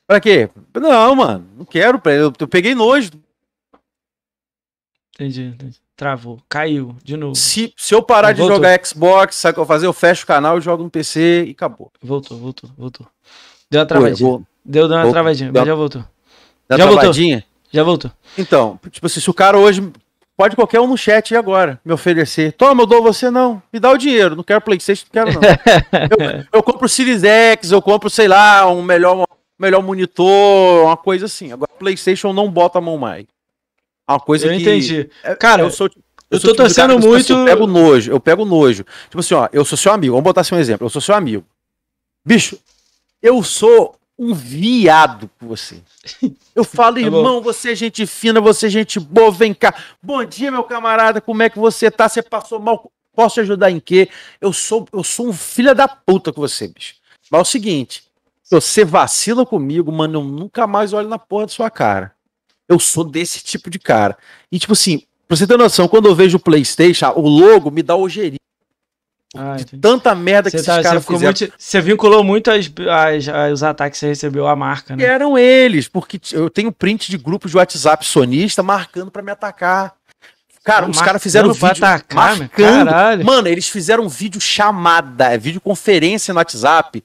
Pra quê? Não, mano, não quero. Eu, eu peguei nojo. Entendi, entendi. Travou, caiu, de novo. Se, se eu parar voltou. de jogar Xbox, sabe o que eu vou fazer? Eu fecho o canal, jogo no PC e acabou. Voltou, voltou, voltou. Deu uma travadinha. Deu, deu uma travadinha, deu... mas já voltou. Deu já travadinha? voltou. Já voltou. Então, tipo assim, se o cara hoje. Pode qualquer um no chat agora me oferecer. Toma, eu dou você, não. Me dá o dinheiro. Não quero PlayStation, não quero, não. eu, eu compro o Series X, eu compro, sei lá, um melhor, melhor monitor, uma coisa assim. Agora, PlayStation não bota a mão mais uma coisa eu que. entendi. É, cara, é, eu sou. Eu, eu tô tipo torcendo tipo assim, muito. Eu pego nojo, eu pego nojo. Tipo assim, ó, eu sou seu amigo. Vamos botar assim um exemplo. Eu sou seu amigo. Bicho, eu sou um viado com você. Eu falo, tá irmão, bom. você é gente fina, você é gente boa, vem cá. Bom dia, meu camarada, como é que você tá? Você passou mal? Posso te ajudar em quê? Eu sou, eu sou um filho da puta com você, bicho. Mas é o seguinte, se você vacila comigo, mano, eu nunca mais olho na porra da sua cara. Eu sou desse tipo de cara. E, tipo assim, pra você ter noção, quando eu vejo o PlayStation, o logo me dá ojeria. Ah, de tanta merda que você esses tá, caras fizeram. Muito, você vinculou muito as, as, as, os ataques que você recebeu à marca, né? E eram eles, porque eu tenho print de grupos de WhatsApp sonista marcando para me atacar. Cara, os caras fizeram vídeo atacar, marcando. Caralho. Mano, eles fizeram vídeo chamada, videoconferência no WhatsApp,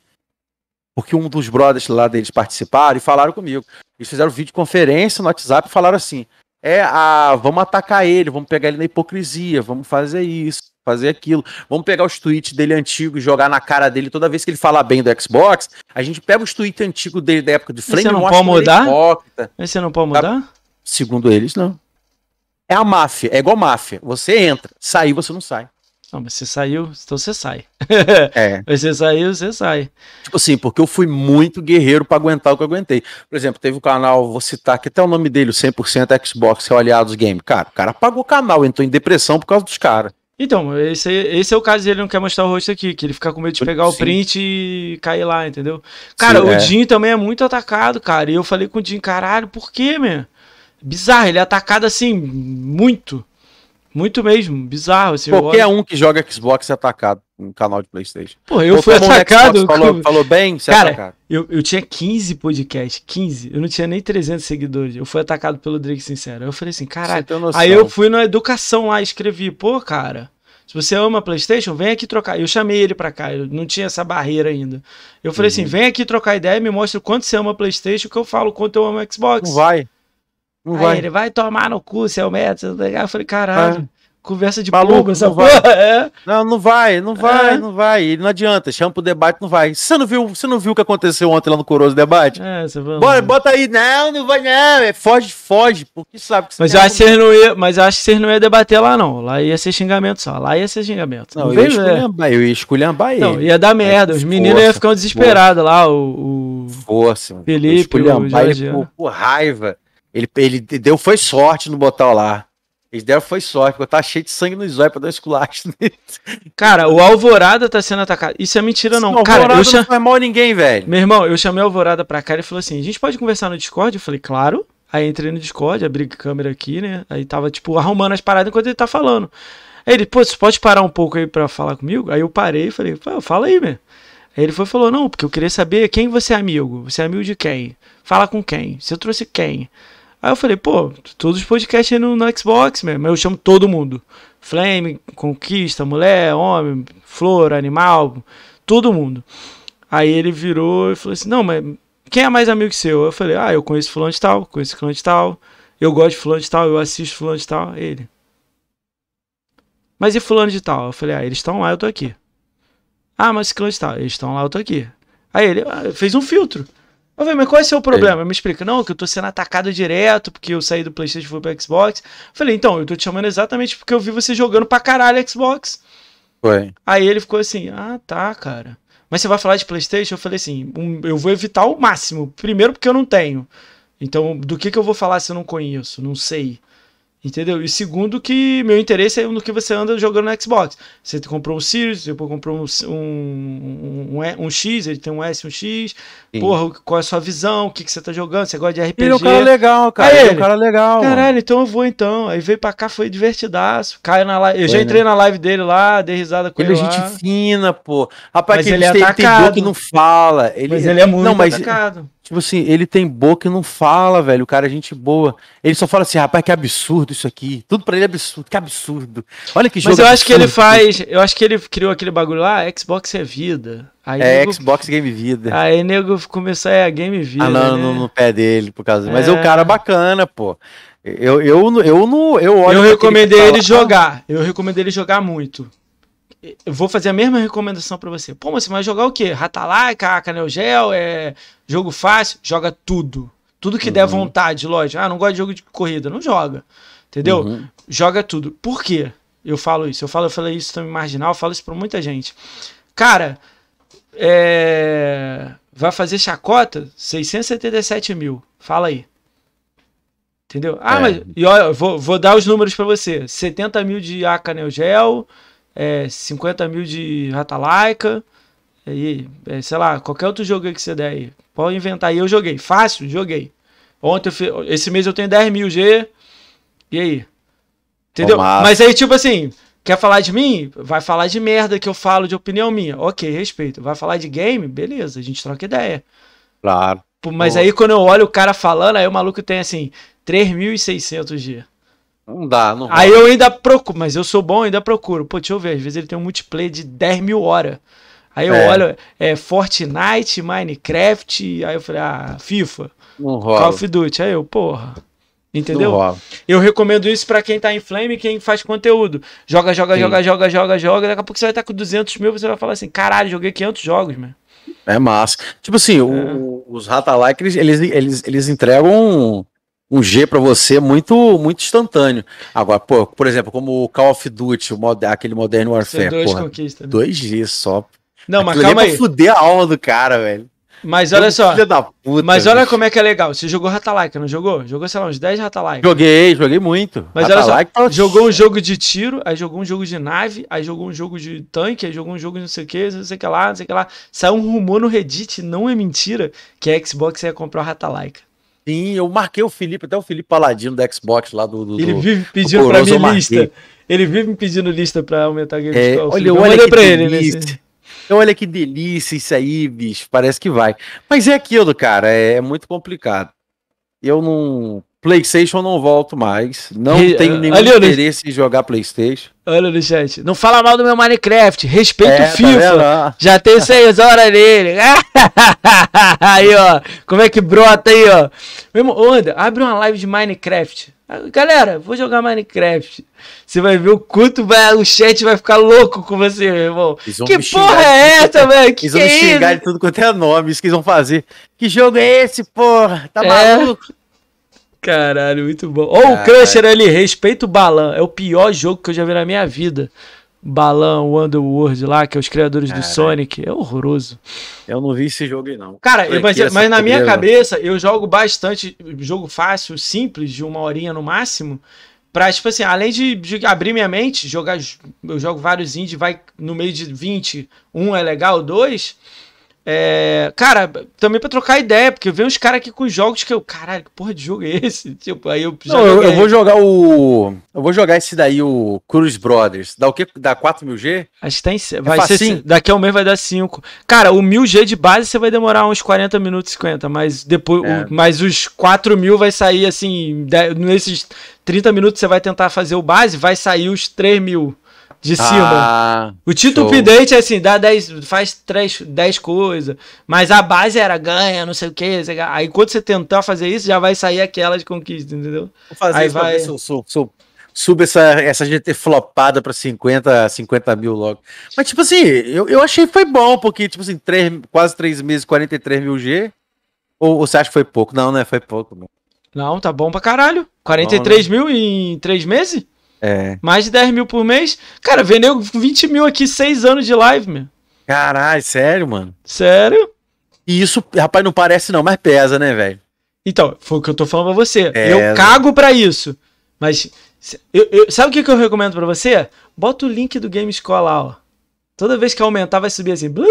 porque um dos brothers lá deles participaram e falaram comigo. Eles fizeram videoconferência no WhatsApp e falaram assim: é, ah, vamos atacar ele, vamos pegar ele na hipocrisia, vamos fazer isso, fazer aquilo, vamos pegar os tweets dele antigo e jogar na cara dele toda vez que ele falar bem do Xbox. A gente pega os tweets antigos dele da época de Flame, você não pode mudar? você não pode mudar? Segundo eles, não. É a máfia, é igual máfia. Você entra, sair você não sai. Não, mas você saiu, então você sai. É. mas você saiu, você sai. Tipo assim, porque eu fui muito guerreiro para aguentar o que eu aguentei. Por exemplo, teve o um canal, vou citar aqui até o nome dele, o 100% Xbox Aliados Game. Cara, o cara pagou o canal, entrou em depressão por causa dos caras. Então, esse, esse é o caso dele não quer mostrar o rosto aqui, que ele fica com medo de pegar Sim. o print e cair lá, entendeu? Cara, Sim, o é. também é muito atacado, cara. E eu falei com o Jim, caralho, por quê, meu? Bizarro, ele é atacado assim, muito. Muito mesmo, bizarro. Assim, Qualquer um que joga Xbox é atacado no canal de Playstation. Pô, eu fui atacado. Xbox, falou, falou bem, você é Cara, é atacado. Eu, eu tinha 15 podcasts, 15. Eu não tinha nem 300 seguidores. Eu fui atacado pelo Drake Sincero. Eu falei assim, caralho. Aí eu fui na educação lá, escrevi, pô, cara. Se você ama PlayStation, vem aqui trocar. Eu chamei ele para cá, eu não tinha essa barreira ainda. Eu falei assim, uhum. assim: vem aqui trocar ideia, me mostra o quanto você ama PlayStation, que eu falo quanto eu amo Xbox. Não vai. Não vai. ele vai tomar no cu, seu médico. Eu falei, caralho. Conversa de Maluco, essa não Vai. É. Não, não vai, não vai, é. não vai. Ele não adianta. Chama pro debate, não vai. Você não viu, você não viu o que aconteceu ontem lá no Coroso Debate? É, você vai. Bora, né? bota aí. Não, não vai, não. É, foge, foge. Porque sabe que você mas eu, acho que não ia, mas eu acho que vocês não ia debater lá, não. Lá ia ser xingamento só. Lá ia ser xingamento. Não, não eu, ia esculhambar, eu ia esculhambar ele. Não, ia dar merda. Os meninos iam ficar desesperados lá. O, o... Força. Felipe, o, o Jorge, por, por raiva. Ele, ele deu, foi sorte no botar lá. Eles deram foi sorte, porque eu tá tava cheio de sangue nos olhos pra dar esculacho nele. Cara, o Alvorada tá sendo atacado. Isso é mentira, não. não cara, eu cham... não faz mal ninguém, velho. Meu irmão, eu chamei o Alvorada pra cá e ele falou assim: a gente pode conversar no Discord? Eu falei, claro. Aí entrei no Discord, abri a câmera aqui, né? Aí tava, tipo, arrumando as paradas enquanto ele tá falando. Aí ele, pô, você pode parar um pouco aí pra falar comigo? Aí eu parei e falei, fala aí, meu. Aí ele foi falou, não, porque eu queria saber quem você é amigo. Você é amigo de quem? Fala com quem? Você trouxe quem? Aí eu falei, pô, todos os podcasts no, no Xbox mesmo. Eu chamo todo mundo. Flame, Conquista, Mulher, Homem, Flor, Animal, todo mundo. Aí ele virou e falou assim: não, mas quem é mais amigo que seu? Eu falei, ah, eu conheço fulano de tal, conheço fulano de tal, eu gosto de fulano de tal, eu assisto fulano de tal. Ele. Mas e fulano de tal? Eu falei, ah, eles estão lá, eu tô aqui. Ah, mas fulano de tal, eles estão lá, eu tô aqui. Aí ele ah, fez um filtro. Eu falei, mas qual é o seu problema? É. Me explica. Não, que eu tô sendo atacado direto porque eu saí do PlayStation e fui pro Xbox. Eu falei, então, eu tô te chamando exatamente porque eu vi você jogando pra caralho Xbox. Foi. Aí ele ficou assim, ah, tá, cara. Mas você vai falar de PlayStation? Eu falei assim, um, eu vou evitar o máximo. Primeiro porque eu não tenho. Então, do que, que eu vou falar se eu não conheço? Não sei. Entendeu? E segundo, que meu interesse é no que você anda jogando no Xbox. Você comprou um Series, você comprou um, um, um, um X, ele tem um S um X. Sim. Porra, qual é a sua visão? O que, que você tá jogando? Você gosta de RPG? Ele é um cara legal, cara. Aí ele é um cara legal. Caralho, mano. então eu vou então. Aí veio pra cá, foi divertidaço. Caiu na live. Eu foi, já né? entrei né? na live dele lá, dei risada com ele. É ele é gente fina, pô. Rapaz, mas ele é tem, atacado. tem que não fala. Ele... Mas é ele é muito não, mas... atacado. Tipo assim, ele tem boca e não fala, velho. O cara é gente boa. Ele só fala assim, rapaz, que absurdo isso aqui. Tudo pra ele é absurdo, que absurdo. Olha que jogo. Mas eu absurdo. acho que ele faz. Eu acho que ele criou aquele bagulho lá, Xbox é vida. Aí é nego, Xbox Game Vida. Aí nego começou a é, Game Vida. Ah, não, né? no, no, pé dele, por causa. É. Mas é um é. cara bacana, pô. Eu, eu, eu, eu, eu olho. Eu recomendei ele, ele ah, jogar. Eu recomendei ele jogar muito. Eu vou fazer a mesma recomendação para você. Pô, mas você vai jogar o quê? Ratalaika, Canel Gel, é jogo fácil? Joga tudo. Tudo que uhum. der vontade, lógico. Ah, não gosta de jogo de corrida. Não joga. Entendeu? Uhum. Joga tudo. Por quê? Eu falo isso. Eu falo, eu falei isso também marginal, eu falo isso pra muita gente. Cara, é... vai fazer chacota? 677 mil. Fala aí. Entendeu? Ah, é. mas. E olha, vou, vou dar os números para você: 70 mil de Acanel Gel é, 50 mil de Ratalaika, aí, é, sei lá, qualquer outro jogo aí que você der aí. Pode inventar aí, eu joguei. Fácil, joguei. Ontem, eu, esse mês eu tenho 10 mil G. E aí? Entendeu? Tomado. Mas aí, tipo assim, quer falar de mim? Vai falar de merda que eu falo de opinião minha. Ok, respeito. Vai falar de game? Beleza, a gente troca ideia. Claro. Mas aí quando eu olho o cara falando, aí o maluco tem assim, 3.600 G. Não dá, não. Aí eu ainda procuro, mas eu sou bom, ainda procuro. Pô, deixa eu ver, às vezes ele tem um multiplayer de 10 mil horas. Aí eu é. olho, é Fortnite, Minecraft, aí eu falei, ah, FIFA. Não rola. Call of Duty. Aí eu, porra. Entendeu? Eu recomendo isso para quem tá em flame e quem faz conteúdo. Joga, joga, Sim. joga, joga, joga, joga. Daqui a pouco você vai estar tá com 200 mil, você vai falar assim, caralho, joguei 500 jogos, mano. É massa. Tipo assim, é. O, os Ratalike, eles, eles, eles, eles entregam um G para você muito muito instantâneo. Agora, pô, por exemplo, como o Call of Duty, aquele Modern Warfare. Dois, porra, né? dois G só. Não, Aquilo mas é calma aí. aí. fuder a alma do cara, velho. Mas olha só. Puta, mas olha bicho. como é que é legal. Você jogou Ratalaika, não jogou? Jogou, sei lá, uns 10 Ratalaika. Joguei, joguei muito. Mas olha só, tá jogou um jogo de tiro, aí jogou um jogo de nave, aí jogou um jogo de tanque, aí jogou um jogo de não sei o que, não sei o que lá, não sei o que lá. Saiu um rumor no Reddit, não é mentira, que a Xbox ia comprar o Ratalaika. Sim, eu marquei o Felipe, até o Felipe Paladino da Xbox lá do. do ele vive pedindo para mim lista. Ele vive me pedindo lista para aumentar a Game é, Olha, olha para ele, né, assim. então Olha que delícia isso aí, bicho. Parece que vai. Mas é aquilo, cara. É, é muito complicado. Eu não. PlayStation não volto mais. Não Re... tenho eh, nenhum interesse no... em jogar PlayStation. Olha no chat. Não fala mal do meu Minecraft. respeito é, o tá FIFA. Tá Já tem seis horas nele. aí, ó. Como é que brota aí, ó. Mesmo, onda, abre uma live de Minecraft. Ah, galera, vou jogar Minecraft. Você vai ver o quanto vai, o chat vai ficar louco com você, meu irmão. Que porra é essa, velho? Que eles vão me é xingar de tudo quanto é nome, isso que eles vão fazer. Que jogo é esse, porra? Tá é. maluco? Caralho, muito bom. Ou oh, o Crusher ali, respeita o Balan. É o pior jogo que eu já vi na minha vida. Balan, Underworld lá, que é os criadores Caralho. do Sonic. É horroroso. Eu não vi esse jogo aí, não. Cara, eu, mas, é, mas na minha cabeça, eu jogo bastante jogo fácil, simples, de uma horinha no máximo. Pra, tipo assim, além de, de abrir minha mente, jogar. Eu jogo vários indies, vai no meio de 20, um é legal, dois é, cara, também pra trocar ideia, porque eu vejo os caras aqui com jogos que eu, caralho, que porra de jogo é esse? Tipo, aí eu Não, eu, eu, vou jogar o. Eu vou jogar esse daí, o Cruz Brothers. Dá o quê? Dá 4 mil G? Acho que tá em. É vai facinho. ser, daqui a um mês vai dar 5. Cara, o 1000 G de base você vai demorar uns 40 minutos 50, mas depois. É. O, mas os 4 mil vai sair assim. Nesses 30 minutos você vai tentar fazer o base, vai sair os 3 mil de cima. Ah, o título show. update é assim, dá 10, faz 3, 10 coisas, mas a base era ganha, não sei o que. Aí quando você tentar fazer isso, já vai sair aquela de conquista, entendeu? Vou fazer aí vai... pra ver se eu, essa, essa GT flopada pra 50, 50 mil logo. Mas tipo assim, eu, eu achei que foi bom, porque tipo assim, três, quase 3 meses, 43 mil G. Ou, ou, você acha que foi pouco? Não, né? Foi pouco. Não, não tá bom pra caralho. 43 bom, né? mil em 3 meses? É. Mais de 10 mil por mês. Cara, vendeu 20 mil aqui, 6 anos de live, meu. Caralho, sério, mano? Sério? E isso, rapaz, não parece não, mas pesa, né, velho? Então, foi o que eu tô falando pra você. Pesa. Eu cago pra isso. Mas, eu, eu, sabe o que, que eu recomendo pra você? Bota o link do Game escola lá, ó. Toda vez que aumentar, vai subir assim. Blum.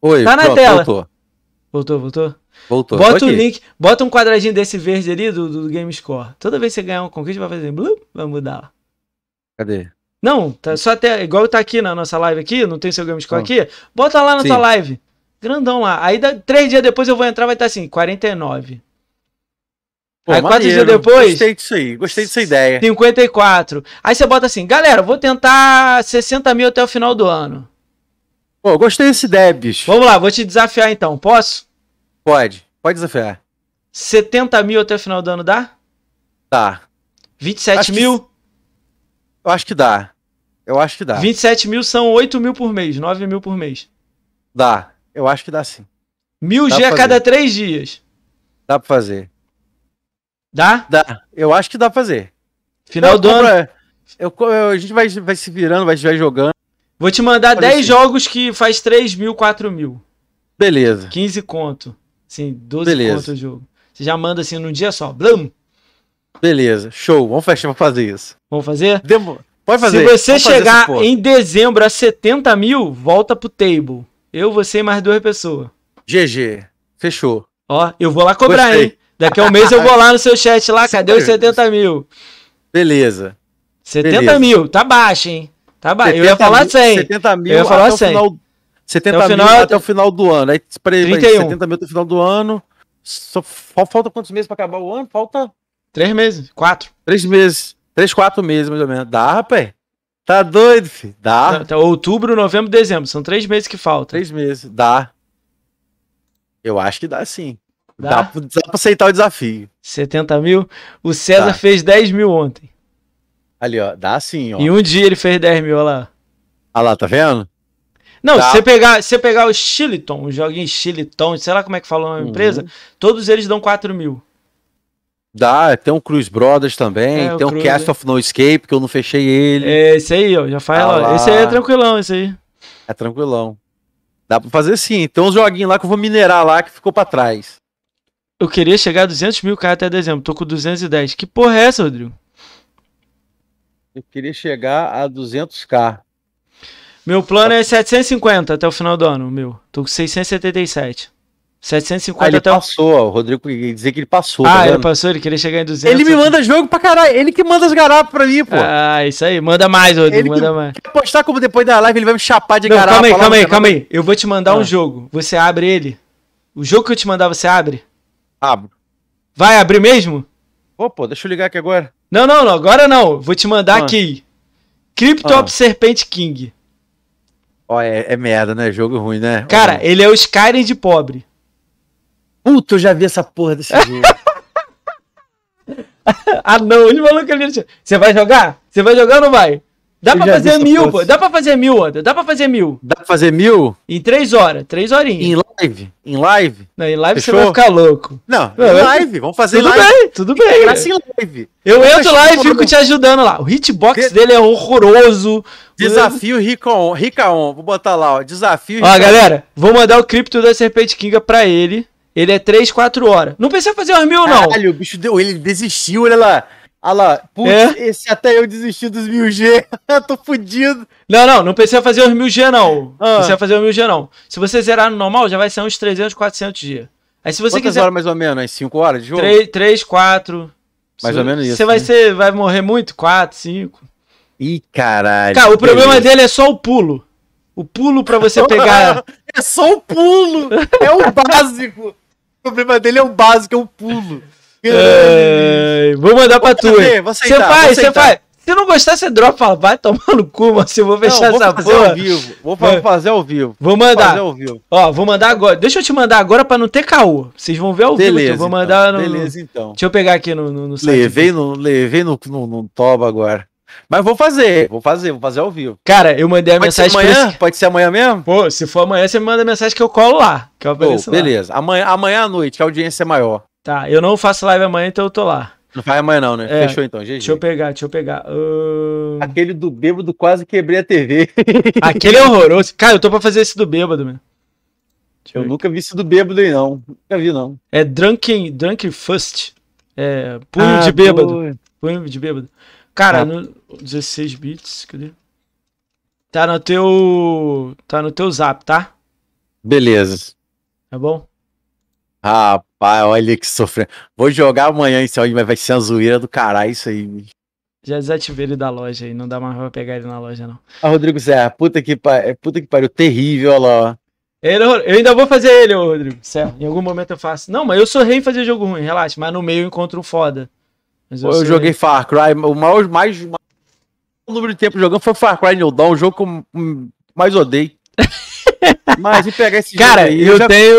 Oi, tá na pronto, tela. Voltou. Voltou, voltou? Voltou. Bota o link, bota um quadradinho desse verde ali do, do Game Score. Toda vez que você ganhar um conquista, vai fazer blup, vai mudar. Cadê? Não, tá, só até. Igual tá aqui na nossa live aqui, não tem seu Game Score ah. aqui. Bota lá na Sim. tua live. Grandão lá. Aí três dias depois eu vou entrar, vai estar tá assim, 49. Pô, aí quatro dias depois. Gostei disso aí, gostei dessa ideia. 54. Aí você bota assim, galera, vou tentar 60 mil até o final do ano. Pô, gostei desse Debs. Vamos lá, vou te desafiar então. Posso? Pode, pode desafiar. 70 mil até o final do ano dá? Dá. 27 acho mil? Que... Eu acho que dá. Eu acho que dá. 27 mil são 8 mil por mês, 9 mil por mês. Dá. Eu acho que dá sim. Mil dá G a cada 3 dias. Dá pra fazer. Dá? Dá. Eu acho que dá pra fazer. Final eu do compro... ano. É, eu, eu, a gente vai, vai se virando, vai jogando. Vou te mandar Pode 10 ser. jogos que faz 3 mil, 4 mil. Beleza. 15 conto. Sim, 12 Beleza. conto o jogo. Você já manda assim num dia só. Blam! Beleza, show. Vamos fechar pra fazer isso. Vamos fazer? Demo... Pode fazer. Se você Vamos chegar em dezembro a 70 mil, volta pro table. Eu, você e mais duas pessoas. GG. Fechou. Ó, eu vou lá cobrar, Gostei. hein? Daqui a um mês eu vou lá no seu chat lá. É cadê os 70 mil? Beleza. 70 Beleza. mil, tá baixo, hein? Tá baixo. Eu ia falar 100. 70 mil eu ia falar até 100. o final, 70 mil final... até o final do ano. Aí, peraí, 31. 70 mil até o final do ano. Só falta quantos meses para acabar o ano? Falta. Três meses. Quatro. Três meses. Três, quatro meses, mais ou menos. Dá, rapaz. Tá doido, filho. Dá. Até tá, tá, outubro, novembro, dezembro. São três meses que faltam. Três meses. Dá. Eu acho que dá sim. Dá, dá, pra, dá pra aceitar o desafio. 70 mil? O César dá. fez 10 mil ontem. Ali, ó. Dá sim, ó. E um dia ele fez 10 mil, olha lá. Ah lá, tá vendo? Não, tá. se você pegar, se pegar o Chiliton, o joguinho Chiliton, sei lá como é que falou a uhum. empresa, todos eles dão 4 mil. Dá, tem o Cruz Brothers também, é, tem o, Cruz, Cast é. of No Escape, que eu não fechei ele. É, esse aí, ó, já faz ah, lá. Esse aí é tranquilão, esse aí. É tranquilão. Dá pra fazer sim. Tem uns joguinhos lá que eu vou minerar lá que ficou pra trás. Eu queria chegar a 200 mil, cara, até dezembro. Tô com 210. Que porra é essa, Rodrigo? Eu queria chegar a 200k. Meu plano é 750 até o final do ano, meu. Tô com 677. 750 ah, ele até passou, o Rodrigo queria dizer que ele passou. Tá ah, tá ele passou, ele queria chegar em 200. Ele me manda jogo pra caralho, ele que manda as garapas pra mim, pô. Ah, isso aí, manda mais, Rodrigo, ele manda que, mais. Quer postar como depois da live ele vai me chapar de Não, garapa. Calma aí, calma aí, calma aí. Eu vou te mandar ah. um jogo, você abre ele. O jogo que eu te mandar, você abre? Abro. Vai abrir mesmo? Opa, deixa eu ligar aqui agora. Não, não, não, agora não. Vou te mandar ah. aqui. Crypto ah. Serpent King. Ó, oh, é, é, merda, né? Jogo ruim, né? Cara, oh. ele é o Skyrim de pobre. Puta, eu já vi essa porra desse jogo. ah, não, ele falou que ele. Você vai jogar? Você vai jogar ou não vai? Dá pra fazer mil, pô. Dá pra fazer mil, Oda. Dá pra fazer mil. Dá pra fazer mil? Em três horas. Três horinhas. Em live? Em live? Não, em live Fechou? você vai ficar louco. Não, Não em live. Vamos fazer tudo live. Bem, tudo bem, tudo bem. Assim, live. Eu, eu entro lá e fico te ajudando lá. O hitbox dele é horroroso. Desafio Ricaon. Ricaon. Vou botar lá, ó. Desafio Ó, galera. Vou mandar o cripto da Serpente Kinga pra ele. Ele é três, quatro horas. Não pensei em fazer umas mil, não. Caralho, o bicho deu. Ele desistiu, olha lá. Olha ah lá, putz, é? esse até eu desisti dos 1000G, tô fudido. Não, não, não precisa fazer os 1000G não. Ah. Não precisa fazer os 1000G não. Se você zerar no normal, já vai ser uns 300, 400 dias. Aí se você Quantas quiser... horas mais ou menos? As 5 horas de jogo? 3, 3 4. Mais ou menos isso. Você né? vai, ser, vai morrer muito? 4, 5. Ih, caralho. Cara, o problema é dele é só o pulo. O pulo pra você pegar. é só o pulo! É o básico! O problema dele é o básico, é o pulo. Vou mandar pra tu. Você faz, você faz. Se não gostar, você dropa. Fala, vai tomar no cu, mas eu vou fechar não, vou essa fazer porra. Ao vivo. Vou fazer ao vivo. Vou mandar. Vou fazer ao vivo. Ó, vou mandar agora. Deixa eu te mandar agora pra não ter caô. Vocês vão ver ao beleza, vivo. vou então, mandar no. Beleza, então. Deixa eu pegar aqui no, no, no site. Levei, no, levei no, no, no toba agora. Mas vou fazer, vou fazer, vou fazer ao vivo. Cara, eu mandei a Pode mensagem. Pode ser amanhã? Esse... Pode ser amanhã mesmo? Pô, se for amanhã, você me manda a mensagem que eu colo lá. Que eu apareço oh, beleza. Lá. Amanhã, amanhã à noite, que a audiência é maior. Tá, eu não faço live amanhã, então eu tô lá. Não vai amanhã não, né? É, Fechou então, gente. Deixa eu pegar, deixa eu pegar. Uh... Aquele do bêbado quase quebrei a TV. Aquele é horroroso. Cara, eu tô pra fazer esse do bêbado, meu. Deixa eu, nunca vi esse do bêbado aí, não. Nunca vi, não. É Drunken, Drunken Fust. É, punho ah, de bêbado. Boa. Punho de bêbado. Cara, ah. no 16 bits, cadê? Tá no teu. Tá no teu zap, tá? Beleza. Tá bom? Ah, Pai, olha que sofrendo. Vou jogar amanhã isso aí, mas vai ser a zoeira do caralho isso aí. Já desativei ele da loja aí, não dá mais pra pegar ele na loja, não. Ah, Rodrigo Serra, puta que, pariu, é, puta que pariu, terrível, olha lá, ó. Ele, eu ainda vou fazer ele, ô Rodrigo. Certo. Em algum momento eu faço. Não, mas eu sou rei em fazer jogo ruim, relaxa. Mas no meio eu encontro um foda. Mas eu, eu joguei Far Cry. O maior, mais, mais, o número de tempo jogando foi Far Cry New Dawn, um jogo que eu mais odeio. mas e pegar esse Cara, jogo aí, eu, eu já, tenho.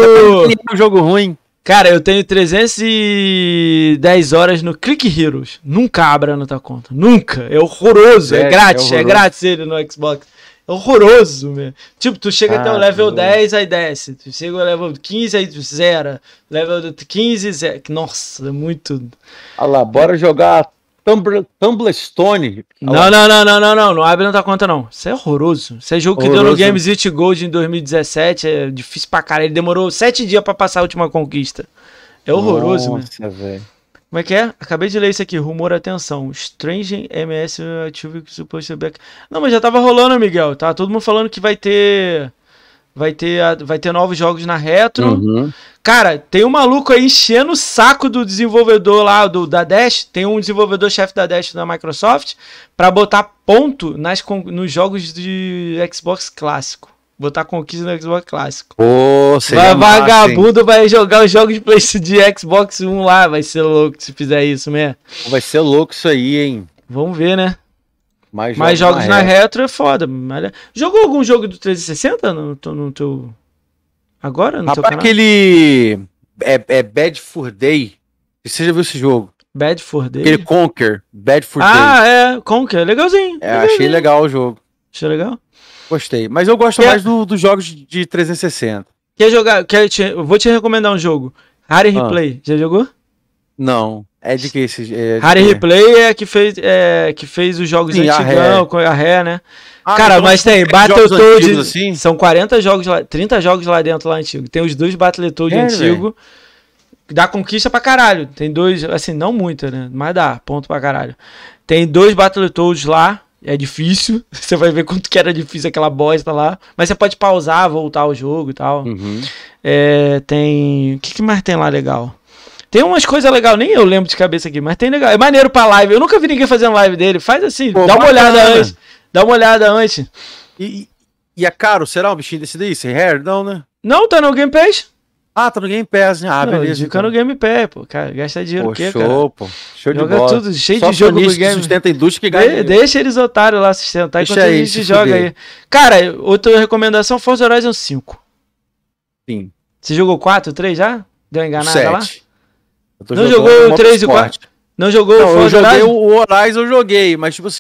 Já um jogo ruim. Cara, eu tenho 310 horas no Click Heroes. Nunca abra na tua conta. Nunca. É horroroso. É, é, é grátis. É, horroroso. é, grátis ele no Xbox. É horroroso, meu. Tipo, tu chega ah, até o ah, level 10, aí desce. Tu chega ao level 15, aí zera. Level 15, zera. Nossa, é muito. Olha lá, bora jogar Tumblestone? Não, não, não, não, não, não, não abre na conta, não. Isso é horroroso. Isso é jogo horroroso. que deu no Games It Gold em 2017. É difícil pra caralho. Ele demorou sete dias pra passar a última conquista. É horroroso, né? Nossa, velho. Como é que é? Acabei de ler isso aqui. Rumor, atenção. Strange MS Active Supposed Back. Não, mas já tava rolando, Miguel. Tá todo mundo falando que vai ter Vai ter, vai ter novos jogos na retro. Uhum. Cara, tem um maluco aí enchendo o saco do desenvolvedor lá do, da Dash. Tem um desenvolvedor chefe da Dash da Microsoft para botar ponto nas, nos jogos de Xbox clássico. Botar conquista no Xbox clássico. Oh, vai, vagabundo massa, vai jogar os jogos de, Play, de Xbox 1 lá. Vai ser louco se fizer isso mesmo. Vai ser louco isso aí, hein? Vamos ver, né? Mais jogos, mais jogos na, na retro. retro. é foda. Mas... Jogou algum jogo do 360 no, no teu. Agora? No Rapaz, teu canal? aquele. É, é Bad for Day. Você já viu esse jogo? Bad for Day. Aquele Conquer. Bad for ah, Day. Ah, é. Conquer. Legalzinho. É, legalzinho. achei legal o jogo. Achei legal? Gostei. Mas eu gosto quer... mais dos do jogos de 360. Quer jogar? Quer te... Vou te recomendar um jogo. Rare ah. Replay. Já jogou? Não. É de que esse. É Harry Replay é que fez, é, que fez os jogos Sim, antigão, com a ré, né? Ah, Cara, então mas tem Battletoads. Assim? São 40 jogos lá, 30 jogos lá dentro, lá antigo. Tem os dois Battletoads é, antigo. Véio. Dá conquista pra caralho. Tem dois, assim, não muita, né? Mas dá, ponto pra caralho. Tem dois Battletoads lá. É difícil. Você vai ver quanto que era difícil aquela bosta lá. Mas você pode pausar, voltar o jogo e tal. Uhum. É, tem. O que, que mais tem lá legal? Tem umas coisas legais, nem eu lembro de cabeça aqui, mas tem legal. É maneiro pra live. Eu nunca vi ninguém fazendo live dele. Faz assim, Pô, dá uma olhada né, antes. Dá uma olhada antes. E, e é caro, será um bichinho desse daí? Sem hair? Não, né? Não, tá no Game Pass. Ah, tá no Game Pass, né? Ah, não, beleza. Fica então. no Game Pass, pô. Cara, gasta dinheiro pô, o quê, show, cara? Pô, show joga de bola. tudo, cheio Só de jogo do game. sustenta a indústria que ganha. De, deixa eles otários lá sustentar deixa enquanto aí, a gente joga aí. Cara, outra recomendação, Forza Horizon 5. Sim. Você jogou 4, 3 já? Deu enganada 7. lá? não jogou o 3 e o 4? Não jogou não, o eu joguei o, Horizon, eu joguei, mas tipo, assim,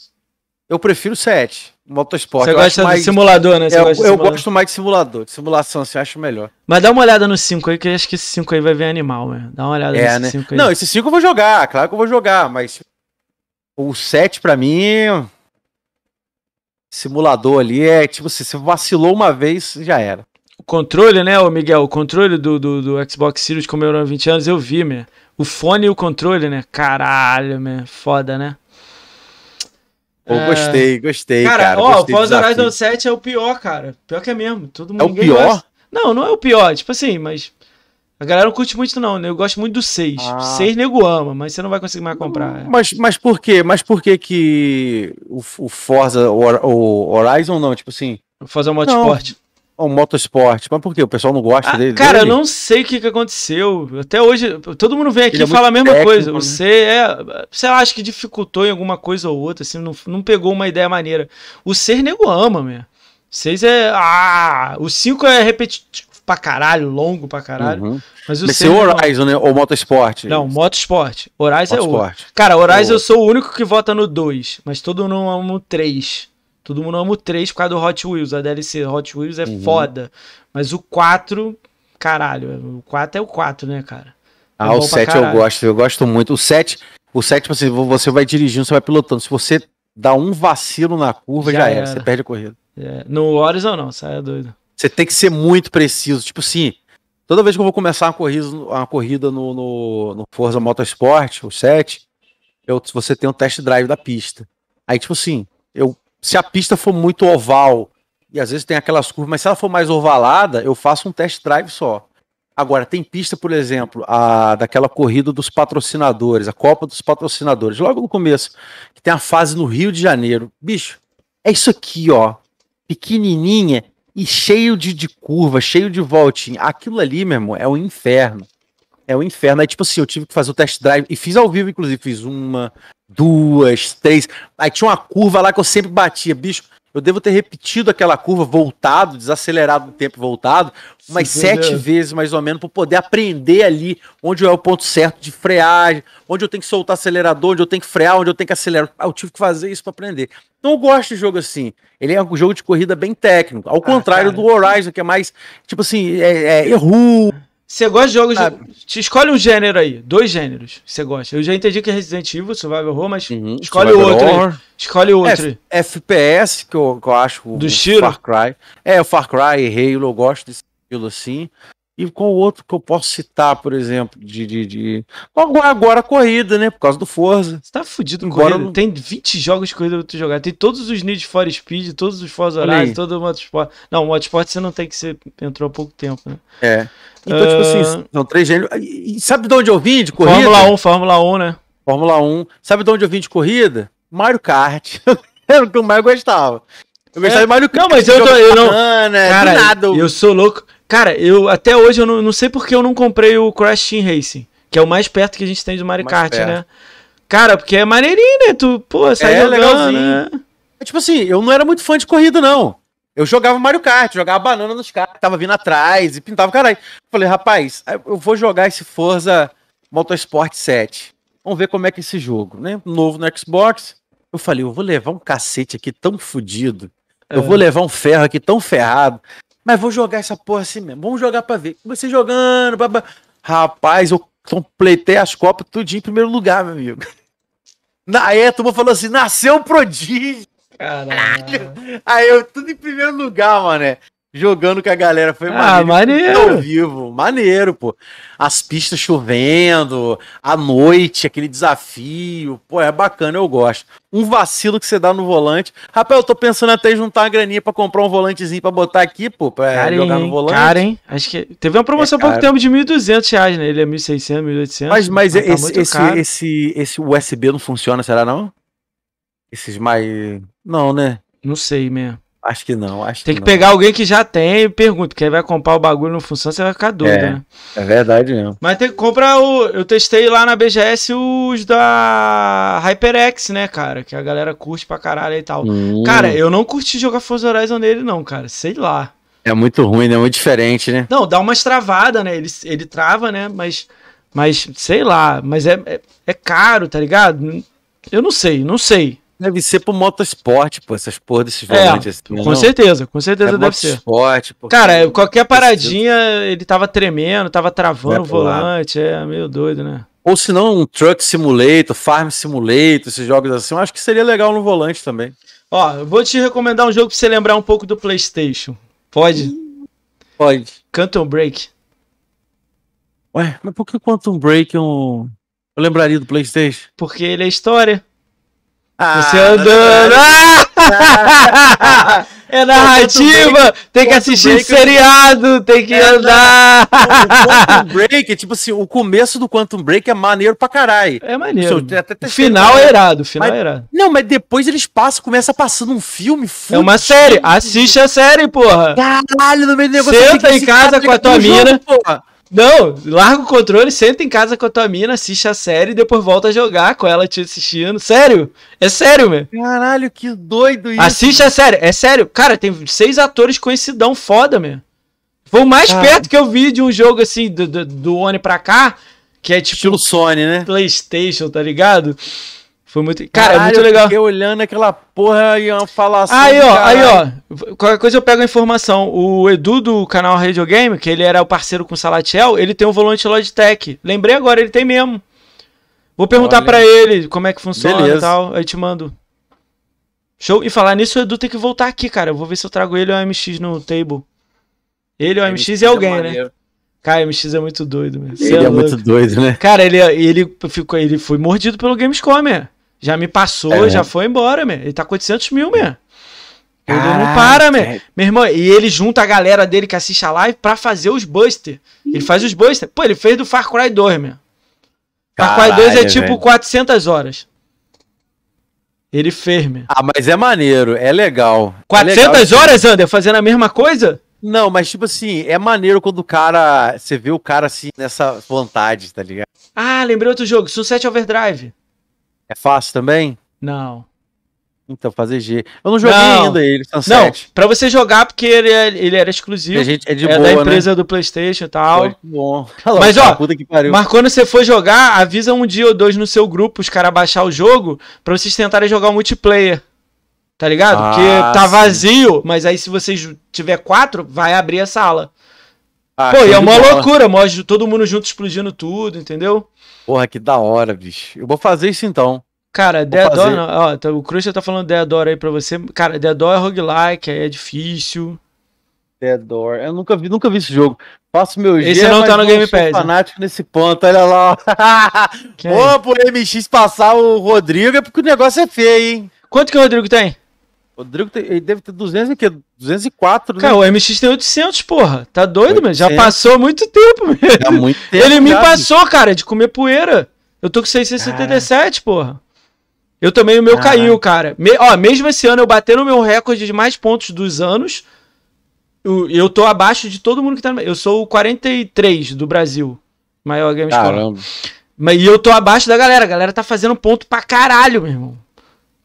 eu prefiro o 7. Motorsport. Você gosta mais... de simulador, né? É, eu, simulador. eu gosto mais de simulador, de simulação, assim, eu acho melhor. Mas dá uma olhada no 5 aí, que eu acho que esse 5 aí vai vir animal, mesmo. Né? Dá uma olhada é, nesse 5 né? aí. Não, esse 5 eu vou jogar, claro que eu vou jogar, mas o 7 pra mim. Simulador ali é tipo assim, você vacilou uma vez, já era. O controle, né, Miguel? O controle do, do, do Xbox Series comemorando 20 anos, eu vi, meu. O fone e o controle, né? Caralho, meu. foda, né? Pô, é... gostei, gostei, cara. cara ó, gostei o Forza Horizon 7 é o pior, cara. Pior que é mesmo. Todo mundo, é o pior? Gosta. Não, não é o pior, tipo assim, mas. A galera não curte muito, não, né? Eu gosto muito do 6. Ah. 6 nego ama, mas você não vai conseguir mais comprar. É. Mas, mas por quê? Mas por que que o, o Forza, o, o Horizon não, tipo assim... O Forza Motorsport um motosport. Mas por que O pessoal não gosta ah, dele? Cara, dele? eu não sei o que, que aconteceu. Até hoje, todo mundo vem aqui Ele é e é fala a mesma técnico, coisa. Né? Você é. Você acha que dificultou em alguma coisa ou outra, assim, não, não pegou uma ideia maneira. O ser nego ama, meu. Seis é. Ah! O cinco é repetitivo pra caralho, longo pra caralho. Uhum. Mas o Mas seu Horizon, não... né? Ou Motosport? Não, Motosport. Horizon Motosport. é o. Cara, Horizon é eu sou o único que vota no 2, mas todo mundo ama o 3. Todo mundo ama o 3 por causa do Hot Wheels, a DLC Hot Wheels é uhum. foda. Mas o 4, caralho, o 4 é o 4, né, cara? É ah, o 7 eu gosto, eu gosto muito. O 7, o 7, tipo assim, você vai dirigindo, você vai pilotando. Se você dá um vacilo na curva, já, já era. era. você perde a corrida. É. No Horizon não, sai é doido. Você tem que ser muito preciso, tipo assim, toda vez que eu vou começar uma corrida, uma corrida no, no, no Forza Motorsport, o 7, eu, você tem um test drive da pista. Aí, tipo assim, eu se a pista for muito oval, e às vezes tem aquelas curvas, mas se ela for mais ovalada, eu faço um test drive só. Agora, tem pista, por exemplo, a, daquela corrida dos patrocinadores, a Copa dos Patrocinadores, logo no começo, que tem a fase no Rio de Janeiro. Bicho, é isso aqui, ó. Pequenininha e cheio de, de curva, cheio de voltinha. Aquilo ali, meu irmão, é um inferno é um inferno. Aí, tipo assim, eu tive que fazer o test drive e fiz ao vivo, inclusive. Fiz uma, duas, três. Aí tinha uma curva lá que eu sempre batia, bicho. Eu devo ter repetido aquela curva, voltado, desacelerado no tempo, voltado, umas Sim, sete Deus. Né? vezes mais ou menos, para poder aprender ali onde é o ponto certo de freagem, onde eu tenho que soltar acelerador, onde eu tenho que frear, onde eu tenho que acelerar. Ah, eu tive que fazer isso para aprender. Então eu gosto de jogo assim. Ele é um jogo de corrida bem técnico, ao ah, contrário cara. do Horizon, que é mais, tipo assim, é, é erro você gosta de jogos. Te De... Escolhe um gênero aí. Dois gêneros você gosta. Eu já entendi que é Resident Evil, Survival Horror, mas uhum, escolhe outro. Horror. Escolhe outro. FPS, que eu, que eu acho. Do o, Far Cry. É, o Far Cry, Halo, eu gosto desse estilo assim. E qual outro que eu posso citar, por exemplo, de. de, de... Agora, agora a corrida, né? Por causa do Forza. Você tá fudido com corrida. Não... Tem 20 jogos de corrida pra tu jogar. Tem todos os Need for Speed, todos os Forza Horizon, todo o Motorsport. Não, o Motorsport você não tem que ser. Entrou há pouco tempo, né? É. Então, uh... tipo assim, ah. são três gêneros. E sabe de onde eu vim de corrida? Fórmula 1, Fórmula 1, né? Fórmula 1. Sabe de onde eu vim de corrida? Mario Kart. Era o que eu mais gostava. Eu gostava é. de Mario é. Kart. Não, mas eu, tô, eu não. Cara, eu sou louco. Cara, eu até hoje eu não, não sei porque eu não comprei o Crash Team Racing, que é o mais perto que a gente tem do Mario Kart, né? Cara, porque é maneirinho, né? Tu, pô, sai é, legalzinho. né? É, tipo assim, eu não era muito fã de corrida, não. Eu jogava Mario Kart, jogava banana nos caras, tava vindo atrás e pintava o caralho. Falei, rapaz, eu vou jogar esse Forza Motorsport 7. Vamos ver como é que é esse jogo, né? Novo no Xbox. Eu falei, eu vou levar um cacete aqui tão fodido. Eu é. vou levar um ferro aqui tão ferrado. Mas vou jogar essa porra assim mesmo. Vamos jogar pra ver. Você jogando, babá. Rapaz, eu completei as Copas tudinho em primeiro lugar, meu amigo. Aí a turma falou assim: nasceu um prodígio. Caralho. Aí eu tudo em primeiro lugar, mano jogando com a galera. Foi ah, maneiro. maneiro. Ao vivo, maneiro, pô. As pistas chovendo, a noite, aquele desafio. Pô, é bacana, eu gosto. Um vacilo que você dá no volante. Rapaz, eu tô pensando até em juntar uma graninha pra comprar um volantezinho pra botar aqui, pô, pra cara, jogar no volante. Cara, hein? Acho que teve uma promoção é há pouco tempo de 1.200 reais, né? Ele é 1.600, 1.800. Mas, mas, mas né? esse, tá esse, esse, esse USB não funciona, será não? Esses mais... Não, né? Não sei mesmo. Acho que não, acho Tem que, que pegar alguém que já tem e pergunta, porque aí vai comprar o bagulho não funciona, você vai ficar doido, é, né? É verdade mesmo. Mas tem que comprar o. Eu testei lá na BGS os da HyperX, né, cara? Que a galera curte pra caralho e tal. Hum. Cara, eu não curti jogar Forza Horizon nele, não, cara. Sei lá. É muito ruim, né? Muito diferente, né? Não, dá umas travadas, né? Ele, ele trava, né? Mas. Mas, sei lá, mas é, é, é caro, tá ligado? Eu não sei, não sei deve ser pro motosport, pô, essas porra desses é, volantes. Assim, né, com não. certeza, com certeza é deve ser. Esporte, Cara, qualquer paradinha, ele tava tremendo, tava travando o volante, é meio doido, né? Ou se não, um Truck Simulator, Farm Simulator, esses jogos assim, eu acho que seria legal no volante também. Ó, eu vou te recomendar um jogo pra você lembrar um pouco do PlayStation. Pode? Pode. Quantum Break. Ué, mas por que Quantum Break eu, eu lembraria do PlayStation? Porque ele é história. Você ah, andando. Ah! É narrativa, tem que assistir break, seriado, assim. tem que é andar. Na... O Quantum Break, tipo assim, o começo do Quantum Break é maneiro pra caralho. É maneiro. Até, até o final é o final mas, é Não, mas depois eles passam, começa passando um filme. Fudido. É uma série, assiste a série, porra. Caralho, no meio do negócio. Senta em casa com a tua mina. Jogo, porra. Não, larga o controle, senta em casa com a tua mina, assiste a série e depois volta a jogar com ela te assistindo. Sério? É sério, meu. Caralho, que doido isso. Assiste a série, é sério. Cara, tem seis atores conhecidão foda, meu. Foi o mais perto que eu vi de um jogo assim, do, do, do One pra cá, que é tipo. Estilo Sony, né? PlayStation, tá ligado? Foi muito. Cara, é Caralho, é muito legal. Eu fiquei olhando aquela porra e uma falação. Aí, ó, aí, ó. Qualquer coisa eu pego a informação. O Edu do canal Radio Game, que ele era o parceiro com o Salatiel, ele tem um volante Logitech. Lembrei agora, ele tem mesmo. Vou perguntar para ele como é que funciona Beleza. e tal. Aí te mando. Show. E falar nisso, o Edu tem que voltar aqui, cara. Eu vou ver se eu trago ele ou o MX no table. Ele ou o MX, MX e alguém, é né? Cara, o MX é muito doido, mesmo. Ele é, é muito doido, né? Cara, ele, ele, ficou, ele foi mordido pelo Gamescom, né? Já me passou, é, já foi embora, meu. Ele tá com 800 mil, meu. O não para, meu. Meu irmão, e ele junta a galera dele que assiste a live pra fazer os buster. Ele faz os buster. Pô, ele fez do Far Cry 2, meu. Far Cry 2 é tipo velho. 400 horas. Ele fez, meu. Ah, mas é maneiro, é legal. 400 é legal, tipo horas, Ander, fazendo a mesma coisa? Não, mas tipo assim, é maneiro quando o cara. Você vê o cara assim nessa vontade, tá ligado? Ah, lembrei outro jogo, Sunset Overdrive. É fácil também? Não. Então, fazer G. Eu não joguei não. ainda ele, Sunset. Não, pra você jogar, porque ele, é, ele era exclusivo. A gente, é de é boa, da né? empresa né? do Playstation e tal. bom. Mas, ó, mas quando você for jogar, avisa um dia ou dois no seu grupo os caras baixar o jogo pra vocês tentarem jogar o multiplayer. Tá ligado? Ah, porque tá vazio, sim. mas aí se você tiver quatro, vai abrir a sala. Ah, Pô, e é uma loucura, todo mundo junto explodindo tudo, entendeu? Porra, que da hora, bicho. Eu vou fazer isso então. Cara, Deador, não, ó, tá, o Cruz tá falando Deador aí pra você. Cara, Deador é roguelike, aí é difícil. Deador, eu nunca vi, nunca vi esse jogo. Faço meu jeito. Esse G, não tá no Game Pass. Né? fanático né? nesse ponto, olha lá. Pô, é? pro MX passar o Rodrigo é porque o negócio é feio, hein? Quanto que o Rodrigo tem? Rodrigo tem, ele deve ter 200 e quê? 204, né? Cara, né? o MX tem 800, porra. Tá doido, 800. mano? Já passou muito tempo, mano. Tá muito tempo, Ele me cara. passou, cara, de comer poeira. Eu tô com 677, cara. porra. Eu também, o meu caiu, cara. Me, ó, mesmo esse ano eu batendo no meu recorde de mais pontos dos anos. Eu, eu tô abaixo de todo mundo que tá no. Eu sou o 43 do Brasil. Maior Games Caramba. Mas, e eu tô abaixo da galera. A galera tá fazendo ponto pra caralho, meu irmão.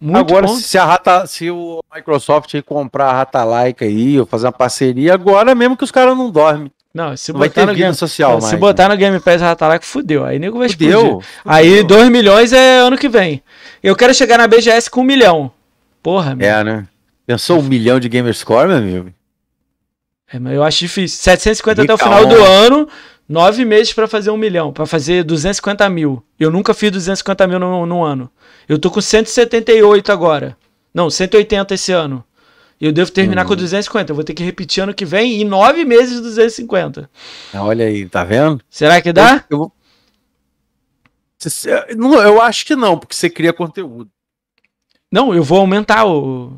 Muito agora, bom. se a Rata, se o Microsoft comprar a Rata Like aí, ou fazer uma parceria, agora mesmo que os caras não dormem. Não, se não botar vai ter no game, social mais, Se botar né? no Game Pass a Like, fudeu. Aí nego vai fudeu, explodir. Fudeu. Aí 2 milhões é ano que vem. Eu quero chegar na BGS com um milhão. Porra, meu. É, né? Pensou um milhão de gamerscore, meu amigo? É, mas eu acho difícil. 750 até o final onda. do ano nove meses para fazer um milhão, para fazer 250 mil. Eu nunca fiz 250 mil no, no ano. Eu tô com 178 agora. Não, 180 esse ano. Eu devo terminar uhum. com 250. Eu vou ter que repetir ano que vem em nove meses 250. Ah, olha aí, tá vendo? Será que dá? Eu, eu, eu acho que não, porque você cria conteúdo. Não, eu vou aumentar o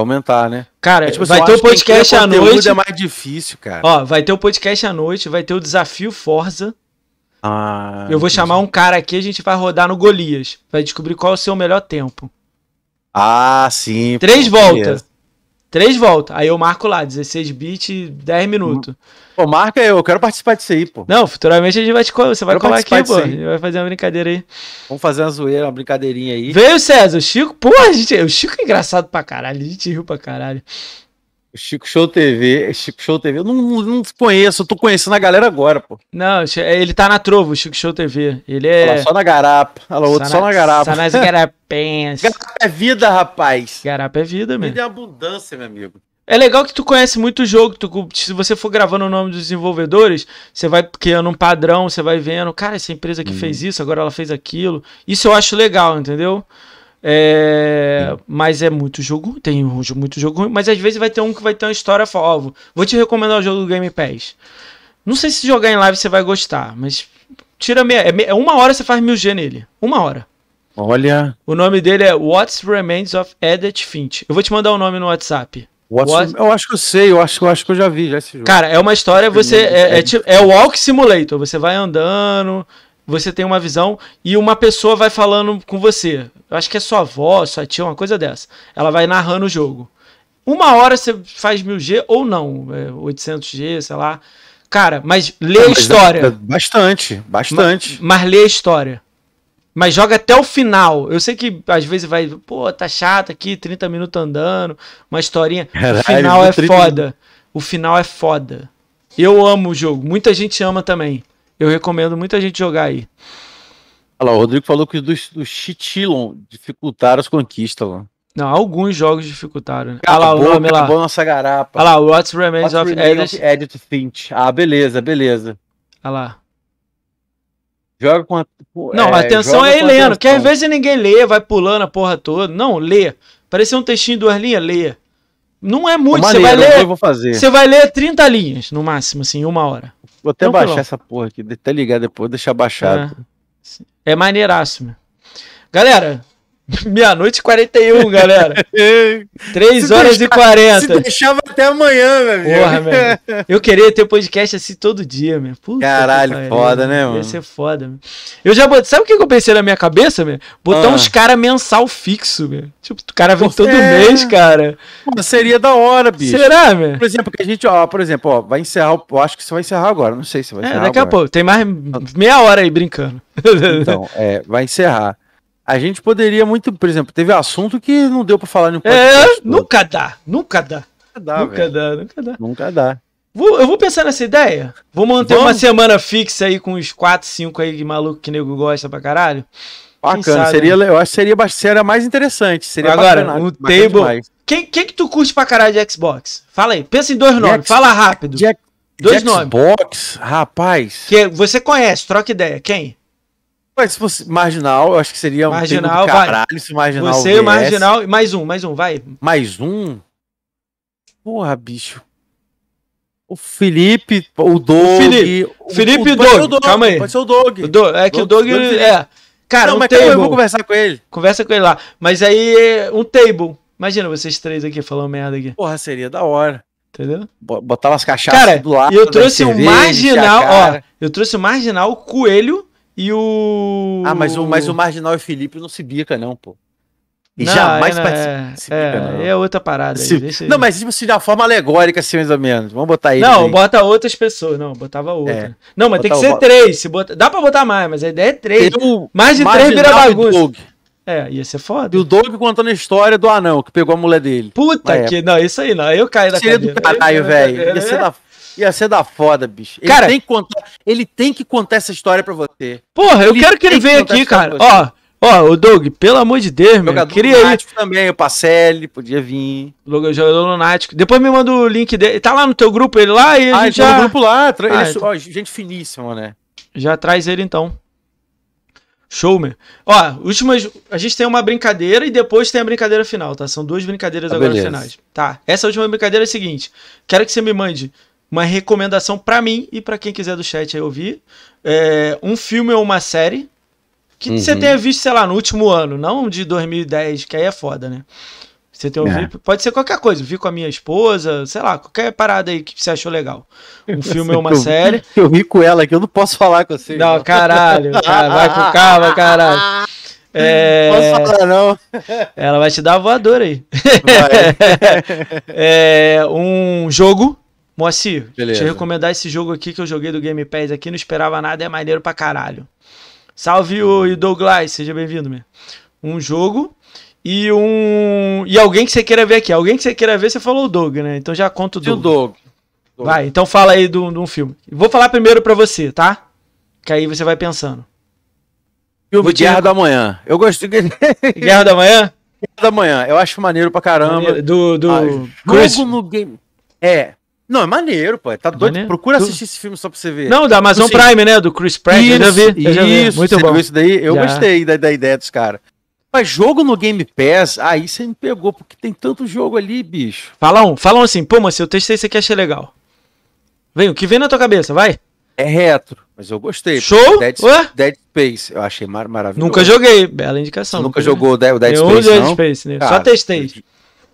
aumentar, né? Cara, é, tipo, assim, vai ter o um podcast à é noite. é mais difícil, cara. Ó, vai ter o um podcast à noite, vai ter o desafio Forza. Ah, eu vou chamar um cara aqui, a gente vai rodar no Golias. Vai descobrir qual é o seu melhor tempo. Ah, sim. Três voltas. Três voltas. Aí eu marco lá, 16 bits, 10 minutos. Hum. Pô, marca eu, eu quero participar disso aí, pô. Não, futuramente a gente vai te Você vai colar aqui, pô. A gente vai fazer uma brincadeira aí. Vamos fazer uma zoeira, uma brincadeirinha aí. Veio, César, o Chico. Pô, a gente, o Chico é engraçado pra caralho. A gente riu pra caralho. o Chico Show TV, Chico Show TV, eu não, não conheço, eu tô conhecendo a galera agora, pô. Não, é, ele tá na Trovo, o Chico Show TV. Ele é. Olha só na garapa. Olha outro só, só na, na garapa. Só nas garapinhas. Garapa é vida, rapaz. Garapa é vida, mesmo. Vida é abundância, meu amigo. É legal que tu conhece muito o jogo. Tu, se você for gravando o nome dos desenvolvedores, você vai criando um padrão, você vai vendo, cara, essa empresa que fez uhum. isso, agora ela fez aquilo. Isso eu acho legal, entendeu? É, mas é muito jogo, tem muito jogo ruim, mas às vezes vai ter um que vai ter uma história falvo. Vou te recomendar o jogo do Game Pass. Não sei se jogar em live você vai gostar, mas tira meia. É, é uma hora você faz mil G nele. Uma hora. Olha. O nome dele é What Remains of Edith Finch. Eu vou te mandar o um nome no WhatsApp. Eu acho que eu sei, eu acho, eu acho que eu já vi já esse jogo. Cara, é uma história, você é, é, é, tipo, é Walk Simulator, você vai andando, você tem uma visão e uma pessoa vai falando com você. Eu acho que é sua avó, sua tia, uma coisa dessa. Ela vai narrando o jogo. Uma hora você faz 1000G ou não, 800G, é, sei lá. Cara, mas lê a é história. É bastante, bastante. Mas, mas lê a história mas joga até o final. Eu sei que às vezes vai, pô, tá chato aqui, 30 minutos andando, uma historinha. Caralho, o final é foda. O final é foda. Eu amo o jogo. Muita gente ama também. Eu recomendo muita gente jogar aí. Olha lá, o Rodrigo falou que os dos, dos Chitilon dificultaram as conquistas, mano. Não, alguns jogos dificultaram, né? Acabou, ah lá, o nome lá. Acabou nossa garapa. Olha lá, What's Remains What of Edith. Finch. Ah, beleza, beleza. Olha lá. Joga com. A, não, é, atenção é lendo. que às vezes ninguém lê, vai pulando a porra toda. Não, lê. Parecia um textinho de duas linhas, lê. Não é muito, tá você vai ler. Você vai ler 30 linhas, no máximo, assim, uma hora. Vou até não baixar pulou. essa porra aqui, até tá ligar depois, deixar baixado. É, é maneiraço, meu. Galera, Meia-noite e 41, galera. 3 horas deixava, e 40. Se deixava até amanhã, meu Porra, meu Eu queria ter podcast assim todo dia, meu. Puta Caralho, parede, foda, né, mano? Ia ser foda, meu. Eu já botei. Sabe o que eu pensei na minha cabeça, meu? Botar ah. uns caras mensal fixo, meu. Tipo, o cara vem Você... todo é. mês, cara. Pô, seria da hora, bicho. Será, meu? Por exemplo, que a gente, ó, por exemplo, ó, vai encerrar. Eu acho que você vai encerrar agora. Não sei se vai é, encerrar. daqui agora. a pouco. Tem mais meia hora aí brincando. Então, é, vai encerrar. A gente poderia muito, por exemplo, teve assunto que não deu para falar no podcast. É, nunca dá, nunca dá. Nunca dá, nunca velho. dá, nunca dá. Nunca dá. Vou, eu vou pensar nessa ideia. Vou manter Vamos. uma semana fixa aí com uns 4, 5 aí de maluco que nego gosta pra caralho. Bacana, seria, né? eu acho que seria, seria mais interessante. Seria Agora, bacana, o bacana table. Quem, quem, que tu curte pra caralho de Xbox? Fala aí, pensa em dois nomes, fala rápido. dois nomes. Xbox, rapaz. Que você conhece, troca ideia. Quem? Mas se fosse marginal, eu acho que seria um marginal, um caralho, se marginal Você, viesse. marginal, mais um, mais um, vai. Mais um? Porra, bicho. O Felipe, o Doug. O Felipe, o, Felipe o, Doug, Doug, calma aí. Pode ser o Doug. O Doug é que Doug, o Doug, Doug é... Cara, não, um mas table. eu vou conversar com ele. Conversa com ele lá. Mas aí, um table. Imagina vocês três aqui falando merda aqui. Porra, seria da hora. Entendeu? Botar as cachaças cara, do lado. eu trouxe o um marginal, ó. Eu trouxe o marginal, o coelho e o. Ah, mas o, mas o Marginal e o Felipe não se bica, não, pô. E não, jamais é, participa. É, é, outra parada. Se, aí, não, mas tipo assim, de uma forma alegórica, assim, mais ou menos. Vamos botar ele. Não, aí. bota outras pessoas. Não, botava outra. É. Não, mas tem que ser bota... três. Se bota... Dá pra botar mais, mas a ideia é três. Um é mais de três vira bagunça. Doug. É, ia ser foda. E o Doug contando a história do anão que pegou a mulher dele. Puta que. Não, isso aí não. Aí Eu caio da Tira cadeira. do caralho, velho. Ia ser da Ia ser da foda, bicho. Ele cara, tem que contar, ele tem que contar essa história pra você. Porra, eu ele quero que ele venha aqui, cara. Ó, ó, o Doug, pelo amor de Deus, meu. queria lunático também, o Pacelli, podia vir. Jogador lunático. Depois me manda o link dele. Tá lá no teu grupo ele lá e a ah, gente tá já... no grupo lá. Tra... Ah, ele... É então. ó, gente finíssima, né? Já traz ele então. Show, meu. Ó, últimas. A gente tem uma brincadeira e depois tem a brincadeira final, tá? São duas brincadeiras ah, agora beleza. finais. Tá. Essa última brincadeira é a seguinte: quero que você me mande uma recomendação para mim e para quem quiser do chat aí ouvir. É, um filme ou uma série que uhum. você tenha visto, sei lá, no último ano, não de 2010, que aí é foda, né? Você tem ouvido, é. pode ser qualquer coisa, vi com a minha esposa, sei lá, qualquer parada aí que você achou legal. Um filme ou uma eu, série. Eu vi com ela que eu não posso falar com você. Não, irmão. caralho, cara, vai com calma, caralho. É... Não posso falar, não. Ela vai te dar a voadora aí. É, um jogo Moacir, Beleza. te recomendar esse jogo aqui que eu joguei do Game Pass aqui, não esperava nada, é maneiro pra caralho. Salve o uhum. Douglas, seja bem-vindo, meu. Um jogo e um. E alguém que você queira ver aqui. Alguém que você queira ver, você falou o Doug, né? Então já conta o Doug. E o Doug. Vai, então fala aí de um filme. Vou falar primeiro pra você, tá? Que aí você vai pensando. Filme Guerra da Manhã. Eu gosto de. Guerra da Manhã? Guerra da Manhã. Eu acho maneiro pra caramba. Maneiro. Do. do... Ah, Chris... no game. É, não, é maneiro, pô. É, tá é doido? Maneiro. Procura assistir esse filme só pra você ver. Não, da Amazon tipo assim, Prime, né? Do Chris Pratt. Isso, eu já vi. Eu já vi. Isso, Muito bom. isso daí? Eu já. gostei da, da ideia dos caras. Mas jogo no Game Pass, aí você me pegou, porque tem tanto jogo ali, bicho. Fala um, fala um assim, pô, mas eu testei isso aqui, achei legal. Vem, o que vem na tua cabeça, vai. É retro, mas eu gostei. Show? Dead, Dead Space, eu achei mar maravilhoso. Nunca joguei, bela indicação. Nunca, jogou o Dead, Space, Nenhum Dead Space, né? Cara, Só testei.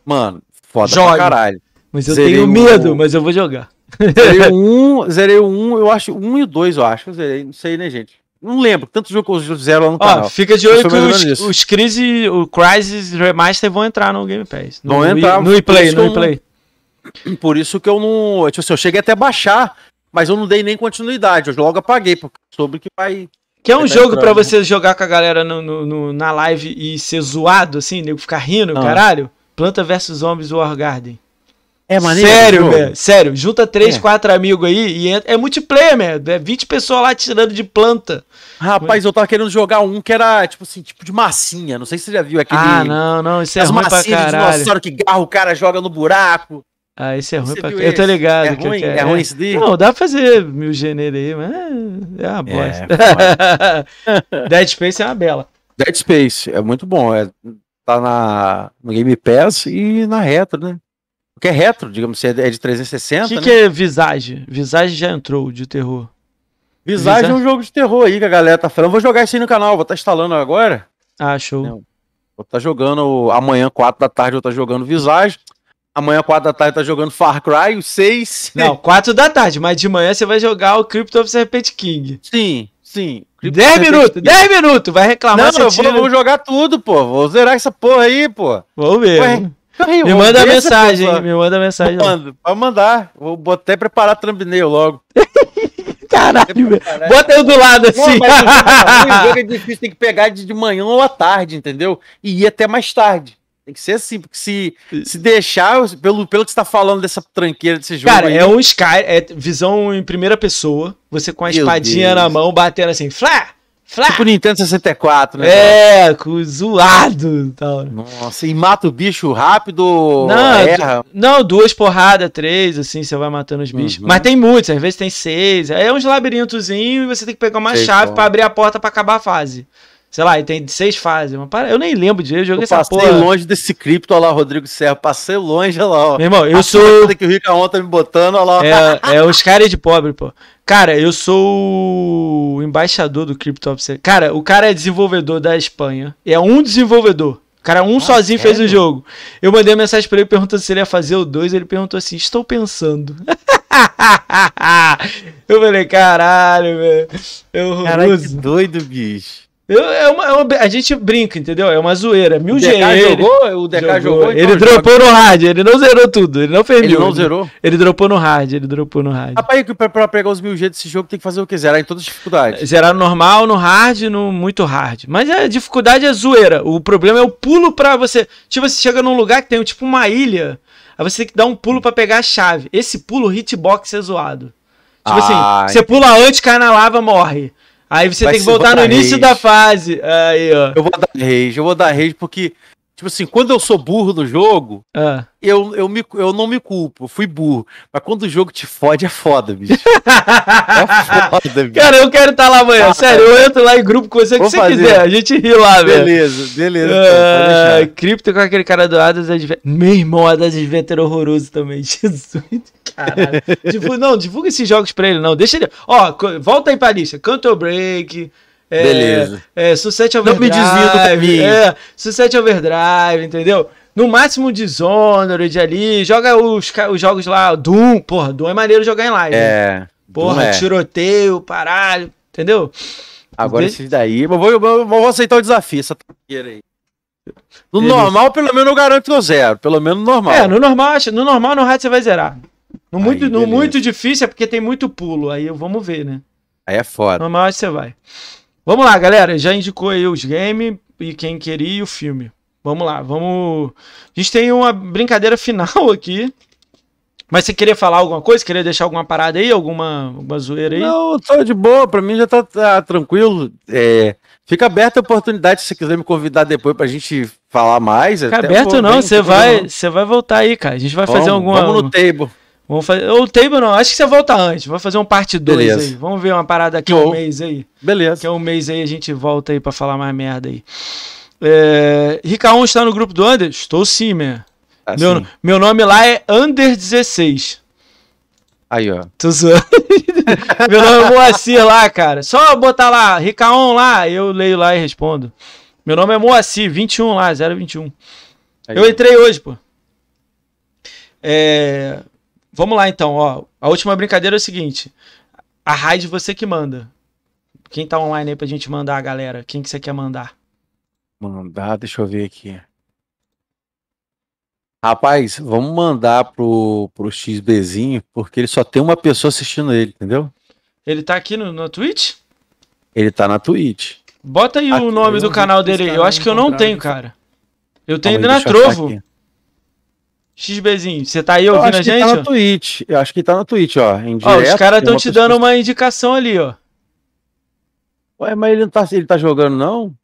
Mano, foda Jogue. pra caralho. Mas eu zerei tenho medo, um... mas eu vou jogar. Zerei um, zerei um, eu acho, um e o dois, eu acho. Eu zerei, não sei, né, gente? Não lembro, tanto jogo que eu zero lá no canal. fica de olho que os, os Crise, o Crisis Remaster vão entrar no Game Pass. No, vão entrar. No play no play Por isso que eu não. Tipo assim, eu cheguei até a baixar, mas eu não dei nem continuidade. Eu logo apaguei, porque soube que vai. Que é um jogo para né? você jogar com a galera no, no, no, na live e ser zoado, assim, nego ficar rindo, caralho. Planta vs Zombies War Garden. É maneiro. Sério, velho. Sério. Junta três, é. quatro amigos aí e é, é multiplayer, velho. É 20 pessoas lá tirando de planta. Rapaz, eu tava querendo jogar um que era, tipo assim, tipo de massinha. Não sei se você já viu ah, aquele. Ah, não, não. Isso é As ruim pra caralho. De dinossauro que garra o cara, joga no buraco. Ah, esse é ruim pra... Eu tô ligado. É ruim? Que é ruim né? esse daí? Não, dá pra fazer mil gêneros aí, mas é uma é, bosta. É, Dead Space é uma bela. Dead Space, é muito bom. É, tá na, no Game Pass e na retro, né? Porque é retro, digamos assim, é de 360. É o que, né? que é Visage? Visage já entrou de terror. Visage, é Visage, é um jogo de terror aí que a galera tá falando. Vou jogar isso aí no canal, vou estar tá instalando agora. Ah, show. Não. Vou estar tá jogando amanhã, 4 da tarde, vou estar tá jogando Visage. Amanhã, 4 da tarde, tá jogando Far Cry, o 6. Não, 4 da tarde, mas de manhã você vai jogar o Crypto of Serpent King. Sim, sim. Crypto 10 minutos, 10 minutos, vai reclamar. Não, eu vou, vou, jogar tudo, pô. Vou zerar essa porra aí, pô. Vou ver. Aí, me manda mensagem, me manda mensagem. Mando, pode mandar. Vou até preparar thumbnail logo. Caralho, Bota eu do lado assim. Não, mas, o jogo é, é difícil, tem que pegar de, de manhã ou à tarde, entendeu? E ir até mais tarde. Tem que ser assim, porque se, se deixar, pelo, pelo que você tá falando dessa tranqueira desse jogo. Cara, aí, é um Sky, é visão em primeira pessoa, você com a espadinha Deus. na mão, batendo assim, flá! Flá. Tipo Nintendo 64, né? É, cara? zoado tal. Nossa, e mata o bicho rápido? Não, erra. não duas porradas, três, assim, você vai matando os uhum. bichos. Uhum. Mas tem muitos, às vezes tem seis. É uns labirintozinhos e você tem que pegar uma Sei chave para abrir a porta para acabar a fase. Sei lá, e tem seis fases. Mas para, eu nem lembro direito, eu joguei essa porra. Passei longe desse cripto, olha lá, Rodrigo Serra. Passei longe, olha lá, ó. Meu irmão, eu a sou. que o Rica ontem me botando, olha lá. É, é os caras de pobre, pô. Cara, eu sou o embaixador do Crypto Observer. Cara, o cara é desenvolvedor da Espanha. É um desenvolvedor. O cara, um ah, sozinho fez o jogo. Eu mandei mensagem para ele perguntando se ele ia fazer o dois. Ele perguntou assim: Estou pensando. eu falei: Caralho, velho. Eu é Caralho, que doido, bicho. Eu, é uma, é uma, a gente brinca, entendeu? É uma zoeira. É mil ele jogou? O DK jogou. jogou então ele dropou no hard, ele não zerou tudo. Ele não fez Ele mil, não zerou? Ele, dropou no hard, ele dropou no hard. Rapaz, pra, pra pegar os mil G desse jogo tem que fazer o quê? Zerar em todas as dificuldades. Zerar no normal, no hard, no muito hard. Mas a é, dificuldade é zoeira. O problema é o pulo pra você. Tipo, você chega num lugar que tem tipo uma ilha. Aí você tem que dar um pulo para pegar a chave. Esse pulo, hitbox é zoado. Tipo ah, assim, você pula antes, cai na lava, morre. Aí você tem que voltar no início rage. da fase. Aí, ó. Eu vou dar rage, eu vou dar rage porque Tipo assim, quando eu sou burro no jogo, ah. eu, eu, me, eu não me culpo, eu fui burro. Mas quando o jogo te fode, é foda, bicho. é foda, bicho. Cara, eu quero estar tá lá amanhã. Ah, Sério, eu entro lá em grupo com você, o que você fazer. quiser. A gente ri lá, velho. Beleza, beleza. É, então, cripto com aquele cara do Adas Adventure. Meu irmão, Adas Adventure é horroroso também. Jesus. Caralho. Divu... não, divulga esses jogos pra ele, não. Deixa ele. Ó, volta aí pra lista. Canto Break. É, Beleza. É, Sunset Overdrive. Não me desvia do caminho. É, Sunset Overdrive, entendeu? No máximo Dishonored ali, joga os, os jogos lá, Doom, porra, Doom é maneiro jogar em live. É. Né? Porra, é. tiroteio, paralho, entendeu? Agora esse esses daí, vou, vou, vou aceitar o desafio, essa taqueira aí. No Beleza. normal, pelo menos eu garanto que eu zero. Pelo menos no normal. É, no normal, no normal, no rádio você vai zerar. No, aí, muito, no muito difícil é porque tem muito pulo. Aí vamos ver, né? Aí é foda. No normal você vai. Vamos lá, galera. Já indicou aí os games e quem queria e o filme. Vamos lá, vamos. A gente tem uma brincadeira final aqui. Mas você queria falar alguma coisa? Queria deixar alguma parada aí? Alguma, alguma zoeira aí? Não, tô de boa. Pra mim já tá, tá tranquilo. É, fica aberta a oportunidade se você quiser me convidar depois pra gente falar mais. Fica aberto não. Você vai, você vai voltar aí, cara. A gente vai fazer alguma... Vamos no table. Vamos fazer. Ou table não, acho que você volta antes. Vamos fazer um parte 2 aí. Vamos ver uma parada aqui um mês aí. Beleza. Que é um mês aí a gente volta aí pra falar mais merda aí. É... 1 está no grupo do Under? Estou sim, man. Ah, meu, meu nome lá é Under16. Aí, ó. Tô zoando. meu nome é Moacir lá, cara. Só botar lá, 1 lá, eu leio lá e respondo. Meu nome é Moacir, 21 lá, 021. Aí. Eu entrei hoje, pô. É, Vamos lá então, ó. A última brincadeira é o seguinte: a raid você que manda. Quem tá online aí pra gente mandar, galera? Quem que você quer mandar? Mandar, deixa eu ver aqui. Rapaz, vamos mandar pro, pro XBzinho, porque ele só tem uma pessoa assistindo ele, entendeu? Ele tá aqui no, no Twitch? Ele tá na Twitch. Bota aí aqui, o nome do canal dele. Eu acho que eu não tenho, cara. Eu tenho ele na Trovo. XBzinho, você tá aí ouvindo a tá gente? Tá na Twitch. Eu acho que tá na Twitch, ó. ó os caras estão te dando uma indicação ali, ó. Ué, mas ele não tá, ele tá jogando, não?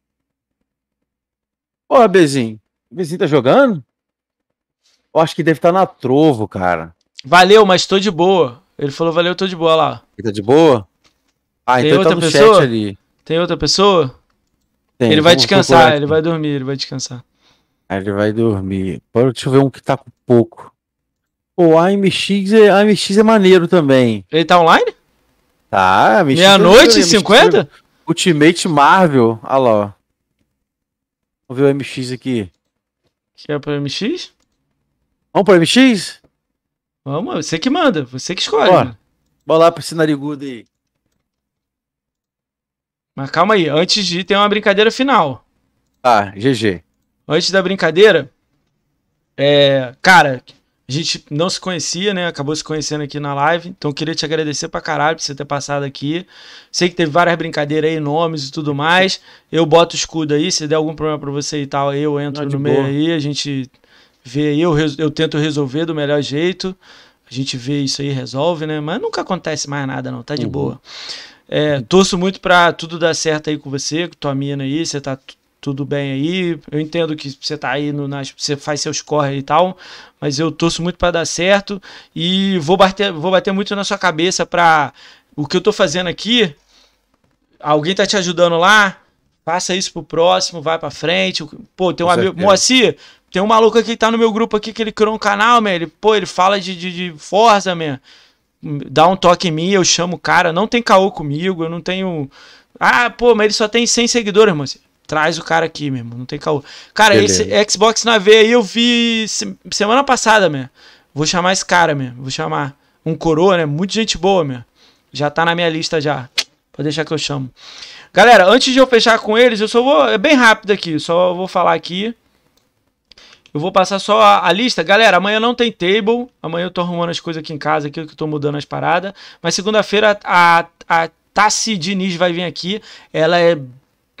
Porra, Bezinho. Bezinho tá jogando? Eu acho que deve estar tá na Trovo, cara. Valeu, mas tô de boa. Ele falou, valeu, tô de boa lá. Ele tá de boa? Ah, Tem então tá outra tá pessoa? ali. Tem outra pessoa? Tem, ele vai descansar, ele vai dormir, ele vai descansar. Aí ele vai dormir. Pode deixa eu ver um que tá com pouco. O AMX é, AMX é maneiro também. Ele tá online? Tá, AMX. É Meia-noite e 50? Ultimate Marvel. Olha ah lá, ó. Vamos ver o MX aqui. Quer pro MX? Vamos pro MX? Vamos, é você que manda, você que escolhe. Bora, Bora lá pra esse narigudo aí. Mas calma aí, antes de ir, tem uma brincadeira final. Ah, tá, GG. Antes da brincadeira, é, cara, a gente não se conhecia, né? Acabou se conhecendo aqui na live. Então queria te agradecer pra caralho por você ter passado aqui. Sei que teve várias brincadeiras aí, nomes e tudo mais. Eu boto o escudo aí, se der algum problema pra você e tal, eu entro não, no meio boa. aí, a gente vê aí, eu, eu tento resolver do melhor jeito. A gente vê isso aí, resolve, né? Mas nunca acontece mais nada, não. Tá de uhum. boa. É, torço muito pra tudo dar certo aí com você, com tua mina aí. Você tá tudo bem aí. Eu entendo que você tá aí no, nas, você faz seus corre e tal, mas eu torço muito para dar certo e vou bater, vou bater muito na sua cabeça para o que eu tô fazendo aqui. Alguém tá te ajudando lá? passa isso pro próximo, vai para frente. Pô, tem um amigo, Moacir, tem um maluco aqui que tá no meu grupo aqui que ele criou um canal, man. Ele, pô, ele fala de, de, de Forza, Dá um toque em mim, eu chamo o cara. Não tem caô comigo, eu não tenho. Ah, pô, mas ele só tem 100 seguidores, Moacir. Traz o cara aqui, mesmo Não tem caô. Cara, Beleza. esse Xbox na V aí eu vi semana passada, mesmo Vou chamar esse cara, mesmo Vou chamar. Um coroa, né? Muito gente boa, mesmo Já tá na minha lista já. Pode deixar que eu chamo. Galera, antes de eu fechar com eles, eu só vou. É bem rápido aqui. Só vou falar aqui. Eu vou passar só a, a, lista. Galera, amanhã não tem table. Amanhã eu tô arrumando as coisas aqui em casa, aqui que eu tô mudando as paradas. Mas segunda-feira a, a Tassi Diniz vai vir aqui. Ela é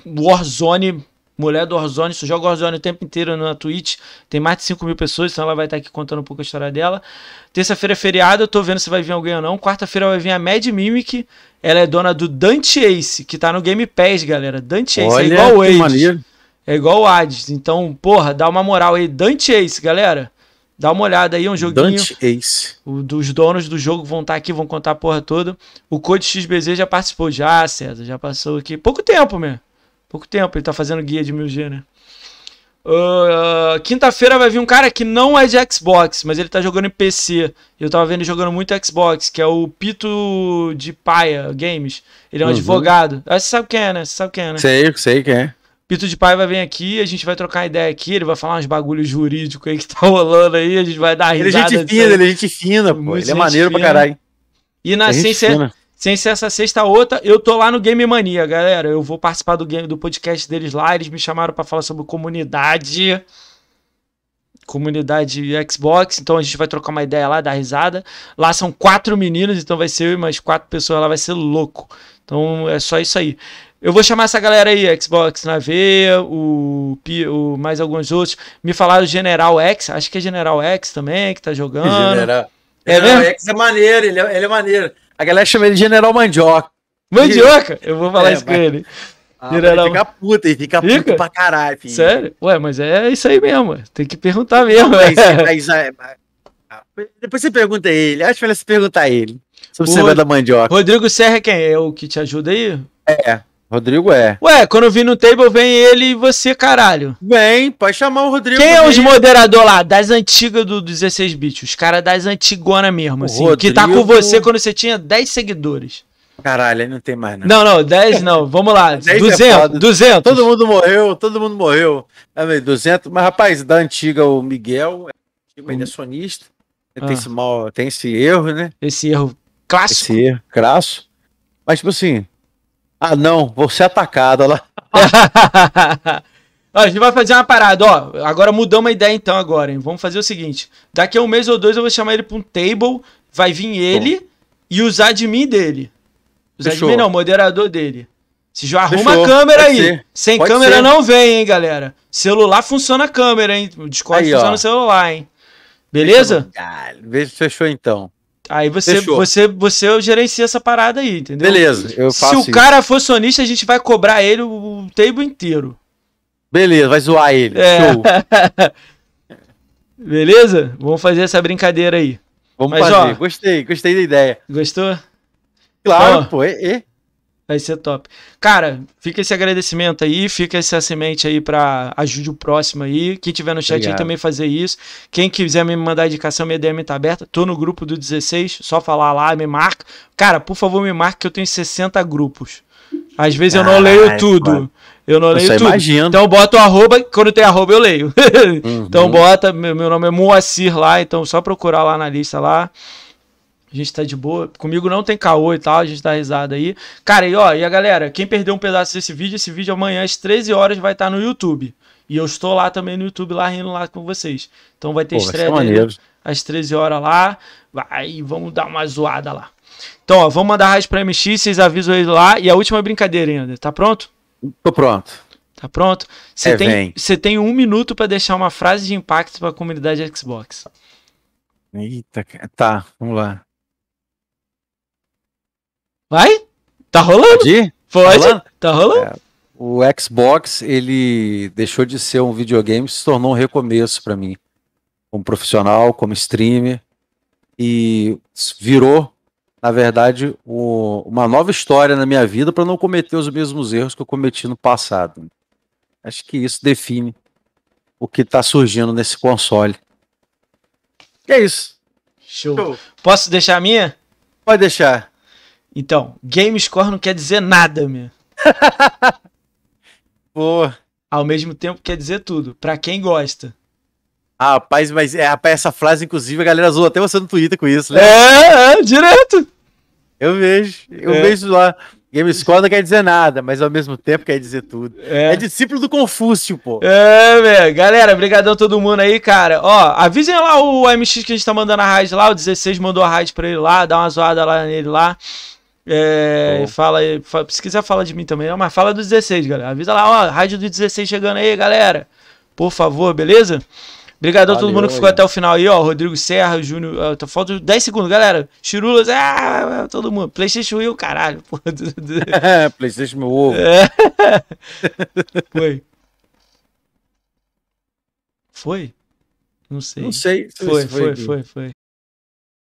Warzone, mulher do Warzone, só joga Warzone o tempo inteiro na Twitch. Tem mais de 5 mil pessoas, então ela vai estar tá aqui contando um pouco a história dela. Terça-feira é feriado, eu tô vendo se vai vir alguém ou não. Quarta-feira vai vir a Mad Mimic. Ela é dona do Dante Ace, que tá no Game Pass, galera. Dante Ace é Olha, é igual o Ace. É igual o Hades. Então, porra, dá uma moral aí. Dante Ace, galera. Dá uma olhada aí, é um joguinho. Dante Ace. O, dos donos do jogo vão estar tá aqui, vão contar a porra toda. O Code XBZ já participou já, César. Já passou aqui. Pouco tempo, mesmo. Pouco tempo, ele tá fazendo guia de 1000G, né? Uh, Quinta-feira vai vir um cara que não é de Xbox, mas ele tá jogando em PC. Eu tava vendo ele jogando muito Xbox, que é o Pito de Paia Games. Ele é um uhum. advogado. Ah, você sabe quem é, né? Você sabe quem é, né? Sei, sei quem é. Pito de Paia vai vir aqui, a gente vai trocar ideia aqui, ele vai falar uns bagulho jurídico aí que tá rolando aí, a gente vai dar risada. Ele é gente fina, ele é gente fina, pô. Muito ele é maneiro fina. pra caralho. E na, ciência, é é fina. Sem ser essa sexta outra, eu tô lá no Game Mania, galera. Eu vou participar do game do podcast deles lá. Eles me chamaram para falar sobre comunidade. Comunidade Xbox, então a gente vai trocar uma ideia lá, dar risada. Lá são quatro meninos, então vai ser eu e mais quatro pessoas lá, vai ser louco. Então é só isso aí. Eu vou chamar essa galera aí, Xbox na veia, o, o mais alguns outros. Me falaram General X, acho que é General X também, que tá jogando. General, é General mesmo? X é maneiro, ele é, ele é maneiro. A galera chama ele de General Mandioca. Mandioca? Eu vou falar é, isso mas... com ele. Ah, General... Fica puta, ele fica, fica puto pra caralho, filho. Sério? Ué, mas é isso aí mesmo. Tem que perguntar mesmo. Mas, é, mas, é, mas... Depois você pergunta ele. Acho que você perguntar ele. Sobre o, o da mandioca. Rodrigo Serra, é quem é? O que te ajuda aí? É. Rodrigo é. Ué, quando eu vi no table, vem ele e você, caralho. Vem, pode chamar o Rodrigo. Quem é os moderadores lá? Das antigas do 16 bits. Os caras das antigona mesmo, o assim. Rodrigo... Que tá com você quando você tinha 10 seguidores. Caralho, aí não tem mais né? não. Não, não, 10 não, vamos lá, 200, é 200. Todo mundo morreu, todo mundo morreu. 200, ah, mas rapaz, da antiga o Miguel, ele é, é hum. sonista, ah. tem, esse mal, tem esse erro, né? Esse erro clássico. Esse erro clássico. Mas tipo assim, ah, não, vou ser atacado lá. a gente vai fazer uma parada, ó. Agora mudamos uma ideia então agora, hein? Vamos fazer o seguinte. Daqui a um mês ou dois eu vou chamar ele pra um table, vai vir ele Bom. e os admin dele. Os Fechou. admin não, moderador dele. Se já arruma Fechou. a câmera Pode aí. Ser. Sem Pode câmera ser. não vem, hein, galera. Celular funciona a câmera, hein? O Discord aí, funciona ó. o celular, hein? Beleza? Fechou, ah, Fechou então. Aí você, você, você gerencia essa parada aí, entendeu? Beleza, eu faço Se o isso. cara for sonista, a gente vai cobrar ele o, o table inteiro. Beleza, vai zoar ele. É. Show. Beleza? Vamos fazer essa brincadeira aí. Vamos Mas, fazer. Ó, gostei, gostei da ideia. Gostou? Claro, ó, pô. É, é. Vai ser top. Cara, fica esse agradecimento aí, fica essa semente aí para ajude o próximo aí. Quem tiver no chat aí também fazer isso. Quem quiser me mandar indicação, minha DM tá aberta. Tô no grupo do 16, só falar lá, me marca. Cara, por favor, me marca que eu tenho 60 grupos. Às vezes eu não leio é tudo. Eu não leio eu tudo. Imagino. Então bota o arroba, quando tem arroba eu leio. Então uhum. então bota, meu, meu nome é Moacir lá, então só procurar lá na lista lá. A gente tá de boa. Comigo não tem caô e tal, a gente tá risada aí. Cara, e ó, e a galera, quem perdeu um pedaço desse vídeo, esse vídeo amanhã às 13 horas vai estar tá no YouTube. E eu estou lá também no YouTube, lá rindo lá com vocês. Então vai ter Pô, estreia dele, às 13 horas lá. Vai, vamos dar uma zoada lá. Então, ó, vamos mandar raiz pra MX, vocês avisam ele lá. E a última brincadeira ainda, tá pronto? Tô pronto. Tá pronto? Você é, tem, tem um minuto para deixar uma frase de impacto para a comunidade Xbox. Eita, tá, vamos lá. Vai? Tá rolando? Pode? Pode? Tá rolando? Tá rolando? É, o Xbox, ele deixou de ser um videogame, se tornou um recomeço para mim. Como profissional, como streamer. E virou, na verdade, o, uma nova história na minha vida para não cometer os mesmos erros que eu cometi no passado. Acho que isso define o que está surgindo nesse console. Que é isso. Show. Show. Posso deixar a minha? Pode deixar. Então, game score não quer dizer nada, meu. Pô, Ao mesmo tempo quer dizer tudo, para quem gosta. Ah, rapaz, mas é, rapaz, essa frase, inclusive, a galera zoou até você no Twitter com isso, né? É, é direto. Eu vejo, eu é. vejo lá. Game Score não quer dizer nada, mas ao mesmo tempo quer dizer tudo. É, é discípulo do Confúcio, pô. É, velho. Galera, a todo mundo aí, cara. Ó, avisem lá o MX que a gente tá mandando a raid lá, o 16 mandou a raid pra ele lá, dá uma zoada lá nele lá. É, fala, fala, se quiser fala de mim também, não, mas fala do 16, galera. Avisa lá, ó, rádio do 16 chegando aí, galera. Por favor, beleza? Obrigado a todo mundo que ficou até o final aí, ó. Rodrigo Serra, Júnior. Tá falta 10 segundos, galera. Chirulas, ah, todo mundo. PlayStation Will, caralho. PlayStation meu ovo. É. Foi. Foi? Não sei. Não sei. Foi, foi, foi, foi, foi.